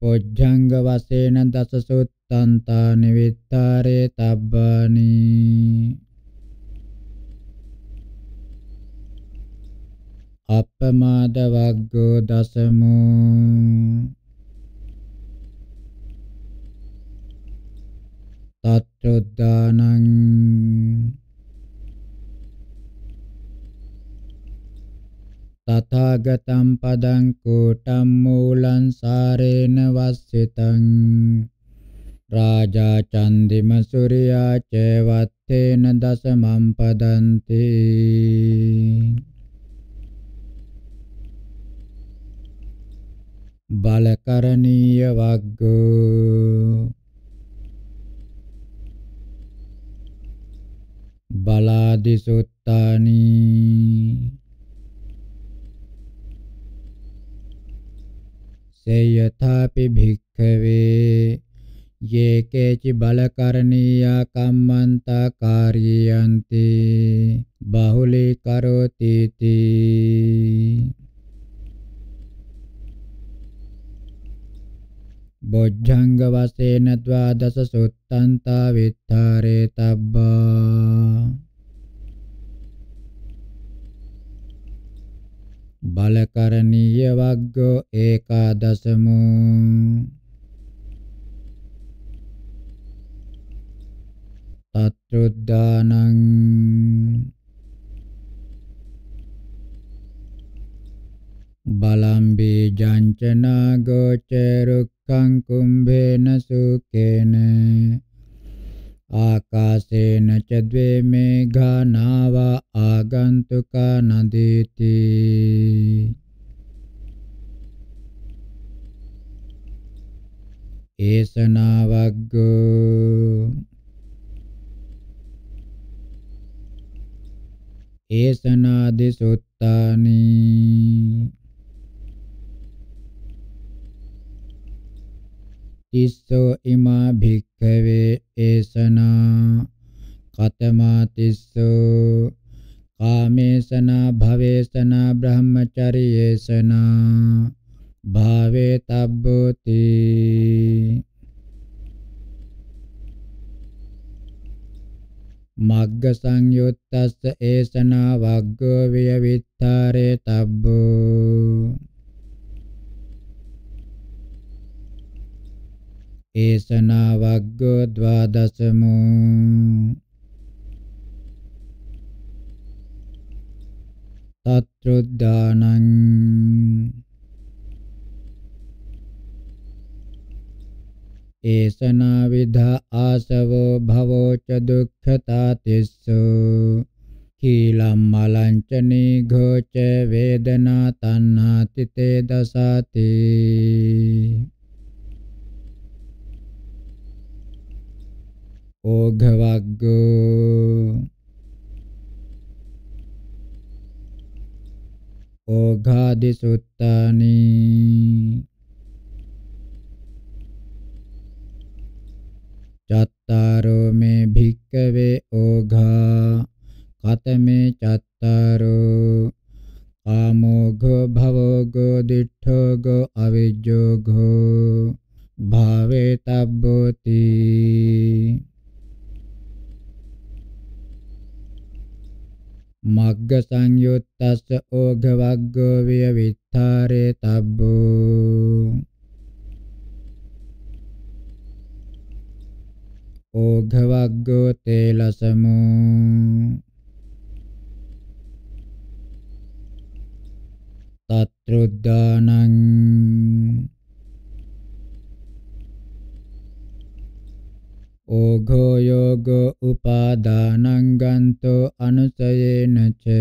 පොජ්ජංග වශයෙන් දසසුත්තන්තා නිවිත්තාරේ තබ්බානි අපමාද වග්ගෝ දසමෝ තත්ත්‍ොද්දානං තථාගතම් පදං කෝටම් මූලං සාරේන වස්සිතං රාජා චන්දිම සූර්යා ච වත්තේන දසමම් පදන්ති බලකරණීය වග්ගෝ බලාදිසුත්තානි සේයථාපි භික්ඛවේ යේකේචි බලකරණීයා කම්මන්තා කාරියන්ති බහුලී කරෝති තී බොජ්ජංග වශයෙන් ද්වාදස සුත්තන්තා විත්තරේ තබ්බා බලකරණීය වග්ගෝ ඒකාදසමෝ තත්රුද්දානං බලම්බේ ජංචනා ගෝචරුක් දුක්ඛං කුම්භේන සුඛේන ආකාශේන ච ද්වේ මේඝානාව ආගන්තුකා නදීති ඒසනාවග්ගෝ ඒසනාදි සුත්තානි තිස්සෝ ඉමා භික්ඛවේ ඒසනා කතමා තිස්සෝ කාමේසනා භවේසනා බ්‍රහ්මචරියේසනා භාවේ තබ්බෝති මග්ග සංයුත්තස්ස ඒසනා වග්ගෝ විය විත්තරේ තබ්බෝ ඒසනා වග්ගෝ ద్వාදසමෝ තත්රුද්දානං ඒසනා විධා ආසවෝ භවෝ ච දුක්ඛතා තිස්සෝ කීලම් මලංචනී ഘോච වේදනා තණ්හා තිතේ දසාති ඕඝවග්ගෝ ඕඝාදි සුත්තානි චත්තාරෝ මේ භික්කවේ ඕඝා කතමේ චත්තාරෝ කාමෝඝෝ භවෝඝෝ දිඨෝඝෝ අවිජ්ජෝඝෝ භාවේ තබ්බෝති මග්ග සංයුත්තස්ස ඕඝවග්ගෝ විය විත්තරේ තබ්බෝ ඕඝවග්ගෝ තේලසමෝ තත්රුද්දානං ඕඝෝ යෝගෝ උපාදානං ගන්තෝ අනුසයේන ච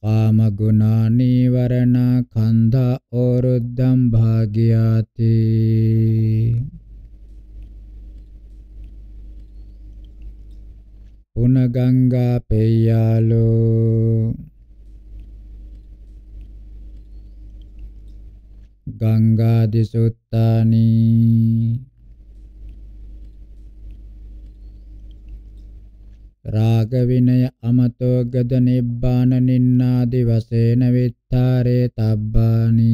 කාම ගුණා නීවරණ කන්ධා ඕරුද්ධම් භාගියාති පුනගංගා පෙය්‍යාලෝ ගංගා දිසුත්තානී රාග විනය අමතෝ ගද නිබ්බාන නින්නාදි වශයෙන් විත්තරේ තබ්බානි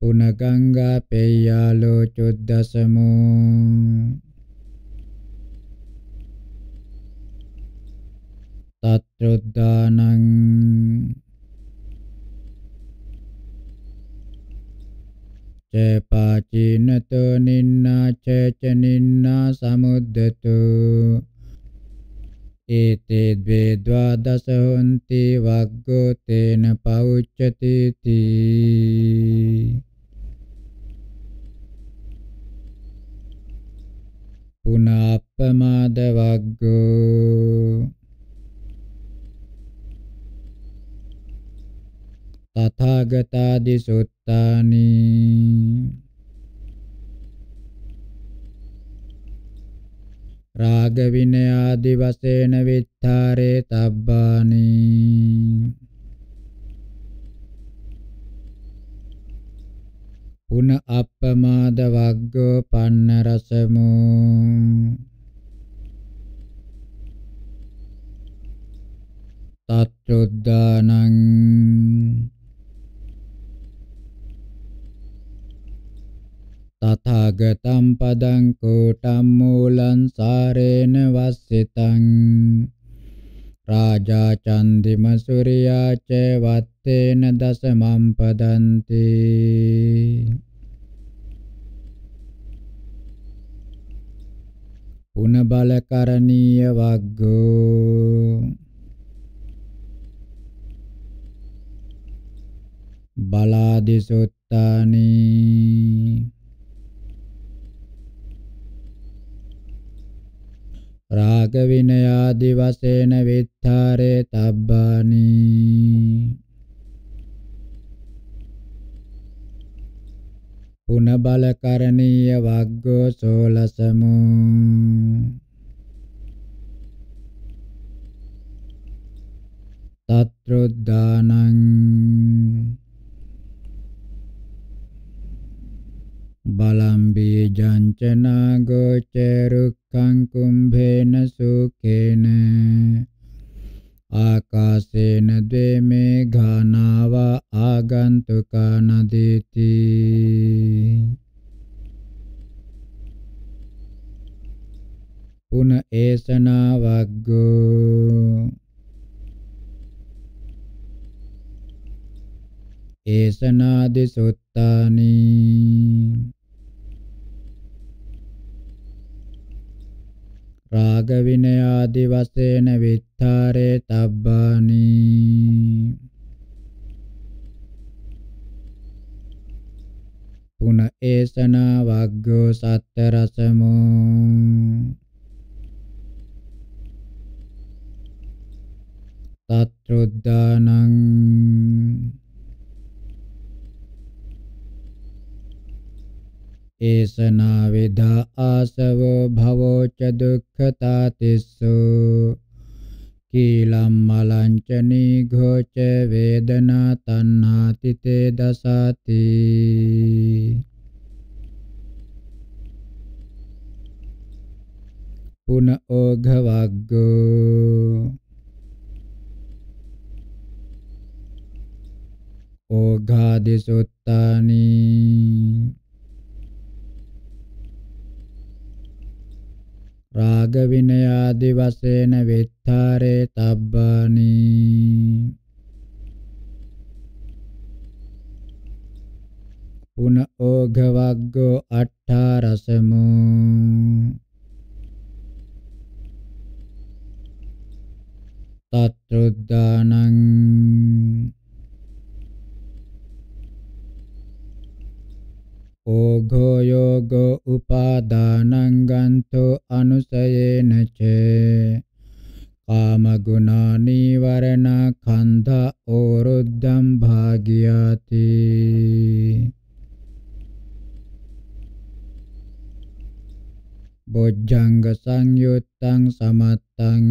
පුනගංගා පේයාලෝ චොද්දසමෝ තත්‍රොද්දානං ce pacinato ninna ce ce ninna samuddatu ete dve dvadasahunti vaggo tena pauccati ti punappamada vaggo තථාගතාදි සුත්ත පටිපට්ඨානේ රාග විනය ආදි වශයෙන් විත්තරේ තබ්බානේ පුන අප්පමාද වග්ගෝ පන්න රසමෝ තත්ත්‍ොද්දානං තථාගතම් පදං කෝටම් මූලං සාරේන වස්සිතං රාජා චන්දිම සූර්යා ච වත්තේන දසමම් පදන්ති පුන බලකරණීය වග්ගෝ බලාදිසුත්තානි රාග විනය ආදි වශයෙන් විත්තරේ තබ්බානි පුන බල කරණීය වග්ගෝ සෝලසමු තත්රුද්දානං බලම්බී ජංචනා ගෝචරුක්ඛං කුම්භේන සුඛේන ආකාසේන ද්වේමේ ඝානාව ආගන්තුකාන දේති පුන ඒසනා වග්ගෝ ඒසනාදි සුත්තානි රාග විනය ආදි වශයෙන් විත්තරේ තබ්බානි පුන ඒසන වග්ගෝ සත්ත රසමෝ තත්රුද්දානං ඒසනා විදා ආසවෝ භවෝ ච දුක්ඛතා තිස්සෝ කීලම්මලංච නීඝෝච වේදනා තණ්හාති තේ දසති පුන ඕඝවග්ගෝ ඕඝාදිසුත්තානි රාග විනය ආදි වශයෙන් විත්තරේ තබ්බානි පුන ඕඝවග්ගෝ අට්ඨාරසමු තත්රුද්දානං ඕඝෝ යෝගෝ උපාදානං ගන්තෝ අනුසයේන ච කාම ගුණා නීවරණ කන්ධා ඕරුද්ධම් භාගියාති බොජ්ජංග සංයුත්තං සමත්තං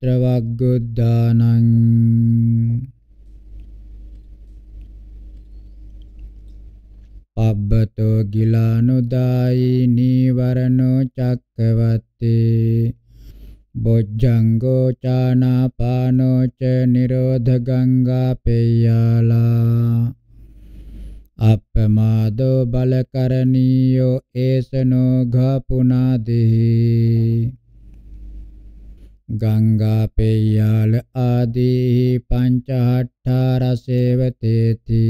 తత్రవగ్గుద్దానం පබ්බතෝ ගිලානුදායි නීවරණෝ චක්කවත්තේ බොජ්ජංගෝ චානාපානෝ ච නිරෝධ ගංගා පෙය්‍යාලා අප්පමාදෝ බලකරණීයෝ ඒසනෝ ඝපුනාදෙහි ගංගා පෙය්‍යාල ආදී පංචහට්ඨාරසේවතේති